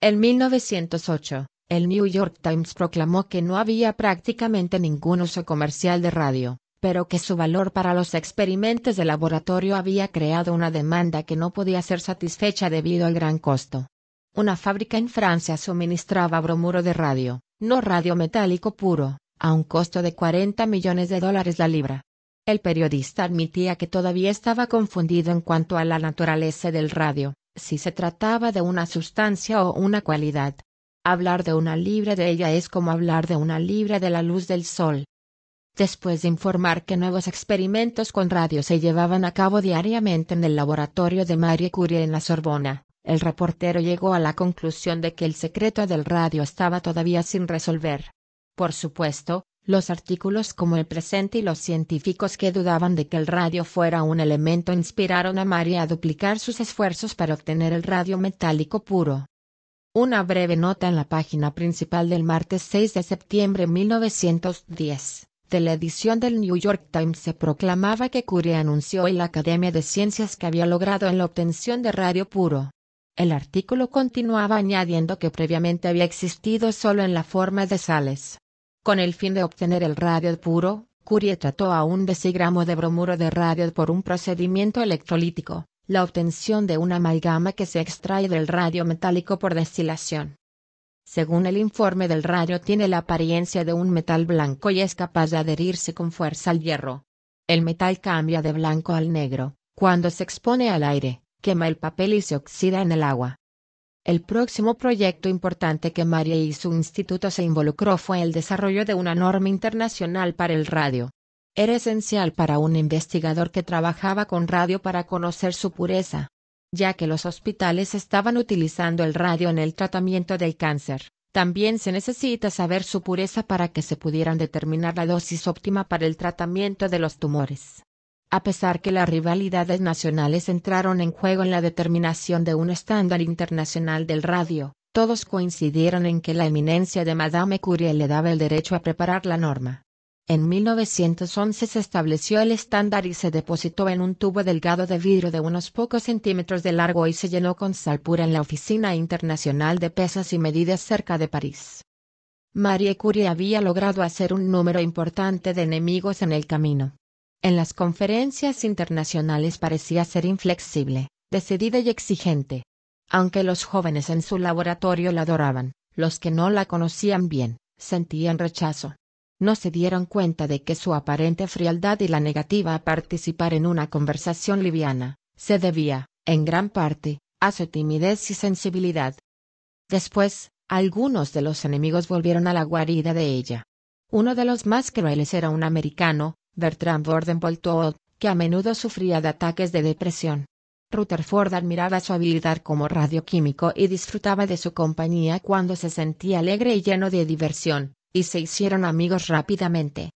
En 1908, el New York Times proclamó que no había prácticamente ningún uso comercial de radio, pero que su valor para los experimentos de laboratorio había creado una demanda que no podía ser satisfecha debido al gran costo. Una fábrica en Francia suministraba bromuro de radio, no radio metálico puro, a un costo de 40 millones de dólares la libra. El periodista admitía que todavía estaba confundido en cuanto a la naturaleza del radio, si se trataba de una sustancia o una cualidad, Hablar de una libra de ella es como hablar de una libra de la luz del sol. Después de informar que nuevos experimentos con radio se llevaban a cabo diariamente en el laboratorio de Marie Curie en la Sorbona, el reportero llegó a la conclusión de que el secreto del radio estaba todavía sin resolver. Por supuesto, los artículos como el presente y los científicos que dudaban de que el radio fuera un elemento inspiraron a Marie a duplicar sus esfuerzos para obtener el radio metálico puro. Una breve nota en la página principal del martes 6 de septiembre de 1910 de la edición del New York Times se proclamaba que Curie anunció en la Academia de Ciencias que había logrado en la obtención de radio puro. El artículo continuaba añadiendo que previamente había existido solo en la forma de sales. Con el fin de obtener el radio puro, Curie trató a un decigramo de bromuro de radio por un procedimiento electrolítico la obtención de una amalgama que se extrae del radio metálico por destilación. Según el informe del radio tiene la apariencia de un metal blanco y es capaz de adherirse con fuerza al hierro. El metal cambia de blanco al negro, cuando se expone al aire, quema el papel y se oxida en el agua. El próximo proyecto importante que María y su instituto se involucró fue el desarrollo de una norma internacional para el radio. Era esencial para un investigador que trabajaba con radio para conocer su pureza, ya que los hospitales estaban utilizando el radio en el tratamiento del cáncer. También se necesita saber su pureza para que se pudieran determinar la dosis óptima para el tratamiento de los tumores. A pesar que las rivalidades nacionales entraron en juego en la determinación de un estándar internacional del radio, todos coincidieron en que la eminencia de Madame Curie le daba el derecho a preparar la norma. En 1911 se estableció el estándar y se depositó en un tubo delgado de vidrio de unos pocos centímetros de largo y se llenó con sal pura en la Oficina Internacional de Pesas y Medidas cerca de París. Marie Curie había logrado hacer un número importante de enemigos en el camino. En las conferencias internacionales parecía ser inflexible, decidida y exigente. Aunque los jóvenes en su laboratorio la adoraban, los que no la conocían bien, sentían rechazo no se dieron cuenta de que su aparente frialdad y la negativa a participar en una conversación liviana, se debía, en gran parte, a su timidez y sensibilidad. Después, algunos de los enemigos volvieron a la guarida de ella. Uno de los más crueles era un americano, Bertrand Bordenbolt, que a menudo sufría de ataques de depresión. Rutherford admiraba su habilidad como radioquímico y disfrutaba de su compañía cuando se sentía alegre y lleno de diversión, y se hicieron amigos rápidamente.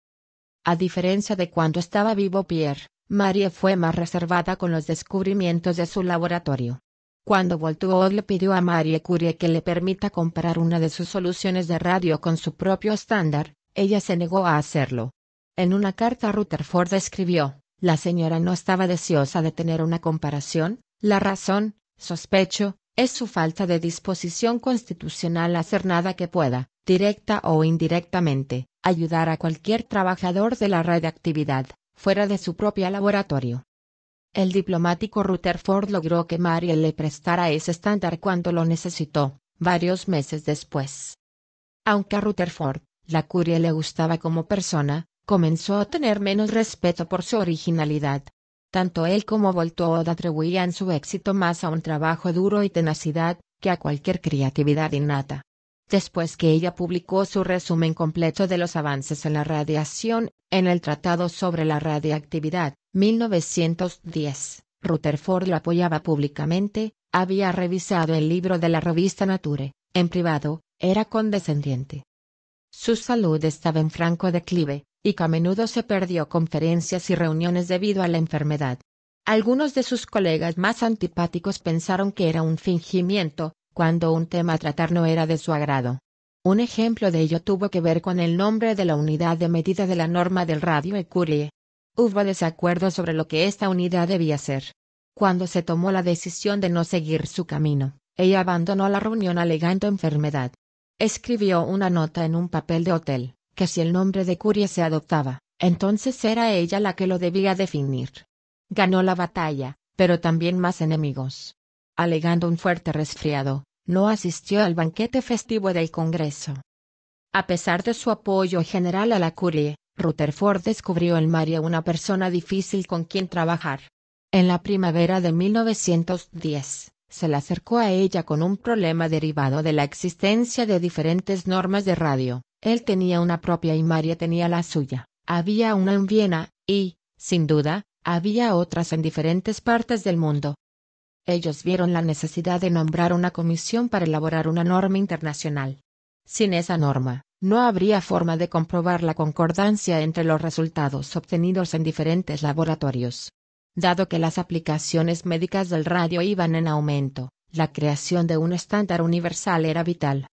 A diferencia de cuando estaba vivo Pierre, Marie fue más reservada con los descubrimientos de su laboratorio. Cuando Voltaire le pidió a Marie Curie que le permita comparar una de sus soluciones de radio con su propio estándar, ella se negó a hacerlo. En una carta Rutherford escribió, la señora no estaba deseosa de tener una comparación, la razón, sospecho, es su falta de disposición constitucional a hacer nada que pueda, directa o indirectamente, ayudar a cualquier trabajador de la radioactividad, fuera de su propio laboratorio. El diplomático Rutherford logró que Mariel le prestara ese estándar cuando lo necesitó, varios meses después. Aunque a Rutherford, la curia le gustaba como persona, comenzó a tener menos respeto por su originalidad, tanto él como Voltaud atribuían su éxito más a un trabajo duro y tenacidad, que a cualquier creatividad innata. Después que ella publicó su resumen completo de los avances en la radiación, en el Tratado sobre la Radiactividad, 1910, Rutherford lo apoyaba públicamente, había revisado el libro de la revista Nature, en privado, era condescendiente. Su salud estaba en franco declive, y que a menudo se perdió conferencias y reuniones debido a la enfermedad. Algunos de sus colegas más antipáticos pensaron que era un fingimiento, cuando un tema a tratar no era de su agrado. Un ejemplo de ello tuvo que ver con el nombre de la unidad de medida de la norma del radio Ecurie. Hubo desacuerdo sobre lo que esta unidad debía ser. Cuando se tomó la decisión de no seguir su camino, ella abandonó la reunión alegando enfermedad. Escribió una nota en un papel de hotel, que si el nombre de Curie se adoptaba, entonces era ella la que lo debía definir. Ganó la batalla, pero también más enemigos. Alegando un fuerte resfriado, no asistió al banquete festivo del Congreso. A pesar de su apoyo general a la Curie, Rutherford descubrió en María una persona difícil con quien trabajar. En la primavera de 1910, se le acercó a ella con un problema derivado de la existencia de diferentes normas de radio, él tenía una propia y María tenía la suya. Había una en Viena, y, sin duda, había otras en diferentes partes del mundo. Ellos vieron la necesidad de nombrar una comisión para elaborar una norma internacional. Sin esa norma, no habría forma de comprobar la concordancia entre los resultados obtenidos en diferentes laboratorios. Dado que las aplicaciones médicas del radio iban en aumento, la creación de un estándar universal era vital.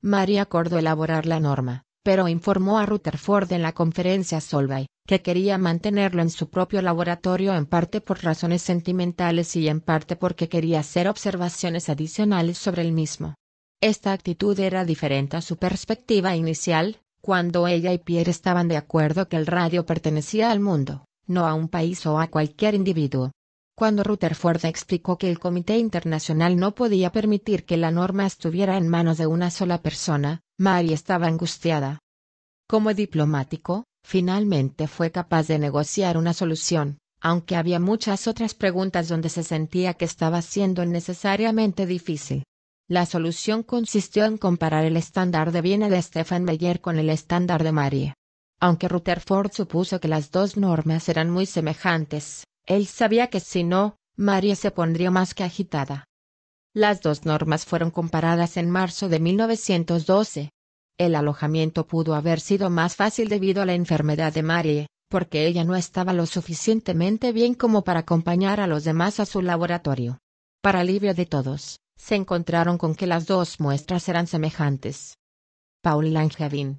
María acordó elaborar la norma, pero informó a Rutherford en la conferencia Solvay, que quería mantenerlo en su propio laboratorio en parte por razones sentimentales y en parte porque quería hacer observaciones adicionales sobre el mismo. Esta actitud era diferente a su perspectiva inicial, cuando ella y Pierre estaban de acuerdo que el radio pertenecía al mundo, no a un país o a cualquier individuo cuando Rutherford explicó que el Comité Internacional no podía permitir que la norma estuviera en manos de una sola persona, Mary estaba angustiada. Como diplomático, finalmente fue capaz de negociar una solución, aunque había muchas otras preguntas donde se sentía que estaba siendo necesariamente difícil. La solución consistió en comparar el estándar de bienes de Stefan Meyer con el estándar de Marie. Aunque Rutherford supuso que las dos normas eran muy semejantes, él sabía que si no, Marie se pondría más que agitada. Las dos normas fueron comparadas en marzo de 1912. El alojamiento pudo haber sido más fácil debido a la enfermedad de Marie, porque ella no estaba lo suficientemente bien como para acompañar a los demás a su laboratorio. Para alivio de todos, se encontraron con que las dos muestras eran semejantes. Paul Langevin.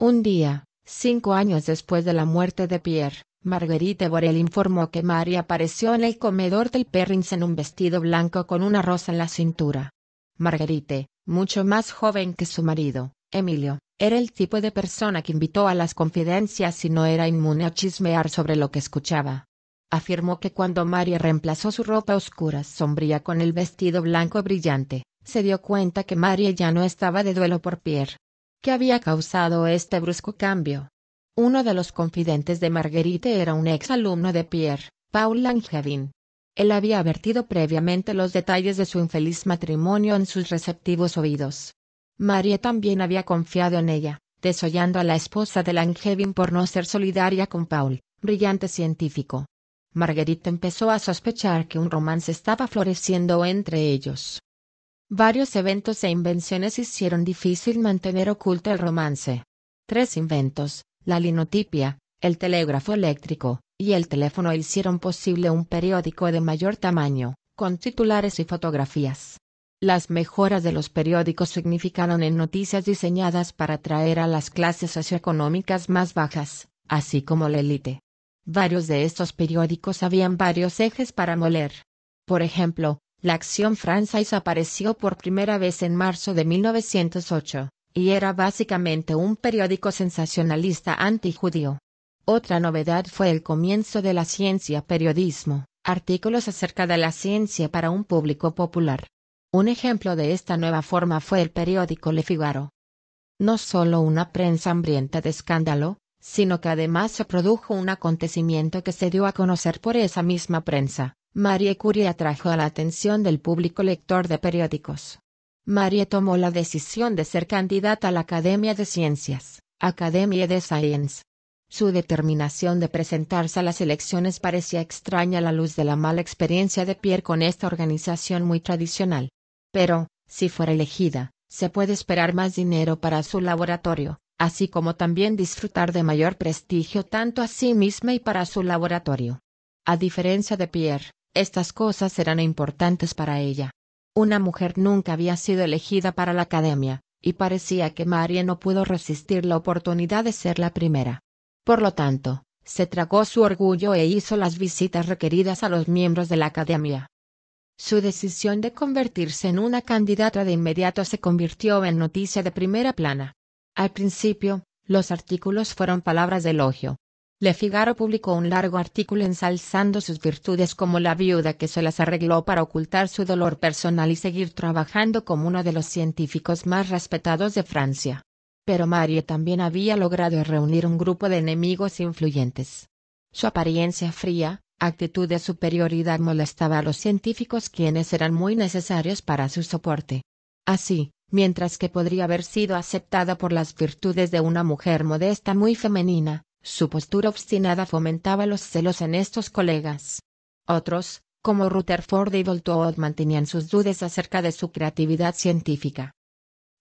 Un día, Cinco años después de la muerte de Pierre, Marguerite Borel informó que Marie apareció en el comedor del Perrins en un vestido blanco con una rosa en la cintura. Marguerite, mucho más joven que su marido, Emilio, era el tipo de persona que invitó a las confidencias y no era inmune a chismear sobre lo que escuchaba. Afirmó que cuando Marie reemplazó su ropa oscura sombría con el vestido blanco brillante, se dio cuenta que Marie ya no estaba de duelo por Pierre, ¿Qué había causado este brusco cambio. Uno de los confidentes de Marguerite era un ex alumno de Pierre, Paul Langevin. Él había advertido previamente los detalles de su infeliz matrimonio en sus receptivos oídos. Marie también había confiado en ella, desollando a la esposa de Langevin por no ser solidaria con Paul, brillante científico. Marguerite empezó a sospechar que un romance estaba floreciendo entre ellos. Varios eventos e invenciones hicieron difícil mantener oculto el romance. Tres inventos, la linotipia, el telégrafo eléctrico y el teléfono hicieron posible un periódico de mayor tamaño, con titulares y fotografías. Las mejoras de los periódicos significaron en noticias diseñadas para atraer a las clases socioeconómicas más bajas, así como la élite. Varios de estos periódicos habían varios ejes para moler. Por ejemplo, la acción francesa apareció por primera vez en marzo de 1908, y era básicamente un periódico sensacionalista antijudío. Otra novedad fue el comienzo de la ciencia periodismo, artículos acerca de la ciencia para un público popular. Un ejemplo de esta nueva forma fue el periódico Le Figaro. No solo una prensa hambrienta de escándalo, sino que además se produjo un acontecimiento que se dio a conocer por esa misma prensa, Marie Curie atrajo la atención del público lector de periódicos. Marie tomó la decisión de ser candidata a la Academia de Ciencias, Academia de Science. Su determinación de presentarse a las elecciones parecía extraña a la luz de la mala experiencia de Pierre con esta organización muy tradicional. Pero, si fuera elegida, se puede esperar más dinero para su laboratorio, así como también disfrutar de mayor prestigio tanto a sí misma y para su laboratorio. A diferencia de Pierre, estas cosas eran importantes para ella. Una mujer nunca había sido elegida para la academia, y parecía que María no pudo resistir la oportunidad de ser la primera. Por lo tanto, se tragó su orgullo e hizo las visitas requeridas a los miembros de la academia. Su decisión de convertirse en una candidata de inmediato se convirtió en noticia de primera plana. Al principio, los artículos fueron palabras de elogio, le Figaro publicó un largo artículo ensalzando sus virtudes como la viuda que se las arregló para ocultar su dolor personal y seguir trabajando como uno de los científicos más respetados de Francia. Pero Marie también había logrado reunir un grupo de enemigos influyentes. Su apariencia fría, actitud de superioridad molestaba a los científicos quienes eran muy necesarios para su soporte. Así, mientras que podría haber sido aceptada por las virtudes de una mujer modesta muy femenina, su postura obstinada fomentaba los celos en estos colegas. Otros, como Rutherford y Voltaud, mantenían sus dudas acerca de su creatividad científica.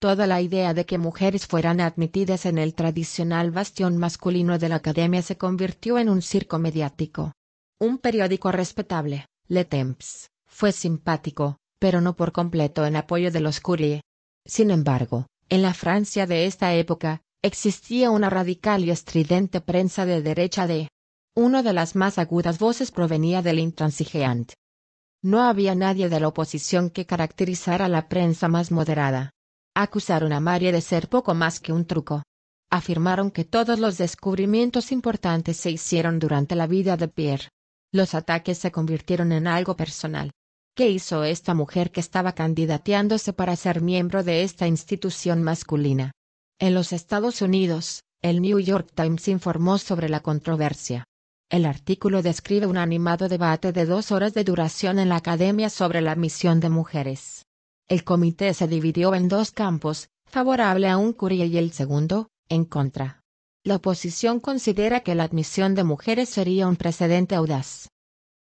Toda la idea de que mujeres fueran admitidas en el tradicional bastión masculino de la academia se convirtió en un circo mediático. Un periódico respetable, Le Temps, fue simpático, pero no por completo en apoyo de los Curie. Sin embargo, en la Francia de esta época, existía una radical y estridente prensa de derecha de. Una de las más agudas voces provenía del intransigeante No había nadie de la oposición que caracterizara la prensa más moderada. Acusaron a Marie de ser poco más que un truco. Afirmaron que todos los descubrimientos importantes se hicieron durante la vida de Pierre. Los ataques se convirtieron en algo personal. ¿Qué hizo esta mujer que estaba candidateándose para ser miembro de esta institución masculina? En los Estados Unidos, el New York Times informó sobre la controversia. El artículo describe un animado debate de dos horas de duración en la Academia sobre la admisión de mujeres. El comité se dividió en dos campos, favorable a un curie y el segundo, en contra. La oposición considera que la admisión de mujeres sería un precedente audaz.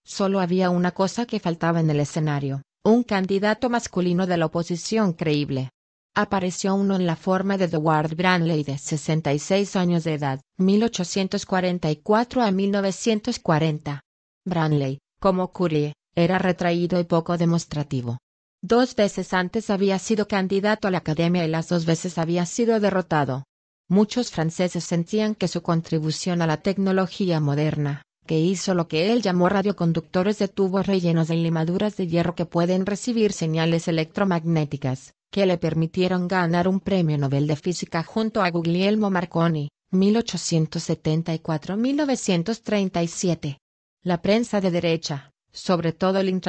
Solo había una cosa que faltaba en el escenario, un candidato masculino de la oposición creíble apareció uno en la forma de Edward Branley de 66 años de edad, 1844 a 1940. Branley, como Curie, era retraído y poco demostrativo. Dos veces antes había sido candidato a la academia y las dos veces había sido derrotado. Muchos franceses sentían que su contribución a la tecnología moderna, que hizo lo que él llamó radioconductores de tubos rellenos de limaduras de hierro que pueden recibir señales electromagnéticas, que le permitieron ganar un premio Nobel de Física junto a Guglielmo Marconi, 1874-1937. La prensa de derecha, sobre todo el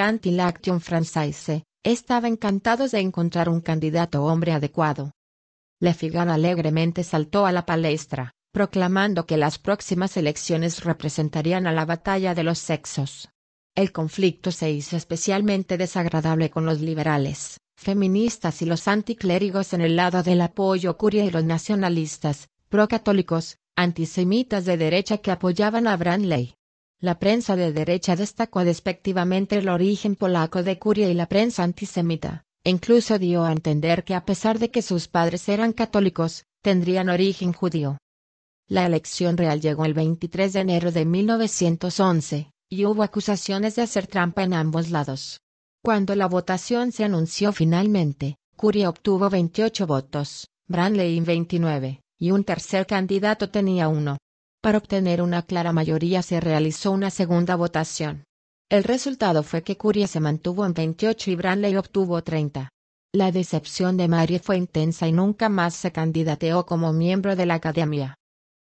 anti L'Action Française, estaba encantados de encontrar un candidato hombre adecuado. Le alegremente saltó a la palestra, proclamando que las próximas elecciones representarían a la batalla de los sexos. El conflicto se hizo especialmente desagradable con los liberales, feministas y los anticlérigos en el lado del apoyo curia y los nacionalistas, procatólicos, antisemitas de derecha que apoyaban a Branley. La prensa de derecha destacó despectivamente el origen polaco de Curia y la prensa antisemita, e incluso dio a entender que a pesar de que sus padres eran católicos, tendrían origen judío. La elección real llegó el 23 de enero de 1911, y hubo acusaciones de hacer trampa en ambos lados. Cuando la votación se anunció finalmente, Curie obtuvo 28 votos, Branley 29, y un tercer candidato tenía uno. Para obtener una clara mayoría se realizó una segunda votación. El resultado fue que Curie se mantuvo en 28 y Branley obtuvo 30. La decepción de Marie fue intensa y nunca más se candidateó como miembro de la academia.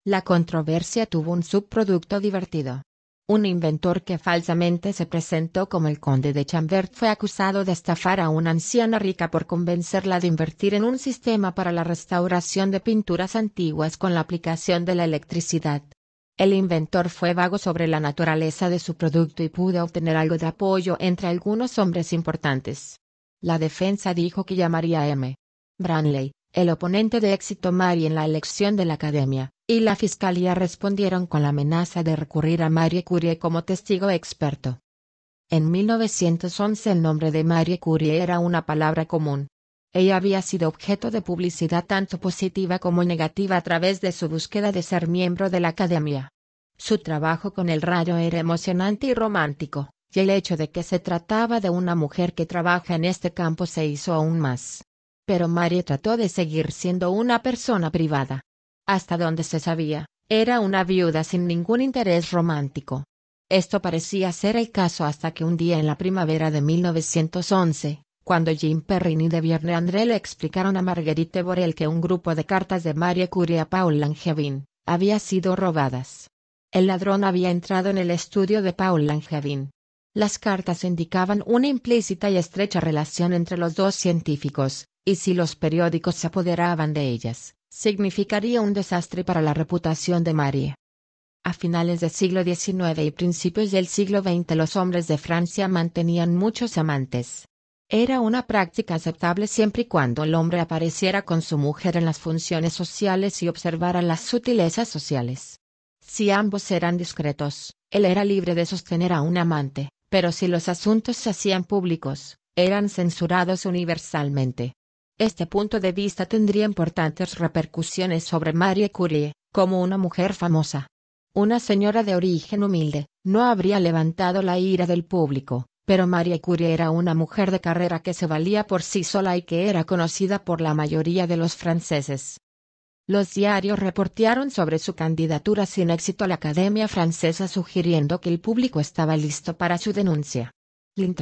La controversia tuvo un subproducto divertido. Un inventor que falsamente se presentó como el conde de Chambert fue acusado de estafar a una anciana rica por convencerla de invertir en un sistema para la restauración de pinturas antiguas con la aplicación de la electricidad. El inventor fue vago sobre la naturaleza de su producto y pudo obtener algo de apoyo entre algunos hombres importantes. La defensa dijo que llamaría a M. Branley, el oponente de Éxito Marie en la elección de la Academia, y la Fiscalía respondieron con la amenaza de recurrir a Marie Curie como testigo experto. En 1911 el nombre de Marie Curie era una palabra común. Ella había sido objeto de publicidad tanto positiva como negativa a través de su búsqueda de ser miembro de la Academia. Su trabajo con el radio era emocionante y romántico, y el hecho de que se trataba de una mujer que trabaja en este campo se hizo aún más pero Marie trató de seguir siendo una persona privada. Hasta donde se sabía, era una viuda sin ningún interés romántico. Esto parecía ser el caso hasta que un día en la primavera de 1911, cuando Jim y de Vierne André le explicaron a Marguerite Borel que un grupo de cartas de Marie Curie a Paul Langevin, había sido robadas. El ladrón había entrado en el estudio de Paul Langevin. Las cartas indicaban una implícita y estrecha relación entre los dos científicos, y si los periódicos se apoderaban de ellas, significaría un desastre para la reputación de Marie. A finales del siglo XIX y principios del siglo XX los hombres de Francia mantenían muchos amantes. Era una práctica aceptable siempre y cuando el hombre apareciera con su mujer en las funciones sociales y observara las sutilezas sociales. Si ambos eran discretos, él era libre de sostener a un amante, pero si los asuntos se hacían públicos, eran censurados universalmente. Este punto de vista tendría importantes repercusiones sobre Marie Curie, como una mujer famosa. Una señora de origen humilde, no habría levantado la ira del público, pero Marie Curie era una mujer de carrera que se valía por sí sola y que era conocida por la mayoría de los franceses. Los diarios reportearon sobre su candidatura sin éxito a la Academia Francesa sugiriendo que el público estaba listo para su denuncia. Lynn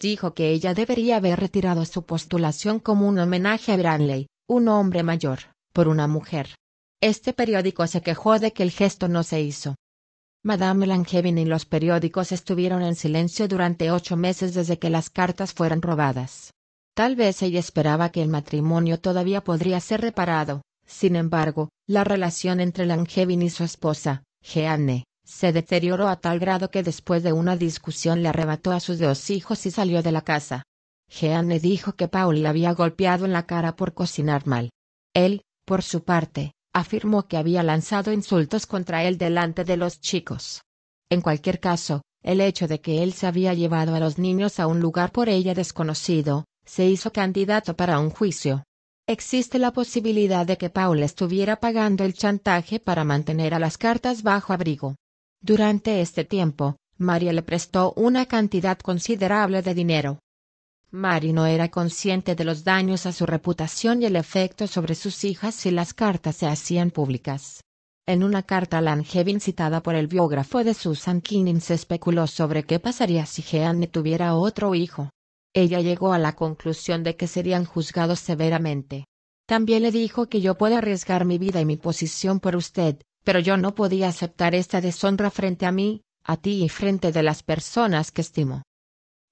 dijo que ella debería haber retirado su postulación como un homenaje a Branley, un hombre mayor, por una mujer. Este periódico se quejó de que el gesto no se hizo. Madame Langevin y los periódicos estuvieron en silencio durante ocho meses desde que las cartas fueran robadas. Tal vez ella esperaba que el matrimonio todavía podría ser reparado, sin embargo, la relación entre Langevin y su esposa, Jeanne, se deterioró a tal grado que después de una discusión le arrebató a sus dos hijos y salió de la casa. Jeanne dijo que Paul le había golpeado en la cara por cocinar mal. Él, por su parte, afirmó que había lanzado insultos contra él delante de los chicos. En cualquier caso, el hecho de que él se había llevado a los niños a un lugar por ella desconocido, se hizo candidato para un juicio. Existe la posibilidad de que Paul estuviera pagando el chantaje para mantener a las cartas bajo abrigo. Durante este tiempo, María le prestó una cantidad considerable de dinero. Mary no era consciente de los daños a su reputación y el efecto sobre sus hijas si las cartas se hacían públicas. En una carta a Langevin citada por el biógrafo de Susan Kinney, se especuló sobre qué pasaría si Jeanne tuviera otro hijo. Ella llegó a la conclusión de que serían juzgados severamente. También le dijo que yo puedo arriesgar mi vida y mi posición por usted, pero yo no podía aceptar esta deshonra frente a mí, a ti y frente de las personas que estimo.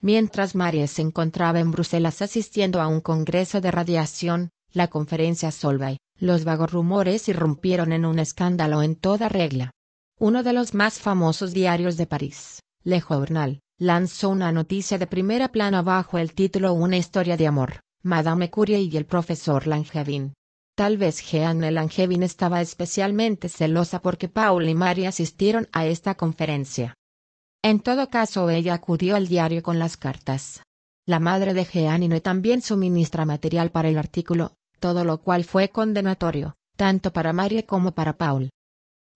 Mientras Marie se encontraba en Bruselas asistiendo a un congreso de radiación, la conferencia Solvay, los vagos rumores irrumpieron en un escándalo en toda regla. Uno de los más famosos diarios de París, Le Journal, lanzó una noticia de primera plana bajo el título Una historia de amor, Madame Curie y el profesor Langevin. Tal vez Jeanne Langevin estaba especialmente celosa porque Paul y Mary asistieron a esta conferencia. En todo caso, ella acudió al diario con las cartas. La madre de Jeanne también suministra material para el artículo, todo lo cual fue condenatorio, tanto para Marie como para Paul.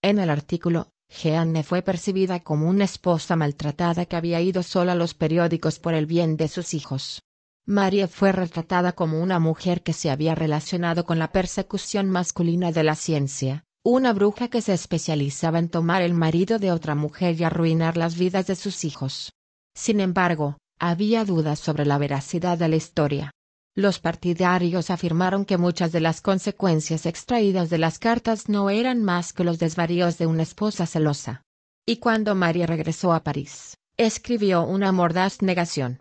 En el artículo, Jeanne fue percibida como una esposa maltratada que había ido sola a los periódicos por el bien de sus hijos. María fue retratada como una mujer que se había relacionado con la persecución masculina de la ciencia, una bruja que se especializaba en tomar el marido de otra mujer y arruinar las vidas de sus hijos. Sin embargo, había dudas sobre la veracidad de la historia. Los partidarios afirmaron que muchas de las consecuencias extraídas de las cartas no eran más que los desvaríos de una esposa celosa. Y cuando María regresó a París, escribió una mordaz negación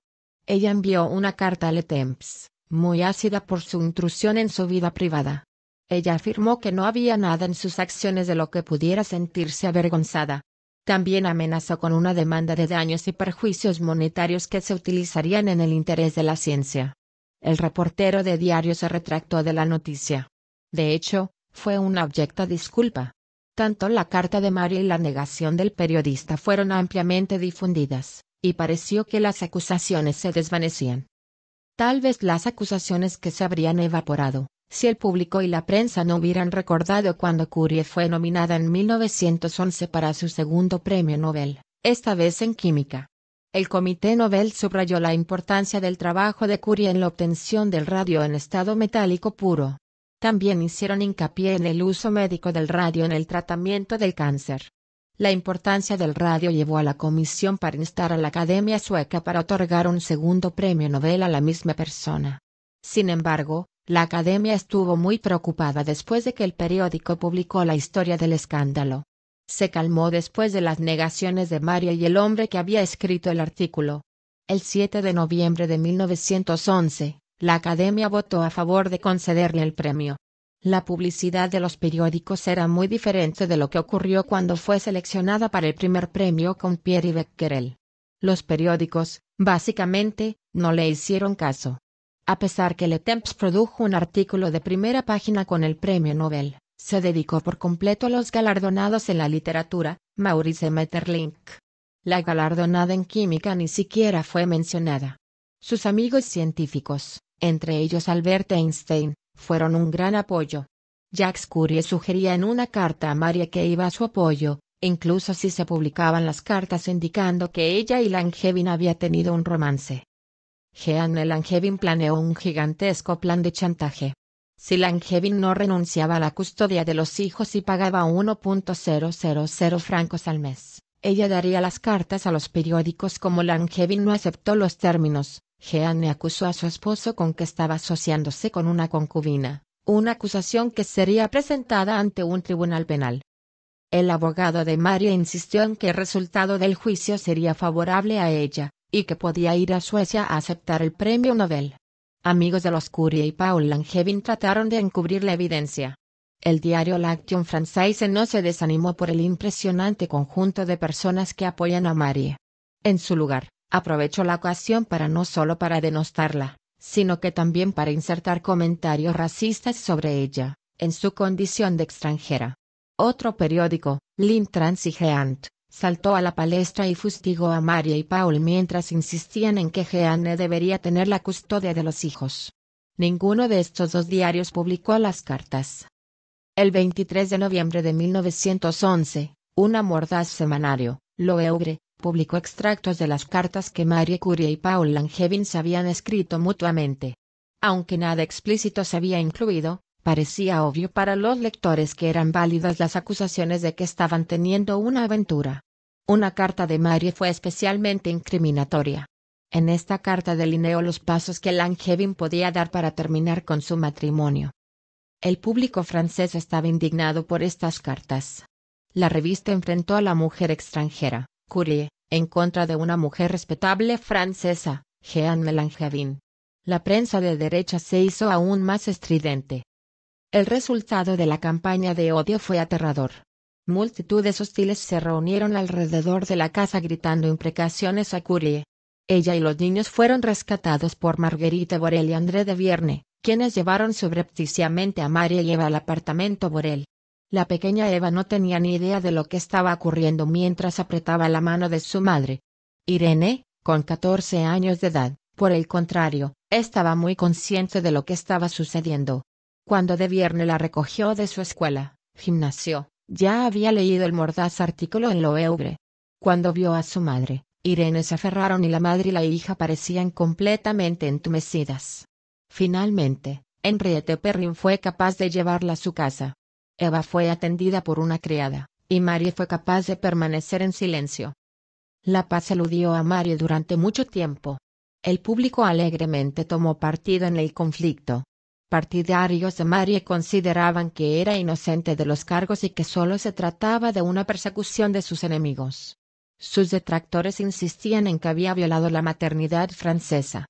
ella envió una carta a Letemps, muy ácida por su intrusión en su vida privada. Ella afirmó que no había nada en sus acciones de lo que pudiera sentirse avergonzada. También amenazó con una demanda de daños y perjuicios monetarios que se utilizarían en el interés de la ciencia. El reportero de diario se retractó de la noticia. De hecho, fue una abyecta disculpa. Tanto la carta de Mario y la negación del periodista fueron ampliamente difundidas y pareció que las acusaciones se desvanecían. Tal vez las acusaciones que se habrían evaporado, si el público y la prensa no hubieran recordado cuando Curie fue nominada en 1911 para su segundo premio Nobel, esta vez en química. El Comité Nobel subrayó la importancia del trabajo de Curie en la obtención del radio en estado metálico puro. También hicieron hincapié en el uso médico del radio en el tratamiento del cáncer. La importancia del radio llevó a la comisión para instar a la Academia Sueca para otorgar un segundo premio Nobel a la misma persona. Sin embargo, la Academia estuvo muy preocupada después de que el periódico publicó la historia del escándalo. Se calmó después de las negaciones de María y el hombre que había escrito el artículo. El 7 de noviembre de 1911, la Academia votó a favor de concederle el premio. La publicidad de los periódicos era muy diferente de lo que ocurrió cuando fue seleccionada para el primer premio con Pierre Becquerel. Los periódicos, básicamente, no le hicieron caso. A pesar que Le Temps produjo un artículo de primera página con el premio Nobel, se dedicó por completo a los galardonados en la literatura, Maurice Maeterlinck. La galardonada en química ni siquiera fue mencionada. Sus amigos científicos, entre ellos Albert Einstein, fueron un gran apoyo. Jacques Curie sugería en una carta a María que iba a su apoyo, incluso si se publicaban las cartas indicando que ella y Langevin había tenido un romance. Jeanne Langevin planeó un gigantesco plan de chantaje. Si Langevin no renunciaba a la custodia de los hijos y pagaba 1.000 francos al mes, ella daría las cartas a los periódicos como Langevin no aceptó los términos, Jeanne acusó a su esposo con que estaba asociándose con una concubina, una acusación que sería presentada ante un tribunal penal. El abogado de Marie insistió en que el resultado del juicio sería favorable a ella, y que podía ir a Suecia a aceptar el premio Nobel. Amigos de los Curie y Paul Langevin trataron de encubrir la evidencia. El diario L'Action Française no se desanimó por el impresionante conjunto de personas que apoyan a Marie. En su lugar, aprovechó la ocasión para no solo para denostarla, sino que también para insertar comentarios racistas sobre ella, en su condición de extranjera. Otro periódico, L'Intransigeant, saltó a la palestra y fustigó a María y Paul mientras insistían en que Jeanne debería tener la custodia de los hijos. Ninguno de estos dos diarios publicó las cartas. El 23 de noviembre de 1911, una mordaz semanario, Loeugre, publicó extractos de las cartas que Marie Curie y Paul Langevin se habían escrito mutuamente. Aunque nada explícito se había incluido, parecía obvio para los lectores que eran válidas las acusaciones de que estaban teniendo una aventura. Una carta de Marie fue especialmente incriminatoria. En esta carta delineó los pasos que Langevin podía dar para terminar con su matrimonio. El público francés estaba indignado por estas cartas. La revista enfrentó a la mujer extranjera, Curie, en contra de una mujer respetable francesa, Jeanne Melangevin. La prensa de derecha se hizo aún más estridente. El resultado de la campaña de odio fue aterrador. Multitudes hostiles se reunieron alrededor de la casa gritando imprecaciones a Curie. Ella y los niños fueron rescatados por Marguerite Borel y André de Vierne, quienes llevaron subrepticiamente a María y Eva al apartamento Borel. La pequeña Eva no tenía ni idea de lo que estaba ocurriendo mientras apretaba la mano de su madre. Irene, con catorce años de edad, por el contrario, estaba muy consciente de lo que estaba sucediendo. Cuando de viernes la recogió de su escuela, gimnasio, ya había leído el mordaz artículo en Loeuvre. Cuando vio a su madre, Irene se aferraron y la madre y la hija parecían completamente entumecidas. Finalmente, Henriette Perrin fue capaz de llevarla a su casa, Eva fue atendida por una criada, y Marie fue capaz de permanecer en silencio. La paz eludió a Marie durante mucho tiempo. El público alegremente tomó partido en el conflicto. Partidarios de Marie consideraban que era inocente de los cargos y que solo se trataba de una persecución de sus enemigos. Sus detractores insistían en que había violado la maternidad francesa,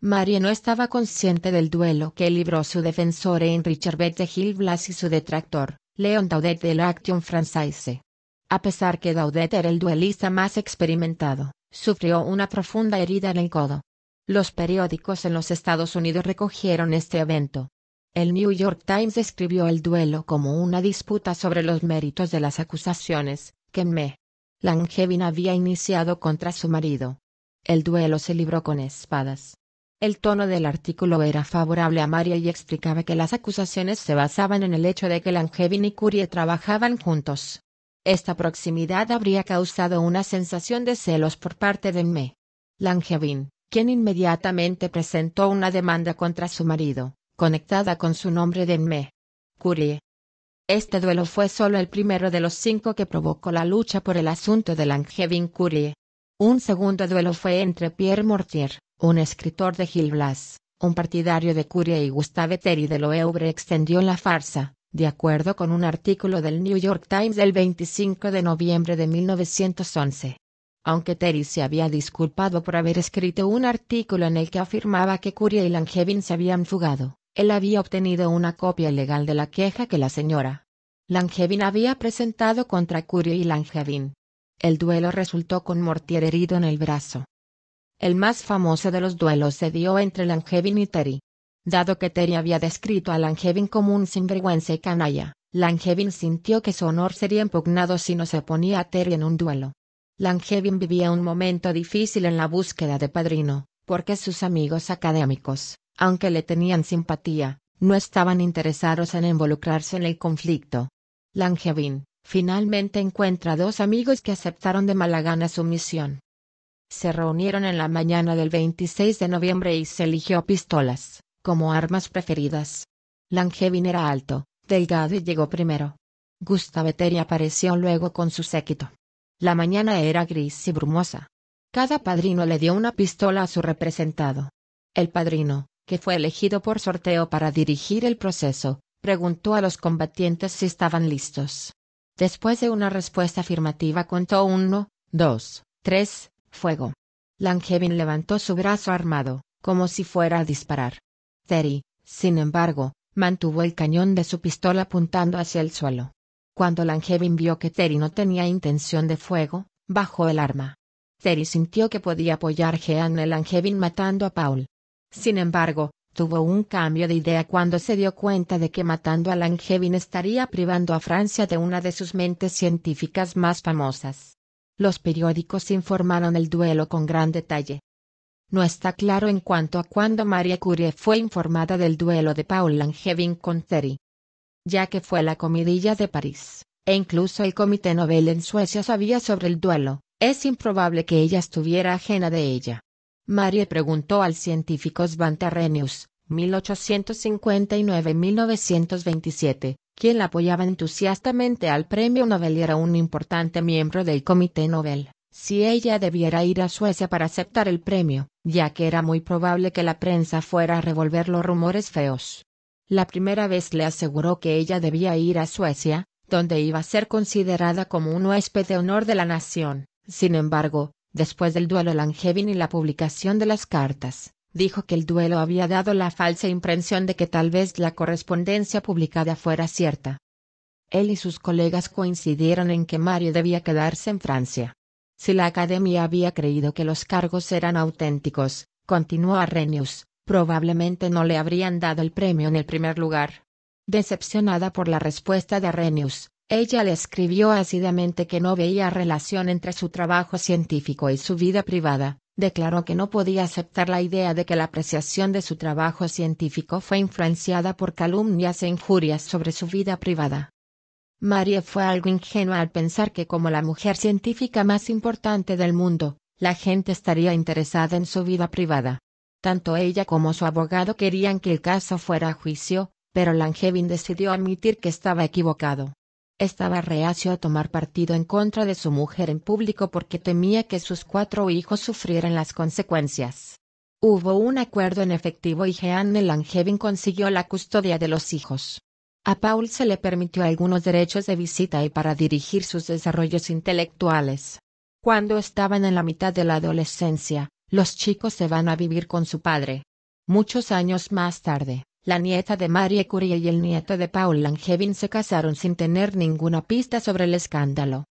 Marie no estaba consciente del duelo que libró su defensor en Richard de Gil y su detractor, Leon Daudet de la Action Française. A pesar que Daudet era el duelista más experimentado, sufrió una profunda herida en el codo. Los periódicos en los Estados Unidos recogieron este evento. El New York Times describió el duelo como una disputa sobre los méritos de las acusaciones que Me Langevin había iniciado contra su marido. El duelo se libró con espadas el tono del artículo era favorable a María y explicaba que las acusaciones se basaban en el hecho de que Langevin y Curie trabajaban juntos. Esta proximidad habría causado una sensación de celos por parte de Me. Langevin, quien inmediatamente presentó una demanda contra su marido, conectada con su nombre de Me. Curie. Este duelo fue solo el primero de los cinco que provocó la lucha por el asunto de Langevin Curie. Un segundo duelo fue entre Pierre Mortier, un escritor de Gil Blas, un partidario de Curia y Gustave Terry de Loeuvre extendió la farsa, de acuerdo con un artículo del New York Times del 25 de noviembre de 1911. Aunque Terry se había disculpado por haber escrito un artículo en el que afirmaba que Curia y Langevin se habían fugado, él había obtenido una copia ilegal de la queja que la señora Langevin había presentado contra Curia y Langevin. El duelo resultó con Mortier herido en el brazo, el más famoso de los duelos se dio entre Langevin y Terry. Dado que Terry había descrito a Langevin como un sinvergüenza y canalla, Langevin sintió que su honor sería impugnado si no se ponía a Terry en un duelo. Langevin vivía un momento difícil en la búsqueda de padrino, porque sus amigos académicos, aunque le tenían simpatía, no estaban interesados en involucrarse en el conflicto. Langevin, finalmente encuentra dos amigos que aceptaron de mala gana su misión. Se reunieron en la mañana del 26 de noviembre y se eligió pistolas, como armas preferidas. Langevin era alto, delgado y llegó primero. Terry apareció luego con su séquito. La mañana era gris y brumosa. Cada padrino le dio una pistola a su representado. El padrino, que fue elegido por sorteo para dirigir el proceso, preguntó a los combatientes si estaban listos. Después de una respuesta afirmativa contó uno, dos, tres, Fuego. Langevin levantó su brazo armado, como si fuera a disparar. Terry, sin embargo, mantuvo el cañón de su pistola apuntando hacia el suelo. Cuando Langevin vio que Terry no tenía intención de fuego, bajó el arma. Terry sintió que podía apoyar Jean el Langevin matando a Paul. Sin embargo, tuvo un cambio de idea cuando se dio cuenta de que matando a Langevin estaría privando a Francia de una de sus mentes científicas más famosas los periódicos informaron el duelo con gran detalle. No está claro en cuanto a cuándo María Curie fue informada del duelo de Paul Langevin con Terry, ya que fue la comidilla de París, e incluso el Comité Nobel en Suecia sabía sobre el duelo, es improbable que ella estuviera ajena de ella. Marie preguntó al científico Svante 1859-1927, quien apoyaba entusiastamente al premio Nobel y era un importante miembro del Comité Nobel, si ella debiera ir a Suecia para aceptar el premio, ya que era muy probable que la prensa fuera a revolver los rumores feos. La primera vez le aseguró que ella debía ir a Suecia, donde iba a ser considerada como un huésped de honor de la nación. Sin embargo, después del duelo Langevin y la publicación de las cartas, dijo que el duelo había dado la falsa impresión de que tal vez la correspondencia publicada fuera cierta. Él y sus colegas coincidieron en que Mario debía quedarse en Francia. Si la academia había creído que los cargos eran auténticos, continuó Arrhenius, probablemente no le habrían dado el premio en el primer lugar. Decepcionada por la respuesta de Arrhenius, ella le escribió ácidamente que no veía relación entre su trabajo científico y su vida privada, declaró que no podía aceptar la idea de que la apreciación de su trabajo científico fue influenciada por calumnias e injurias sobre su vida privada. Marie fue algo ingenua al pensar que como la mujer científica más importante del mundo, la gente estaría interesada en su vida privada. Tanto ella como su abogado querían que el caso fuera a juicio, pero Langevin decidió admitir que estaba equivocado estaba reacio a tomar partido en contra de su mujer en público porque temía que sus cuatro hijos sufrieran las consecuencias. Hubo un acuerdo en efectivo y Jeanne Langevin consiguió la custodia de los hijos. A Paul se le permitió algunos derechos de visita y para dirigir sus desarrollos intelectuales. Cuando estaban en la mitad de la adolescencia, los chicos se van a vivir con su padre. Muchos años más tarde, la nieta de Marie Curie y el nieto de Paul Langevin se casaron sin tener ninguna pista sobre el escándalo.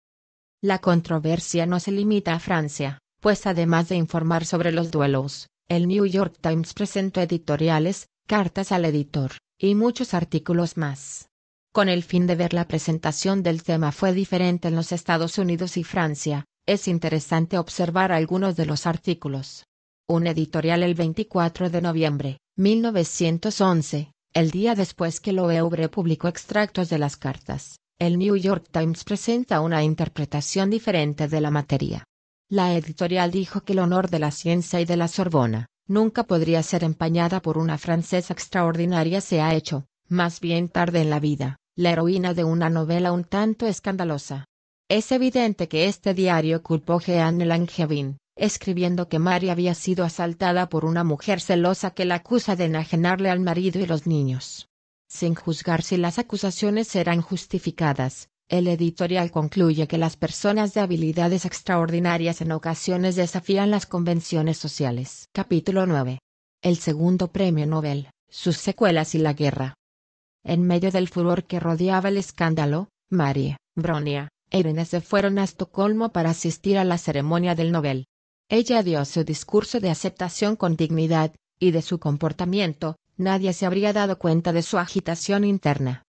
La controversia no se limita a Francia, pues además de informar sobre los duelos, el New York Times presentó editoriales, cartas al editor, y muchos artículos más. Con el fin de ver la presentación del tema fue diferente en los Estados Unidos y Francia, es interesante observar algunos de los artículos. Un editorial el 24 de noviembre, 1911, el día después que Loewe publicó extractos de las cartas, el New York Times presenta una interpretación diferente de la materia. La editorial dijo que el honor de la ciencia y de la Sorbona nunca podría ser empañada por una francesa extraordinaria se ha hecho, más bien tarde en la vida, la heroína de una novela un tanto escandalosa. Es evidente que este diario culpó a Jeanne Langevin, escribiendo que Mary había sido asaltada por una mujer celosa que la acusa de enajenarle al marido y los niños. Sin juzgar si las acusaciones eran justificadas, el editorial concluye que las personas de habilidades extraordinarias en ocasiones desafían las convenciones sociales. Capítulo 9. El segundo premio Nobel, sus secuelas y la guerra. En medio del furor que rodeaba el escándalo, Marie, Bronia, e Irene se fueron a Estocolmo para asistir a la ceremonia del Nobel. Ella dio su discurso de aceptación con dignidad, y de su comportamiento, nadie se habría dado cuenta de su agitación interna.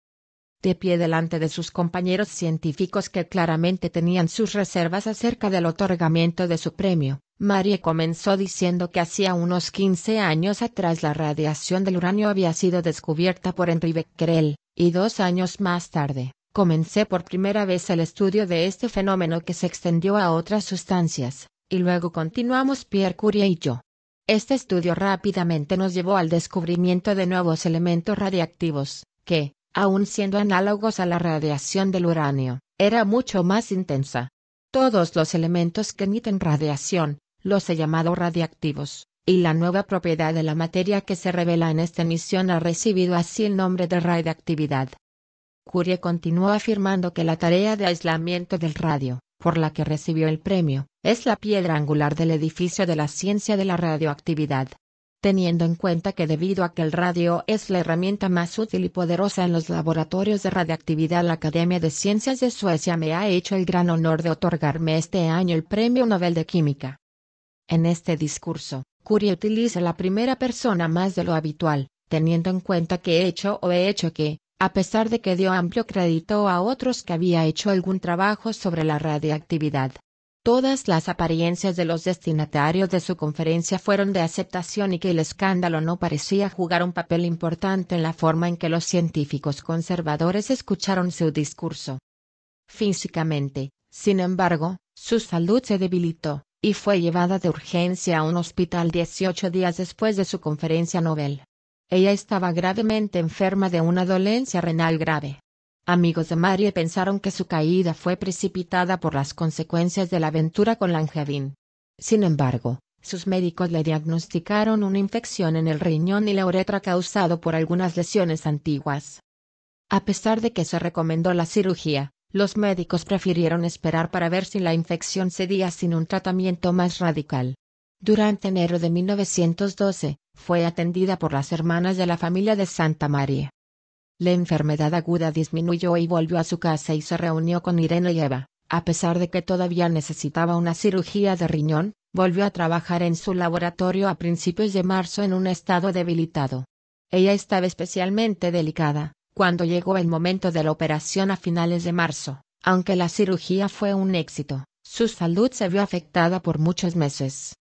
De pie delante de sus compañeros científicos que claramente tenían sus reservas acerca del otorgamiento de su premio, Marie comenzó diciendo que hacía unos 15 años atrás la radiación del uranio había sido descubierta por Henri Becquerel, y dos años más tarde, comencé por primera vez el estudio de este fenómeno que se extendió a otras sustancias y luego continuamos Pierre Curie y yo. Este estudio rápidamente nos llevó al descubrimiento de nuevos elementos radiactivos, que, aun siendo análogos a la radiación del uranio, era mucho más intensa. Todos los elementos que emiten radiación, los he llamado radiactivos, y la nueva propiedad de la materia que se revela en esta emisión ha recibido así el nombre de radiactividad. Curie continuó afirmando que la tarea de aislamiento del radio, por la que recibió el premio, es la piedra angular del edificio de la ciencia de la radioactividad. Teniendo en cuenta que debido a que el radio es la herramienta más útil y poderosa en los laboratorios de radioactividad, la Academia de Ciencias de Suecia me ha hecho el gran honor de otorgarme este año el Premio Nobel de Química. En este discurso, Curie utiliza la primera persona más de lo habitual, teniendo en cuenta que he hecho o he hecho que, a pesar de que dio amplio crédito a otros que había hecho algún trabajo sobre la radioactividad. Todas las apariencias de los destinatarios de su conferencia fueron de aceptación y que el escándalo no parecía jugar un papel importante en la forma en que los científicos conservadores escucharon su discurso. Físicamente, sin embargo, su salud se debilitó, y fue llevada de urgencia a un hospital 18 días después de su conferencia Nobel. Ella estaba gravemente enferma de una dolencia renal grave. Amigos de María pensaron que su caída fue precipitada por las consecuencias de la aventura con Langevin. Sin embargo, sus médicos le diagnosticaron una infección en el riñón y la uretra causado por algunas lesiones antiguas. A pesar de que se recomendó la cirugía, los médicos prefirieron esperar para ver si la infección cedía sin un tratamiento más radical. Durante enero de 1912, fue atendida por las hermanas de la familia de Santa María. La enfermedad aguda disminuyó y volvió a su casa y se reunió con Irene y Eva. A pesar de que todavía necesitaba una cirugía de riñón, volvió a trabajar en su laboratorio a principios de marzo en un estado debilitado. Ella estaba especialmente delicada, cuando llegó el momento de la operación a finales de marzo. Aunque la cirugía fue un éxito, su salud se vio afectada por muchos meses.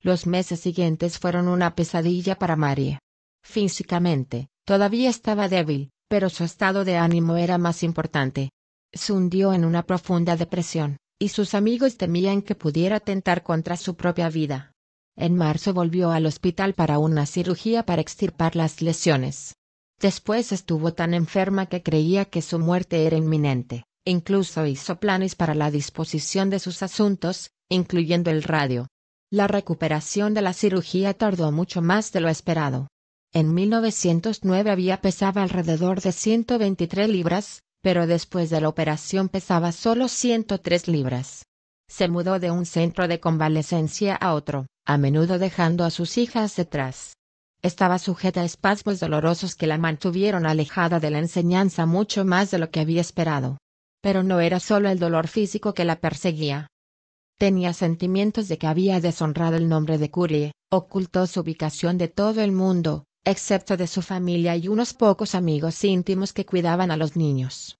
Los meses siguientes fueron una pesadilla para Marie. Físicamente, Todavía estaba débil, pero su estado de ánimo era más importante. Se hundió en una profunda depresión, y sus amigos temían que pudiera tentar contra su propia vida. En marzo volvió al hospital para una cirugía para extirpar las lesiones. Después estuvo tan enferma que creía que su muerte era inminente. Incluso hizo planes para la disposición de sus asuntos, incluyendo el radio. La recuperación de la cirugía tardó mucho más de lo esperado, en 1909 había pesaba alrededor de 123 libras, pero después de la operación pesaba solo 103 libras. Se mudó de un centro de convalecencia a otro, a menudo dejando a sus hijas detrás. Estaba sujeta a espasmos dolorosos que la mantuvieron alejada de la enseñanza mucho más de lo que había esperado. Pero no era solo el dolor físico que la perseguía. Tenía sentimientos de que había deshonrado el nombre de Curie, ocultó su ubicación de todo el mundo, excepto de su familia y unos pocos amigos íntimos que cuidaban a los niños.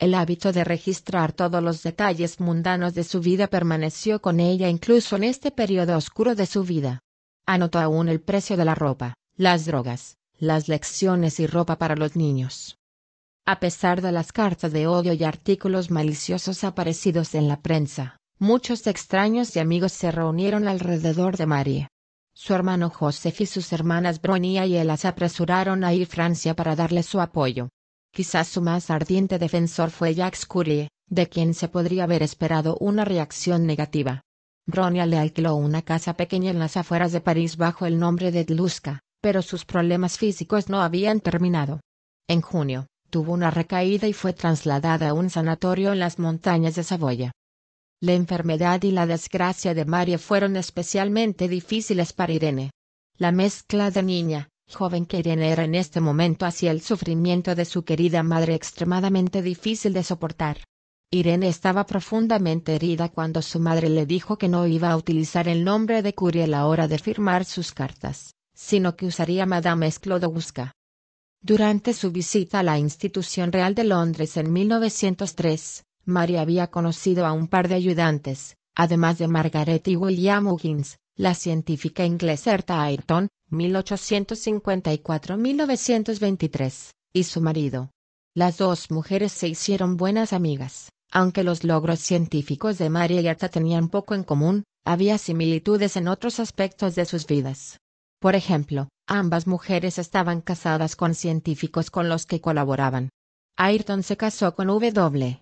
El hábito de registrar todos los detalles mundanos de su vida permaneció con ella incluso en este periodo oscuro de su vida. Anotó aún el precio de la ropa, las drogas, las lecciones y ropa para los niños. A pesar de las cartas de odio y artículos maliciosos aparecidos en la prensa, muchos extraños y amigos se reunieron alrededor de María. Su hermano Joseph y sus hermanas Bronia y él se apresuraron a ir a Francia para darle su apoyo. Quizás su más ardiente defensor fue Jacques Curie, de quien se podría haber esperado una reacción negativa. Bronia le alquiló una casa pequeña en las afueras de París bajo el nombre de Tlusca, pero sus problemas físicos no habían terminado. En junio, tuvo una recaída y fue trasladada a un sanatorio en las montañas de Saboya. La enfermedad y la desgracia de María fueron especialmente difíciles para Irene. La mezcla de niña, joven que Irene era en este momento hacia el sufrimiento de su querida madre extremadamente difícil de soportar. Irene estaba profundamente herida cuando su madre le dijo que no iba a utilizar el nombre de Curie a la hora de firmar sus cartas, sino que usaría Madame Sklodowska. Durante su visita a la Institución Real de Londres en 1903, Mary había conocido a un par de ayudantes, además de Margaret y William Huggins, la científica inglesa Erta Ayrton, 1854-1923, y su marido. Las dos mujeres se hicieron buenas amigas, aunque los logros científicos de Mary y Erta tenían poco en común, había similitudes en otros aspectos de sus vidas. Por ejemplo, ambas mujeres estaban casadas con científicos con los que colaboraban. Ayrton se casó con W.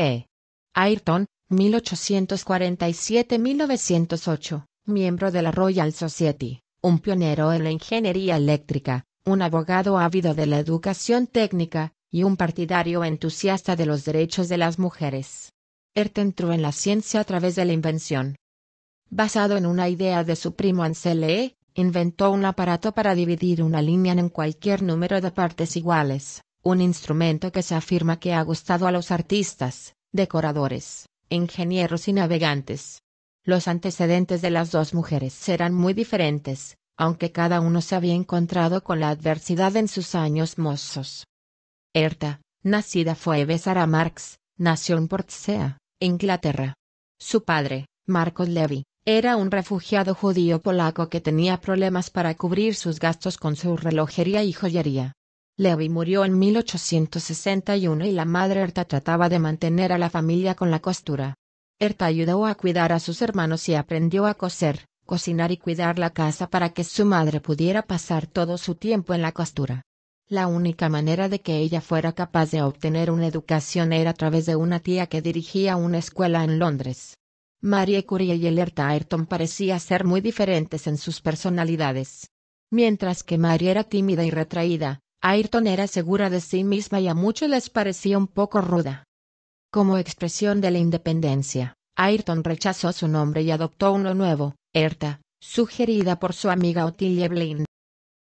E. Ayrton, 1847-1908, miembro de la Royal Society, un pionero en la ingeniería eléctrica, un abogado ávido de la educación técnica, y un partidario entusiasta de los derechos de las mujeres. Ayrton entró en la ciencia a través de la invención. Basado en una idea de su primo E., inventó un aparato para dividir una línea en cualquier número de partes iguales un instrumento que se afirma que ha gustado a los artistas, decoradores, ingenieros y navegantes. Los antecedentes de las dos mujeres eran muy diferentes, aunque cada uno se había encontrado con la adversidad en sus años mozos. Erta, nacida fue Marx, nació en Portsea, Inglaterra. Su padre, Marcos Levy, era un refugiado judío polaco que tenía problemas para cubrir sus gastos con su relojería y joyería. Levi murió en 1861 y la madre Herta trataba de mantener a la familia con la costura. Herta ayudó a cuidar a sus hermanos y aprendió a coser, cocinar y cuidar la casa para que su madre pudiera pasar todo su tiempo en la costura. La única manera de que ella fuera capaz de obtener una educación era a través de una tía que dirigía una escuela en Londres. Marie Curie y Herta Ayrton parecían ser muy diferentes en sus personalidades. Mientras que Marie era tímida y retraída, Ayrton era segura de sí misma y a muchos les parecía un poco ruda. Como expresión de la independencia, Ayrton rechazó su nombre y adoptó uno nuevo, Erta, sugerida por su amiga Ottilie Blin.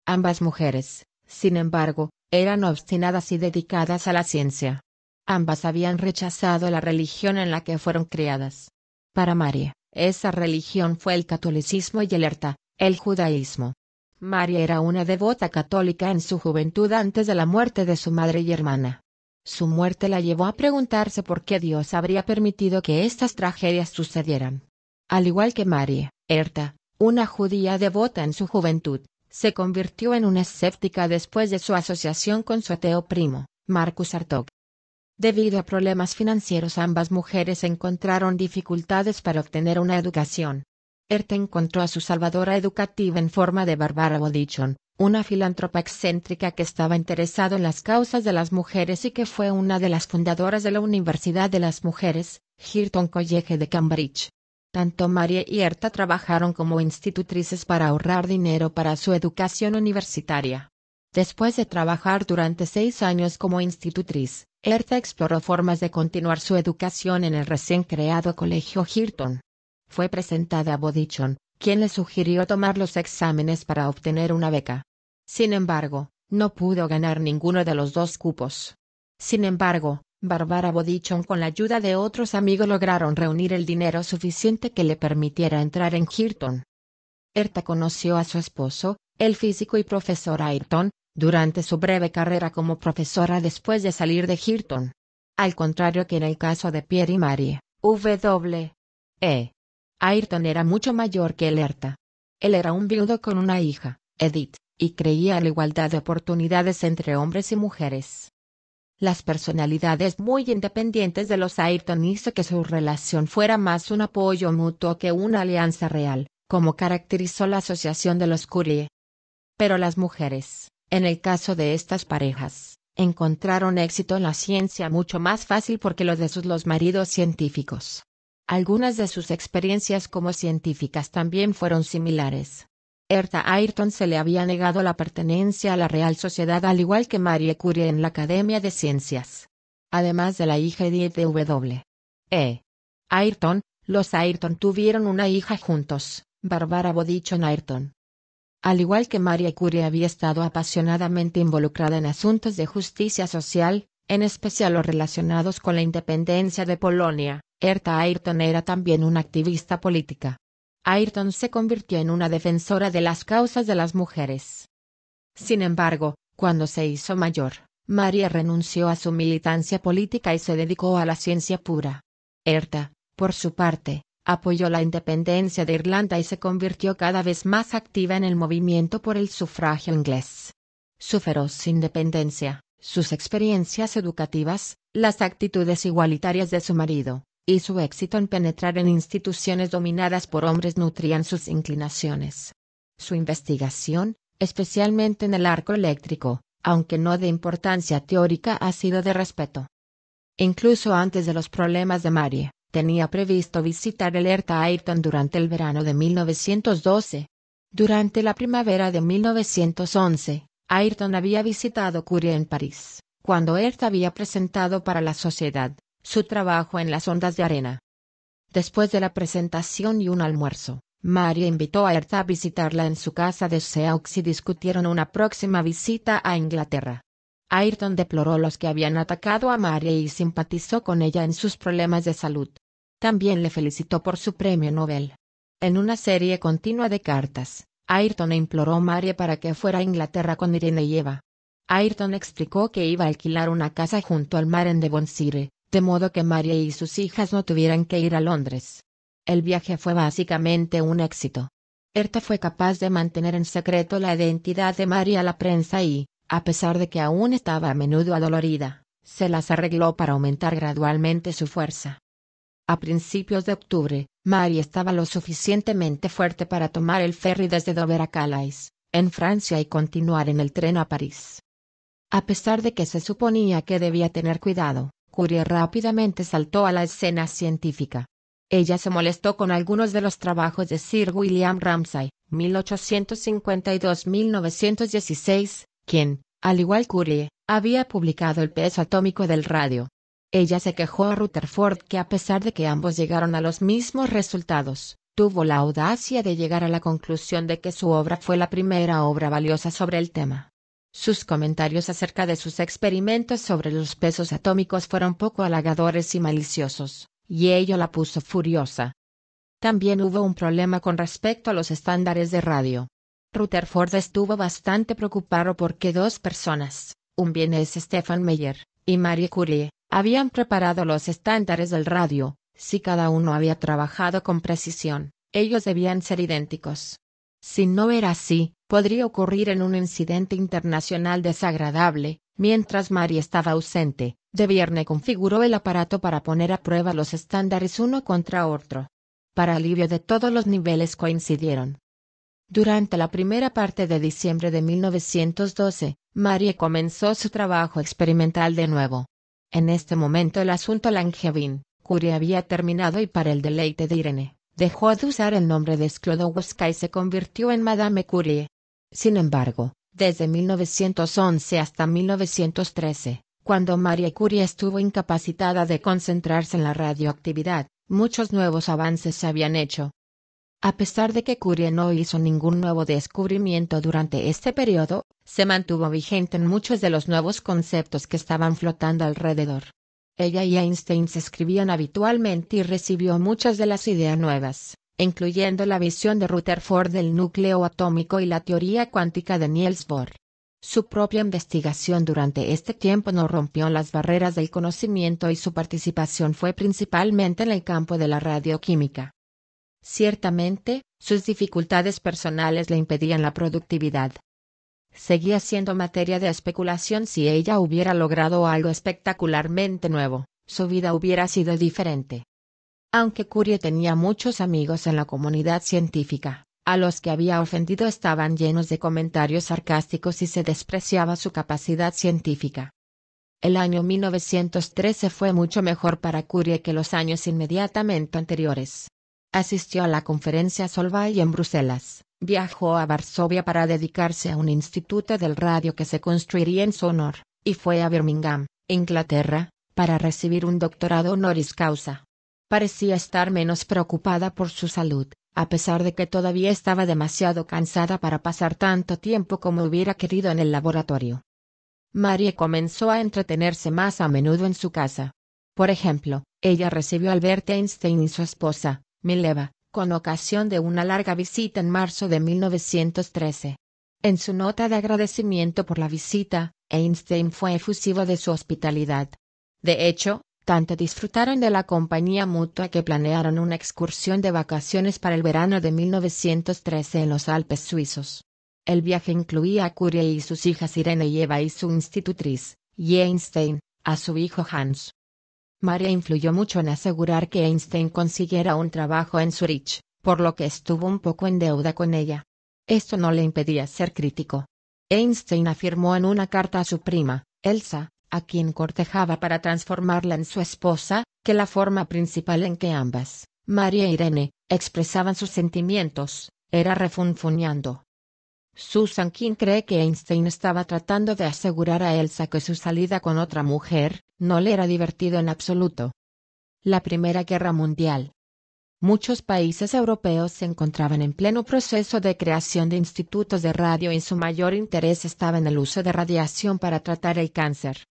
Ambas mujeres, sin embargo, eran obstinadas y dedicadas a la ciencia. Ambas habían rechazado la religión en la que fueron criadas. Para María, esa religión fue el catolicismo y el erta, el judaísmo. María era una devota católica en su juventud antes de la muerte de su madre y hermana. Su muerte la llevó a preguntarse por qué Dios habría permitido que estas tragedias sucedieran. Al igual que María, Erta, una judía devota en su juventud, se convirtió en una escéptica después de su asociación con su ateo primo, Marcus Artog. Debido a problemas financieros ambas mujeres encontraron dificultades para obtener una educación, Herta encontró a su salvadora educativa en forma de Barbara Bodichon, una filántropa excéntrica que estaba interesada en las causas de las mujeres y que fue una de las fundadoras de la Universidad de las Mujeres, Hilton College de Cambridge. Tanto María y Erta trabajaron como institutrices para ahorrar dinero para su educación universitaria. Después de trabajar durante seis años como institutriz, Erta exploró formas de continuar su educación en el recién creado Colegio Hilton fue presentada a Bodichon, quien le sugirió tomar los exámenes para obtener una beca. Sin embargo, no pudo ganar ninguno de los dos cupos. Sin embargo, Barbara Bodichon con la ayuda de otros amigos lograron reunir el dinero suficiente que le permitiera entrar en Girton. Herta conoció a su esposo, el físico y profesor Ayrton, durante su breve carrera como profesora después de salir de Girton. Al contrario que en el caso de Pierre y Marie, W. E. Ayrton era mucho mayor que Elerta. Él era un viudo con una hija, Edith, y creía en la igualdad de oportunidades entre hombres y mujeres. Las personalidades muy independientes de los Ayrton hizo que su relación fuera más un apoyo mutuo que una alianza real, como caracterizó la asociación de los Curie. Pero las mujeres, en el caso de estas parejas, encontraron éxito en la ciencia mucho más fácil porque lo de sus los maridos científicos algunas de sus experiencias como científicas también fueron similares. Erta Ayrton se le había negado la pertenencia a la Real Sociedad al igual que Marie Curie en la Academia de Ciencias. Además de la hija Edith de W. E. Ayrton, los Ayrton tuvieron una hija juntos, Barbara Bodichon Ayrton. Al igual que Marie Curie había estado apasionadamente involucrada en asuntos de justicia social, en especial los relacionados con la independencia de Polonia. Erta Ayrton era también una activista política. Ayrton se convirtió en una defensora de las causas de las mujeres. Sin embargo, cuando se hizo mayor, María renunció a su militancia política y se dedicó a la ciencia pura. Erta, por su parte, apoyó la independencia de Irlanda y se convirtió cada vez más activa en el movimiento por el sufragio inglés. Su feroz independencia, sus experiencias educativas, las actitudes igualitarias de su marido, y su éxito en penetrar en instituciones dominadas por hombres nutrían sus inclinaciones. Su investigación, especialmente en el arco eléctrico, aunque no de importancia teórica, ha sido de respeto. Incluso antes de los problemas de Marie, tenía previsto visitar el ERTA Ayrton durante el verano de 1912. Durante la primavera de 1911, Ayrton había visitado Curie en París, cuando Earth había presentado para la sociedad su trabajo en las ondas de arena. Después de la presentación y un almuerzo, María invitó a Earth a visitarla en su casa de Seaux y discutieron una próxima visita a Inglaterra. Ayrton deploró los que habían atacado a María y simpatizó con ella en sus problemas de salud. También le felicitó por su premio Nobel. En una serie continua de cartas, Ayrton imploró a Marie para que fuera a Inglaterra con Irene y Eva. Ayrton explicó que iba a alquilar una casa junto al mar en Devonshire, de modo que Marie y sus hijas no tuvieran que ir a Londres. El viaje fue básicamente un éxito. Erta fue capaz de mantener en secreto la identidad de María a la prensa y, a pesar de que aún estaba a menudo adolorida, se las arregló para aumentar gradualmente su fuerza. A principios de octubre, Mary estaba lo suficientemente fuerte para tomar el ferry desde Dover a Calais, en Francia y continuar en el tren a París. A pesar de que se suponía que debía tener cuidado, Curie rápidamente saltó a la escena científica. Ella se molestó con algunos de los trabajos de Sir William Ramsay, 1852-1916, quien, al igual Curie, había publicado el peso atómico del radio. Ella se quejó a Rutherford que a pesar de que ambos llegaron a los mismos resultados, tuvo la audacia de llegar a la conclusión de que su obra fue la primera obra valiosa sobre el tema. Sus comentarios acerca de sus experimentos sobre los pesos atómicos fueron poco halagadores y maliciosos, y ello la puso furiosa. También hubo un problema con respecto a los estándares de radio. Rutherford estuvo bastante preocupado porque dos personas, un es Stefan Meyer y Marie Curie, habían preparado los estándares del radio, si cada uno había trabajado con precisión, ellos debían ser idénticos. Si no era así, podría ocurrir en un incidente internacional desagradable, mientras Marie estaba ausente, de Vierne configuró el aparato para poner a prueba los estándares uno contra otro. Para alivio de todos los niveles coincidieron. Durante la primera parte de diciembre de 1912, Marie comenzó su trabajo experimental de nuevo. En este momento el asunto Langevin, Curie había terminado y para el deleite de Irene, dejó de usar el nombre de Sklodowska y se convirtió en Madame Curie. Sin embargo, desde 1911 hasta 1913, cuando Marie Curie estuvo incapacitada de concentrarse en la radioactividad, muchos nuevos avances se habían hecho, a pesar de que Curie no hizo ningún nuevo descubrimiento durante este periodo, se mantuvo vigente en muchos de los nuevos conceptos que estaban flotando alrededor. Ella y Einstein se escribían habitualmente y recibió muchas de las ideas nuevas, incluyendo la visión de Rutherford del núcleo atómico y la teoría cuántica de Niels Bohr. Su propia investigación durante este tiempo no rompió las barreras del conocimiento y su participación fue principalmente en el campo de la radioquímica. Ciertamente, sus dificultades personales le impedían la productividad. Seguía siendo materia de especulación si ella hubiera logrado algo espectacularmente nuevo, su vida hubiera sido diferente. Aunque Curie tenía muchos amigos en la comunidad científica, a los que había ofendido estaban llenos de comentarios sarcásticos y se despreciaba su capacidad científica. El año 1913 fue mucho mejor para Curie que los años inmediatamente anteriores. Asistió a la conferencia Solvay en Bruselas, viajó a Varsovia para dedicarse a un instituto del radio que se construiría en su honor, y fue a Birmingham, Inglaterra, para recibir un doctorado honoris causa. Parecía estar menos preocupada por su salud, a pesar de que todavía estaba demasiado cansada para pasar tanto tiempo como hubiera querido en el laboratorio. Marie comenzó a entretenerse más a menudo en su casa. Por ejemplo, ella recibió a Albert Einstein y su esposa, Mileva, con ocasión de una larga visita en marzo de 1913. En su nota de agradecimiento por la visita, Einstein fue efusivo de su hospitalidad. De hecho, tanto disfrutaron de la compañía mutua que planearon una excursión de vacaciones para el verano de 1913 en los Alpes suizos. El viaje incluía a Curie y sus hijas Irene y Eva y su institutriz, y Einstein, a su hijo Hans. María influyó mucho en asegurar que Einstein consiguiera un trabajo en Zurich, por lo que estuvo un poco en deuda con ella. Esto no le impedía ser crítico. Einstein afirmó en una carta a su prima, Elsa, a quien cortejaba para transformarla en su esposa, que la forma principal en que ambas, María e Irene, expresaban sus sentimientos, era refunfuñando. Susan King cree que Einstein estaba tratando de asegurar a Elsa que su salida con otra mujer, no le era divertido en absoluto. La Primera Guerra Mundial. Muchos países europeos se encontraban en pleno proceso de creación de institutos de radio y su mayor interés estaba en el uso de radiación para tratar el cáncer.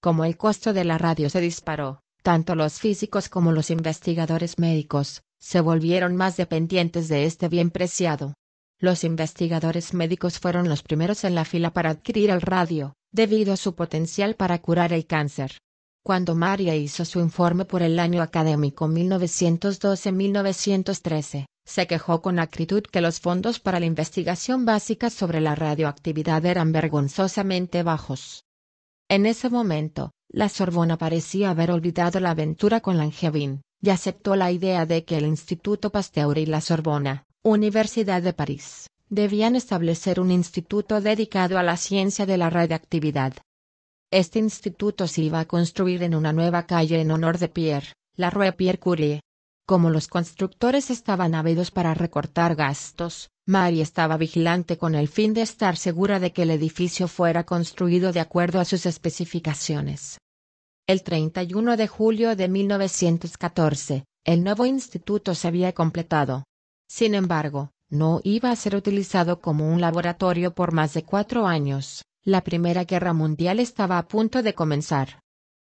Como el costo de la radio se disparó, tanto los físicos como los investigadores médicos, se volvieron más dependientes de este bien preciado. Los investigadores médicos fueron los primeros en la fila para adquirir el radio, debido a su potencial para curar el cáncer. Cuando María hizo su informe por el año académico 1912-1913, se quejó con acritud que los fondos para la investigación básica sobre la radioactividad eran vergonzosamente bajos. En ese momento, la Sorbona parecía haber olvidado la aventura con Langevin, y aceptó la idea de que el Instituto Pasteur y la Sorbona, Universidad de París, debían establecer un instituto dedicado a la ciencia de la radioactividad. Este instituto se iba a construir en una nueva calle en honor de Pierre, la Rue Pierre Curie. Como los constructores estaban ávidos para recortar gastos, Mary estaba vigilante con el fin de estar segura de que el edificio fuera construido de acuerdo a sus especificaciones. El 31 de julio de 1914, el nuevo instituto se había completado. Sin embargo, no iba a ser utilizado como un laboratorio por más de cuatro años. La Primera Guerra Mundial estaba a punto de comenzar.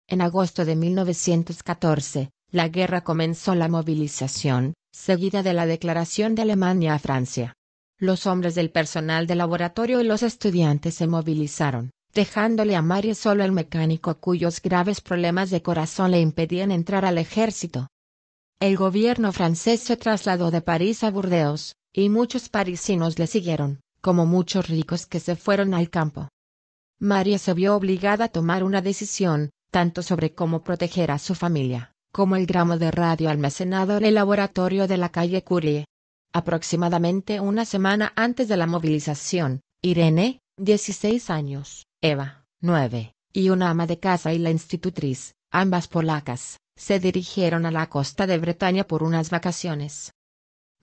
En agosto de 1914, la guerra comenzó la movilización, seguida de la declaración de Alemania a Francia. Los hombres del personal del laboratorio y los estudiantes se movilizaron, dejándole a Mario solo el mecánico cuyos graves problemas de corazón le impedían entrar al ejército. El gobierno francés se trasladó de París a Burdeos, y muchos parisinos le siguieron, como muchos ricos que se fueron al campo. María se vio obligada a tomar una decisión, tanto sobre cómo proteger a su familia, como el gramo de radio almacenado en el laboratorio de la calle Curie. Aproximadamente una semana antes de la movilización, Irene, 16 años, Eva, nueve, y una ama de casa y la institutriz, ambas polacas, se dirigieron a la costa de Bretaña por unas vacaciones.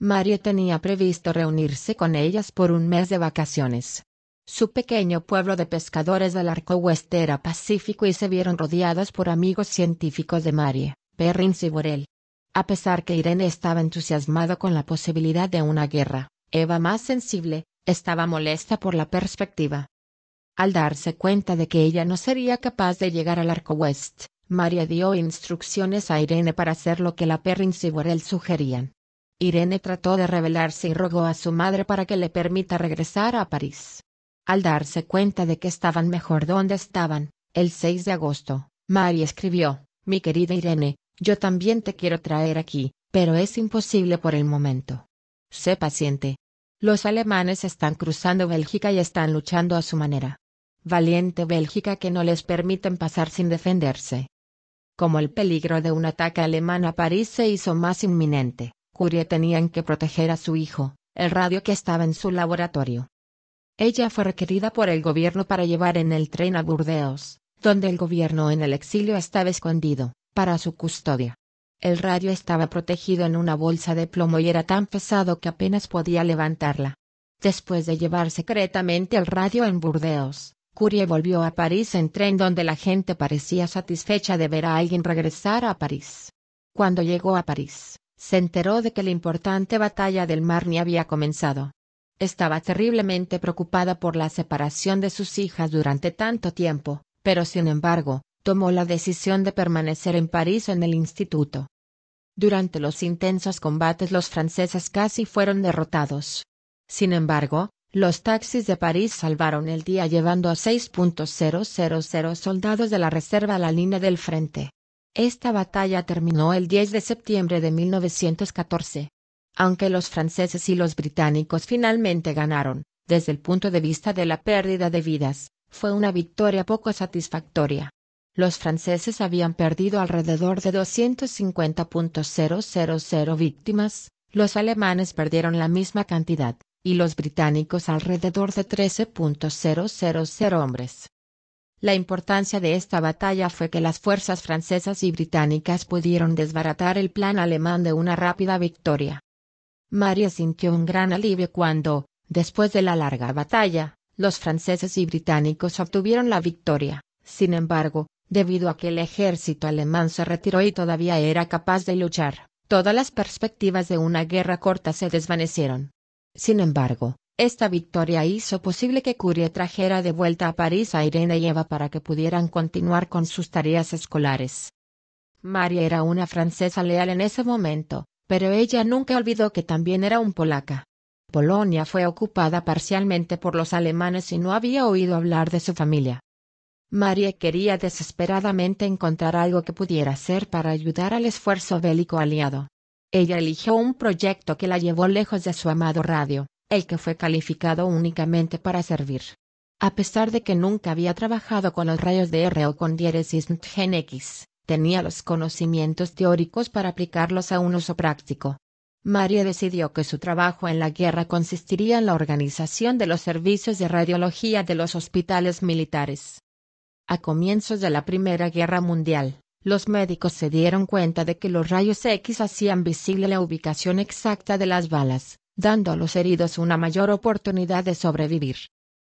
Mario tenía previsto reunirse con ellas por un mes de vacaciones. Su pequeño pueblo de pescadores del arco oeste era pacífico y se vieron rodeados por amigos científicos de Marie, Perrins y Borel. A pesar que Irene estaba entusiasmado con la posibilidad de una guerra, Eva más sensible, estaba molesta por la perspectiva. Al darse cuenta de que ella no sería capaz de llegar al arco west, María dio instrucciones a Irene para hacer lo que la Perrins y Borel sugerían. Irene trató de rebelarse y rogó a su madre para que le permita regresar a París. Al darse cuenta de que estaban mejor donde estaban, el 6 de agosto, Mary escribió, Mi querida Irene, yo también te quiero traer aquí, pero es imposible por el momento. Sé paciente. Los alemanes están cruzando Bélgica y están luchando a su manera. Valiente Bélgica que no les permiten pasar sin defenderse. Como el peligro de un ataque alemán a París se hizo más inminente, Curie tenían que proteger a su hijo, el radio que estaba en su laboratorio. Ella fue requerida por el gobierno para llevar en el tren a Burdeos, donde el gobierno en el exilio estaba escondido, para su custodia. El radio estaba protegido en una bolsa de plomo y era tan pesado que apenas podía levantarla. Después de llevar secretamente el radio en Burdeos, Curie volvió a París en tren donde la gente parecía satisfecha de ver a alguien regresar a París. Cuando llegó a París, se enteró de que la importante batalla del Marne había comenzado. Estaba terriblemente preocupada por la separación de sus hijas durante tanto tiempo, pero sin embargo, tomó la decisión de permanecer en París en el instituto. Durante los intensos combates los franceses casi fueron derrotados. Sin embargo, los taxis de París salvaron el día llevando a 6.000 soldados de la reserva a la línea del frente. Esta batalla terminó el 10 de septiembre de 1914. Aunque los franceses y los británicos finalmente ganaron, desde el punto de vista de la pérdida de vidas, fue una victoria poco satisfactoria. Los franceses habían perdido alrededor de 250.000 víctimas, los alemanes perdieron la misma cantidad, y los británicos alrededor de 13.000 hombres. La importancia de esta batalla fue que las fuerzas francesas y británicas pudieron desbaratar el plan alemán de una rápida victoria. María sintió un gran alivio cuando, después de la larga batalla, los franceses y británicos obtuvieron la victoria. Sin embargo, debido a que el ejército alemán se retiró y todavía era capaz de luchar, todas las perspectivas de una guerra corta se desvanecieron. Sin embargo, esta victoria hizo posible que Curie trajera de vuelta a París a Irene y Eva para que pudieran continuar con sus tareas escolares. María era una francesa leal en ese momento, pero ella nunca olvidó que también era un polaca. Polonia fue ocupada parcialmente por los alemanes y no había oído hablar de su familia. María quería desesperadamente encontrar algo que pudiera hacer para ayudar al esfuerzo bélico aliado. Ella eligió un proyecto que la llevó lejos de su amado radio, el que fue calificado únicamente para servir. A pesar de que nunca había trabajado con los rayos de R o con diéresis gen X, tenía los conocimientos teóricos para aplicarlos a un uso práctico. María decidió que su trabajo en la guerra consistiría en la organización de los servicios de radiología de los hospitales militares. A comienzos de la Primera Guerra Mundial, los médicos se dieron cuenta de que los rayos X hacían visible la ubicación exacta de las balas, dando a los heridos una mayor oportunidad de sobrevivir.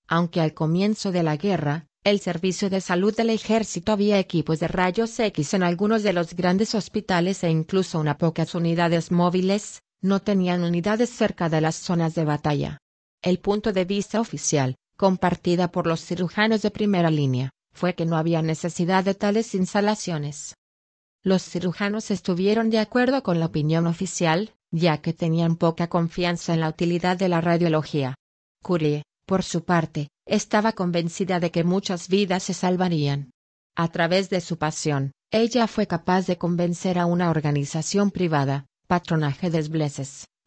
Aunque al comienzo de la guerra, el Servicio de Salud del Ejército había equipos de rayos X en algunos de los grandes hospitales e incluso unas pocas unidades móviles, no tenían unidades cerca de las zonas de batalla. El punto de vista oficial, compartida por los cirujanos de primera línea, fue que no había necesidad de tales instalaciones. Los cirujanos estuvieron de acuerdo con la opinión oficial, ya que tenían poca confianza en la utilidad de la radiología. Curie, por su parte, estaba convencida de que muchas vidas se salvarían. A través de su pasión, ella fue capaz de convencer a una organización privada, Patronaje des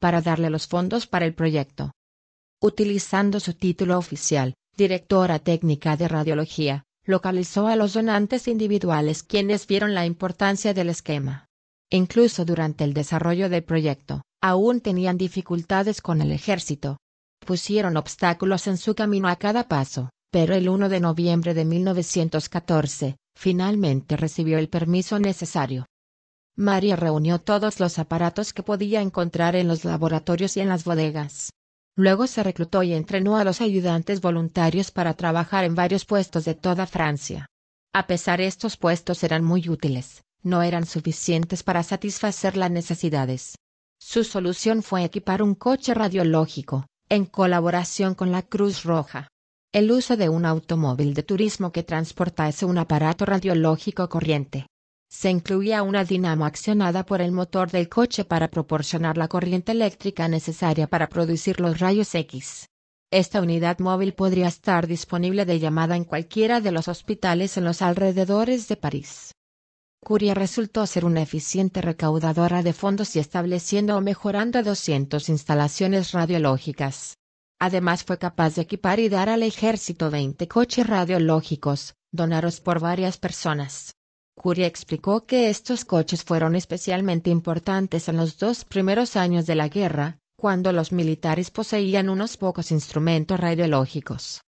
para darle los fondos para el proyecto. Utilizando su título oficial, directora técnica de radiología, localizó a los donantes individuales quienes vieron la importancia del esquema. Incluso durante el desarrollo del proyecto, aún tenían dificultades con el ejército. Pusieron obstáculos en su camino a cada paso, pero el 1 de noviembre de 1914, finalmente recibió el permiso necesario. María reunió todos los aparatos que podía encontrar en los laboratorios y en las bodegas. Luego se reclutó y entrenó a los ayudantes voluntarios para trabajar en varios puestos de toda Francia. A pesar estos puestos eran muy útiles, no eran suficientes para satisfacer las necesidades. Su solución fue equipar un coche radiológico, en colaboración con la Cruz Roja. El uso de un automóvil de turismo que transportase un aparato radiológico corriente. Se incluía una dinamo accionada por el motor del coche para proporcionar la corriente eléctrica necesaria para producir los rayos X. Esta unidad móvil podría estar disponible de llamada en cualquiera de los hospitales en los alrededores de París. Curia resultó ser una eficiente recaudadora de fondos y estableciendo o mejorando 200 instalaciones radiológicas. Además fue capaz de equipar y dar al ejército 20 coches radiológicos, donados por varias personas. Curia explicó que estos coches fueron especialmente importantes en los dos primeros años de la guerra, cuando los militares poseían unos pocos instrumentos radiológicos.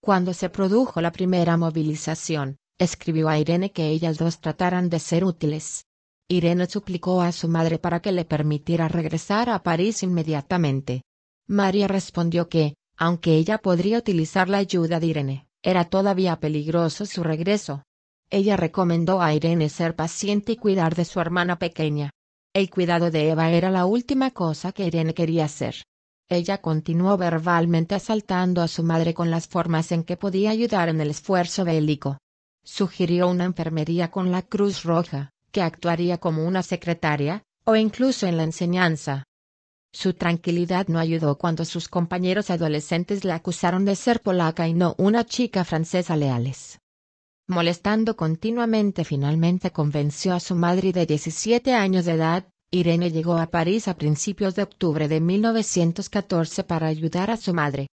Cuando se produjo la primera movilización, escribió a Irene que ellas dos trataran de ser útiles. Irene suplicó a su madre para que le permitiera regresar a París inmediatamente. María respondió que, aunque ella podría utilizar la ayuda de Irene, era todavía peligroso su regreso. Ella recomendó a Irene ser paciente y cuidar de su hermana pequeña. El cuidado de Eva era la última cosa que Irene quería hacer. Ella continuó verbalmente asaltando a su madre con las formas en que podía ayudar en el esfuerzo bélico sugirió una enfermería con la Cruz Roja, que actuaría como una secretaria, o incluso en la enseñanza. Su tranquilidad no ayudó cuando sus compañeros adolescentes la acusaron de ser polaca y no una chica francesa leales. Molestando continuamente finalmente convenció a su madre de 17 años de edad, Irene llegó a París a principios de octubre de 1914 para ayudar a su madre,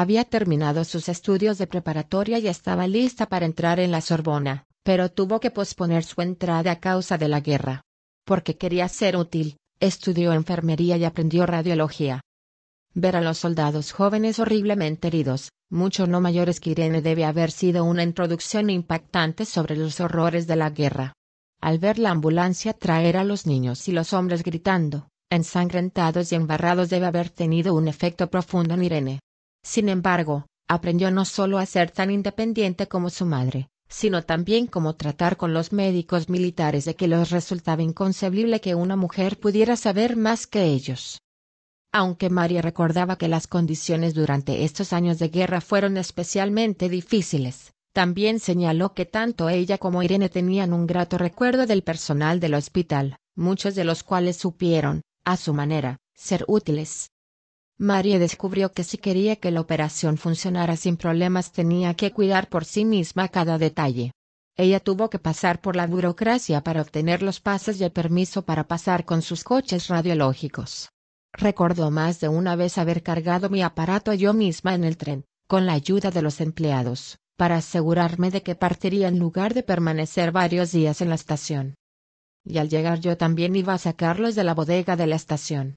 había terminado sus estudios de preparatoria y estaba lista para entrar en la Sorbona, pero tuvo que posponer su entrada a causa de la guerra. Porque quería ser útil, estudió enfermería y aprendió radiología. Ver a los soldados jóvenes horriblemente heridos, mucho no mayores que Irene debe haber sido una introducción impactante sobre los horrores de la guerra. Al ver la ambulancia traer a los niños y los hombres gritando, ensangrentados y embarrados debe haber tenido un efecto profundo en Irene. Sin embargo, aprendió no solo a ser tan independiente como su madre, sino también cómo tratar con los médicos militares de que les resultaba inconcebible que una mujer pudiera saber más que ellos. Aunque María recordaba que las condiciones durante estos años de guerra fueron especialmente difíciles, también señaló que tanto ella como Irene tenían un grato recuerdo del personal del hospital, muchos de los cuales supieron, a su manera, ser útiles, Marie descubrió que si quería que la operación funcionara sin problemas tenía que cuidar por sí misma cada detalle. Ella tuvo que pasar por la burocracia para obtener los pases y el permiso para pasar con sus coches radiológicos. Recordó más de una vez haber cargado mi aparato yo misma en el tren, con la ayuda de los empleados, para asegurarme de que partiría en lugar de permanecer varios días en la estación. Y al llegar yo también iba a sacarlos de la bodega de la estación.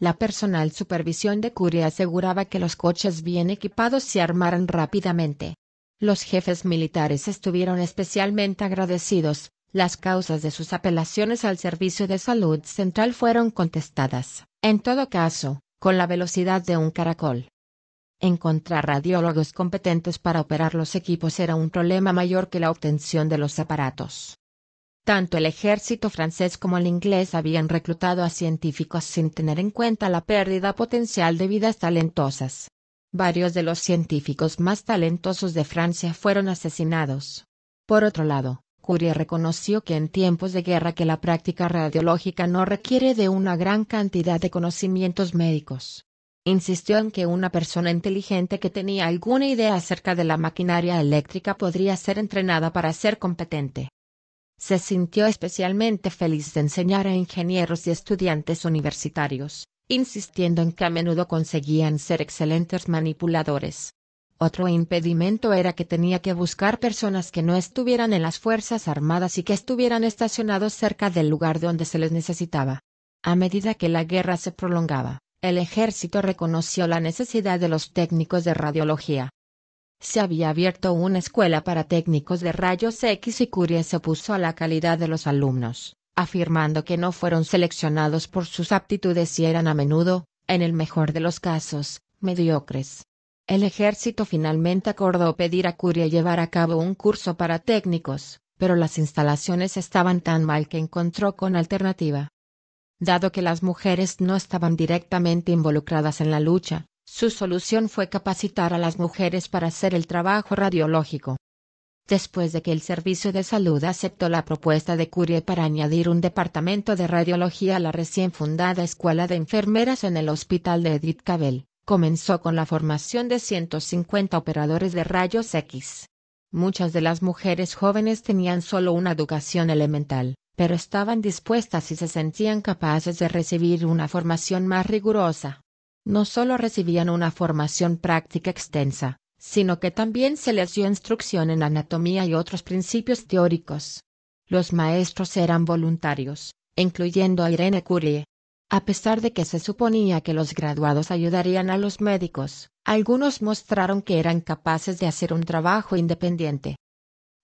La personal supervisión de Curie aseguraba que los coches bien equipados se armaran rápidamente. Los jefes militares estuvieron especialmente agradecidos, las causas de sus apelaciones al Servicio de Salud Central fueron contestadas, en todo caso, con la velocidad de un caracol. Encontrar radiólogos competentes para operar los equipos era un problema mayor que la obtención de los aparatos. Tanto el ejército francés como el inglés habían reclutado a científicos sin tener en cuenta la pérdida potencial de vidas talentosas. Varios de los científicos más talentosos de Francia fueron asesinados. Por otro lado, Curie reconoció que en tiempos de guerra que la práctica radiológica no requiere de una gran cantidad de conocimientos médicos. Insistió en que una persona inteligente que tenía alguna idea acerca de la maquinaria eléctrica podría ser entrenada para ser competente se sintió especialmente feliz de enseñar a ingenieros y estudiantes universitarios, insistiendo en que a menudo conseguían ser excelentes manipuladores. Otro impedimento era que tenía que buscar personas que no estuvieran en las Fuerzas Armadas y que estuvieran estacionados cerca del lugar donde se les necesitaba. A medida que la guerra se prolongaba, el ejército reconoció la necesidad de los técnicos de radiología, se había abierto una escuela para técnicos de rayos X y Curie se opuso a la calidad de los alumnos, afirmando que no fueron seleccionados por sus aptitudes y eran a menudo, en el mejor de los casos, mediocres. El ejército finalmente acordó pedir a Curie llevar a cabo un curso para técnicos, pero las instalaciones estaban tan mal que encontró con alternativa. Dado que las mujeres no estaban directamente involucradas en la lucha, su solución fue capacitar a las mujeres para hacer el trabajo radiológico. Después de que el Servicio de Salud aceptó la propuesta de Curie para añadir un departamento de radiología a la recién fundada Escuela de Enfermeras en el Hospital de Edith Cavell, comenzó con la formación de 150 operadores de rayos X. Muchas de las mujeres jóvenes tenían solo una educación elemental, pero estaban dispuestas y se sentían capaces de recibir una formación más rigurosa no solo recibían una formación práctica extensa, sino que también se les dio instrucción en anatomía y otros principios teóricos. Los maestros eran voluntarios, incluyendo a Irene Curie. A pesar de que se suponía que los graduados ayudarían a los médicos, algunos mostraron que eran capaces de hacer un trabajo independiente.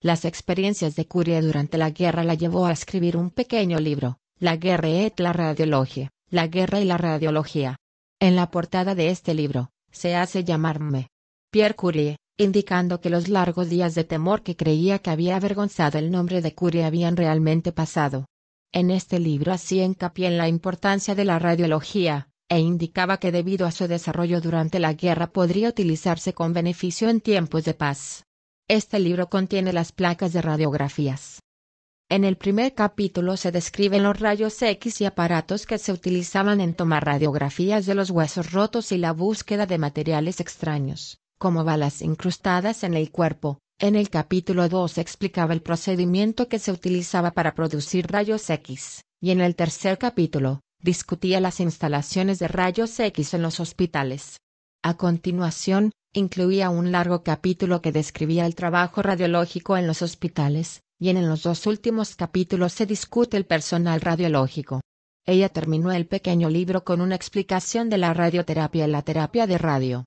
Las experiencias de Curie durante la guerra la llevó a escribir un pequeño libro, La guerra et la radiología, La guerra y la radiología, en la portada de este libro, se hace llamarme Pierre Curie, indicando que los largos días de temor que creía que había avergonzado el nombre de Curie habían realmente pasado. En este libro hacía hincapié en la importancia de la radiología, e indicaba que debido a su desarrollo durante la guerra podría utilizarse con beneficio en tiempos de paz. Este libro contiene las placas de radiografías en el primer capítulo se describen los rayos X y aparatos que se utilizaban en tomar radiografías de los huesos rotos y la búsqueda de materiales extraños, como balas incrustadas en el cuerpo. En el capítulo 2 explicaba el procedimiento que se utilizaba para producir rayos X, y en el tercer capítulo, discutía las instalaciones de rayos X en los hospitales. A continuación, incluía un largo capítulo que describía el trabajo radiológico en los hospitales, y en los dos últimos capítulos se discute el personal radiológico. Ella terminó el pequeño libro con una explicación de la radioterapia y la terapia de radio.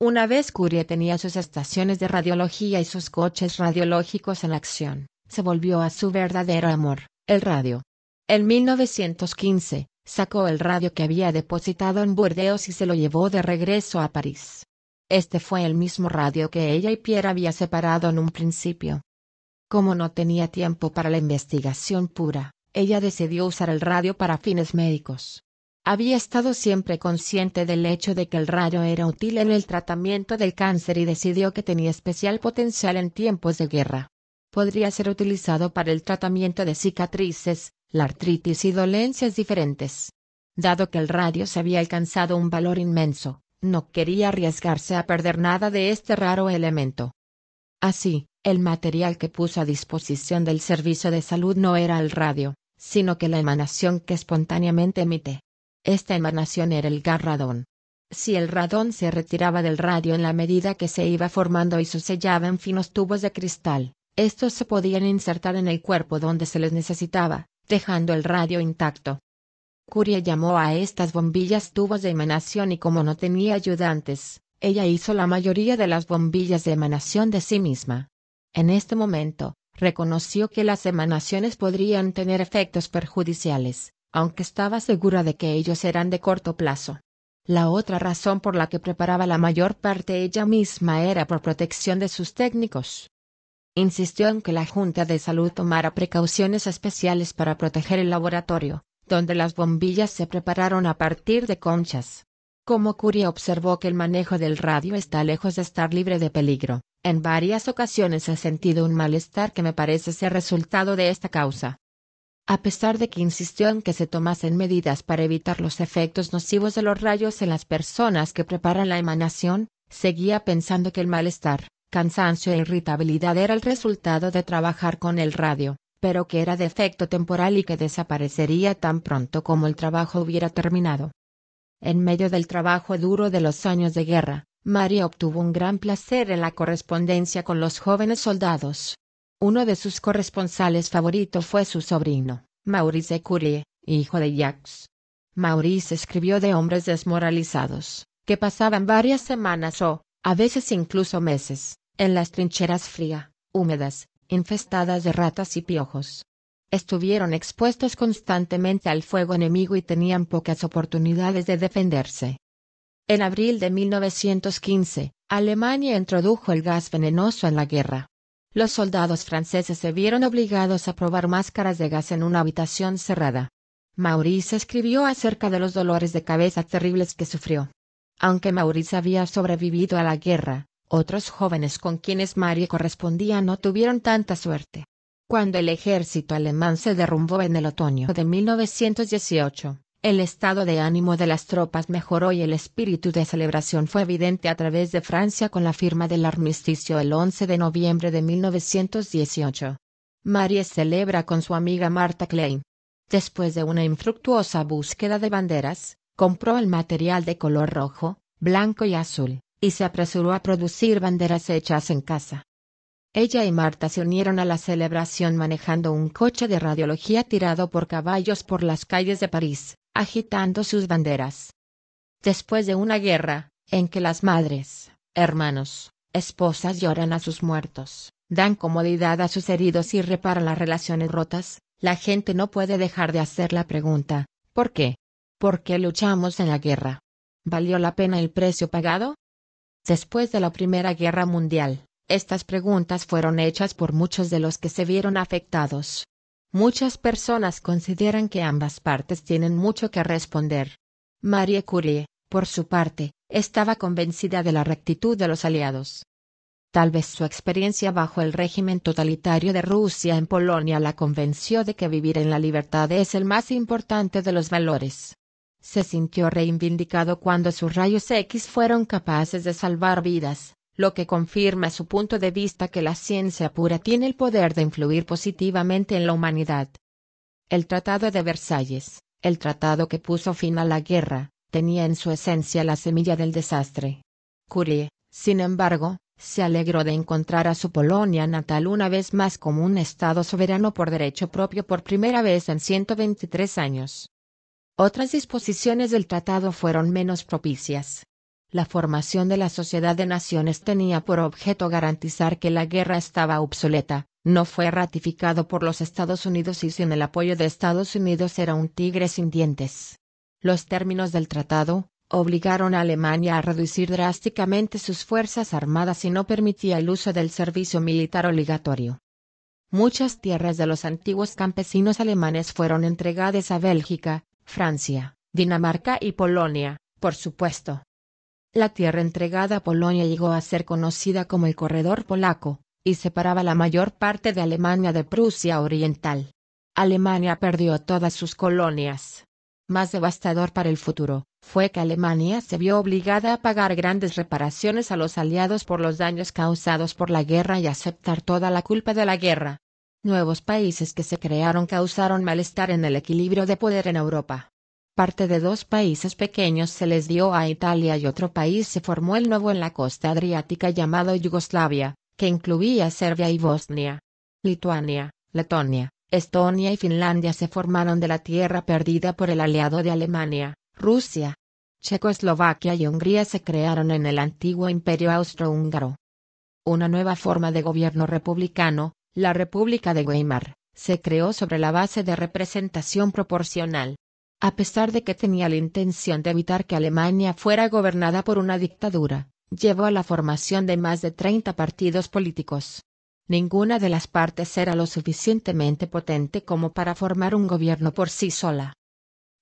Una vez Curie tenía sus estaciones de radiología y sus coches radiológicos en acción, se volvió a su verdadero amor, el radio. En 1915, sacó el radio que había depositado en Burdeos y se lo llevó de regreso a París. Este fue el mismo radio que ella y Pierre había separado en un principio, como no tenía tiempo para la investigación pura, ella decidió usar el radio para fines médicos. Había estado siempre consciente del hecho de que el radio era útil en el tratamiento del cáncer y decidió que tenía especial potencial en tiempos de guerra. Podría ser utilizado para el tratamiento de cicatrices, la artritis y dolencias diferentes. Dado que el radio se había alcanzado un valor inmenso, no quería arriesgarse a perder nada de este raro elemento. Así, el material que puso a disposición del Servicio de Salud no era el radio, sino que la emanación que espontáneamente emite. Esta emanación era el garradón. Si el radón se retiraba del radio en la medida que se iba formando y se sellaba en finos tubos de cristal, estos se podían insertar en el cuerpo donde se les necesitaba, dejando el radio intacto. Curie llamó a estas bombillas tubos de emanación y como no tenía ayudantes, ella hizo la mayoría de las bombillas de emanación de sí misma. En este momento, reconoció que las emanaciones podrían tener efectos perjudiciales, aunque estaba segura de que ellos eran de corto plazo. La otra razón por la que preparaba la mayor parte ella misma era por protección de sus técnicos. Insistió en que la Junta de Salud tomara precauciones especiales para proteger el laboratorio, donde las bombillas se prepararon a partir de conchas. Como Curia observó que el manejo del radio está lejos de estar libre de peligro, en varias ocasiones he sentido un malestar que me parece ser resultado de esta causa. A pesar de que insistió en que se tomasen medidas para evitar los efectos nocivos de los rayos en las personas que preparan la emanación, seguía pensando que el malestar, cansancio e irritabilidad era el resultado de trabajar con el radio, pero que era de efecto temporal y que desaparecería tan pronto como el trabajo hubiera terminado. En medio del trabajo duro de los años de guerra, María obtuvo un gran placer en la correspondencia con los jóvenes soldados. Uno de sus corresponsales favoritos fue su sobrino, Maurice Curie, hijo de Jacques. Maurice escribió de hombres desmoralizados, que pasaban varias semanas o, a veces incluso meses, en las trincheras frías, húmedas, infestadas de ratas y piojos. Estuvieron expuestos constantemente al fuego enemigo y tenían pocas oportunidades de defenderse. En abril de 1915, Alemania introdujo el gas venenoso en la guerra. Los soldados franceses se vieron obligados a probar máscaras de gas en una habitación cerrada. Maurice escribió acerca de los dolores de cabeza terribles que sufrió. Aunque Maurice había sobrevivido a la guerra, otros jóvenes con quienes Marie correspondía no tuvieron tanta suerte. Cuando el ejército alemán se derrumbó en el otoño de 1918, el estado de ánimo de las tropas mejoró y el espíritu de celebración fue evidente a través de Francia con la firma del armisticio el 11 de noviembre de 1918. Marie celebra con su amiga Marta Klein. Después de una infructuosa búsqueda de banderas, compró el material de color rojo, blanco y azul, y se apresuró a producir banderas hechas en casa. Ella y Marta se unieron a la celebración manejando un coche de radiología tirado por caballos por las calles de París agitando sus banderas. Después de una guerra, en que las madres, hermanos, esposas lloran a sus muertos, dan comodidad a sus heridos y reparan las relaciones rotas, la gente no puede dejar de hacer la pregunta, ¿por qué? ¿Por qué luchamos en la guerra? ¿Valió la pena el precio pagado? Después de la Primera Guerra Mundial, estas preguntas fueron hechas por muchos de los que se vieron afectados, Muchas personas consideran que ambas partes tienen mucho que responder. Marie Curie, por su parte, estaba convencida de la rectitud de los aliados. Tal vez su experiencia bajo el régimen totalitario de Rusia en Polonia la convenció de que vivir en la libertad es el más importante de los valores. Se sintió reivindicado cuando sus rayos X fueron capaces de salvar vidas, lo que confirma su punto de vista que la ciencia pura tiene el poder de influir positivamente en la humanidad. El Tratado de Versalles, el tratado que puso fin a la guerra, tenía en su esencia la semilla del desastre. Curie, sin embargo, se alegró de encontrar a su Polonia natal una vez más como un Estado soberano por derecho propio por primera vez en 123 años. Otras disposiciones del tratado fueron menos propicias. La formación de la Sociedad de Naciones tenía por objeto garantizar que la guerra estaba obsoleta, no fue ratificado por los Estados Unidos y sin el apoyo de Estados Unidos era un tigre sin dientes. Los términos del tratado, obligaron a Alemania a reducir drásticamente sus fuerzas armadas y no permitía el uso del servicio militar obligatorio. Muchas tierras de los antiguos campesinos alemanes fueron entregadas a Bélgica, Francia, Dinamarca y Polonia, por supuesto, la tierra entregada a Polonia llegó a ser conocida como el Corredor Polaco, y separaba la mayor parte de Alemania de Prusia Oriental. Alemania perdió todas sus colonias. Más devastador para el futuro, fue que Alemania se vio obligada a pagar grandes reparaciones a los aliados por los daños causados por la guerra y aceptar toda la culpa de la guerra. Nuevos países que se crearon causaron malestar en el equilibrio de poder en Europa. Parte de dos países pequeños se les dio a Italia y otro país se formó el nuevo en la costa adriática llamado Yugoslavia, que incluía Serbia y Bosnia. Lituania, Letonia, Estonia y Finlandia se formaron de la tierra perdida por el aliado de Alemania, Rusia. Checoslovaquia y Hungría se crearon en el antiguo imperio austrohúngaro. Una nueva forma de gobierno republicano, la República de Weimar, se creó sobre la base de representación proporcional. A pesar de que tenía la intención de evitar que Alemania fuera gobernada por una dictadura, llevó a la formación de más de 30 partidos políticos. Ninguna de las partes era lo suficientemente potente como para formar un gobierno por sí sola.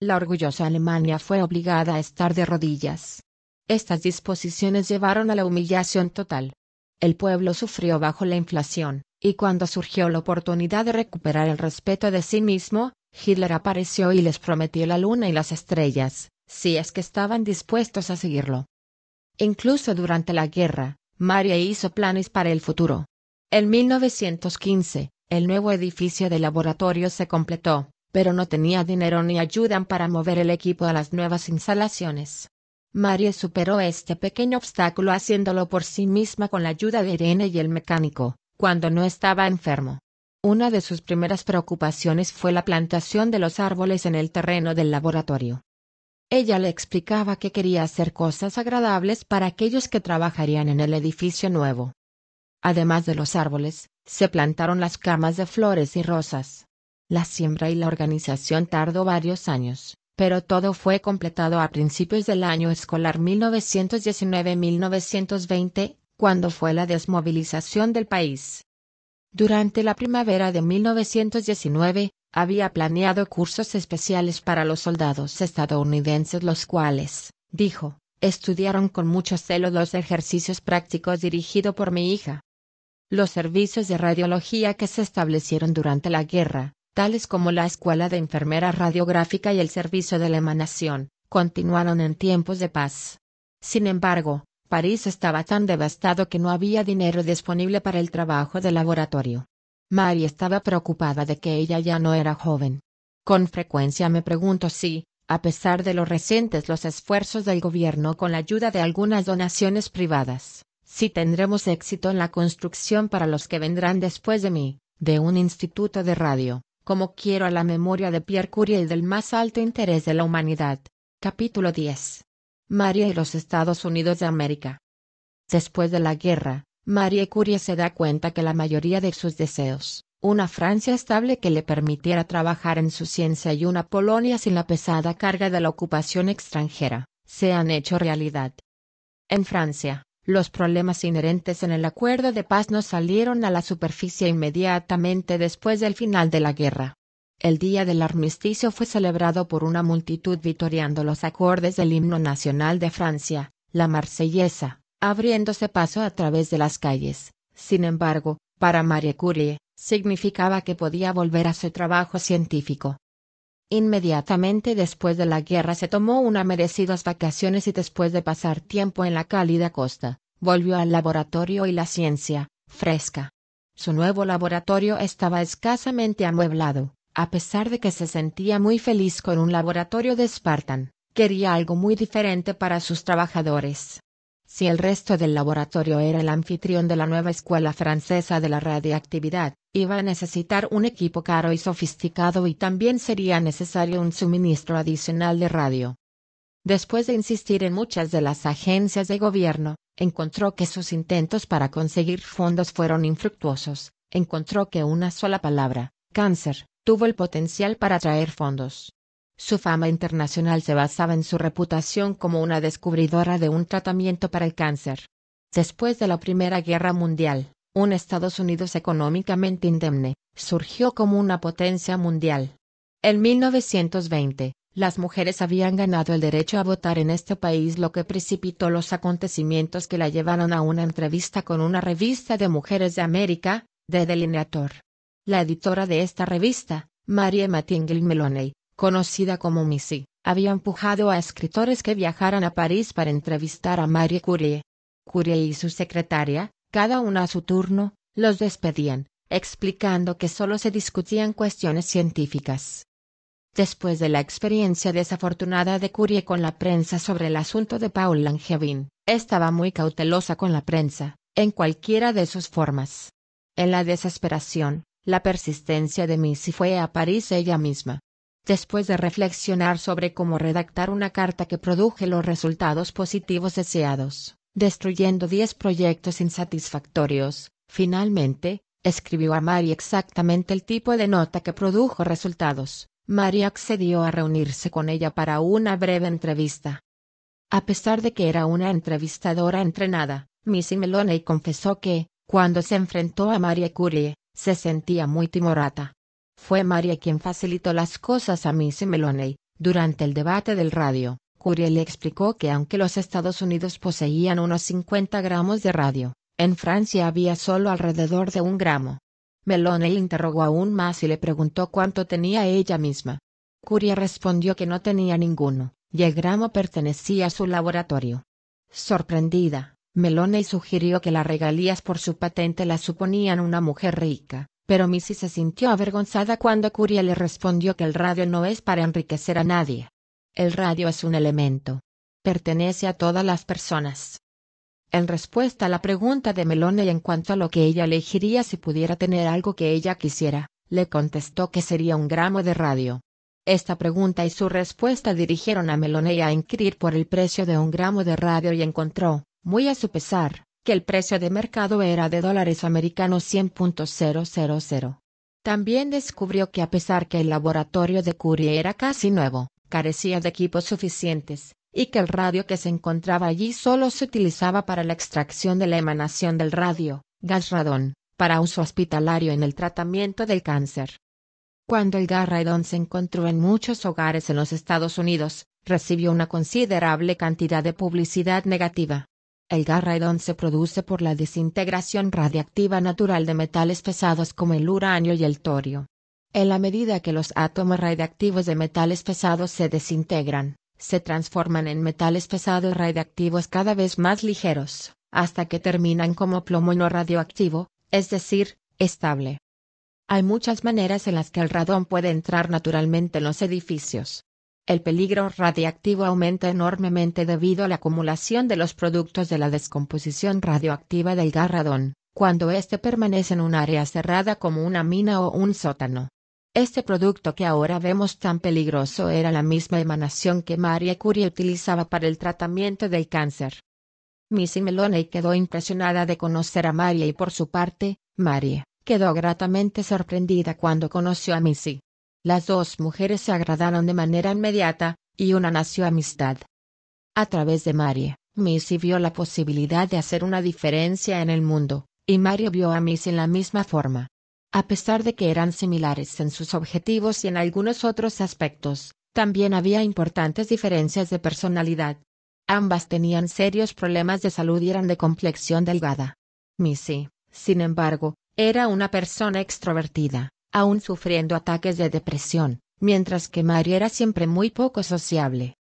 La orgullosa Alemania fue obligada a estar de rodillas. Estas disposiciones llevaron a la humillación total. El pueblo sufrió bajo la inflación, y cuando surgió la oportunidad de recuperar el respeto de sí mismo, Hitler apareció y les prometió la luna y las estrellas, si es que estaban dispuestos a seguirlo. Incluso durante la guerra, Maria hizo planes para el futuro. En 1915, el nuevo edificio de laboratorio se completó, pero no tenía dinero ni ayuda para mover el equipo a las nuevas instalaciones. Maria superó este pequeño obstáculo haciéndolo por sí misma con la ayuda de Irene y el mecánico, cuando no estaba enfermo. Una de sus primeras preocupaciones fue la plantación de los árboles en el terreno del laboratorio. Ella le explicaba que quería hacer cosas agradables para aquellos que trabajarían en el edificio nuevo. Además de los árboles, se plantaron las camas de flores y rosas. La siembra y la organización tardó varios años, pero todo fue completado a principios del año escolar 1919-1920, cuando fue la desmovilización del país. Durante la primavera de 1919, había planeado cursos especiales para los soldados estadounidenses los cuales, dijo, estudiaron con mucho celo los ejercicios prácticos dirigidos por mi hija. Los servicios de radiología que se establecieron durante la guerra, tales como la Escuela de Enfermera Radiográfica y el Servicio de la Emanación, continuaron en tiempos de paz. Sin embargo, París estaba tan devastado que no había dinero disponible para el trabajo de laboratorio. Mary estaba preocupada de que ella ya no era joven. Con frecuencia me pregunto si, a pesar de los recientes los esfuerzos del gobierno con la ayuda de algunas donaciones privadas, si tendremos éxito en la construcción para los que vendrán después de mí, de un instituto de radio, como quiero a la memoria de Pierre Curie y del más alto interés de la humanidad. Capítulo 10. María y los Estados Unidos de América. Después de la guerra, Marie Curie se da cuenta que la mayoría de sus deseos, una Francia estable que le permitiera trabajar en su ciencia y una Polonia sin la pesada carga de la ocupación extranjera, se han hecho realidad. En Francia, los problemas inherentes en el acuerdo de paz no salieron a la superficie inmediatamente después del final de la guerra, el día del armisticio fue celebrado por una multitud vitoreando los acordes del himno nacional de Francia, la marsellesa, abriéndose paso a través de las calles. Sin embargo, para Marie Curie, significaba que podía volver a su trabajo científico. Inmediatamente después de la guerra se tomó unas merecidas vacaciones y después de pasar tiempo en la cálida costa, volvió al laboratorio y la ciencia, fresca. Su nuevo laboratorio estaba escasamente amueblado, a pesar de que se sentía muy feliz con un laboratorio de Spartan, quería algo muy diferente para sus trabajadores. Si el resto del laboratorio era el anfitrión de la nueva escuela francesa de la radiactividad, iba a necesitar un equipo caro y sofisticado y también sería necesario un suministro adicional de radio. Después de insistir en muchas de las agencias de gobierno, encontró que sus intentos para conseguir fondos fueron infructuosos, encontró que una sola palabra, cáncer, tuvo el potencial para atraer fondos. Su fama internacional se basaba en su reputación como una descubridora de un tratamiento para el cáncer. Después de la Primera Guerra Mundial, un Estados Unidos económicamente indemne, surgió como una potencia mundial. En 1920, las mujeres habían ganado el derecho a votar en este país, lo que precipitó los acontecimientos que la llevaron a una entrevista con una revista de mujeres de América, de Delineator. La editora de esta revista, Marie Matingle Meloney, conocida como Missy, había empujado a escritores que viajaran a París para entrevistar a Marie Curie. Curie y su secretaria, cada una a su turno, los despedían, explicando que solo se discutían cuestiones científicas. Después de la experiencia desafortunada de Curie con la prensa sobre el asunto de Paul Langevin, estaba muy cautelosa con la prensa, en cualquiera de sus formas. En la desesperación, la persistencia de Missy fue a París ella misma. Después de reflexionar sobre cómo redactar una carta que produje los resultados positivos deseados, destruyendo diez proyectos insatisfactorios, finalmente, escribió a Mary exactamente el tipo de nota que produjo resultados. Mary accedió a reunirse con ella para una breve entrevista. A pesar de que era una entrevistadora entrenada, Missy Meloney confesó que, cuando se enfrentó a Marie Curie, se sentía muy timorata. Fue María quien facilitó las cosas a Missy Meloney. Durante el debate del radio, Curie le explicó que aunque los Estados Unidos poseían unos 50 gramos de radio, en Francia había solo alrededor de un gramo. Meloney interrogó aún más y le preguntó cuánto tenía ella misma. Curie respondió que no tenía ninguno, y el gramo pertenecía a su laboratorio. Sorprendida, Melone sugirió que las regalías por su patente la suponían una mujer rica, pero Missy se sintió avergonzada cuando Curie le respondió que el radio no es para enriquecer a nadie. El radio es un elemento. Pertenece a todas las personas. En respuesta a la pregunta de Meloney en cuanto a lo que ella elegiría si pudiera tener algo que ella quisiera, le contestó que sería un gramo de radio. Esta pregunta y su respuesta dirigieron a melone a inquirir por el precio de un gramo de radio y encontró, muy a su pesar, que el precio de mercado era de dólares americanos 100.000. También descubrió que a pesar que el laboratorio de Curie era casi nuevo, carecía de equipos suficientes, y que el radio que se encontraba allí solo se utilizaba para la extracción de la emanación del radio, gas radón, para uso hospitalario en el tratamiento del cáncer. Cuando el gas radón se encontró en muchos hogares en los Estados Unidos, recibió una considerable cantidad de publicidad negativa el radón se produce por la desintegración radiactiva natural de metales pesados como el uranio y el torio. En la medida que los átomos radiactivos de metales pesados se desintegran, se transforman en metales pesados radiactivos cada vez más ligeros, hasta que terminan como plomo no radioactivo, es decir, estable. Hay muchas maneras en las que el radón puede entrar naturalmente en los edificios. El peligro radiactivo aumenta enormemente debido a la acumulación de los productos de la descomposición radioactiva del garradón, cuando éste permanece en un área cerrada como una mina o un sótano. Este producto que ahora vemos tan peligroso era la misma emanación que Marie Curie utilizaba para el tratamiento del cáncer. Missy Meloney quedó impresionada de conocer a Marie y por su parte, Marie quedó gratamente sorprendida cuando conoció a Missy. Las dos mujeres se agradaron de manera inmediata, y una nació amistad. A través de Mary, Missy vio la posibilidad de hacer una diferencia en el mundo, y Mario vio a Missy en la misma forma. A pesar de que eran similares en sus objetivos y en algunos otros aspectos, también había importantes diferencias de personalidad. Ambas tenían serios problemas de salud y eran de complexión delgada. Missy, sin embargo, era una persona extrovertida, aún sufriendo ataques de depresión, mientras que María era siempre muy poco sociable.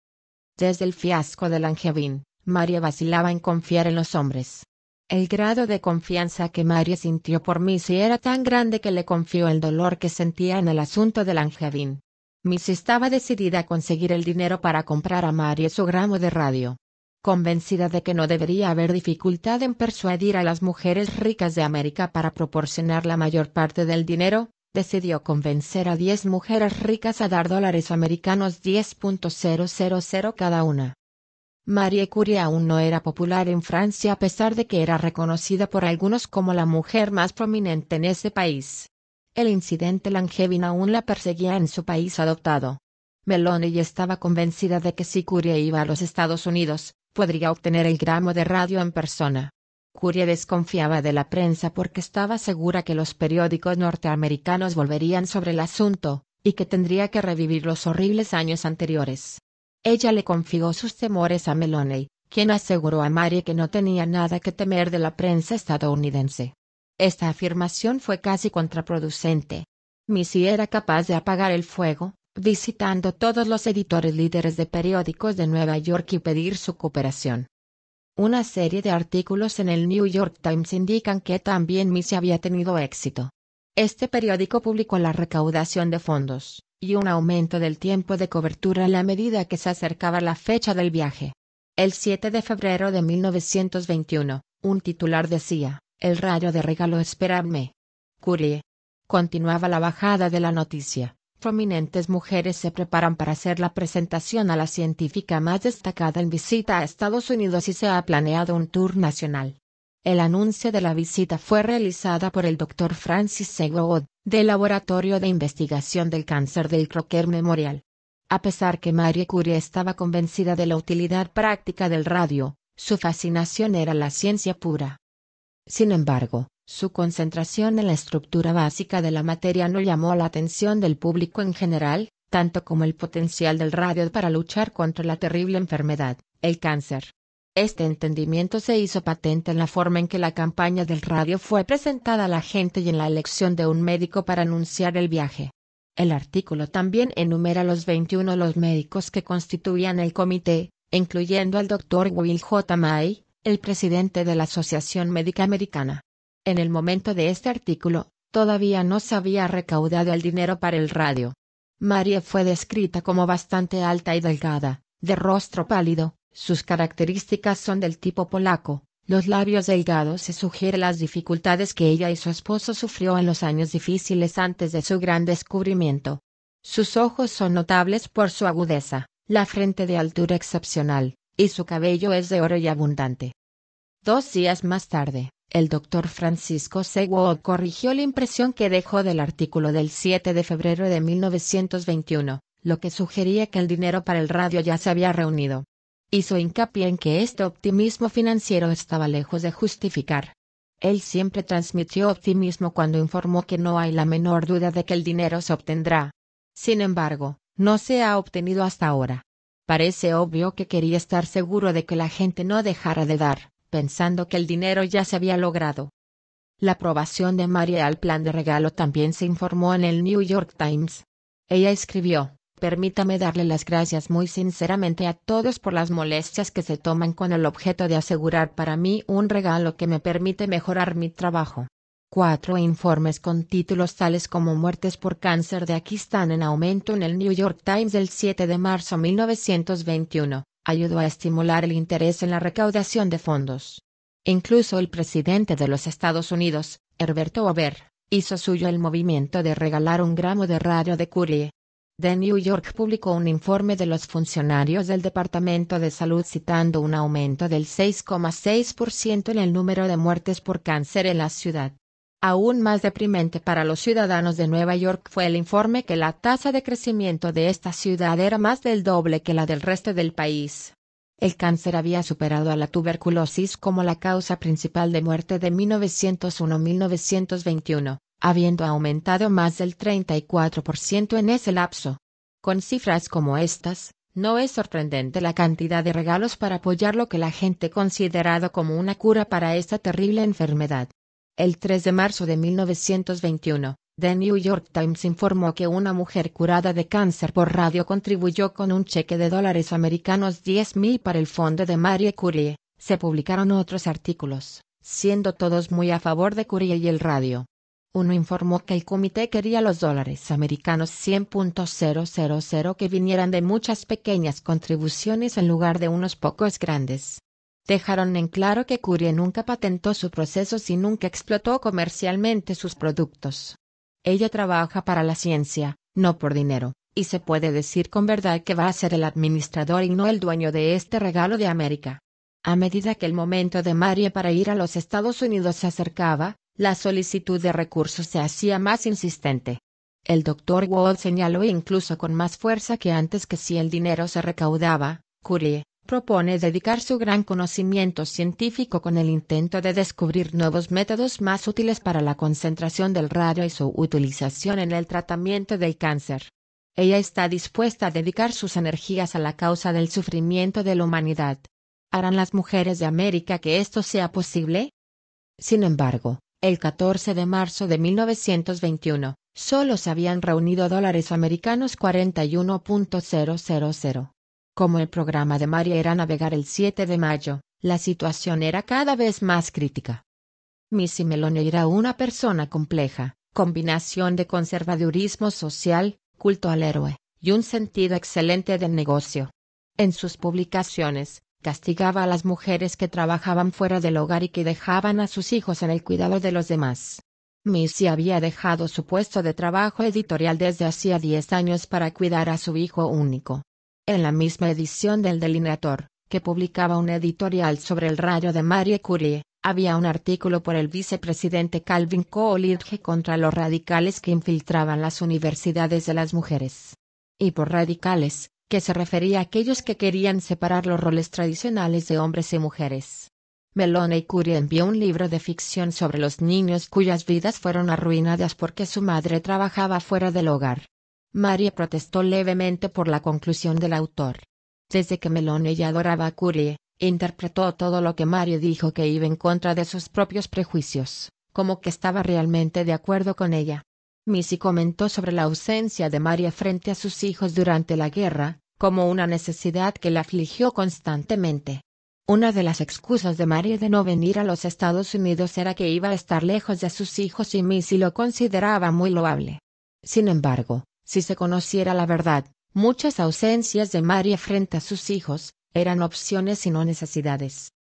Desde el fiasco del Langevin, María vacilaba en confiar en los hombres. El grado de confianza que María sintió por Missy era tan grande que le confió el dolor que sentía en el asunto del Langevin. Missy estaba decidida a conseguir el dinero para comprar a María su gramo de radio. Convencida de que no debería haber dificultad en persuadir a las mujeres ricas de América para proporcionar la mayor parte del dinero, decidió convencer a 10 mujeres ricas a dar dólares americanos 10.000 cada una. Marie Curie aún no era popular en Francia a pesar de que era reconocida por algunos como la mujer más prominente en ese país. El incidente Langevin aún la perseguía en su país adoptado. Meloni estaba convencida de que si Curie iba a los Estados Unidos, podría obtener el gramo de radio en persona. Curie desconfiaba de la prensa porque estaba segura que los periódicos norteamericanos volverían sobre el asunto, y que tendría que revivir los horribles años anteriores. Ella le confió sus temores a Meloney, quien aseguró a Marie que no tenía nada que temer de la prensa estadounidense. Esta afirmación fue casi contraproducente. Missy era capaz de apagar el fuego, visitando todos los editores líderes de periódicos de Nueva York y pedir su cooperación. Una serie de artículos en el New York Times indican que también Missy había tenido éxito. Este periódico publicó la recaudación de fondos, y un aumento del tiempo de cobertura a la medida que se acercaba la fecha del viaje. El 7 de febrero de 1921, un titular decía, El rayo de regalo esperarme. Curie. Continuaba la bajada de la noticia prominentes mujeres se preparan para hacer la presentación a la científica más destacada en visita a Estados Unidos y se ha planeado un tour nacional. El anuncio de la visita fue realizada por el Dr. Francis Segood, del Laboratorio de Investigación del Cáncer del Crocker Memorial. A pesar que Marie Curie estaba convencida de la utilidad práctica del radio, su fascinación era la ciencia pura. Sin embargo, su concentración en la estructura básica de la materia no llamó la atención del público en general, tanto como el potencial del radio para luchar contra la terrible enfermedad, el cáncer. Este entendimiento se hizo patente en la forma en que la campaña del radio fue presentada a la gente y en la elección de un médico para anunciar el viaje. El artículo también enumera los 21 los médicos que constituían el comité, incluyendo al doctor Will J. May, el presidente de la Asociación Médica Americana. En el momento de este artículo, todavía no se había recaudado el dinero para el radio. Marie fue descrita como bastante alta y delgada, de rostro pálido, sus características son del tipo polaco, los labios delgados se sugiere las dificultades que ella y su esposo sufrió en los años difíciles antes de su gran descubrimiento. Sus ojos son notables por su agudeza, la frente de altura excepcional, y su cabello es de oro y abundante. Dos días más tarde, el doctor Francisco Seward corrigió la impresión que dejó del artículo del 7 de febrero de 1921, lo que sugería que el dinero para el radio ya se había reunido. Hizo hincapié en que este optimismo financiero estaba lejos de justificar. Él siempre transmitió optimismo cuando informó que no hay la menor duda de que el dinero se obtendrá. Sin embargo, no se ha obtenido hasta ahora. Parece obvio que quería estar seguro de que la gente no dejara de dar pensando que el dinero ya se había logrado. La aprobación de María al plan de regalo también se informó en el New York Times. Ella escribió, permítame darle las gracias muy sinceramente a todos por las molestias que se toman con el objeto de asegurar para mí un regalo que me permite mejorar mi trabajo. Cuatro informes con títulos tales como Muertes por cáncer de aquí están en aumento en el New York Times del 7 de marzo 1921 ayudó a estimular el interés en la recaudación de fondos. Incluso el presidente de los Estados Unidos, Herbert Hoover, hizo suyo el movimiento de regalar un gramo de radio de Curie. The New York publicó un informe de los funcionarios del Departamento de Salud citando un aumento del 6,6% en el número de muertes por cáncer en la ciudad. Aún más deprimente para los ciudadanos de Nueva York fue el informe que la tasa de crecimiento de esta ciudad era más del doble que la del resto del país. El cáncer había superado a la tuberculosis como la causa principal de muerte de 1901-1921, habiendo aumentado más del 34% en ese lapso. Con cifras como estas, no es sorprendente la cantidad de regalos para apoyar lo que la gente ha considerado como una cura para esta terrible enfermedad. El 3 de marzo de 1921, The New York Times informó que una mujer curada de cáncer por radio contribuyó con un cheque de dólares americanos 10.000 para el fondo de Marie Curie. Se publicaron otros artículos, siendo todos muy a favor de Curie y el radio. Uno informó que el comité quería los dólares americanos 100.000 que vinieran de muchas pequeñas contribuciones en lugar de unos pocos grandes dejaron en claro que Curie nunca patentó su proceso y nunca explotó comercialmente sus productos. Ella trabaja para la ciencia, no por dinero, y se puede decir con verdad que va a ser el administrador y no el dueño de este regalo de América. A medida que el momento de Marie para ir a los Estados Unidos se acercaba, la solicitud de recursos se hacía más insistente. El doctor Wall señaló incluso con más fuerza que antes que si el dinero se recaudaba, Curie, propone dedicar su gran conocimiento científico con el intento de descubrir nuevos métodos más útiles para la concentración del radio y su utilización en el tratamiento del cáncer. Ella está dispuesta a dedicar sus energías a la causa del sufrimiento de la humanidad. ¿Harán las mujeres de América que esto sea posible? Sin embargo, el 14 de marzo de 1921, solo se habían reunido dólares americanos 41.000 como el programa de María era navegar el 7 de mayo, la situación era cada vez más crítica. Missy Meloni era una persona compleja, combinación de conservadurismo social, culto al héroe, y un sentido excelente del negocio. En sus publicaciones, castigaba a las mujeres que trabajaban fuera del hogar y que dejaban a sus hijos en el cuidado de los demás. Missy había dejado su puesto de trabajo editorial desde hacía 10 años para cuidar a su hijo único, en la misma edición del Delineator, que publicaba un editorial sobre el rayo de Marie Curie, había un artículo por el vicepresidente Calvin Coolidge contra los radicales que infiltraban las universidades de las mujeres. Y por radicales, que se refería a aquellos que querían separar los roles tradicionales de hombres y mujeres. Melone Curie envió un libro de ficción sobre los niños cuyas vidas fueron arruinadas porque su madre trabajaba fuera del hogar. María protestó levemente por la conclusión del autor. Desde que Melone ya adoraba a Curie, interpretó todo lo que Mario dijo que iba en contra de sus propios prejuicios, como que estaba realmente de acuerdo con ella. Missy comentó sobre la ausencia de María frente a sus hijos durante la guerra, como una necesidad que la afligió constantemente. Una de las excusas de Mario de no venir a los Estados Unidos era que iba a estar lejos de sus hijos y Missy lo consideraba muy loable. Sin embargo, si se conociera la verdad, muchas ausencias de María frente a sus hijos, eran opciones y no necesidades.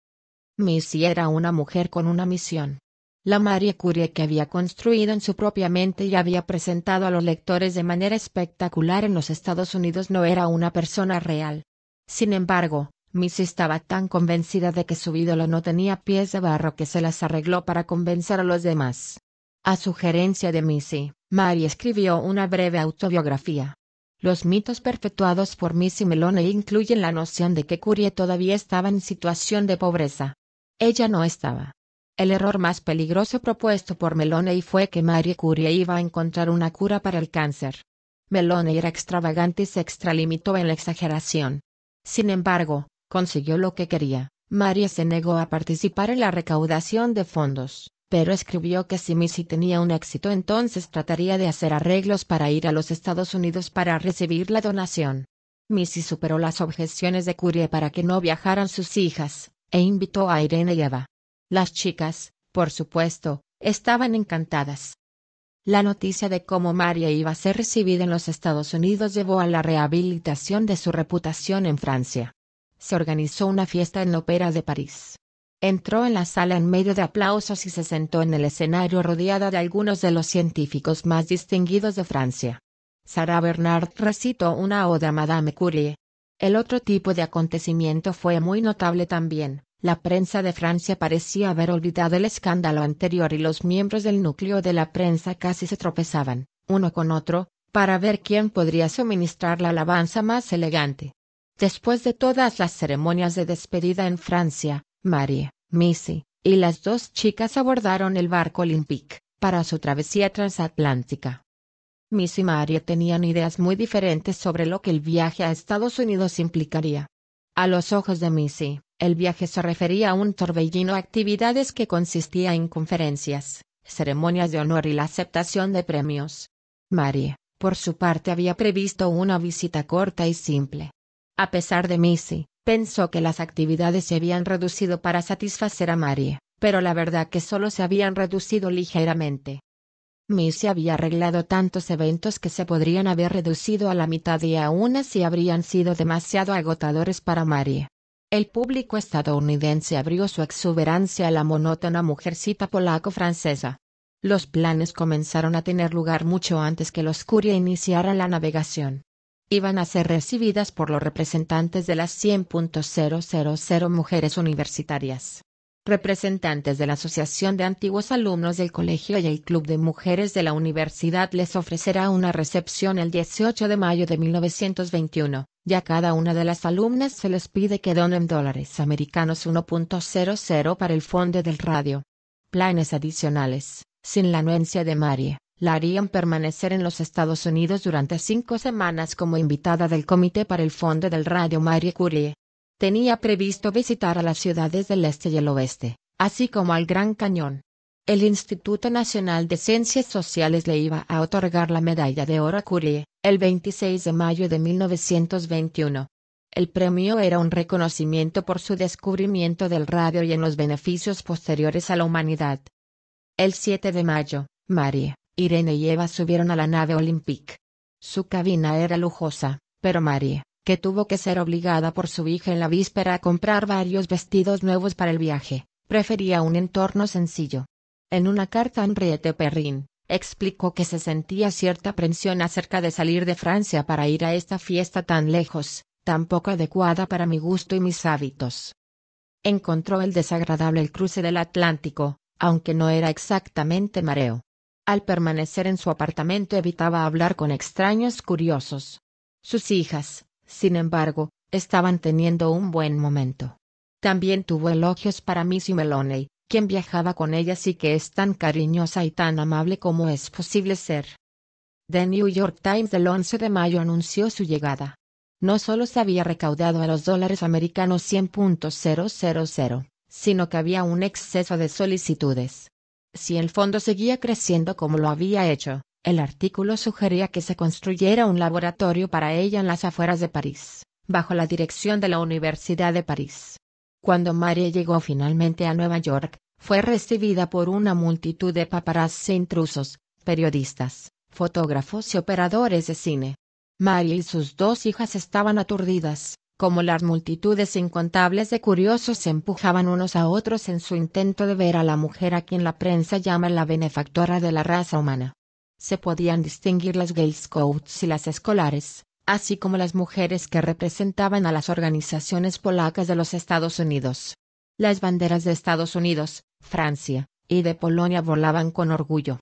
Missy era una mujer con una misión. La María Curie que había construido en su propia mente y había presentado a los lectores de manera espectacular en los Estados Unidos no era una persona real. Sin embargo, Missy estaba tan convencida de que su ídolo no tenía pies de barro que se las arregló para convencer a los demás. A sugerencia de Missy, Mary escribió una breve autobiografía. Los mitos perpetuados por Missy y Melone incluyen la noción de que Curie todavía estaba en situación de pobreza. Ella no estaba. El error más peligroso propuesto por Melone fue que Marie Curie iba a encontrar una cura para el cáncer. Melone era extravagante y se extralimitó en la exageración. Sin embargo, consiguió lo que quería. Marie se negó a participar en la recaudación de fondos pero escribió que si Missy tenía un éxito entonces trataría de hacer arreglos para ir a los Estados Unidos para recibir la donación. Missy superó las objeciones de Curie para que no viajaran sus hijas, e invitó a Irene y Eva. Las chicas, por supuesto, estaban encantadas. La noticia de cómo María iba a ser recibida en los Estados Unidos llevó a la rehabilitación de su reputación en Francia. Se organizó una fiesta en la Ópera de París Entró en la sala en medio de aplausos y se sentó en el escenario rodeada de algunos de los científicos más distinguidos de Francia. Sarah Bernard recitó una oda a Madame Curie. El otro tipo de acontecimiento fue muy notable también. La prensa de Francia parecía haber olvidado el escándalo anterior y los miembros del núcleo de la prensa casi se tropezaban, uno con otro, para ver quién podría suministrar la alabanza más elegante. Después de todas las ceremonias de despedida en Francia, Marie, Missy, y las dos chicas abordaron el barco Olympic, para su travesía transatlántica. Missy y Marie tenían ideas muy diferentes sobre lo que el viaje a Estados Unidos implicaría. A los ojos de Missy, el viaje se refería a un torbellino de actividades que consistía en conferencias, ceremonias de honor y la aceptación de premios. Marie, por su parte, había previsto una visita corta y simple. A pesar de Missy, Pensó que las actividades se habían reducido para satisfacer a Marie, pero la verdad que solo se habían reducido ligeramente. Missy había arreglado tantos eventos que se podrían haber reducido a la mitad y aún así habrían sido demasiado agotadores para Marie. El público estadounidense abrió su exuberancia a la monótona mujercita polaco-francesa. Los planes comenzaron a tener lugar mucho antes que los Curia iniciaran la navegación iban a ser recibidas por los representantes de las 100.000 mujeres universitarias, representantes de la Asociación de Antiguos Alumnos del Colegio y el Club de Mujeres de la Universidad les ofrecerá una recepción el 18 de mayo de 1921, ya cada una de las alumnas se les pide que donen dólares americanos 1.00 para el fondo del radio. Planes adicionales, sin la anuencia de María la harían permanecer en los Estados Unidos durante cinco semanas como invitada del Comité para el Fondo del Radio Marie Curie. Tenía previsto visitar a las ciudades del este y el oeste, así como al Gran Cañón. El Instituto Nacional de Ciencias Sociales le iba a otorgar la medalla de oro a Curie, el 26 de mayo de 1921. El premio era un reconocimiento por su descubrimiento del radio y en los beneficios posteriores a la humanidad. El 7 de mayo, Marie, Irene y Eva subieron a la nave Olympic. Su cabina era lujosa, pero Marie, que tuvo que ser obligada por su hija en la víspera a comprar varios vestidos nuevos para el viaje, prefería un entorno sencillo. En una carta a Henriette Perrin, explicó que se sentía cierta aprensión acerca de salir de Francia para ir a esta fiesta tan lejos, tan poco adecuada para mi gusto y mis hábitos. Encontró el desagradable el cruce del Atlántico, aunque no era exactamente mareo, al permanecer en su apartamento evitaba hablar con extraños curiosos. Sus hijas, sin embargo, estaban teniendo un buen momento. También tuvo elogios para Missy Meloney, quien viajaba con ellas y que es tan cariñosa y tan amable como es posible ser. The New York Times del 11 de mayo anunció su llegada. No solo se había recaudado a los dólares americanos 100.000, sino que había un exceso de solicitudes. Si el fondo seguía creciendo como lo había hecho, el artículo sugería que se construyera un laboratorio para ella en las afueras de París, bajo la dirección de la Universidad de París. Cuando María llegó finalmente a Nueva York, fue recibida por una multitud de paparazzi intrusos, periodistas, fotógrafos y operadores de cine. María y sus dos hijas estaban aturdidas, como las multitudes incontables de curiosos se empujaban unos a otros en su intento de ver a la mujer a quien la prensa llama la benefactora de la raza humana. Se podían distinguir las gay Scouts y las escolares, así como las mujeres que representaban a las organizaciones polacas de los Estados Unidos. Las banderas de Estados Unidos, Francia, y de Polonia volaban con orgullo.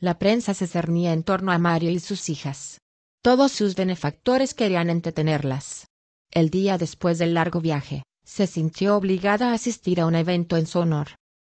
La prensa se cernía en torno a Mario y sus hijas. Todos sus benefactores querían entretenerlas. El día después del largo viaje, se sintió obligada a asistir a un evento en su honor.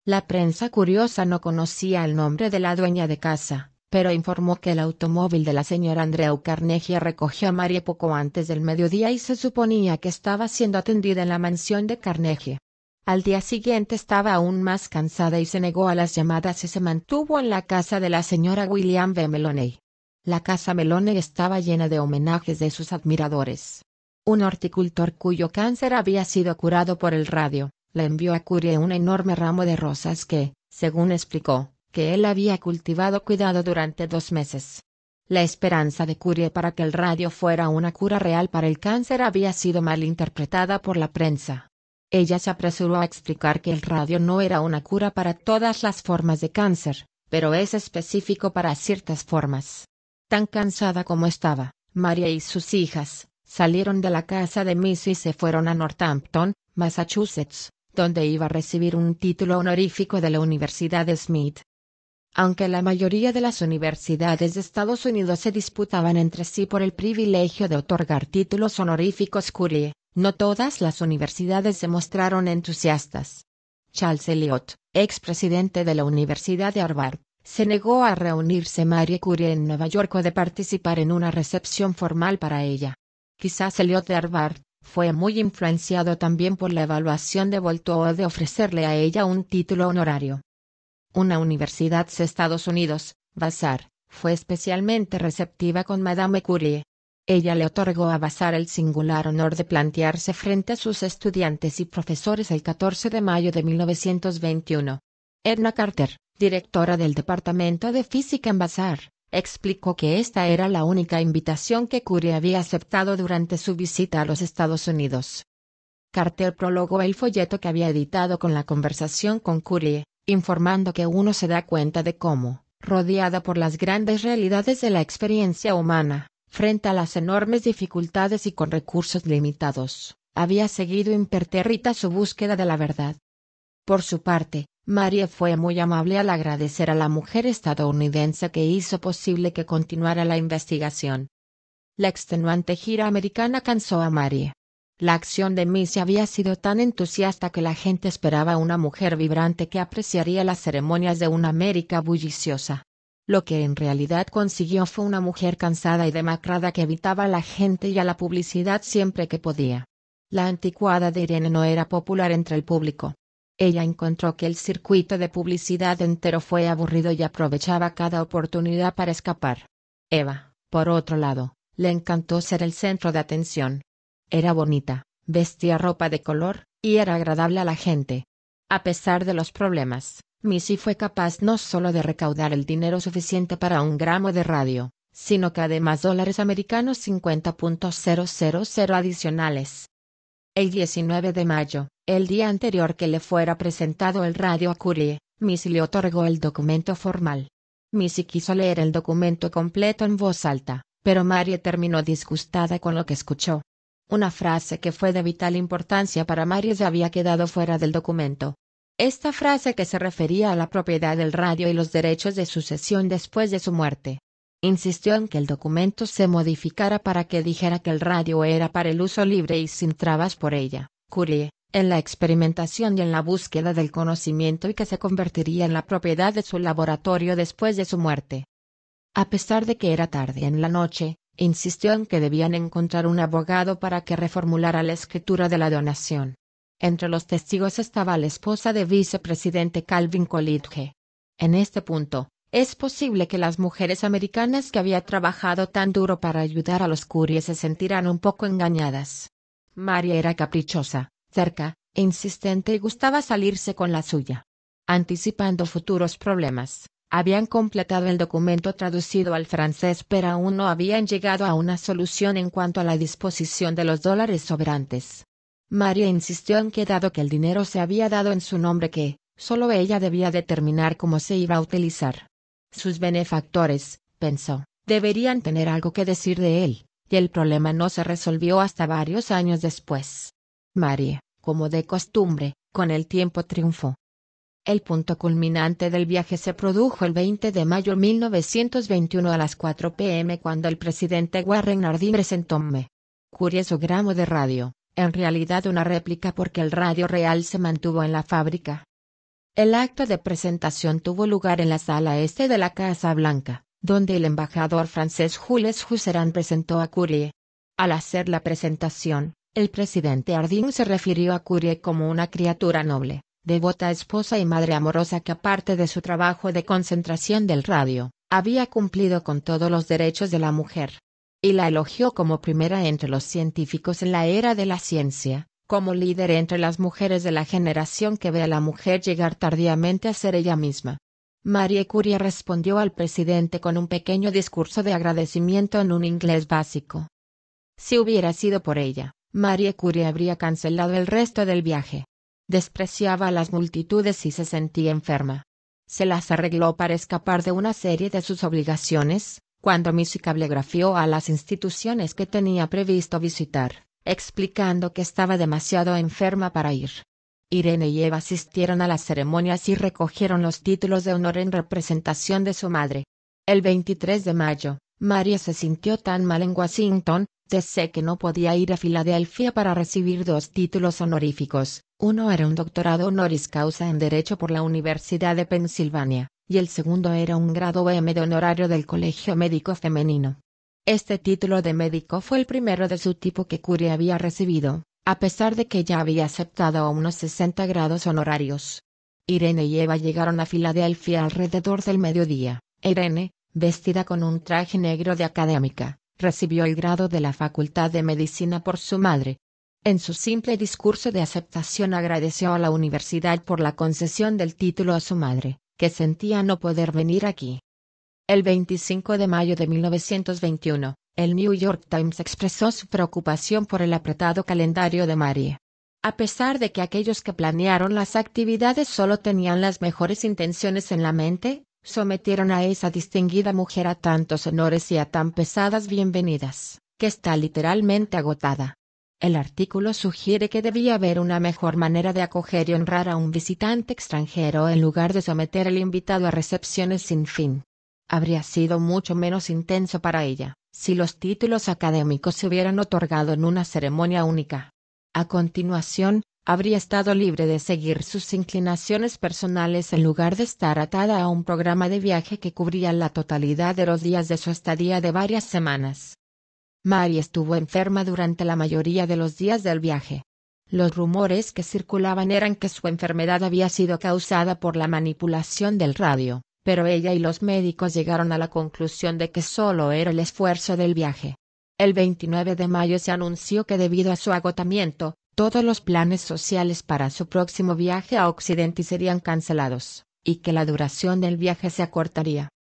La prensa curiosa no conocía el nombre de la dueña de casa, pero informó que el automóvil de la señora Andreu Carnegie recogió a María poco antes del mediodía y se suponía que estaba siendo atendida en la mansión de Carnegie. Al día siguiente estaba aún más cansada y se negó a las llamadas y se mantuvo en la casa de la señora William B. Meloney. La casa Meloney estaba llena de homenajes de sus admiradores un horticultor cuyo cáncer había sido curado por el radio, le envió a Curie un enorme ramo de rosas que, según explicó, que él había cultivado cuidado durante dos meses. La esperanza de Curie para que el radio fuera una cura real para el cáncer había sido mal interpretada por la prensa. Ella se apresuró a explicar que el radio no era una cura para todas las formas de cáncer, pero es específico para ciertas formas. Tan cansada como estaba, María y sus hijas, salieron de la casa de Miss y se fueron a Northampton, Massachusetts, donde iba a recibir un título honorífico de la Universidad de Smith. Aunque la mayoría de las universidades de Estados Unidos se disputaban entre sí por el privilegio de otorgar títulos honoríficos Curie, no todas las universidades se mostraron entusiastas. Charles Eliot, expresidente de la Universidad de Harvard, se negó a reunirse Marie Curie en Nueva York o de participar en una recepción formal para ella. Quizás Eliot de Harvard fue muy influenciado también por la evaluación de Voltaire de ofrecerle a ella un título honorario. Una universidad de Estados Unidos, Bazar, fue especialmente receptiva con Madame Curie. Ella le otorgó a Bazar el singular honor de plantearse frente a sus estudiantes y profesores el 14 de mayo de 1921. Edna Carter, directora del Departamento de Física en Bazar, explicó que esta era la única invitación que Curie había aceptado durante su visita a los Estados Unidos. Carter prologó el folleto que había editado con la conversación con Curie, informando que uno se da cuenta de cómo, rodeada por las grandes realidades de la experiencia humana, frente a las enormes dificultades y con recursos limitados, había seguido imperterrita su búsqueda de la verdad. Por su parte, Marie fue muy amable al agradecer a la mujer estadounidense que hizo posible que continuara la investigación. La extenuante gira americana cansó a Marie. La acción de Missy había sido tan entusiasta que la gente esperaba una mujer vibrante que apreciaría las ceremonias de una América bulliciosa. Lo que en realidad consiguió fue una mujer cansada y demacrada que evitaba a la gente y a la publicidad siempre que podía. La anticuada de Irene no era popular entre el público. Ella encontró que el circuito de publicidad entero fue aburrido y aprovechaba cada oportunidad para escapar. Eva, por otro lado, le encantó ser el centro de atención. Era bonita, vestía ropa de color, y era agradable a la gente. A pesar de los problemas, Missy fue capaz no solo de recaudar el dinero suficiente para un gramo de radio, sino que además dólares americanos 50.000 adicionales. El 19 de mayo, el día anterior que le fuera presentado el radio a Curie, Missy le otorgó el documento formal. Missy quiso leer el documento completo en voz alta, pero Marie terminó disgustada con lo que escuchó. Una frase que fue de vital importancia para Marie se había quedado fuera del documento. Esta frase que se refería a la propiedad del radio y los derechos de sucesión después de su muerte insistió en que el documento se modificara para que dijera que el radio era para el uso libre y sin trabas por ella, Curie, en la experimentación y en la búsqueda del conocimiento y que se convertiría en la propiedad de su laboratorio después de su muerte. A pesar de que era tarde en la noche, insistió en que debían encontrar un abogado para que reformulara la escritura de la donación. Entre los testigos estaba la esposa de vicepresidente Calvin Coolidge. En este punto, es posible que las mujeres americanas que había trabajado tan duro para ayudar a los curies se sentirán un poco engañadas. María era caprichosa, cerca, e insistente y gustaba salirse con la suya. Anticipando futuros problemas, habían completado el documento traducido al francés pero aún no habían llegado a una solución en cuanto a la disposición de los dólares sobrantes. María insistió en que dado que el dinero se había dado en su nombre que, solo ella debía determinar cómo se iba a utilizar. Sus benefactores, pensó, deberían tener algo que decir de él, y el problema no se resolvió hasta varios años después. Marie, como de costumbre, con el tiempo triunfó. El punto culminante del viaje se produjo el 20 de mayo de 1921 a las 4 pm cuando el presidente Warren Harding presentó Curioso gramo de radio, en realidad una réplica porque el radio real se mantuvo en la fábrica, el acto de presentación tuvo lugar en la sala este de la Casa Blanca, donde el embajador francés Jules Jusserand presentó a Curie. Al hacer la presentación, el presidente Ardín se refirió a Curie como una criatura noble, devota esposa y madre amorosa que aparte de su trabajo de concentración del radio, había cumplido con todos los derechos de la mujer. Y la elogió como primera entre los científicos en la era de la ciencia, como líder entre las mujeres de la generación que ve a la mujer llegar tardíamente a ser ella misma. Marie Curie respondió al presidente con un pequeño discurso de agradecimiento en un inglés básico. Si hubiera sido por ella, Marie Curie habría cancelado el resto del viaje. Despreciaba a las multitudes y se sentía enferma. Se las arregló para escapar de una serie de sus obligaciones, cuando cablegrafió a las instituciones que tenía previsto visitar explicando que estaba demasiado enferma para ir. Irene y Eva asistieron a las ceremonias y recogieron los títulos de honor en representación de su madre. El 23 de mayo, María se sintió tan mal en Washington, sé que no podía ir a Filadelfia para recibir dos títulos honoríficos. Uno era un doctorado honoris causa en Derecho por la Universidad de Pensilvania, y el segundo era un grado M de honorario del Colegio Médico Femenino. Este título de médico fue el primero de su tipo que Curie había recibido, a pesar de que ya había aceptado a unos 60 grados honorarios. Irene y Eva llegaron a Filadelfia alrededor del mediodía. Irene, vestida con un traje negro de académica, recibió el grado de la Facultad de Medicina por su madre. En su simple discurso de aceptación agradeció a la universidad por la concesión del título a su madre, que sentía no poder venir aquí el 25 de mayo de 1921, el New York Times expresó su preocupación por el apretado calendario de Marie. A pesar de que aquellos que planearon las actividades solo tenían las mejores intenciones en la mente, sometieron a esa distinguida mujer a tantos honores y a tan pesadas bienvenidas, que está literalmente agotada. El artículo sugiere que debía haber una mejor manera de acoger y honrar a un visitante extranjero en lugar de someter al invitado a recepciones sin fin habría sido mucho menos intenso para ella, si los títulos académicos se hubieran otorgado en una ceremonia única. A continuación, habría estado libre de seguir sus inclinaciones personales en lugar de estar atada a un programa de viaje que cubría la totalidad de los días de su estadía de varias semanas. Mary estuvo enferma durante la mayoría de los días del viaje. Los rumores que circulaban eran que su enfermedad había sido causada por la manipulación del radio pero ella y los médicos llegaron a la conclusión de que solo era el esfuerzo del viaje. El 29 de mayo se anunció que debido a su agotamiento, todos los planes sociales para su próximo viaje a Occidente serían cancelados, y que la duración del viaje se acortaría.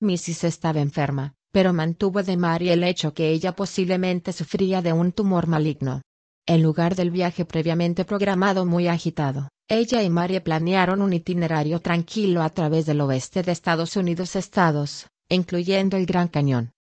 Mrs. estaba enferma, pero mantuvo de Mary el hecho que ella posiblemente sufría de un tumor maligno. En lugar del viaje previamente programado muy agitado, ella y Marie planearon un itinerario tranquilo a través del oeste de Estados Unidos estados, incluyendo el Gran Cañón.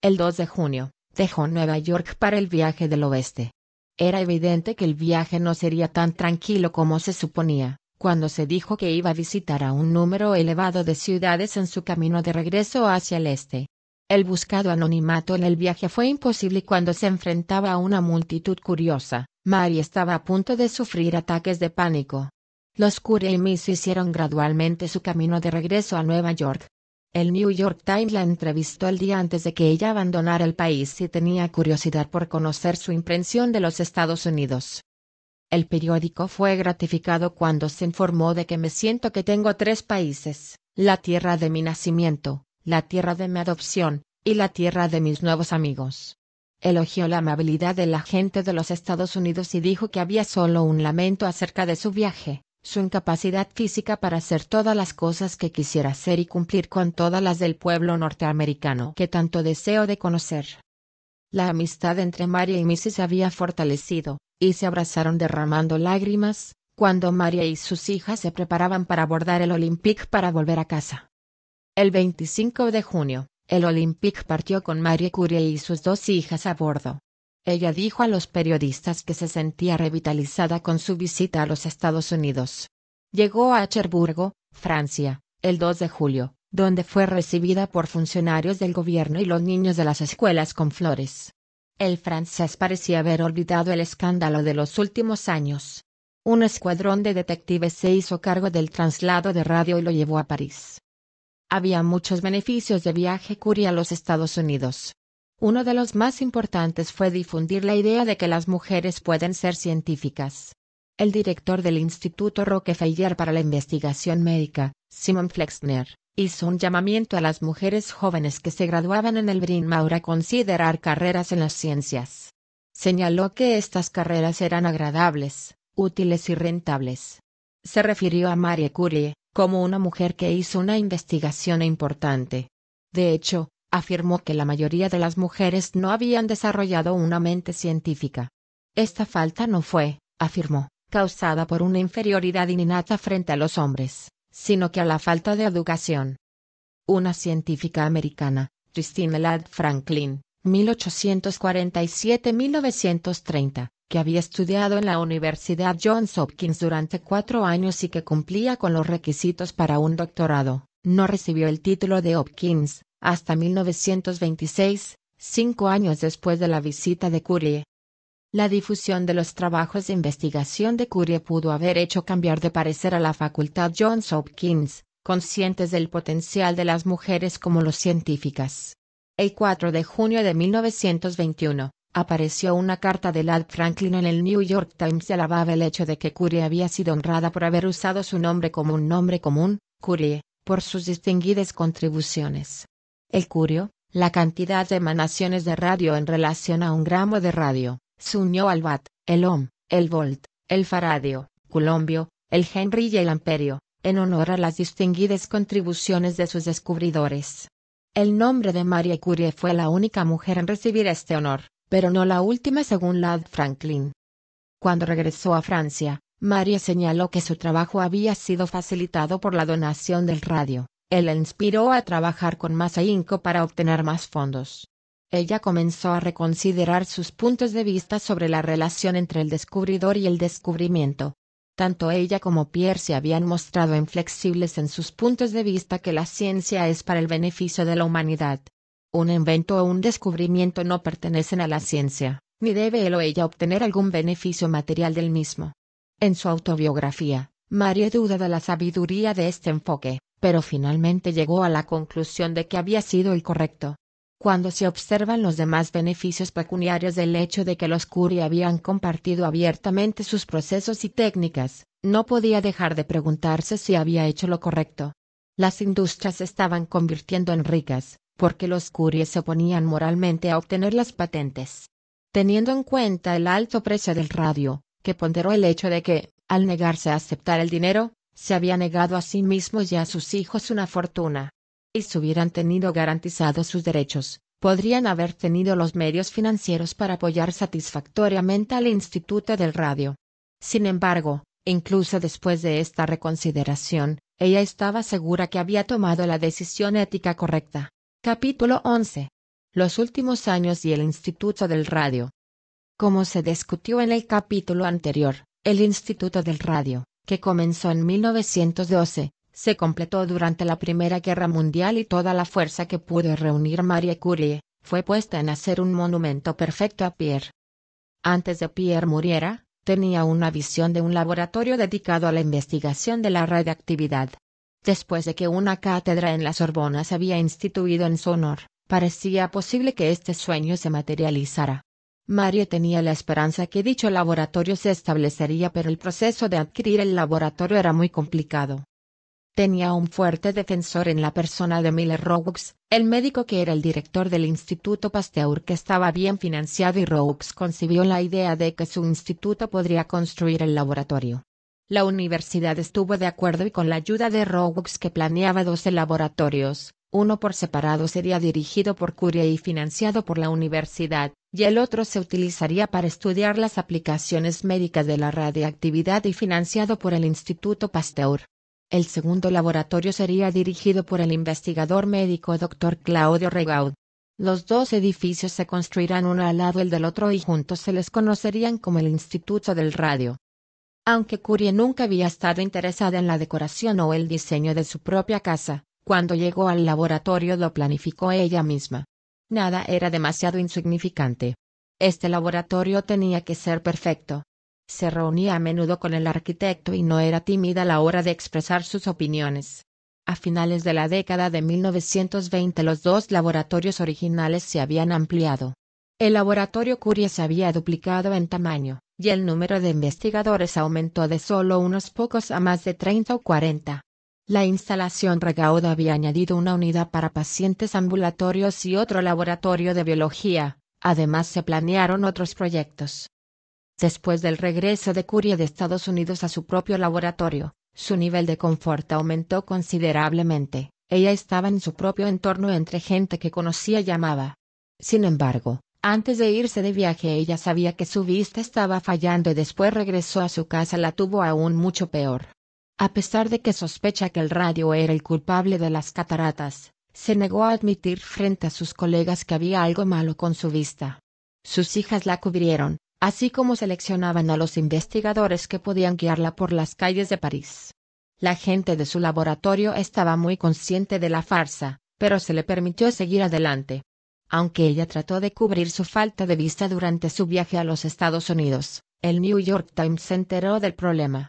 El 2 de junio, dejó Nueva York para el viaje del oeste. Era evidente que el viaje no sería tan tranquilo como se suponía, cuando se dijo que iba a visitar a un número elevado de ciudades en su camino de regreso hacia el este. El buscado anonimato en el viaje fue imposible cuando se enfrentaba a una multitud curiosa, Mary estaba a punto de sufrir ataques de pánico. Los Cure y Miss hicieron gradualmente su camino de regreso a Nueva York. El New York Times la entrevistó el día antes de que ella abandonara el país y tenía curiosidad por conocer su impresión de los Estados Unidos. El periódico fue gratificado cuando se informó de que me siento que tengo tres países, la tierra de mi nacimiento, la tierra de mi adopción, y la tierra de mis nuevos amigos. Elogió la amabilidad de la gente de los Estados Unidos y dijo que había solo un lamento acerca de su viaje, su incapacidad física para hacer todas las cosas que quisiera hacer y cumplir con todas las del pueblo norteamericano que tanto deseo de conocer. La amistad entre María y Missy se había fortalecido, y se abrazaron derramando lágrimas, cuando María y sus hijas se preparaban para abordar el Olympic para volver a casa. El 25 de junio, el Olympic partió con Marie Curie y sus dos hijas a bordo. Ella dijo a los periodistas que se sentía revitalizada con su visita a los Estados Unidos. Llegó a Cherburgo, Francia, el 2 de julio, donde fue recibida por funcionarios del gobierno y los niños de las escuelas con flores. El francés parecía haber olvidado el escándalo de los últimos años. Un escuadrón de detectives se hizo cargo del traslado de radio y lo llevó a París. Había muchos beneficios de viaje Curie a los Estados Unidos. Uno de los más importantes fue difundir la idea de que las mujeres pueden ser científicas. El director del Instituto Rockefeller para la Investigación Médica, Simon Flexner, hizo un llamamiento a las mujeres jóvenes que se graduaban en el Bryn Mawr a considerar carreras en las ciencias. Señaló que estas carreras eran agradables, útiles y rentables. Se refirió a Marie Curie, como una mujer que hizo una investigación importante. De hecho, afirmó que la mayoría de las mujeres no habían desarrollado una mente científica. Esta falta no fue, afirmó, causada por una inferioridad innata frente a los hombres, sino que a la falta de educación. Una científica americana, Christine Ladd Franklin, 1847-1930, que había estudiado en la Universidad Johns Hopkins durante cuatro años y que cumplía con los requisitos para un doctorado, no recibió el título de Hopkins, hasta 1926, cinco años después de la visita de Curie. La difusión de los trabajos de investigación de Curie pudo haber hecho cambiar de parecer a la facultad Johns Hopkins, conscientes del potencial de las mujeres como los científicas. El 4 de junio de 1921, Apareció una carta de Lad Franklin en el New York Times y alababa el hecho de que Curie había sido honrada por haber usado su nombre como un nombre común, Curie, por sus distinguidas contribuciones. El curio, la cantidad de emanaciones de radio en relación a un gramo de radio, se unió al watt, el ohm, el volt, el faradio, colombio, el henry y el amperio, en honor a las distinguidas contribuciones de sus descubridores. El nombre de Marie Curie fue la única mujer en recibir este honor, pero no la última según Lad Franklin. Cuando regresó a Francia, Marie señaló que su trabajo había sido facilitado por la donación del radio. Él la inspiró a trabajar con más ahínco para obtener más fondos. Ella comenzó a reconsiderar sus puntos de vista sobre la relación entre el descubridor y el descubrimiento. Tanto ella como Pierre se habían mostrado inflexibles en sus puntos de vista que la ciencia es para el beneficio de la humanidad, un invento o un descubrimiento no pertenecen a la ciencia, ni debe él o ella obtener algún beneficio material del mismo. En su autobiografía, María duda de la sabiduría de este enfoque, pero finalmente llegó a la conclusión de que había sido el correcto. Cuando se observan los demás beneficios pecuniarios del hecho de que los Curie habían compartido abiertamente sus procesos y técnicas, no podía dejar de preguntarse si había hecho lo correcto. Las industrias se estaban convirtiendo en ricas, porque los curies se oponían moralmente a obtener las patentes. Teniendo en cuenta el alto precio del radio, que ponderó el hecho de que, al negarse a aceptar el dinero, se había negado a sí mismo y a sus hijos una fortuna. Y si hubieran tenido garantizados sus derechos, podrían haber tenido los medios financieros para apoyar satisfactoriamente al Instituto del Radio. Sin embargo, incluso después de esta reconsideración, ella estaba segura que había tomado la decisión ética correcta. Capítulo 11. Los últimos años y el Instituto del Radio. Como se discutió en el capítulo anterior, el Instituto del Radio, que comenzó en 1912, se completó durante la Primera Guerra Mundial y toda la fuerza que pudo reunir Marie Curie fue puesta en hacer un monumento perfecto a Pierre. Antes de Pierre muriera, tenía una visión de un laboratorio dedicado a la investigación de la radioactividad, después de que una cátedra en la Sorbona se había instituido en su honor, parecía posible que este sueño se materializara. Mario tenía la esperanza que dicho laboratorio se establecería pero el proceso de adquirir el laboratorio era muy complicado. Tenía un fuerte defensor en la persona de Miller Roux, el médico que era el director del Instituto Pasteur que estaba bien financiado y Roux concibió la idea de que su instituto podría construir el laboratorio. La universidad estuvo de acuerdo y con la ayuda de Rowux que planeaba 12 laboratorios, uno por separado sería dirigido por Curia y financiado por la universidad, y el otro se utilizaría para estudiar las aplicaciones médicas de la radiactividad y financiado por el Instituto Pasteur. El segundo laboratorio sería dirigido por el investigador médico Dr. Claudio Regaud. Los dos edificios se construirán uno al lado del otro y juntos se les conocerían como el Instituto del Radio. Aunque Curie nunca había estado interesada en la decoración o el diseño de su propia casa, cuando llegó al laboratorio lo planificó ella misma. Nada era demasiado insignificante. Este laboratorio tenía que ser perfecto. Se reunía a menudo con el arquitecto y no era tímida a la hora de expresar sus opiniones. A finales de la década de 1920 los dos laboratorios originales se habían ampliado. El laboratorio Curie se había duplicado en tamaño, y el número de investigadores aumentó de solo unos pocos a más de 30 o 40. La instalación regauda había añadido una unidad para pacientes ambulatorios y otro laboratorio de biología, además se planearon otros proyectos. Después del regreso de Curie de Estados Unidos a su propio laboratorio, su nivel de confort aumentó considerablemente, ella estaba en su propio entorno entre gente que conocía y amaba. Sin embargo, antes de irse de viaje ella sabía que su vista estaba fallando y después regresó a su casa la tuvo aún mucho peor. A pesar de que sospecha que el radio era el culpable de las cataratas, se negó a admitir frente a sus colegas que había algo malo con su vista. Sus hijas la cubrieron, así como seleccionaban a los investigadores que podían guiarla por las calles de París. La gente de su laboratorio estaba muy consciente de la farsa, pero se le permitió seguir adelante. Aunque ella trató de cubrir su falta de vista durante su viaje a los Estados Unidos, el New York Times se enteró del problema.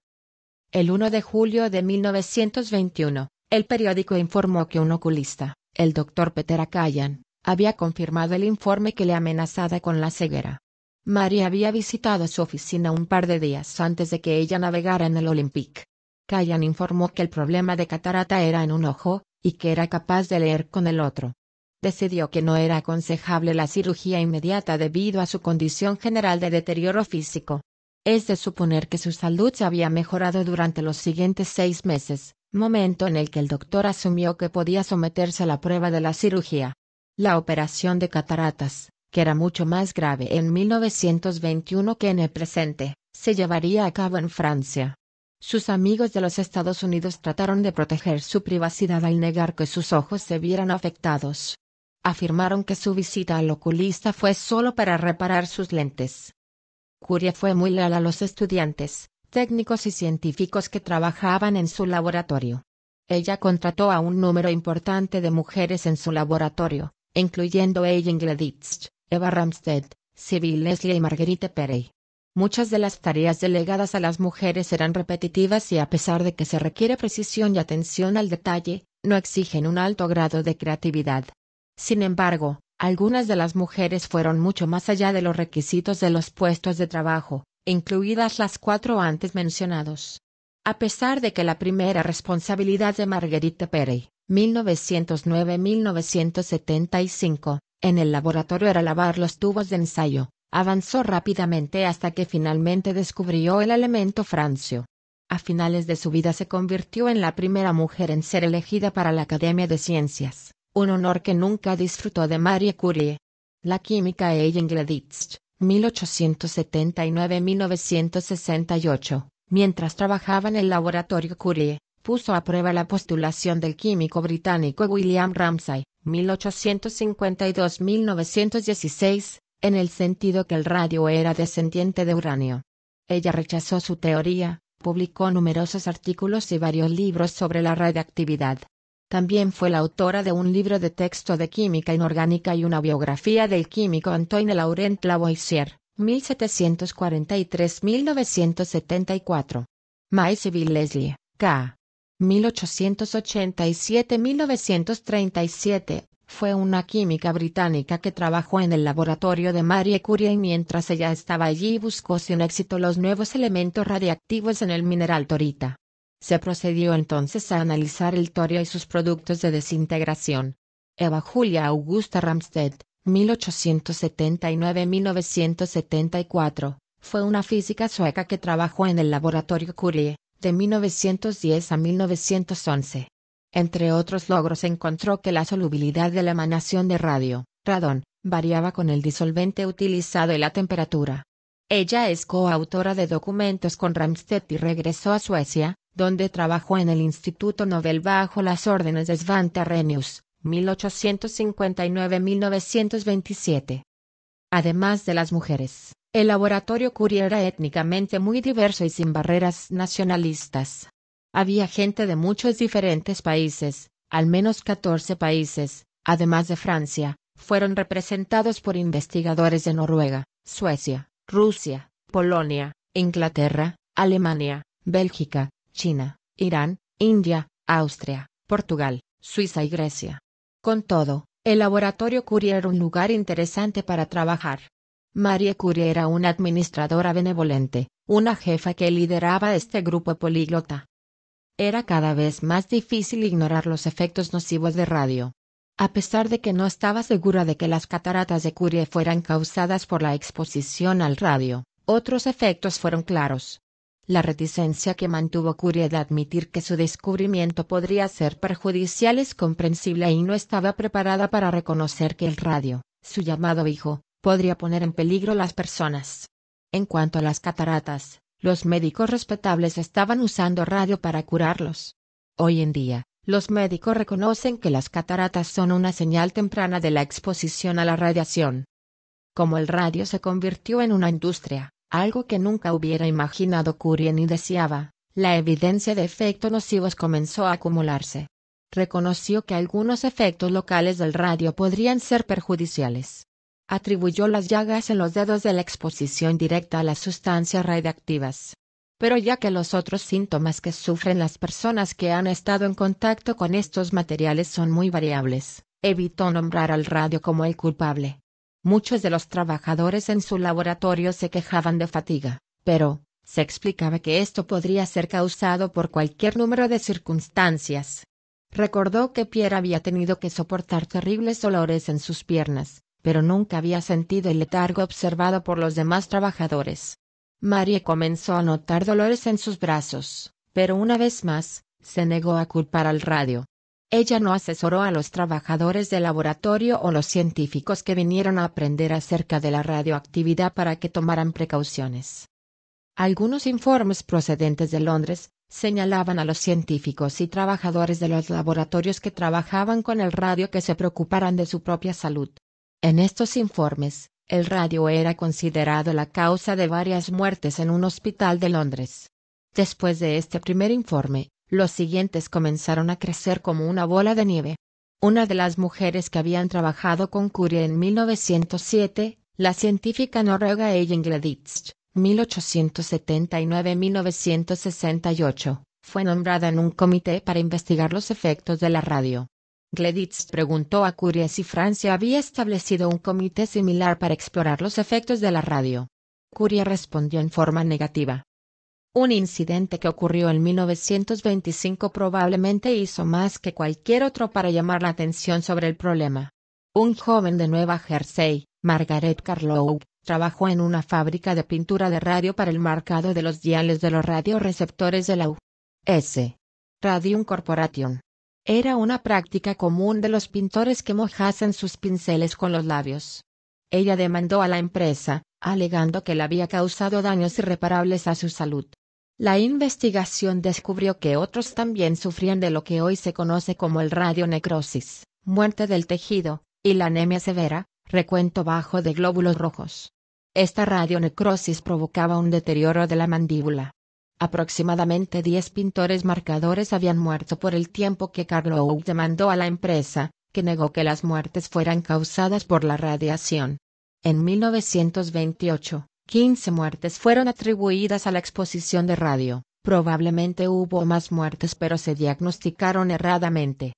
El 1 de julio de 1921, el periódico informó que un oculista, el doctor Peter Akayan, había confirmado el informe que le amenazaba con la ceguera. Mary había visitado su oficina un par de días antes de que ella navegara en el Olympic. Kayan informó que el problema de catarata era en un ojo, y que era capaz de leer con el otro decidió que no era aconsejable la cirugía inmediata debido a su condición general de deterioro físico. Es de suponer que su salud se había mejorado durante los siguientes seis meses, momento en el que el doctor asumió que podía someterse a la prueba de la cirugía. La operación de cataratas, que era mucho más grave en 1921 que en el presente, se llevaría a cabo en Francia. Sus amigos de los Estados Unidos trataron de proteger su privacidad al negar que sus ojos se vieran afectados, afirmaron que su visita al oculista fue solo para reparar sus lentes. Curia fue muy leal a los estudiantes, técnicos y científicos que trabajaban en su laboratorio. Ella contrató a un número importante de mujeres en su laboratorio, incluyendo Eileen Gleditz, Eva Ramsted, Sibyl Leslie y Marguerite Perey. Muchas de las tareas delegadas a las mujeres eran repetitivas y a pesar de que se requiere precisión y atención al detalle, no exigen un alto grado de creatividad. Sin embargo, algunas de las mujeres fueron mucho más allá de los requisitos de los puestos de trabajo, incluidas las cuatro antes mencionados. A pesar de que la primera responsabilidad de Marguerite Perey, 1909-1975, en el laboratorio era lavar los tubos de ensayo, avanzó rápidamente hasta que finalmente descubrió el elemento francio. A finales de su vida se convirtió en la primera mujer en ser elegida para la Academia de Ciencias un honor que nunca disfrutó de Marie Curie. La química E. 1879-1968, mientras trabajaba en el laboratorio Curie, puso a prueba la postulación del químico británico William Ramsay, 1852-1916, en el sentido que el radio era descendiente de uranio. Ella rechazó su teoría, publicó numerosos artículos y varios libros sobre la radiactividad, también fue la autora de un libro de texto de química inorgánica y una biografía del químico Antoine Laurent Lavoisier, 1743-1974. Maiseville Leslie, K. 1887-1937, fue una química británica que trabajó en el laboratorio de Marie Curie y mientras ella estaba allí buscó sin éxito los nuevos elementos radiactivos en el mineral torita. Se procedió entonces a analizar el torio y sus productos de desintegración. Eva Julia Augusta Ramstedt, 1879-1974, fue una física sueca que trabajó en el laboratorio Curie, de 1910 a 1911. Entre otros logros encontró que la solubilidad de la emanación de radio, radón, variaba con el disolvente utilizado y la temperatura. Ella es coautora de documentos con Ramstedt y regresó a Suecia, donde trabajó en el Instituto Nobel bajo las órdenes de Svante Arrhenius, 1859-1927. Además de las mujeres, el laboratorio Curie era étnicamente muy diverso y sin barreras nacionalistas. Había gente de muchos diferentes países, al menos 14 países, además de Francia, fueron representados por investigadores de Noruega, Suecia, Rusia, Polonia, Inglaterra, Alemania, Bélgica, China, Irán, India, Austria, Portugal, Suiza y Grecia. Con todo, el laboratorio Curie era un lugar interesante para trabajar. Marie Curie era una administradora benevolente, una jefa que lideraba este grupo políglota. Era cada vez más difícil ignorar los efectos nocivos de radio. A pesar de que no estaba segura de que las cataratas de Curie fueran causadas por la exposición al radio, otros efectos fueron claros la reticencia que mantuvo Curie de admitir que su descubrimiento podría ser perjudicial es comprensible y no estaba preparada para reconocer que el radio, su llamado hijo, podría poner en peligro las personas. En cuanto a las cataratas, los médicos respetables estaban usando radio para curarlos. Hoy en día, los médicos reconocen que las cataratas son una señal temprana de la exposición a la radiación. Como el radio se convirtió en una industria, algo que nunca hubiera imaginado Curie ni deseaba, la evidencia de efectos nocivos comenzó a acumularse. Reconoció que algunos efectos locales del radio podrían ser perjudiciales. Atribuyó las llagas en los dedos de la exposición directa a las sustancias radiactivas. Pero ya que los otros síntomas que sufren las personas que han estado en contacto con estos materiales son muy variables, evitó nombrar al radio como el culpable. Muchos de los trabajadores en su laboratorio se quejaban de fatiga, pero, se explicaba que esto podría ser causado por cualquier número de circunstancias. Recordó que Pierre había tenido que soportar terribles dolores en sus piernas, pero nunca había sentido el letargo observado por los demás trabajadores. Marie comenzó a notar dolores en sus brazos, pero una vez más, se negó a culpar al radio. Ella no asesoró a los trabajadores del laboratorio o los científicos que vinieron a aprender acerca de la radioactividad para que tomaran precauciones. Algunos informes procedentes de Londres señalaban a los científicos y trabajadores de los laboratorios que trabajaban con el radio que se preocuparan de su propia salud. En estos informes, el radio era considerado la causa de varias muertes en un hospital de Londres. Después de este primer informe, los siguientes comenzaron a crecer como una bola de nieve. Una de las mujeres que habían trabajado con Curie en 1907, la científica noruega Ellen Gleditz, 1879-1968, fue nombrada en un comité para investigar los efectos de la radio. Gleditz preguntó a Curie si Francia había establecido un comité similar para explorar los efectos de la radio. Curie respondió en forma negativa. Un incidente que ocurrió en 1925 probablemente hizo más que cualquier otro para llamar la atención sobre el problema. Un joven de Nueva Jersey, Margaret Carlow, trabajó en una fábrica de pintura de radio para el marcado de los diales de los radioreceptores de la U.S. Radium Corporation. Era una práctica común de los pintores que mojasen sus pinceles con los labios. Ella demandó a la empresa, alegando que le había causado daños irreparables a su salud. La investigación descubrió que otros también sufrían de lo que hoy se conoce como el radionecrosis, muerte del tejido, y la anemia severa, recuento bajo de glóbulos rojos. Esta radionecrosis provocaba un deterioro de la mandíbula. Aproximadamente 10 pintores marcadores habían muerto por el tiempo que Carlow demandó a la empresa, que negó que las muertes fueran causadas por la radiación. En 1928, 15 muertes fueron atribuidas a la exposición de radio. Probablemente hubo más muertes pero se diagnosticaron erradamente.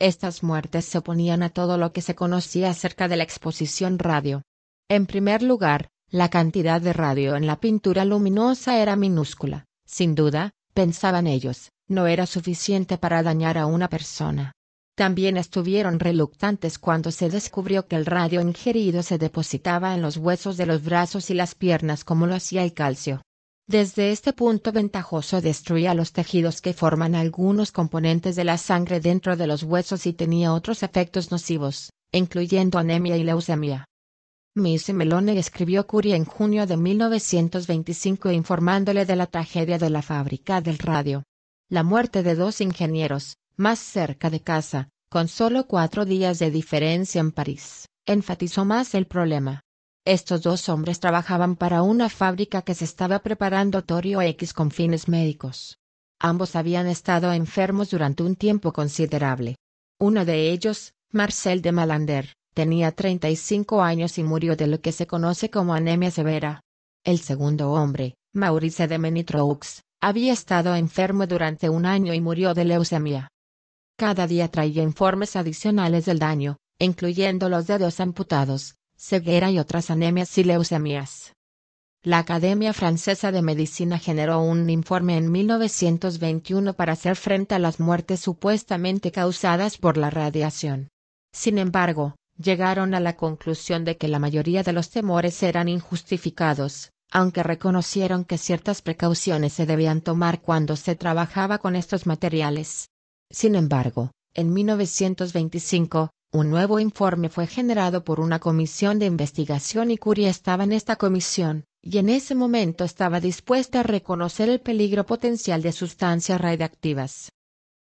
Estas muertes se oponían a todo lo que se conocía acerca de la exposición radio. En primer lugar, la cantidad de radio en la pintura luminosa era minúscula, sin duda, pensaban ellos, no era suficiente para dañar a una persona. También estuvieron reluctantes cuando se descubrió que el radio ingerido se depositaba en los huesos de los brazos y las piernas como lo hacía el calcio. Desde este punto ventajoso destruía los tejidos que forman algunos componentes de la sangre dentro de los huesos y tenía otros efectos nocivos, incluyendo anemia y leucemia. Miss Melone escribió Curie en junio de 1925 informándole de la tragedia de la fábrica del radio. La muerte de dos ingenieros, más cerca de casa, con solo cuatro días de diferencia en París, enfatizó más el problema. Estos dos hombres trabajaban para una fábrica que se estaba preparando Torio X con fines médicos. Ambos habían estado enfermos durante un tiempo considerable. Uno de ellos, Marcel de Malander, tenía 35 años y murió de lo que se conoce como anemia severa. El segundo hombre, Maurice de Menitroux, había estado enfermo durante un año y murió de leucemia. Cada día traía informes adicionales del daño, incluyendo los dedos amputados, ceguera y otras anemias y leucemias. La Academia Francesa de Medicina generó un informe en 1921 para hacer frente a las muertes supuestamente causadas por la radiación. Sin embargo, llegaron a la conclusión de que la mayoría de los temores eran injustificados, aunque reconocieron que ciertas precauciones se debían tomar cuando se trabajaba con estos materiales. Sin embargo, en 1925, un nuevo informe fue generado por una comisión de investigación y Curie estaba en esta comisión, y en ese momento estaba dispuesta a reconocer el peligro potencial de sustancias radiactivas.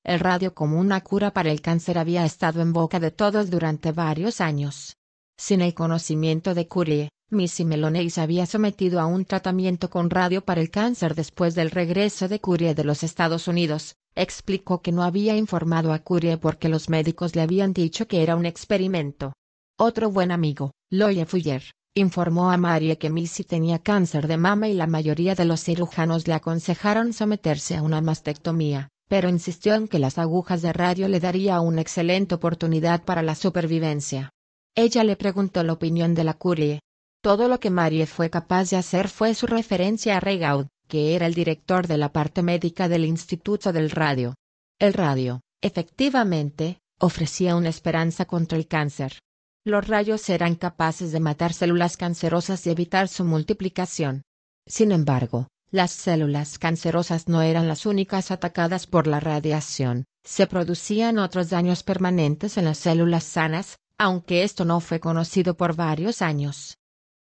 El radio como una cura para el cáncer había estado en boca de todos durante varios años. Sin el conocimiento de Curie, Missy Meloney se había sometido a un tratamiento con radio para el cáncer después del regreso de Curie de los Estados Unidos, Explicó que no había informado a Curie porque los médicos le habían dicho que era un experimento. Otro buen amigo, Lloyd Fuller, informó a Marie que Missy tenía cáncer de mama y la mayoría de los cirujanos le aconsejaron someterse a una mastectomía, pero insistió en que las agujas de radio le daría una excelente oportunidad para la supervivencia. Ella le preguntó la opinión de la Curie. Todo lo que Marie fue capaz de hacer fue su referencia a Regaud, que era el director de la parte médica del Instituto del Radio. El radio, efectivamente, ofrecía una esperanza contra el cáncer. Los rayos eran capaces de matar células cancerosas y evitar su multiplicación. Sin embargo, las células cancerosas no eran las únicas atacadas por la radiación, se producían otros daños permanentes en las células sanas, aunque esto no fue conocido por varios años.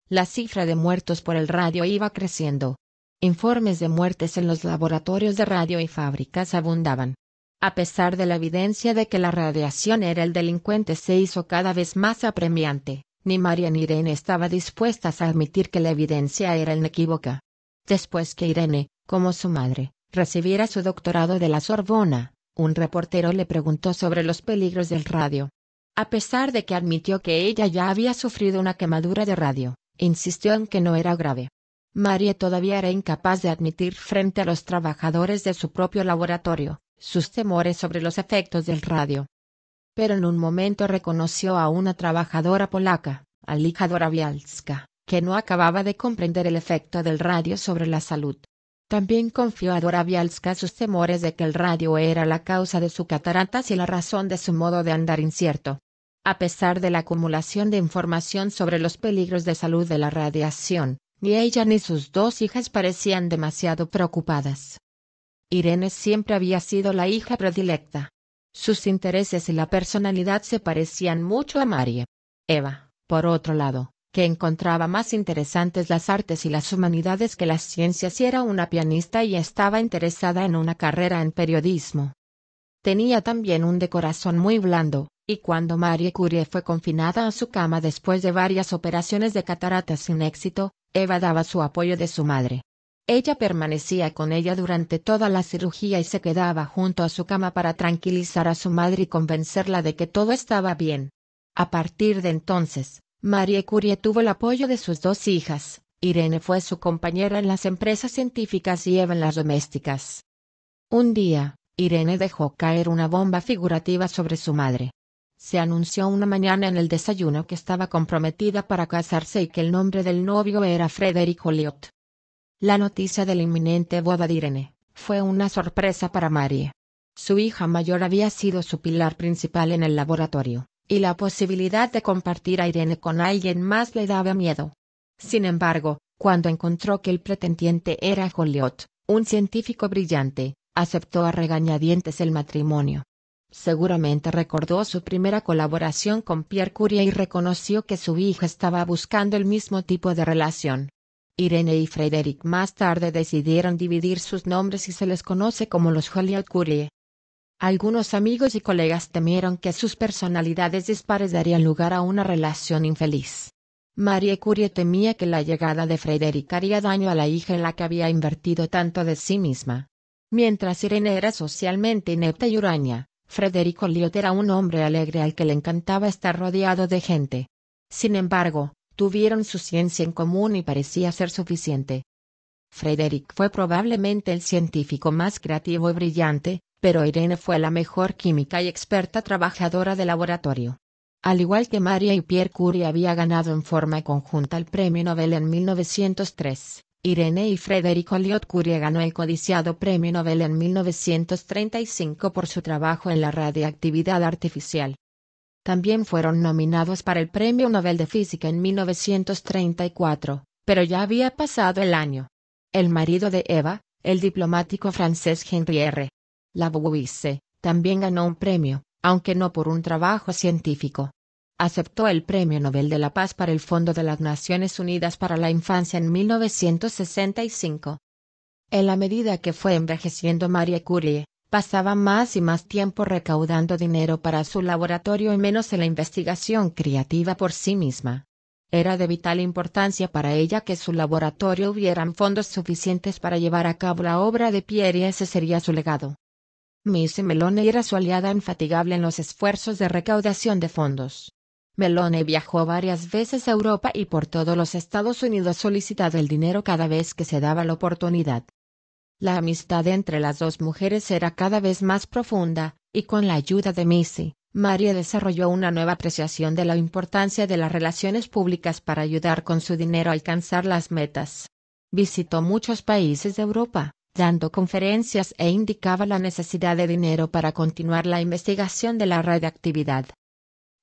La cifra de muertos por el radio iba creciendo, informes de muertes en los laboratorios de radio y fábricas abundaban. A pesar de la evidencia de que la radiación era el delincuente se hizo cada vez más apremiante, ni María ni Irene estaba dispuestas a admitir que la evidencia era inequívoca. Después que Irene, como su madre, recibiera su doctorado de la Sorbona, un reportero le preguntó sobre los peligros del radio. A pesar de que admitió que ella ya había sufrido una quemadura de radio, insistió en que no era grave. María todavía era incapaz de admitir frente a los trabajadores de su propio laboratorio, sus temores sobre los efectos del radio. Pero en un momento reconoció a una trabajadora polaca, Alija Dorabialska, que no acababa de comprender el efecto del radio sobre la salud. También confió a Dorabialska sus temores de que el radio era la causa de su cataratas y la razón de su modo de andar incierto. A pesar de la acumulación de información sobre los peligros de salud de la radiación, ni ella ni sus dos hijas parecían demasiado preocupadas. Irene siempre había sido la hija predilecta. Sus intereses y la personalidad se parecían mucho a Marie. Eva, por otro lado, que encontraba más interesantes las artes y las humanidades que las ciencias y era una pianista y estaba interesada en una carrera en periodismo. Tenía también un de corazón muy blando, y cuando Marie Curie fue confinada a su cama después de varias operaciones de cataratas sin éxito, Eva daba su apoyo de su madre. Ella permanecía con ella durante toda la cirugía y se quedaba junto a su cama para tranquilizar a su madre y convencerla de que todo estaba bien. A partir de entonces, Marie Curie tuvo el apoyo de sus dos hijas, Irene fue su compañera en las empresas científicas y Eva en las domésticas. Un día, Irene dejó caer una bomba figurativa sobre su madre se anunció una mañana en el desayuno que estaba comprometida para casarse y que el nombre del novio era Frederick Oliot. La noticia de la inminente boda de Irene fue una sorpresa para Marie. Su hija mayor había sido su pilar principal en el laboratorio, y la posibilidad de compartir a Irene con alguien más le daba miedo. Sin embargo, cuando encontró que el pretendiente era Joliot, un científico brillante, aceptó a regañadientes el matrimonio. Seguramente recordó su primera colaboración con Pierre Curie y reconoció que su hija estaba buscando el mismo tipo de relación. Irene y Frederick más tarde decidieron dividir sus nombres y se les conoce como los Joliot Curie. Algunos amigos y colegas temieron que sus personalidades dispares darían lugar a una relación infeliz. Marie Curie temía que la llegada de Frederick haría daño a la hija en la que había invertido tanto de sí misma. Mientras Irene era socialmente inepta y uraña. Frédéric Oliot era un hombre alegre al que le encantaba estar rodeado de gente. Sin embargo, tuvieron su ciencia en común y parecía ser suficiente. Frederick fue probablemente el científico más creativo y brillante, pero Irene fue la mejor química y experta trabajadora de laboratorio. Al igual que María y Pierre Curie había ganado en forma conjunta el premio Nobel en 1903. Irene y Frédéric oliot Curie ganó el codiciado premio Nobel en 1935 por su trabajo en la radiactividad artificial. También fueron nominados para el Premio Nobel de Física en 1934, pero ya había pasado el año. El marido de Eva, el diplomático francés Henri R. Lavoisier, también ganó un premio, aunque no por un trabajo científico, aceptó el Premio Nobel de la Paz para el Fondo de las Naciones Unidas para la Infancia en 1965. En la medida que fue envejeciendo Marie Curie, pasaba más y más tiempo recaudando dinero para su laboratorio y menos en la investigación creativa por sí misma. Era de vital importancia para ella que su laboratorio hubieran fondos suficientes para llevar a cabo la obra de Pierre y ese sería su legado. Miss Melone era su aliada infatigable en los esfuerzos de recaudación de fondos. Melone viajó varias veces a Europa y por todos los Estados Unidos solicitando el dinero cada vez que se daba la oportunidad. La amistad entre las dos mujeres era cada vez más profunda, y con la ayuda de Missy, María desarrolló una nueva apreciación de la importancia de las relaciones públicas para ayudar con su dinero a alcanzar las metas. Visitó muchos países de Europa, dando conferencias e indicaba la necesidad de dinero para continuar la investigación de la radioactividad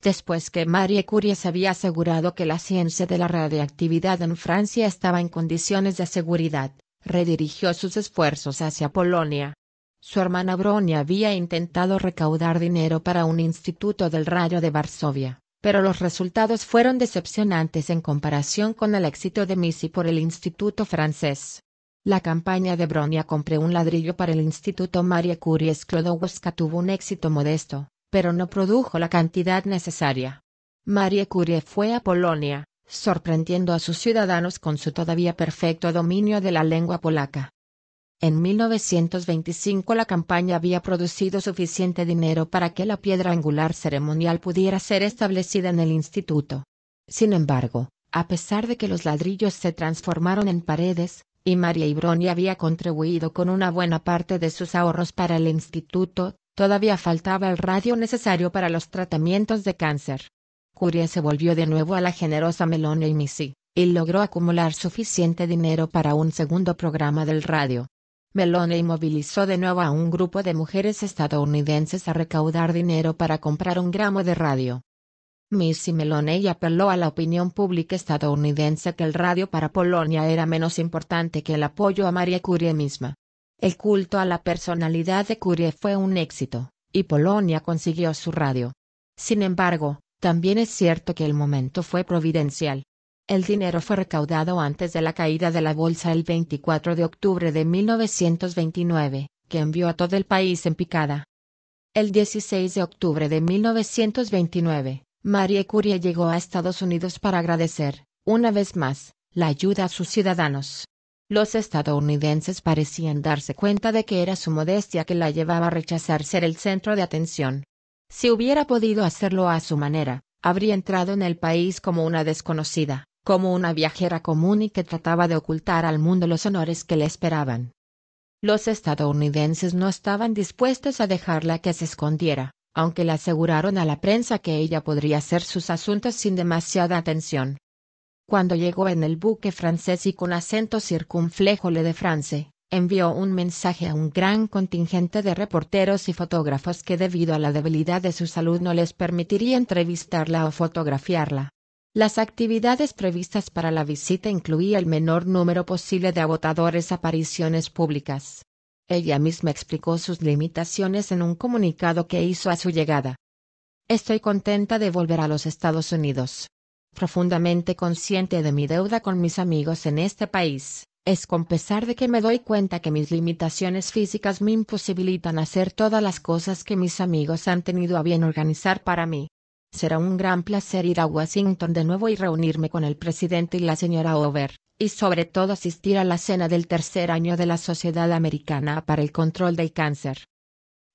después que Marie Curie se había asegurado que la ciencia de la radiactividad en Francia estaba en condiciones de seguridad, redirigió sus esfuerzos hacia Polonia. Su hermana Bronia había intentado recaudar dinero para un instituto del rayo de Varsovia, pero los resultados fueron decepcionantes en comparación con el éxito de Missy por el instituto francés. La campaña de Bronia compré un ladrillo para el Instituto Marie Curie Sklodowska tuvo un éxito modesto, pero no produjo la cantidad necesaria. Marie Curie fue a Polonia, sorprendiendo a sus ciudadanos con su todavía perfecto dominio de la lengua polaca. En 1925 la campaña había producido suficiente dinero para que la piedra angular ceremonial pudiera ser establecida en el instituto. Sin embargo, a pesar de que los ladrillos se transformaron en paredes, y María Ibroni había contribuido con una buena parte de sus ahorros para el instituto, Todavía faltaba el radio necesario para los tratamientos de cáncer. Curie se volvió de nuevo a la generosa y Missy, y logró acumular suficiente dinero para un segundo programa del radio. Melone movilizó de nuevo a un grupo de mujeres estadounidenses a recaudar dinero para comprar un gramo de radio. Missy Meloni apeló a la opinión pública estadounidense que el radio para Polonia era menos importante que el apoyo a María Curie misma. El culto a la personalidad de Curie fue un éxito, y Polonia consiguió su radio. Sin embargo, también es cierto que el momento fue providencial. El dinero fue recaudado antes de la caída de la bolsa el 24 de octubre de 1929, que envió a todo el país en picada. El 16 de octubre de 1929, Marie Curie llegó a Estados Unidos para agradecer, una vez más, la ayuda a sus ciudadanos. Los estadounidenses parecían darse cuenta de que era su modestia que la llevaba a rechazar ser el centro de atención. Si hubiera podido hacerlo a su manera, habría entrado en el país como una desconocida, como una viajera común y que trataba de ocultar al mundo los honores que le esperaban. Los estadounidenses no estaban dispuestos a dejarla que se escondiera, aunque le aseguraron a la prensa que ella podría hacer sus asuntos sin demasiada atención. Cuando llegó en el buque francés y con acento circunflejo le de France, envió un mensaje a un gran contingente de reporteros y fotógrafos que debido a la debilidad de su salud no les permitiría entrevistarla o fotografiarla. Las actividades previstas para la visita incluía el menor número posible de agotadores apariciones públicas. Ella misma explicó sus limitaciones en un comunicado que hizo a su llegada. Estoy contenta de volver a los Estados Unidos profundamente consciente de mi deuda con mis amigos en este país, es con pesar de que me doy cuenta que mis limitaciones físicas me imposibilitan hacer todas las cosas que mis amigos han tenido a bien organizar para mí. Será un gran placer ir a Washington de nuevo y reunirme con el presidente y la señora Over, y sobre todo asistir a la cena del tercer año de la Sociedad Americana para el Control del Cáncer.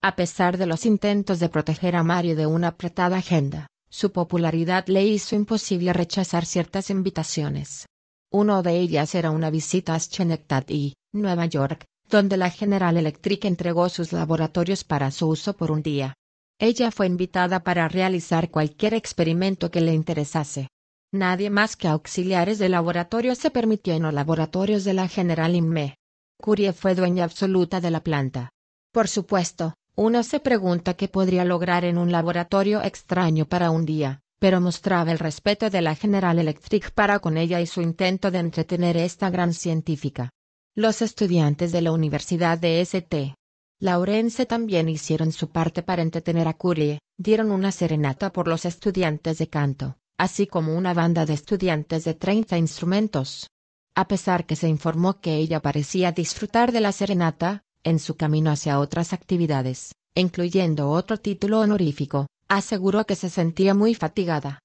A pesar de los intentos de proteger a Mario de una apretada agenda, su popularidad le hizo imposible rechazar ciertas invitaciones. Uno de ellas era una visita a Schenectady, Nueva York, donde la General Electric entregó sus laboratorios para su uso por un día. Ella fue invitada para realizar cualquier experimento que le interesase. Nadie más que auxiliares de laboratorio se permitió en los laboratorios de la General Inme. Curie fue dueña absoluta de la planta. Por supuesto, uno se pregunta qué podría lograr en un laboratorio extraño para un día, pero mostraba el respeto de la General Electric para con ella y su intento de entretener a esta gran científica. Los estudiantes de la Universidad de St. Laurence también hicieron su parte para entretener a Curie, dieron una serenata por los estudiantes de canto, así como una banda de estudiantes de 30 instrumentos. A pesar que se informó que ella parecía disfrutar de la serenata, en su camino hacia otras actividades, incluyendo otro título honorífico, aseguró que se sentía muy fatigada.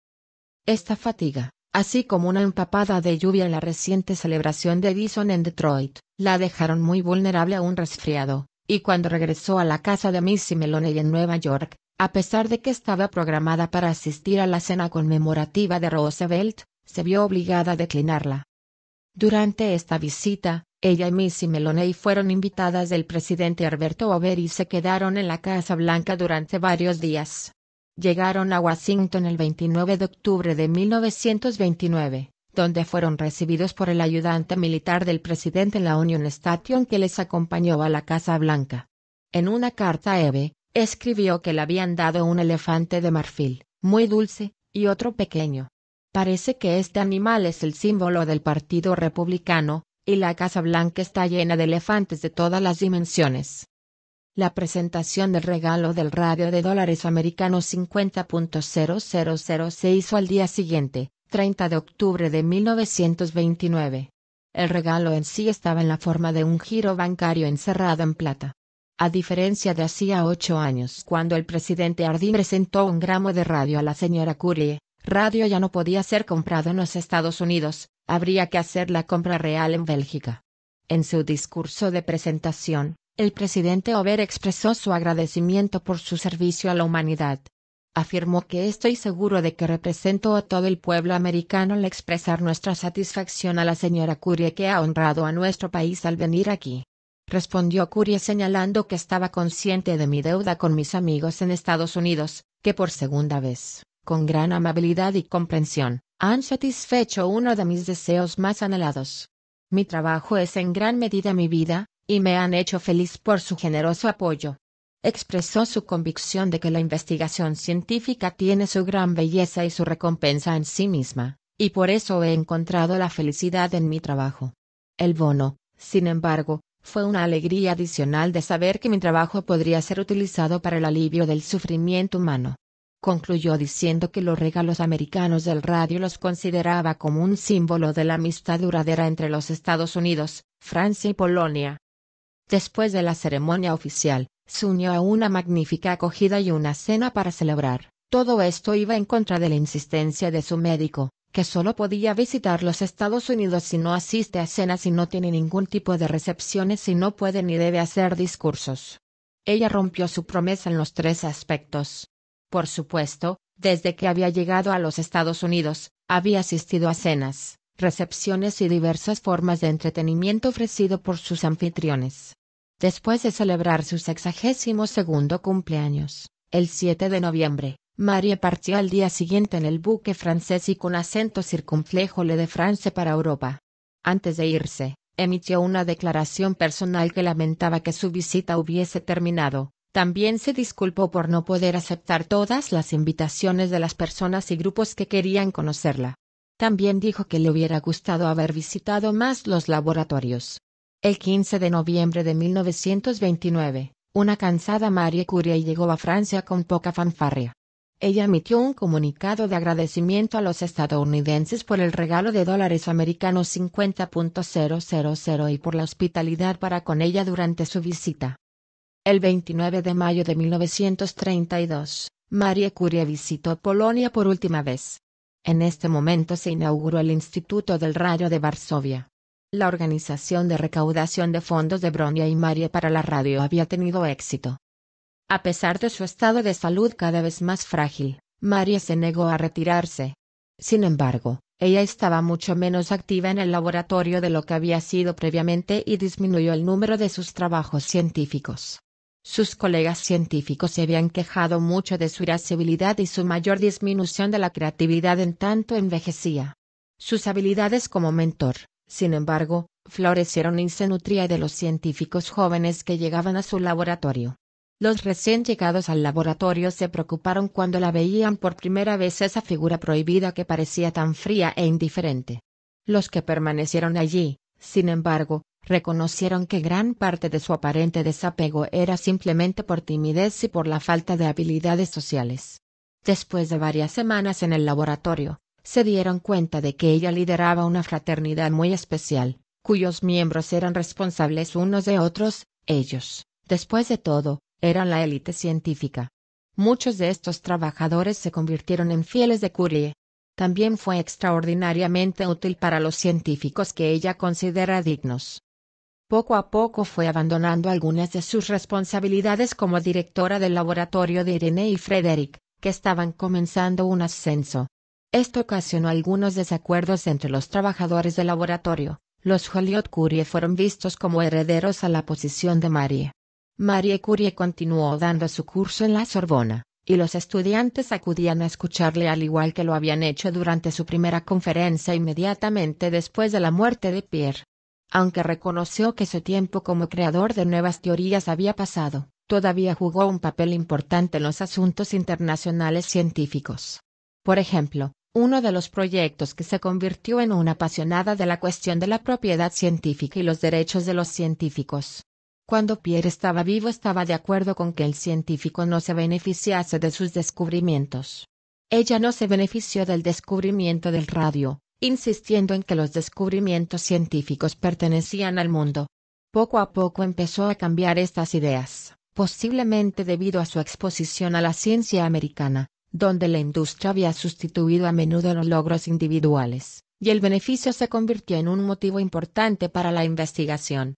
Esta fatiga, así como una empapada de lluvia en la reciente celebración de Edison en Detroit, la dejaron muy vulnerable a un resfriado, y cuando regresó a la casa de Missy Meloney en Nueva York, a pesar de que estaba programada para asistir a la cena conmemorativa de Roosevelt, se vio obligada a declinarla. Durante esta visita, ella y Missy Meloney fueron invitadas del presidente Alberto Ober y se quedaron en la Casa Blanca durante varios días. Llegaron a Washington el 29 de octubre de 1929, donde fueron recibidos por el ayudante militar del presidente en la Union Station que les acompañó a la Casa Blanca. En una carta a Eve, escribió que le habían dado un elefante de marfil, muy dulce, y otro pequeño, Parece que este animal es el símbolo del Partido Republicano, y la Casa Blanca está llena de elefantes de todas las dimensiones. La presentación del regalo del radio de dólares americanos 50.000 se hizo al día siguiente, 30 de octubre de 1929. El regalo en sí estaba en la forma de un giro bancario encerrado en plata. A diferencia de hacía ocho años cuando el presidente Ardín presentó un gramo de radio a la señora Curie, radio ya no podía ser comprado en los Estados Unidos, habría que hacer la compra real en Bélgica. En su discurso de presentación, el presidente Ober expresó su agradecimiento por su servicio a la humanidad. Afirmó que estoy seguro de que represento a todo el pueblo americano al expresar nuestra satisfacción a la señora Curie que ha honrado a nuestro país al venir aquí. Respondió Curie señalando que estaba consciente de mi deuda con mis amigos en Estados Unidos, que por segunda vez con gran amabilidad y comprensión, han satisfecho uno de mis deseos más anhelados. Mi trabajo es en gran medida mi vida, y me han hecho feliz por su generoso apoyo. Expresó su convicción de que la investigación científica tiene su gran belleza y su recompensa en sí misma, y por eso he encontrado la felicidad en mi trabajo. El bono, sin embargo, fue una alegría adicional de saber que mi trabajo podría ser utilizado para el alivio del sufrimiento humano. Concluyó diciendo que los regalos americanos del radio los consideraba como un símbolo de la amistad duradera entre los Estados Unidos, Francia y Polonia. Después de la ceremonia oficial, se unió a una magnífica acogida y una cena para celebrar. Todo esto iba en contra de la insistencia de su médico, que solo podía visitar los Estados Unidos si no asiste a cenas y no tiene ningún tipo de recepciones y no puede ni debe hacer discursos. Ella rompió su promesa en los tres aspectos. Por supuesto, desde que había llegado a los Estados Unidos, había asistido a cenas, recepciones y diversas formas de entretenimiento ofrecido por sus anfitriones. Después de celebrar su sexagésimo segundo cumpleaños, el 7 de noviembre, Marie partió al día siguiente en el buque francés y con acento circunflejo le de France para Europa. Antes de irse, emitió una declaración personal que lamentaba que su visita hubiese terminado, también se disculpó por no poder aceptar todas las invitaciones de las personas y grupos que querían conocerla. También dijo que le hubiera gustado haber visitado más los laboratorios. El 15 de noviembre de 1929, una cansada Marie Curie llegó a Francia con poca fanfarria. Ella emitió un comunicado de agradecimiento a los estadounidenses por el regalo de dólares americanos 50.000 y por la hospitalidad para con ella durante su visita. El 29 de mayo de 1932, Marie Curie visitó Polonia por última vez. En este momento se inauguró el Instituto del Radio de Varsovia. La organización de recaudación de fondos de Bronia y Marie para la radio había tenido éxito. A pesar de su estado de salud cada vez más frágil, Marie se negó a retirarse. Sin embargo, ella estaba mucho menos activa en el laboratorio de lo que había sido previamente y disminuyó el número de sus trabajos científicos. Sus colegas científicos se habían quejado mucho de su irascibilidad y su mayor disminución de la creatividad en tanto envejecía. Sus habilidades como mentor, sin embargo, florecieron y se nutría de los científicos jóvenes que llegaban a su laboratorio. Los recién llegados al laboratorio se preocuparon cuando la veían por primera vez esa figura prohibida que parecía tan fría e indiferente. Los que permanecieron allí, sin embargo, reconocieron que gran parte de su aparente desapego era simplemente por timidez y por la falta de habilidades sociales. Después de varias semanas en el laboratorio, se dieron cuenta de que ella lideraba una fraternidad muy especial, cuyos miembros eran responsables unos de otros, ellos, después de todo, eran la élite científica. Muchos de estos trabajadores se convirtieron en fieles de Curie. También fue extraordinariamente útil para los científicos que ella considera dignos poco a poco fue abandonando algunas de sus responsabilidades como directora del laboratorio de Irene y Frederick, que estaban comenzando un ascenso. Esto ocasionó algunos desacuerdos entre los trabajadores del laboratorio. Los Joliot Curie fueron vistos como herederos a la posición de Marie. Marie Curie continuó dando su curso en la Sorbona, y los estudiantes acudían a escucharle al igual que lo habían hecho durante su primera conferencia inmediatamente después de la muerte de Pierre. Aunque reconoció que su tiempo como creador de nuevas teorías había pasado, todavía jugó un papel importante en los asuntos internacionales científicos. Por ejemplo, uno de los proyectos que se convirtió en una apasionada de la cuestión de la propiedad científica y los derechos de los científicos. Cuando Pierre estaba vivo estaba de acuerdo con que el científico no se beneficiase de sus descubrimientos. Ella no se benefició del descubrimiento del radio, insistiendo en que los descubrimientos científicos pertenecían al mundo. Poco a poco empezó a cambiar estas ideas, posiblemente debido a su exposición a la ciencia americana, donde la industria había sustituido a menudo los logros individuales, y el beneficio se convirtió en un motivo importante para la investigación.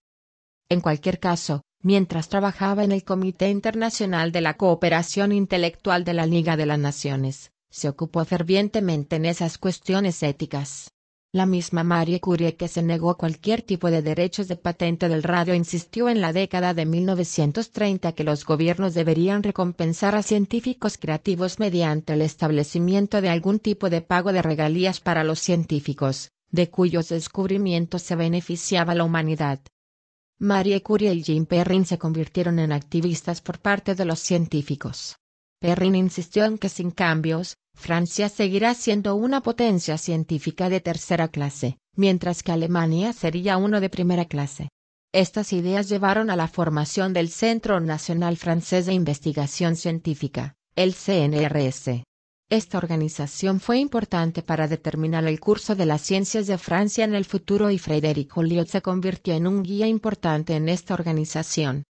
En cualquier caso, mientras trabajaba en el Comité Internacional de la Cooperación Intelectual de la Liga de las Naciones, se ocupó fervientemente en esas cuestiones éticas. La misma Marie Curie que se negó cualquier tipo de derechos de patente del radio insistió en la década de 1930 que los gobiernos deberían recompensar a científicos creativos mediante el establecimiento de algún tipo de pago de regalías para los científicos, de cuyos descubrimientos se beneficiaba la humanidad. Marie Curie y Jim Perrin se convirtieron en activistas por parte de los científicos. Perrin insistió en que sin cambios, Francia seguirá siendo una potencia científica de tercera clase, mientras que Alemania sería uno de primera clase. Estas ideas llevaron a la formación del Centro Nacional Francés de Investigación Científica, el CNRS. Esta organización fue importante para determinar el curso de las ciencias de Francia en el futuro y Frédéric Joliot se convirtió en un guía importante en esta organización.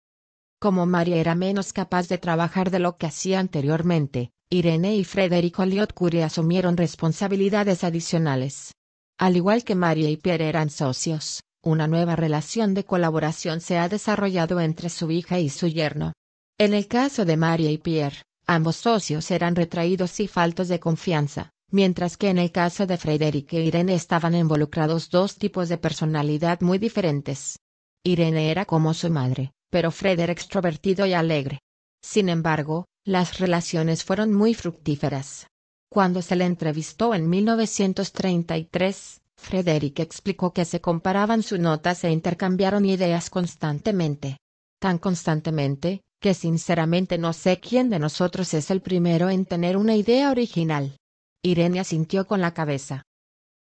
Como María era menos capaz de trabajar de lo que hacía anteriormente, Irene y Frederico oliot Curie asumieron responsabilidades adicionales. Al igual que María y Pierre eran socios, una nueva relación de colaboración se ha desarrollado entre su hija y su yerno. En el caso de María y Pierre, ambos socios eran retraídos y faltos de confianza, mientras que en el caso de Frederick e Irene estaban involucrados dos tipos de personalidad muy diferentes. Irene era como su madre, pero Fred extrovertido y alegre. Sin embargo, las relaciones fueron muy fructíferas. Cuando se le entrevistó en 1933, Frederick explicó que se comparaban sus notas e intercambiaron ideas constantemente. Tan constantemente, que sinceramente no sé quién de nosotros es el primero en tener una idea original. Irene asintió con la cabeza.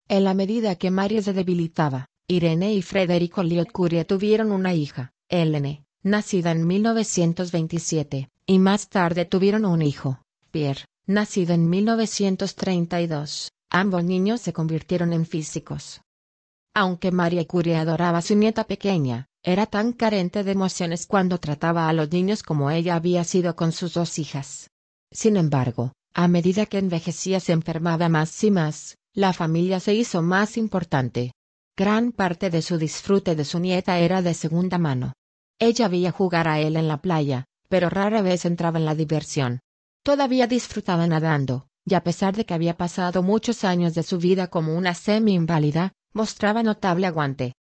En la medida que Mario se debilitaba, Irene y Frederick tuvieron una hija, Elene, nacida en 1927 y más tarde tuvieron un hijo, Pierre, nacido en 1932. Ambos niños se convirtieron en físicos. Aunque María Curie adoraba a su nieta pequeña, era tan carente de emociones cuando trataba a los niños como ella había sido con sus dos hijas. Sin embargo, a medida que envejecía se enfermaba más y más, la familia se hizo más importante. Gran parte de su disfrute de su nieta era de segunda mano. Ella veía jugar a él en la playa, pero rara vez entraba en la diversión. Todavía disfrutaba nadando, y a pesar de que había pasado muchos años de su vida como una semi-inválida, mostraba notable aguante.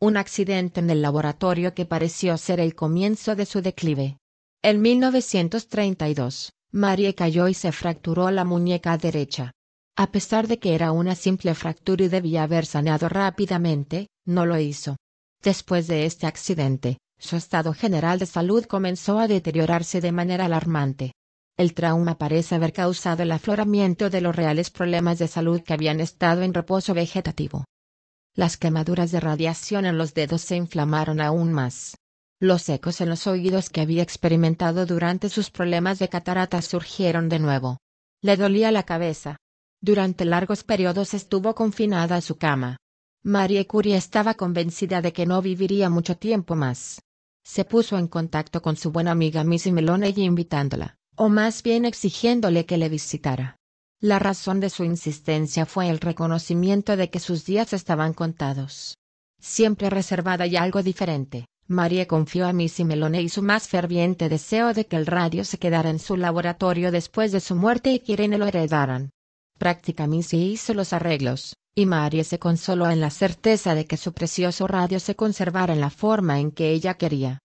Un accidente en el laboratorio que pareció ser el comienzo de su declive. En 1932, Marie cayó y se fracturó la muñeca derecha. A pesar de que era una simple fractura y debía haber saneado rápidamente, no lo hizo. Después de este accidente, su estado general de salud comenzó a deteriorarse de manera alarmante. El trauma parece haber causado el afloramiento de los reales problemas de salud que habían estado en reposo vegetativo. Las quemaduras de radiación en los dedos se inflamaron aún más. Los ecos en los oídos que había experimentado durante sus problemas de cataratas surgieron de nuevo. Le dolía la cabeza. Durante largos periodos estuvo confinada a su cama. Marie Curie estaba convencida de que no viviría mucho tiempo más. Se puso en contacto con su buena amiga Missy Melone y invitándola, o más bien exigiéndole que le visitara. La razón de su insistencia fue el reconocimiento de que sus días estaban contados. Siempre reservada y algo diferente, Marie confió a Missy Melone y su más ferviente deseo de que el radio se quedara en su laboratorio después de su muerte y que Irene lo heredaran. Prácticamente hizo los arreglos, y Marie se consoló en la certeza de que su precioso radio se conservara en la forma en que ella quería.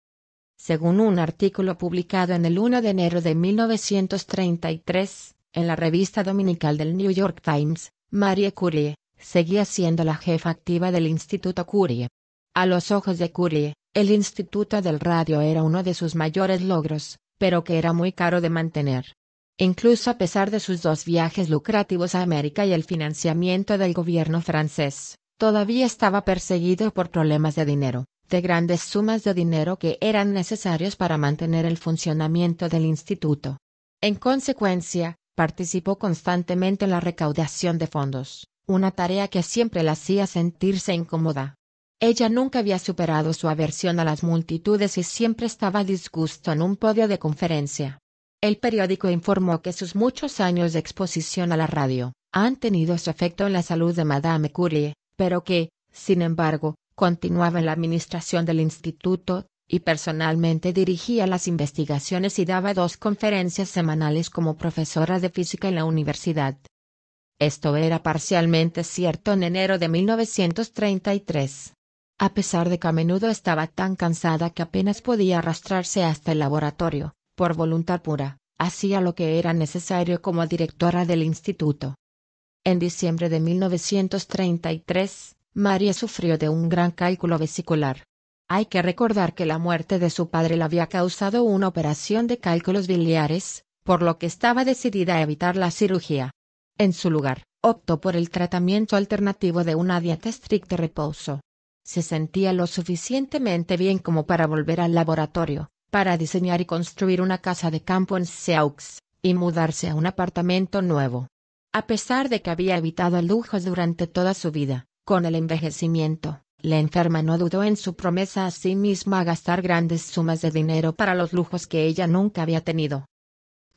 Según un artículo publicado en el 1 de enero de 1933, en la revista dominical del New York Times, Marie Curie, seguía siendo la jefa activa del Instituto Curie. A los ojos de Curie, el Instituto del Radio era uno de sus mayores logros, pero que era muy caro de mantener incluso a pesar de sus dos viajes lucrativos a América y el financiamiento del gobierno francés, todavía estaba perseguido por problemas de dinero, de grandes sumas de dinero que eran necesarios para mantener el funcionamiento del instituto. En consecuencia, participó constantemente en la recaudación de fondos, una tarea que siempre la hacía sentirse incómoda. Ella nunca había superado su aversión a las multitudes y siempre estaba disgusto en un podio de conferencia. El periódico informó que sus muchos años de exposición a la radio han tenido su efecto en la salud de Madame Curie, pero que, sin embargo, continuaba en la administración del instituto, y personalmente dirigía las investigaciones y daba dos conferencias semanales como profesora de física en la universidad. Esto era parcialmente cierto en enero de 1933. A pesar de que a menudo estaba tan cansada que apenas podía arrastrarse hasta el laboratorio, por voluntad pura, hacía lo que era necesario como directora del instituto. En diciembre de 1933, María sufrió de un gran cálculo vesicular. Hay que recordar que la muerte de su padre le había causado una operación de cálculos biliares, por lo que estaba decidida a evitar la cirugía. En su lugar, optó por el tratamiento alternativo de una dieta estricta de reposo. Se sentía lo suficientemente bien como para volver al laboratorio, para diseñar y construir una casa de campo en Seaux, y mudarse a un apartamento nuevo. A pesar de que había evitado lujos durante toda su vida, con el envejecimiento, la enferma no dudó en su promesa a sí misma a gastar grandes sumas de dinero para los lujos que ella nunca había tenido.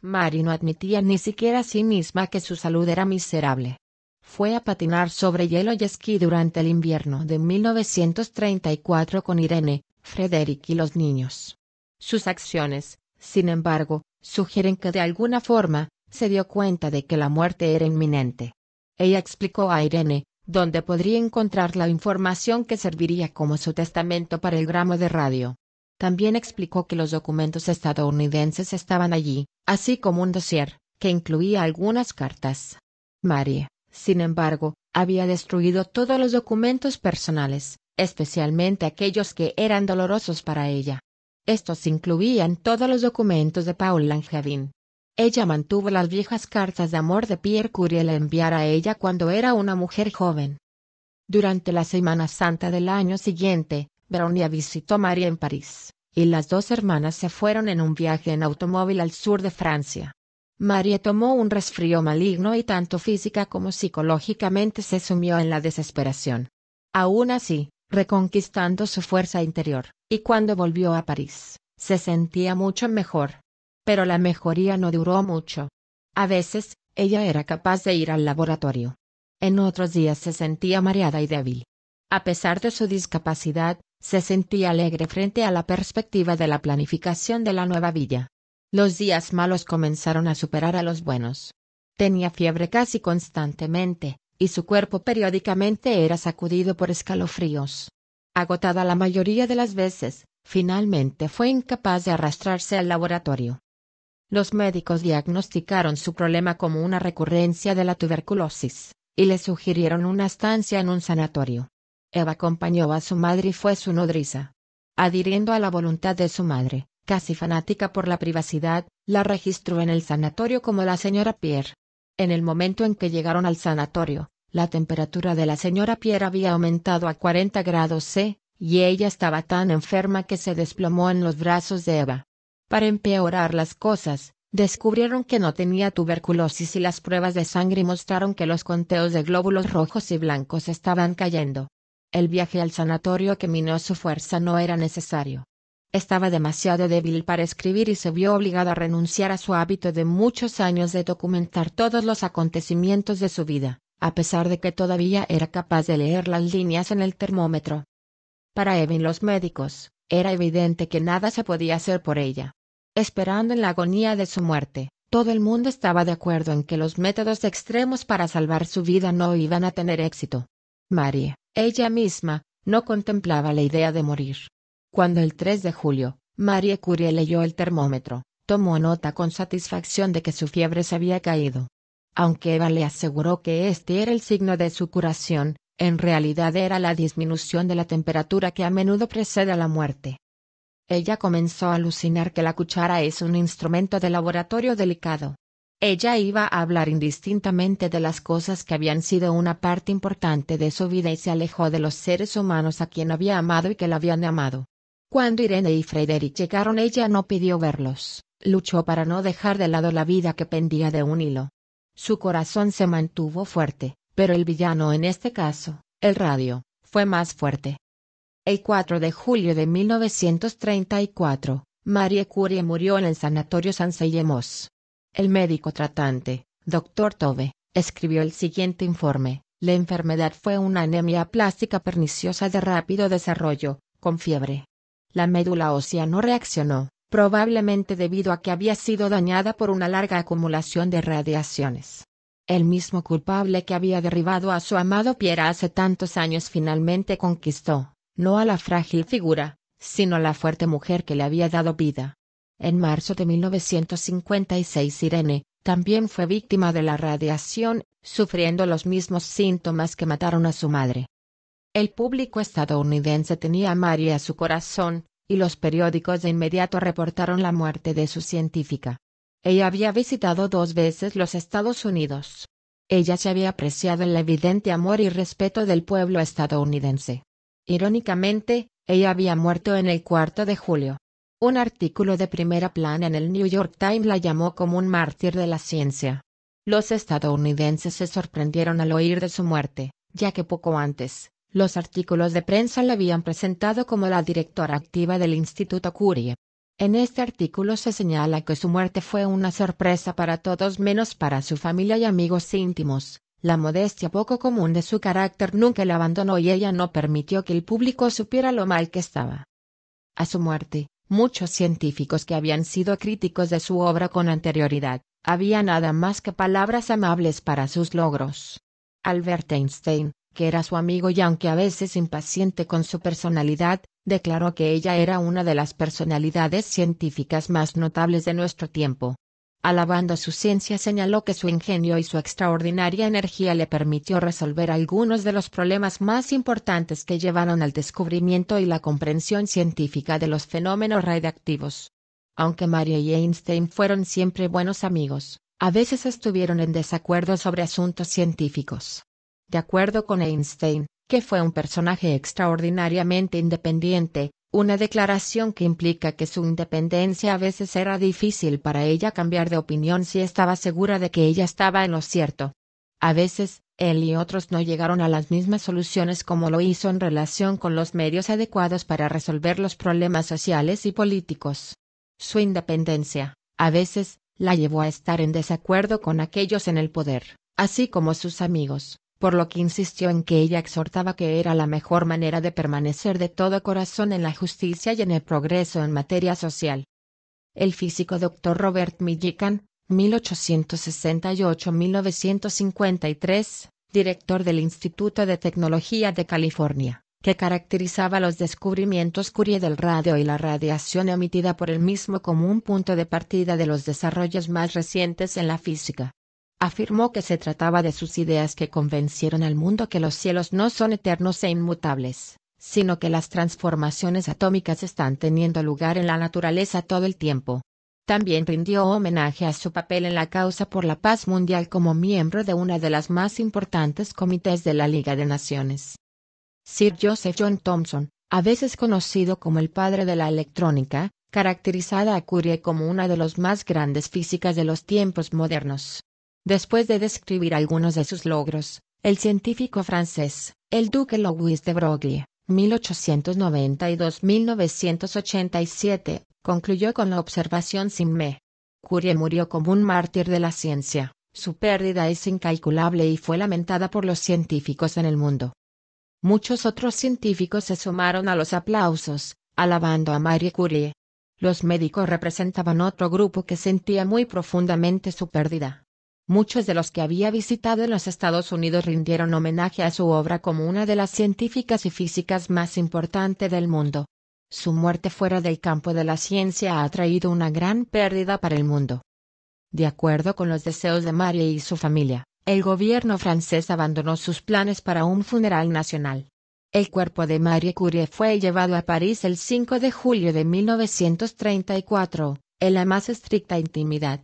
Mary no admitía ni siquiera a sí misma que su salud era miserable. Fue a patinar sobre hielo y esquí durante el invierno de 1934 con Irene, Frederick y los niños. Sus acciones, sin embargo, sugieren que de alguna forma, se dio cuenta de que la muerte era inminente. Ella explicó a Irene, dónde podría encontrar la información que serviría como su testamento para el gramo de radio. También explicó que los documentos estadounidenses estaban allí, así como un dossier, que incluía algunas cartas. Marie, sin embargo, había destruido todos los documentos personales, especialmente aquellos que eran dolorosos para ella. Estos incluían todos los documentos de Paul Langevin. Ella mantuvo las viejas cartas de amor de Pierre Curie la enviar a ella cuando era una mujer joven. Durante la Semana Santa del año siguiente, Brownia visitó a María en París, y las dos hermanas se fueron en un viaje en automóvil al sur de Francia. María tomó un resfrío maligno y tanto física como psicológicamente se sumió en la desesperación. Aún así, reconquistando su fuerza interior, y cuando volvió a París, se sentía mucho mejor. Pero la mejoría no duró mucho. A veces, ella era capaz de ir al laboratorio. En otros días se sentía mareada y débil. A pesar de su discapacidad, se sentía alegre frente a la perspectiva de la planificación de la nueva villa. Los días malos comenzaron a superar a los buenos. Tenía fiebre casi constantemente, y su cuerpo periódicamente era sacudido por escalofríos agotada la mayoría de las veces, finalmente fue incapaz de arrastrarse al laboratorio. Los médicos diagnosticaron su problema como una recurrencia de la tuberculosis, y le sugirieron una estancia en un sanatorio. Eva acompañó a su madre y fue su nodriza. Adhiriendo a la voluntad de su madre, casi fanática por la privacidad, la registró en el sanatorio como la señora Pierre. En el momento en que llegaron al sanatorio, la temperatura de la señora Pierre había aumentado a 40 grados C, y ella estaba tan enferma que se desplomó en los brazos de Eva. Para empeorar las cosas, descubrieron que no tenía tuberculosis y las pruebas de sangre mostraron que los conteos de glóbulos rojos y blancos estaban cayendo. El viaje al sanatorio que minó su fuerza no era necesario. Estaba demasiado débil para escribir y se vio obligada a renunciar a su hábito de muchos años de documentar todos los acontecimientos de su vida a pesar de que todavía era capaz de leer las líneas en el termómetro. Para Evin los médicos, era evidente que nada se podía hacer por ella. Esperando en la agonía de su muerte, todo el mundo estaba de acuerdo en que los métodos extremos para salvar su vida no iban a tener éxito. Marie, ella misma, no contemplaba la idea de morir. Cuando el 3 de julio, Marie Curie leyó el termómetro, tomó nota con satisfacción de que su fiebre se había caído. Aunque Eva le aseguró que este era el signo de su curación, en realidad era la disminución de la temperatura que a menudo precede a la muerte. Ella comenzó a alucinar que la cuchara es un instrumento de laboratorio delicado. Ella iba a hablar indistintamente de las cosas que habían sido una parte importante de su vida y se alejó de los seres humanos a quien había amado y que la habían amado. Cuando Irene y Frederick llegaron ella no pidió verlos, luchó para no dejar de lado la vida que pendía de un hilo. Su corazón se mantuvo fuerte, pero el villano en este caso, el radio, fue más fuerte. El 4 de julio de 1934, Marie Curie murió en el Sanatorio San Seyemos. El médico tratante, Dr. Tove, escribió el siguiente informe. La enfermedad fue una anemia plástica perniciosa de rápido desarrollo, con fiebre. La médula ósea no reaccionó, probablemente debido a que había sido dañada por una larga acumulación de radiaciones. El mismo culpable que había derribado a su amado pierre hace tantos años finalmente conquistó, no a la frágil figura, sino a la fuerte mujer que le había dado vida. En marzo de 1956 Irene, también fue víctima de la radiación, sufriendo los mismos síntomas que mataron a su madre. El público estadounidense tenía a María a su corazón, y los periódicos de inmediato reportaron la muerte de su científica. Ella había visitado dos veces los Estados Unidos. Ella se había apreciado el evidente amor y respeto del pueblo estadounidense. Irónicamente, ella había muerto en el cuarto de julio. Un artículo de primera plana en el New York Times la llamó como un mártir de la ciencia. Los estadounidenses se sorprendieron al oír de su muerte, ya que poco antes, los artículos de prensa la habían presentado como la directora activa del Instituto Curie. En este artículo se señala que su muerte fue una sorpresa para todos menos para su familia y amigos íntimos. La modestia poco común de su carácter nunca la abandonó y ella no permitió que el público supiera lo mal que estaba. A su muerte, muchos científicos que habían sido críticos de su obra con anterioridad, había nada más que palabras amables para sus logros. Albert Einstein, que era su amigo y aunque a veces impaciente con su personalidad, declaró que ella era una de las personalidades científicas más notables de nuestro tiempo. Alabando su ciencia señaló que su ingenio y su extraordinaria energía le permitió resolver algunos de los problemas más importantes que llevaron al descubrimiento y la comprensión científica de los fenómenos radiactivos. Aunque Mario y Einstein fueron siempre buenos amigos, a veces estuvieron en desacuerdo sobre asuntos científicos. De acuerdo con Einstein, que fue un personaje extraordinariamente independiente, una declaración que implica que su independencia a veces era difícil para ella cambiar de opinión si estaba segura de que ella estaba en lo cierto. A veces, él y otros no llegaron a las mismas soluciones como lo hizo en relación con los medios adecuados para resolver los problemas sociales y políticos. Su independencia, a veces, la llevó a estar en desacuerdo con aquellos en el poder, así como sus amigos, por lo que insistió en que ella exhortaba que era la mejor manera de permanecer de todo corazón en la justicia y en el progreso en materia social. El físico doctor Robert Millikan, 1868-1953, director del Instituto de Tecnología de California, que caracterizaba los descubrimientos Curie del radio y la radiación emitida por el mismo como un punto de partida de los desarrollos más recientes en la física afirmó que se trataba de sus ideas que convencieron al mundo que los cielos no son eternos e inmutables, sino que las transformaciones atómicas están teniendo lugar en la naturaleza todo el tiempo. También rindió homenaje a su papel en la causa por la paz mundial como miembro de una de las más importantes comités de la Liga de Naciones. Sir Joseph John Thomson, a veces conocido como el padre de la electrónica, caracterizada a Curie como una de las más grandes físicas de los tiempos modernos. Después de describir algunos de sus logros, el científico francés, el duque Louis de Broglie, 1892-1987, concluyó con la observación sin me. Curie murió como un mártir de la ciencia, su pérdida es incalculable y fue lamentada por los científicos en el mundo. Muchos otros científicos se sumaron a los aplausos, alabando a Marie Curie. Los médicos representaban otro grupo que sentía muy profundamente su pérdida. Muchos de los que había visitado en los Estados Unidos rindieron homenaje a su obra como una de las científicas y físicas más importantes del mundo. Su muerte fuera del campo de la ciencia ha traído una gran pérdida para el mundo. De acuerdo con los deseos de Marie y su familia, el gobierno francés abandonó sus planes para un funeral nacional. El cuerpo de Marie Curie fue llevado a París el 5 de julio de 1934, en la más estricta intimidad.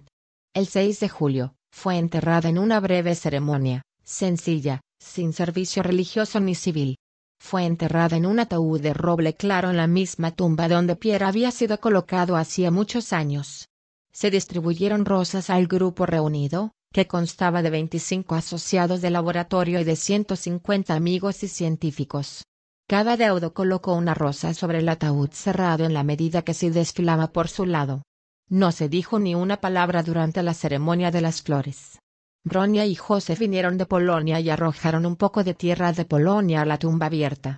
El 6 de julio, fue enterrada en una breve ceremonia, sencilla, sin servicio religioso ni civil. Fue enterrada en un ataúd de roble claro en la misma tumba donde Pierre había sido colocado hacía muchos años. Se distribuyeron rosas al grupo reunido, que constaba de 25 asociados de laboratorio y de 150 amigos y científicos. Cada deudo colocó una rosa sobre el ataúd cerrado en la medida que se desfilaba por su lado. No se dijo ni una palabra durante la ceremonia de las flores. Bronia y José vinieron de Polonia y arrojaron un poco de tierra de Polonia a la tumba abierta.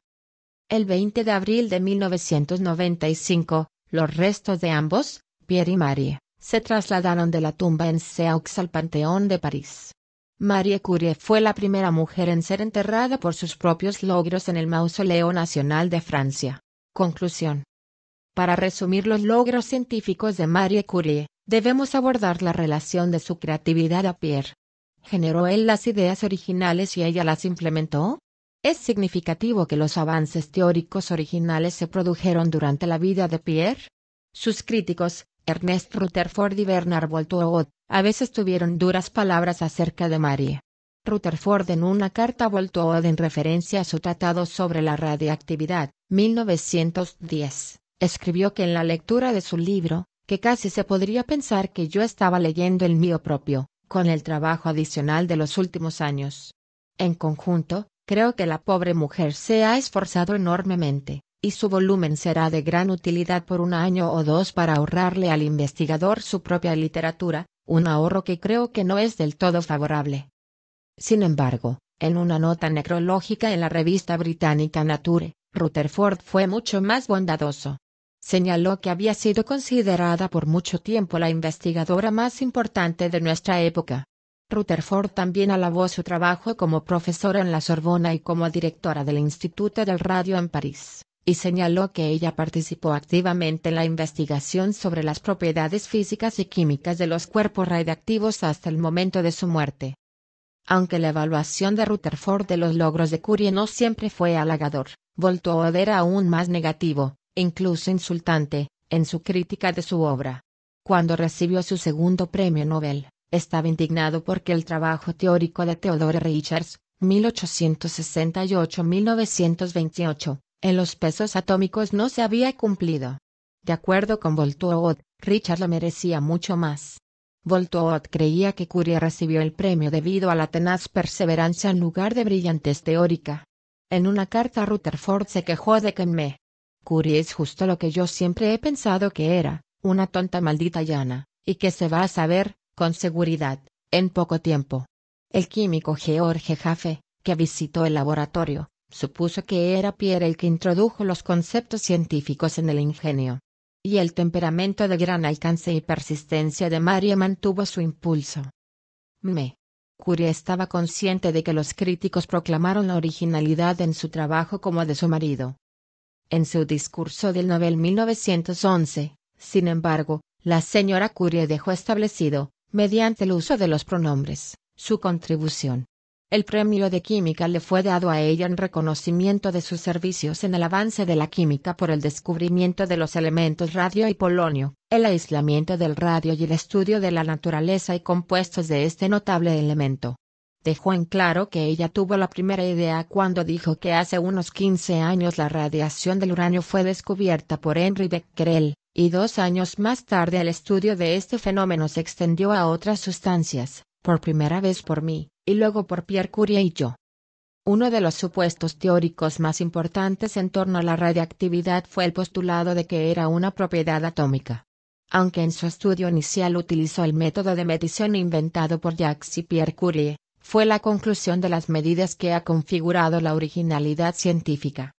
El 20 de abril de 1995, los restos de ambos, Pierre y Marie, se trasladaron de la tumba en Seaux al Panteón de París. Marie Curie fue la primera mujer en ser enterrada por sus propios logros en el Mausoleo Nacional de Francia. Conclusión. Para resumir los logros científicos de Marie Curie, debemos abordar la relación de su creatividad a Pierre. ¿Generó él las ideas originales y ella las implementó? Es significativo que los avances teóricos originales se produjeron durante la vida de Pierre. Sus críticos, Ernest Rutherford y Bernard Voltaud, a veces tuvieron duras palabras acerca de Marie. Rutherford en una carta a Voltaud en referencia a su tratado sobre la radiactividad, 1910, escribió que en la lectura de su libro, que casi se podría pensar que yo estaba leyendo el mío propio, con el trabajo adicional de los últimos años. En conjunto, creo que la pobre mujer se ha esforzado enormemente, y su volumen será de gran utilidad por un año o dos para ahorrarle al investigador su propia literatura, un ahorro que creo que no es del todo favorable. Sin embargo, en una nota necrológica en la revista británica Nature, Rutherford fue mucho más bondadoso señaló que había sido considerada por mucho tiempo la investigadora más importante de nuestra época. Rutherford también alabó su trabajo como profesora en la Sorbona y como directora del Instituto del Radio en París, y señaló que ella participó activamente en la investigación sobre las propiedades físicas y químicas de los cuerpos radiactivos hasta el momento de su muerte. Aunque la evaluación de Rutherford de los logros de Curie no siempre fue halagador, a ver aún más negativo, incluso insultante, en su crítica de su obra. Cuando recibió su segundo premio Nobel, estaba indignado porque el trabajo teórico de Theodore Richards, 1868-1928, en los pesos atómicos no se había cumplido. De acuerdo con Voltaud, Richards lo merecía mucho más. Voltaud creía que Curie recibió el premio debido a la tenaz perseverancia en lugar de brillantez teórica. En una carta Rutherford se quejó de que me Curie es justo lo que yo siempre he pensado que era, una tonta maldita llana, y que se va a saber, con seguridad, en poco tiempo. El químico George Jaffe, que visitó el laboratorio, supuso que era Pierre el que introdujo los conceptos científicos en el ingenio. Y el temperamento de gran alcance y persistencia de Marie mantuvo su impulso. Me. Curie estaba consciente de que los críticos proclamaron la originalidad en su trabajo como de su marido, en su discurso del Nobel 1911, sin embargo, la señora Curie dejó establecido, mediante el uso de los pronombres, su contribución. El premio de química le fue dado a ella en reconocimiento de sus servicios en el avance de la química por el descubrimiento de los elementos radio y polonio, el aislamiento del radio y el estudio de la naturaleza y compuestos de este notable elemento dejó en claro que ella tuvo la primera idea cuando dijo que hace unos 15 años la radiación del uranio fue descubierta por Henry Becquerel, y dos años más tarde el estudio de este fenómeno se extendió a otras sustancias, por primera vez por mí, y luego por Pierre Curie y yo. Uno de los supuestos teóricos más importantes en torno a la radiactividad fue el postulado de que era una propiedad atómica. Aunque en su estudio inicial utilizó el método de medición inventado por Jacques y Pierre Curie, fue la conclusión de las medidas que ha configurado la originalidad científica.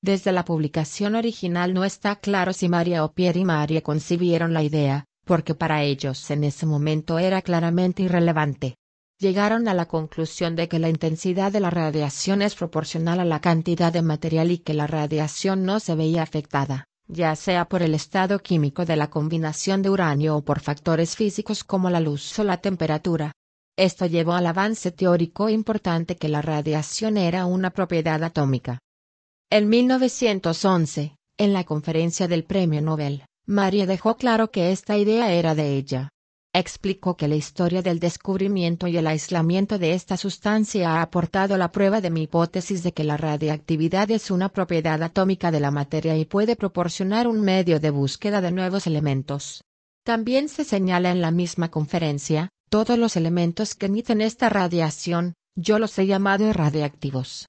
Desde la publicación original no está claro si María o Pierre y María concibieron la idea, porque para ellos en ese momento era claramente irrelevante. Llegaron a la conclusión de que la intensidad de la radiación es proporcional a la cantidad de material y que la radiación no se veía afectada, ya sea por el estado químico de la combinación de uranio o por factores físicos como la luz o la temperatura. Esto llevó al avance teórico importante que la radiación era una propiedad atómica. En 1911, en la conferencia del Premio Nobel, Marie dejó claro que esta idea era de ella. Explicó que la historia del descubrimiento y el aislamiento de esta sustancia ha aportado la prueba de mi hipótesis de que la radiactividad es una propiedad atómica de la materia y puede proporcionar un medio de búsqueda de nuevos elementos. También se señala en la misma conferencia, todos los elementos que emiten esta radiación, yo los he llamado radiactivos.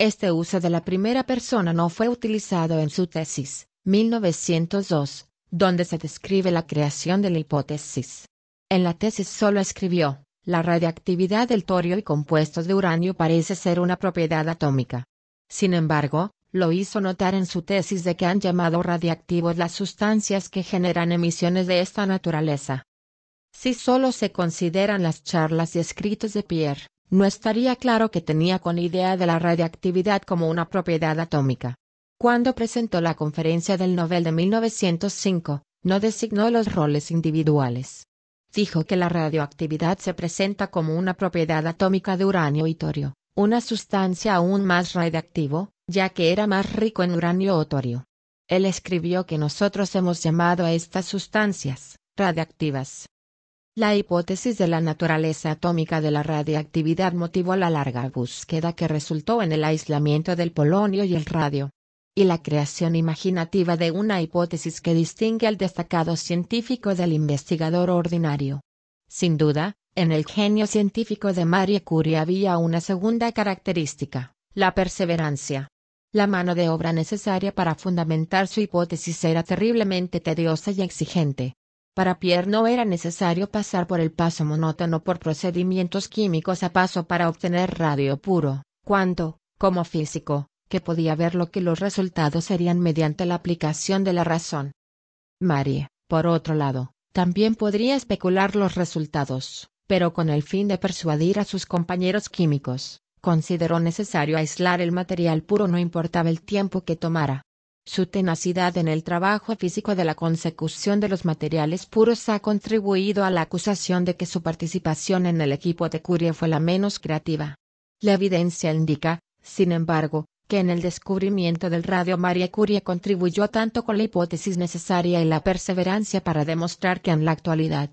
Este uso de la primera persona no fue utilizado en su tesis, 1902, donde se describe la creación de la hipótesis. En la tesis solo escribió, la radiactividad del torio y compuestos de uranio parece ser una propiedad atómica. Sin embargo, lo hizo notar en su tesis de que han llamado radiactivos las sustancias que generan emisiones de esta naturaleza. Si solo se consideran las charlas y escritos de Pierre, no estaría claro que tenía con idea de la radiactividad como una propiedad atómica. Cuando presentó la conferencia del Nobel de 1905, no designó los roles individuales. Dijo que la radioactividad se presenta como una propiedad atómica de uranio y torio, una sustancia aún más radiactivo, ya que era más rico en uranio o torio. Él escribió que nosotros hemos llamado a estas sustancias, radiactivas, la hipótesis de la naturaleza atómica de la radiactividad motivó la larga búsqueda que resultó en el aislamiento del polonio y el radio. Y la creación imaginativa de una hipótesis que distingue al destacado científico del investigador ordinario. Sin duda, en el genio científico de Marie Curie había una segunda característica, la perseverancia. La mano de obra necesaria para fundamentar su hipótesis era terriblemente tediosa y exigente, para Pierre no era necesario pasar por el paso monótono por procedimientos químicos a paso para obtener radio puro, cuanto, como físico, que podía ver lo que los resultados serían mediante la aplicación de la razón. Marie, por otro lado, también podría especular los resultados, pero con el fin de persuadir a sus compañeros químicos, consideró necesario aislar el material puro no importaba el tiempo que tomara. Su tenacidad en el trabajo físico de la consecución de los materiales puros ha contribuido a la acusación de que su participación en el equipo de Curie fue la menos creativa. La evidencia indica, sin embargo, que en el descubrimiento del radio María Curie contribuyó tanto con la hipótesis necesaria y la perseverancia para demostrar que en la actualidad,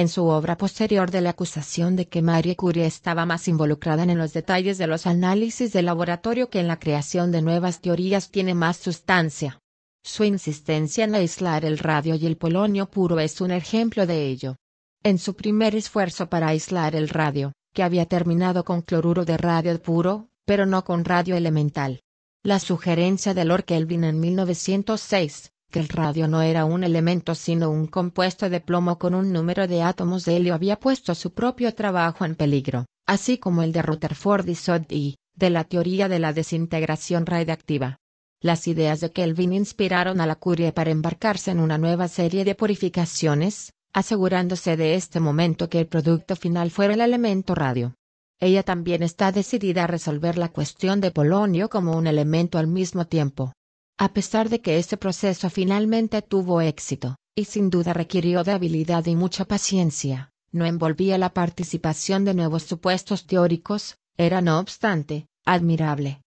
en su obra posterior de la acusación de que Marie Curie estaba más involucrada en los detalles de los análisis de laboratorio que en la creación de nuevas teorías tiene más sustancia. Su insistencia en aislar el radio y el polonio puro es un ejemplo de ello. En su primer esfuerzo para aislar el radio, que había terminado con cloruro de radio puro, pero no con radio elemental. La sugerencia de Lord Kelvin en 1906, que el radio no era un elemento sino un compuesto de plomo con un número de átomos de helio había puesto su propio trabajo en peligro, así como el de Rutherford y Soddy, de la teoría de la desintegración radiactiva. Las ideas de Kelvin inspiraron a la Curie para embarcarse en una nueva serie de purificaciones, asegurándose de este momento que el producto final fuera el elemento radio. Ella también está decidida a resolver la cuestión de polonio como un elemento al mismo tiempo. A pesar de que este proceso finalmente tuvo éxito, y sin duda requirió de habilidad y mucha paciencia, no envolvía la participación de nuevos supuestos teóricos, era no obstante, admirable.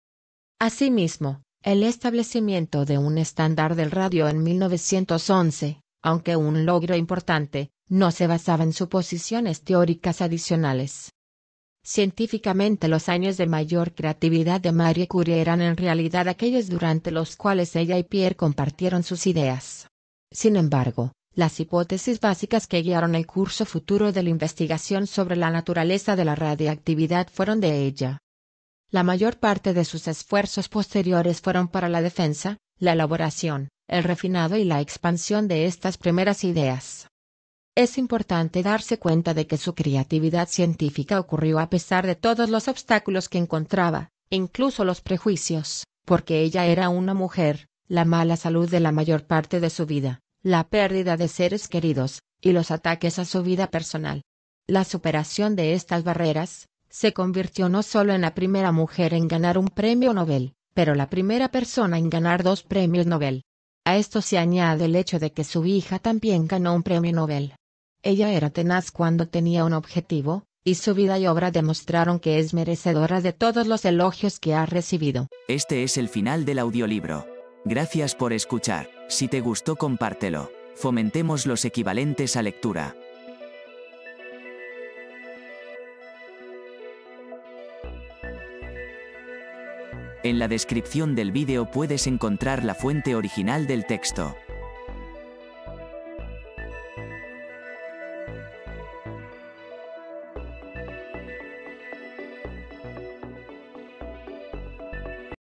Asimismo, el establecimiento de un estándar del radio en 1911, aunque un logro importante, no se basaba en suposiciones teóricas adicionales, Científicamente los años de mayor creatividad de Marie Curie eran en realidad aquellos durante los cuales ella y Pierre compartieron sus ideas. Sin embargo, las hipótesis básicas que guiaron el curso futuro de la investigación sobre la naturaleza de la radiactividad fueron de ella. La mayor parte de sus esfuerzos posteriores fueron para la defensa, la elaboración, el refinado y la expansión de estas primeras ideas es importante darse cuenta de que su creatividad científica ocurrió a pesar de todos los obstáculos que encontraba, incluso los prejuicios, porque ella era una mujer, la mala salud de la mayor parte de su vida, la pérdida de seres queridos, y los ataques a su vida personal. La superación de estas barreras, se convirtió no solo en la primera mujer en ganar un premio Nobel, pero la primera persona en ganar dos premios Nobel. A esto se añade el hecho de que su hija también ganó un premio Nobel. Ella era tenaz cuando tenía un objetivo, y su vida y obra demostraron que es merecedora de todos los elogios que ha recibido. Este es el final del audiolibro. Gracias por escuchar. Si te gustó compártelo. Fomentemos los equivalentes a lectura. En la descripción del vídeo puedes encontrar la fuente original del texto.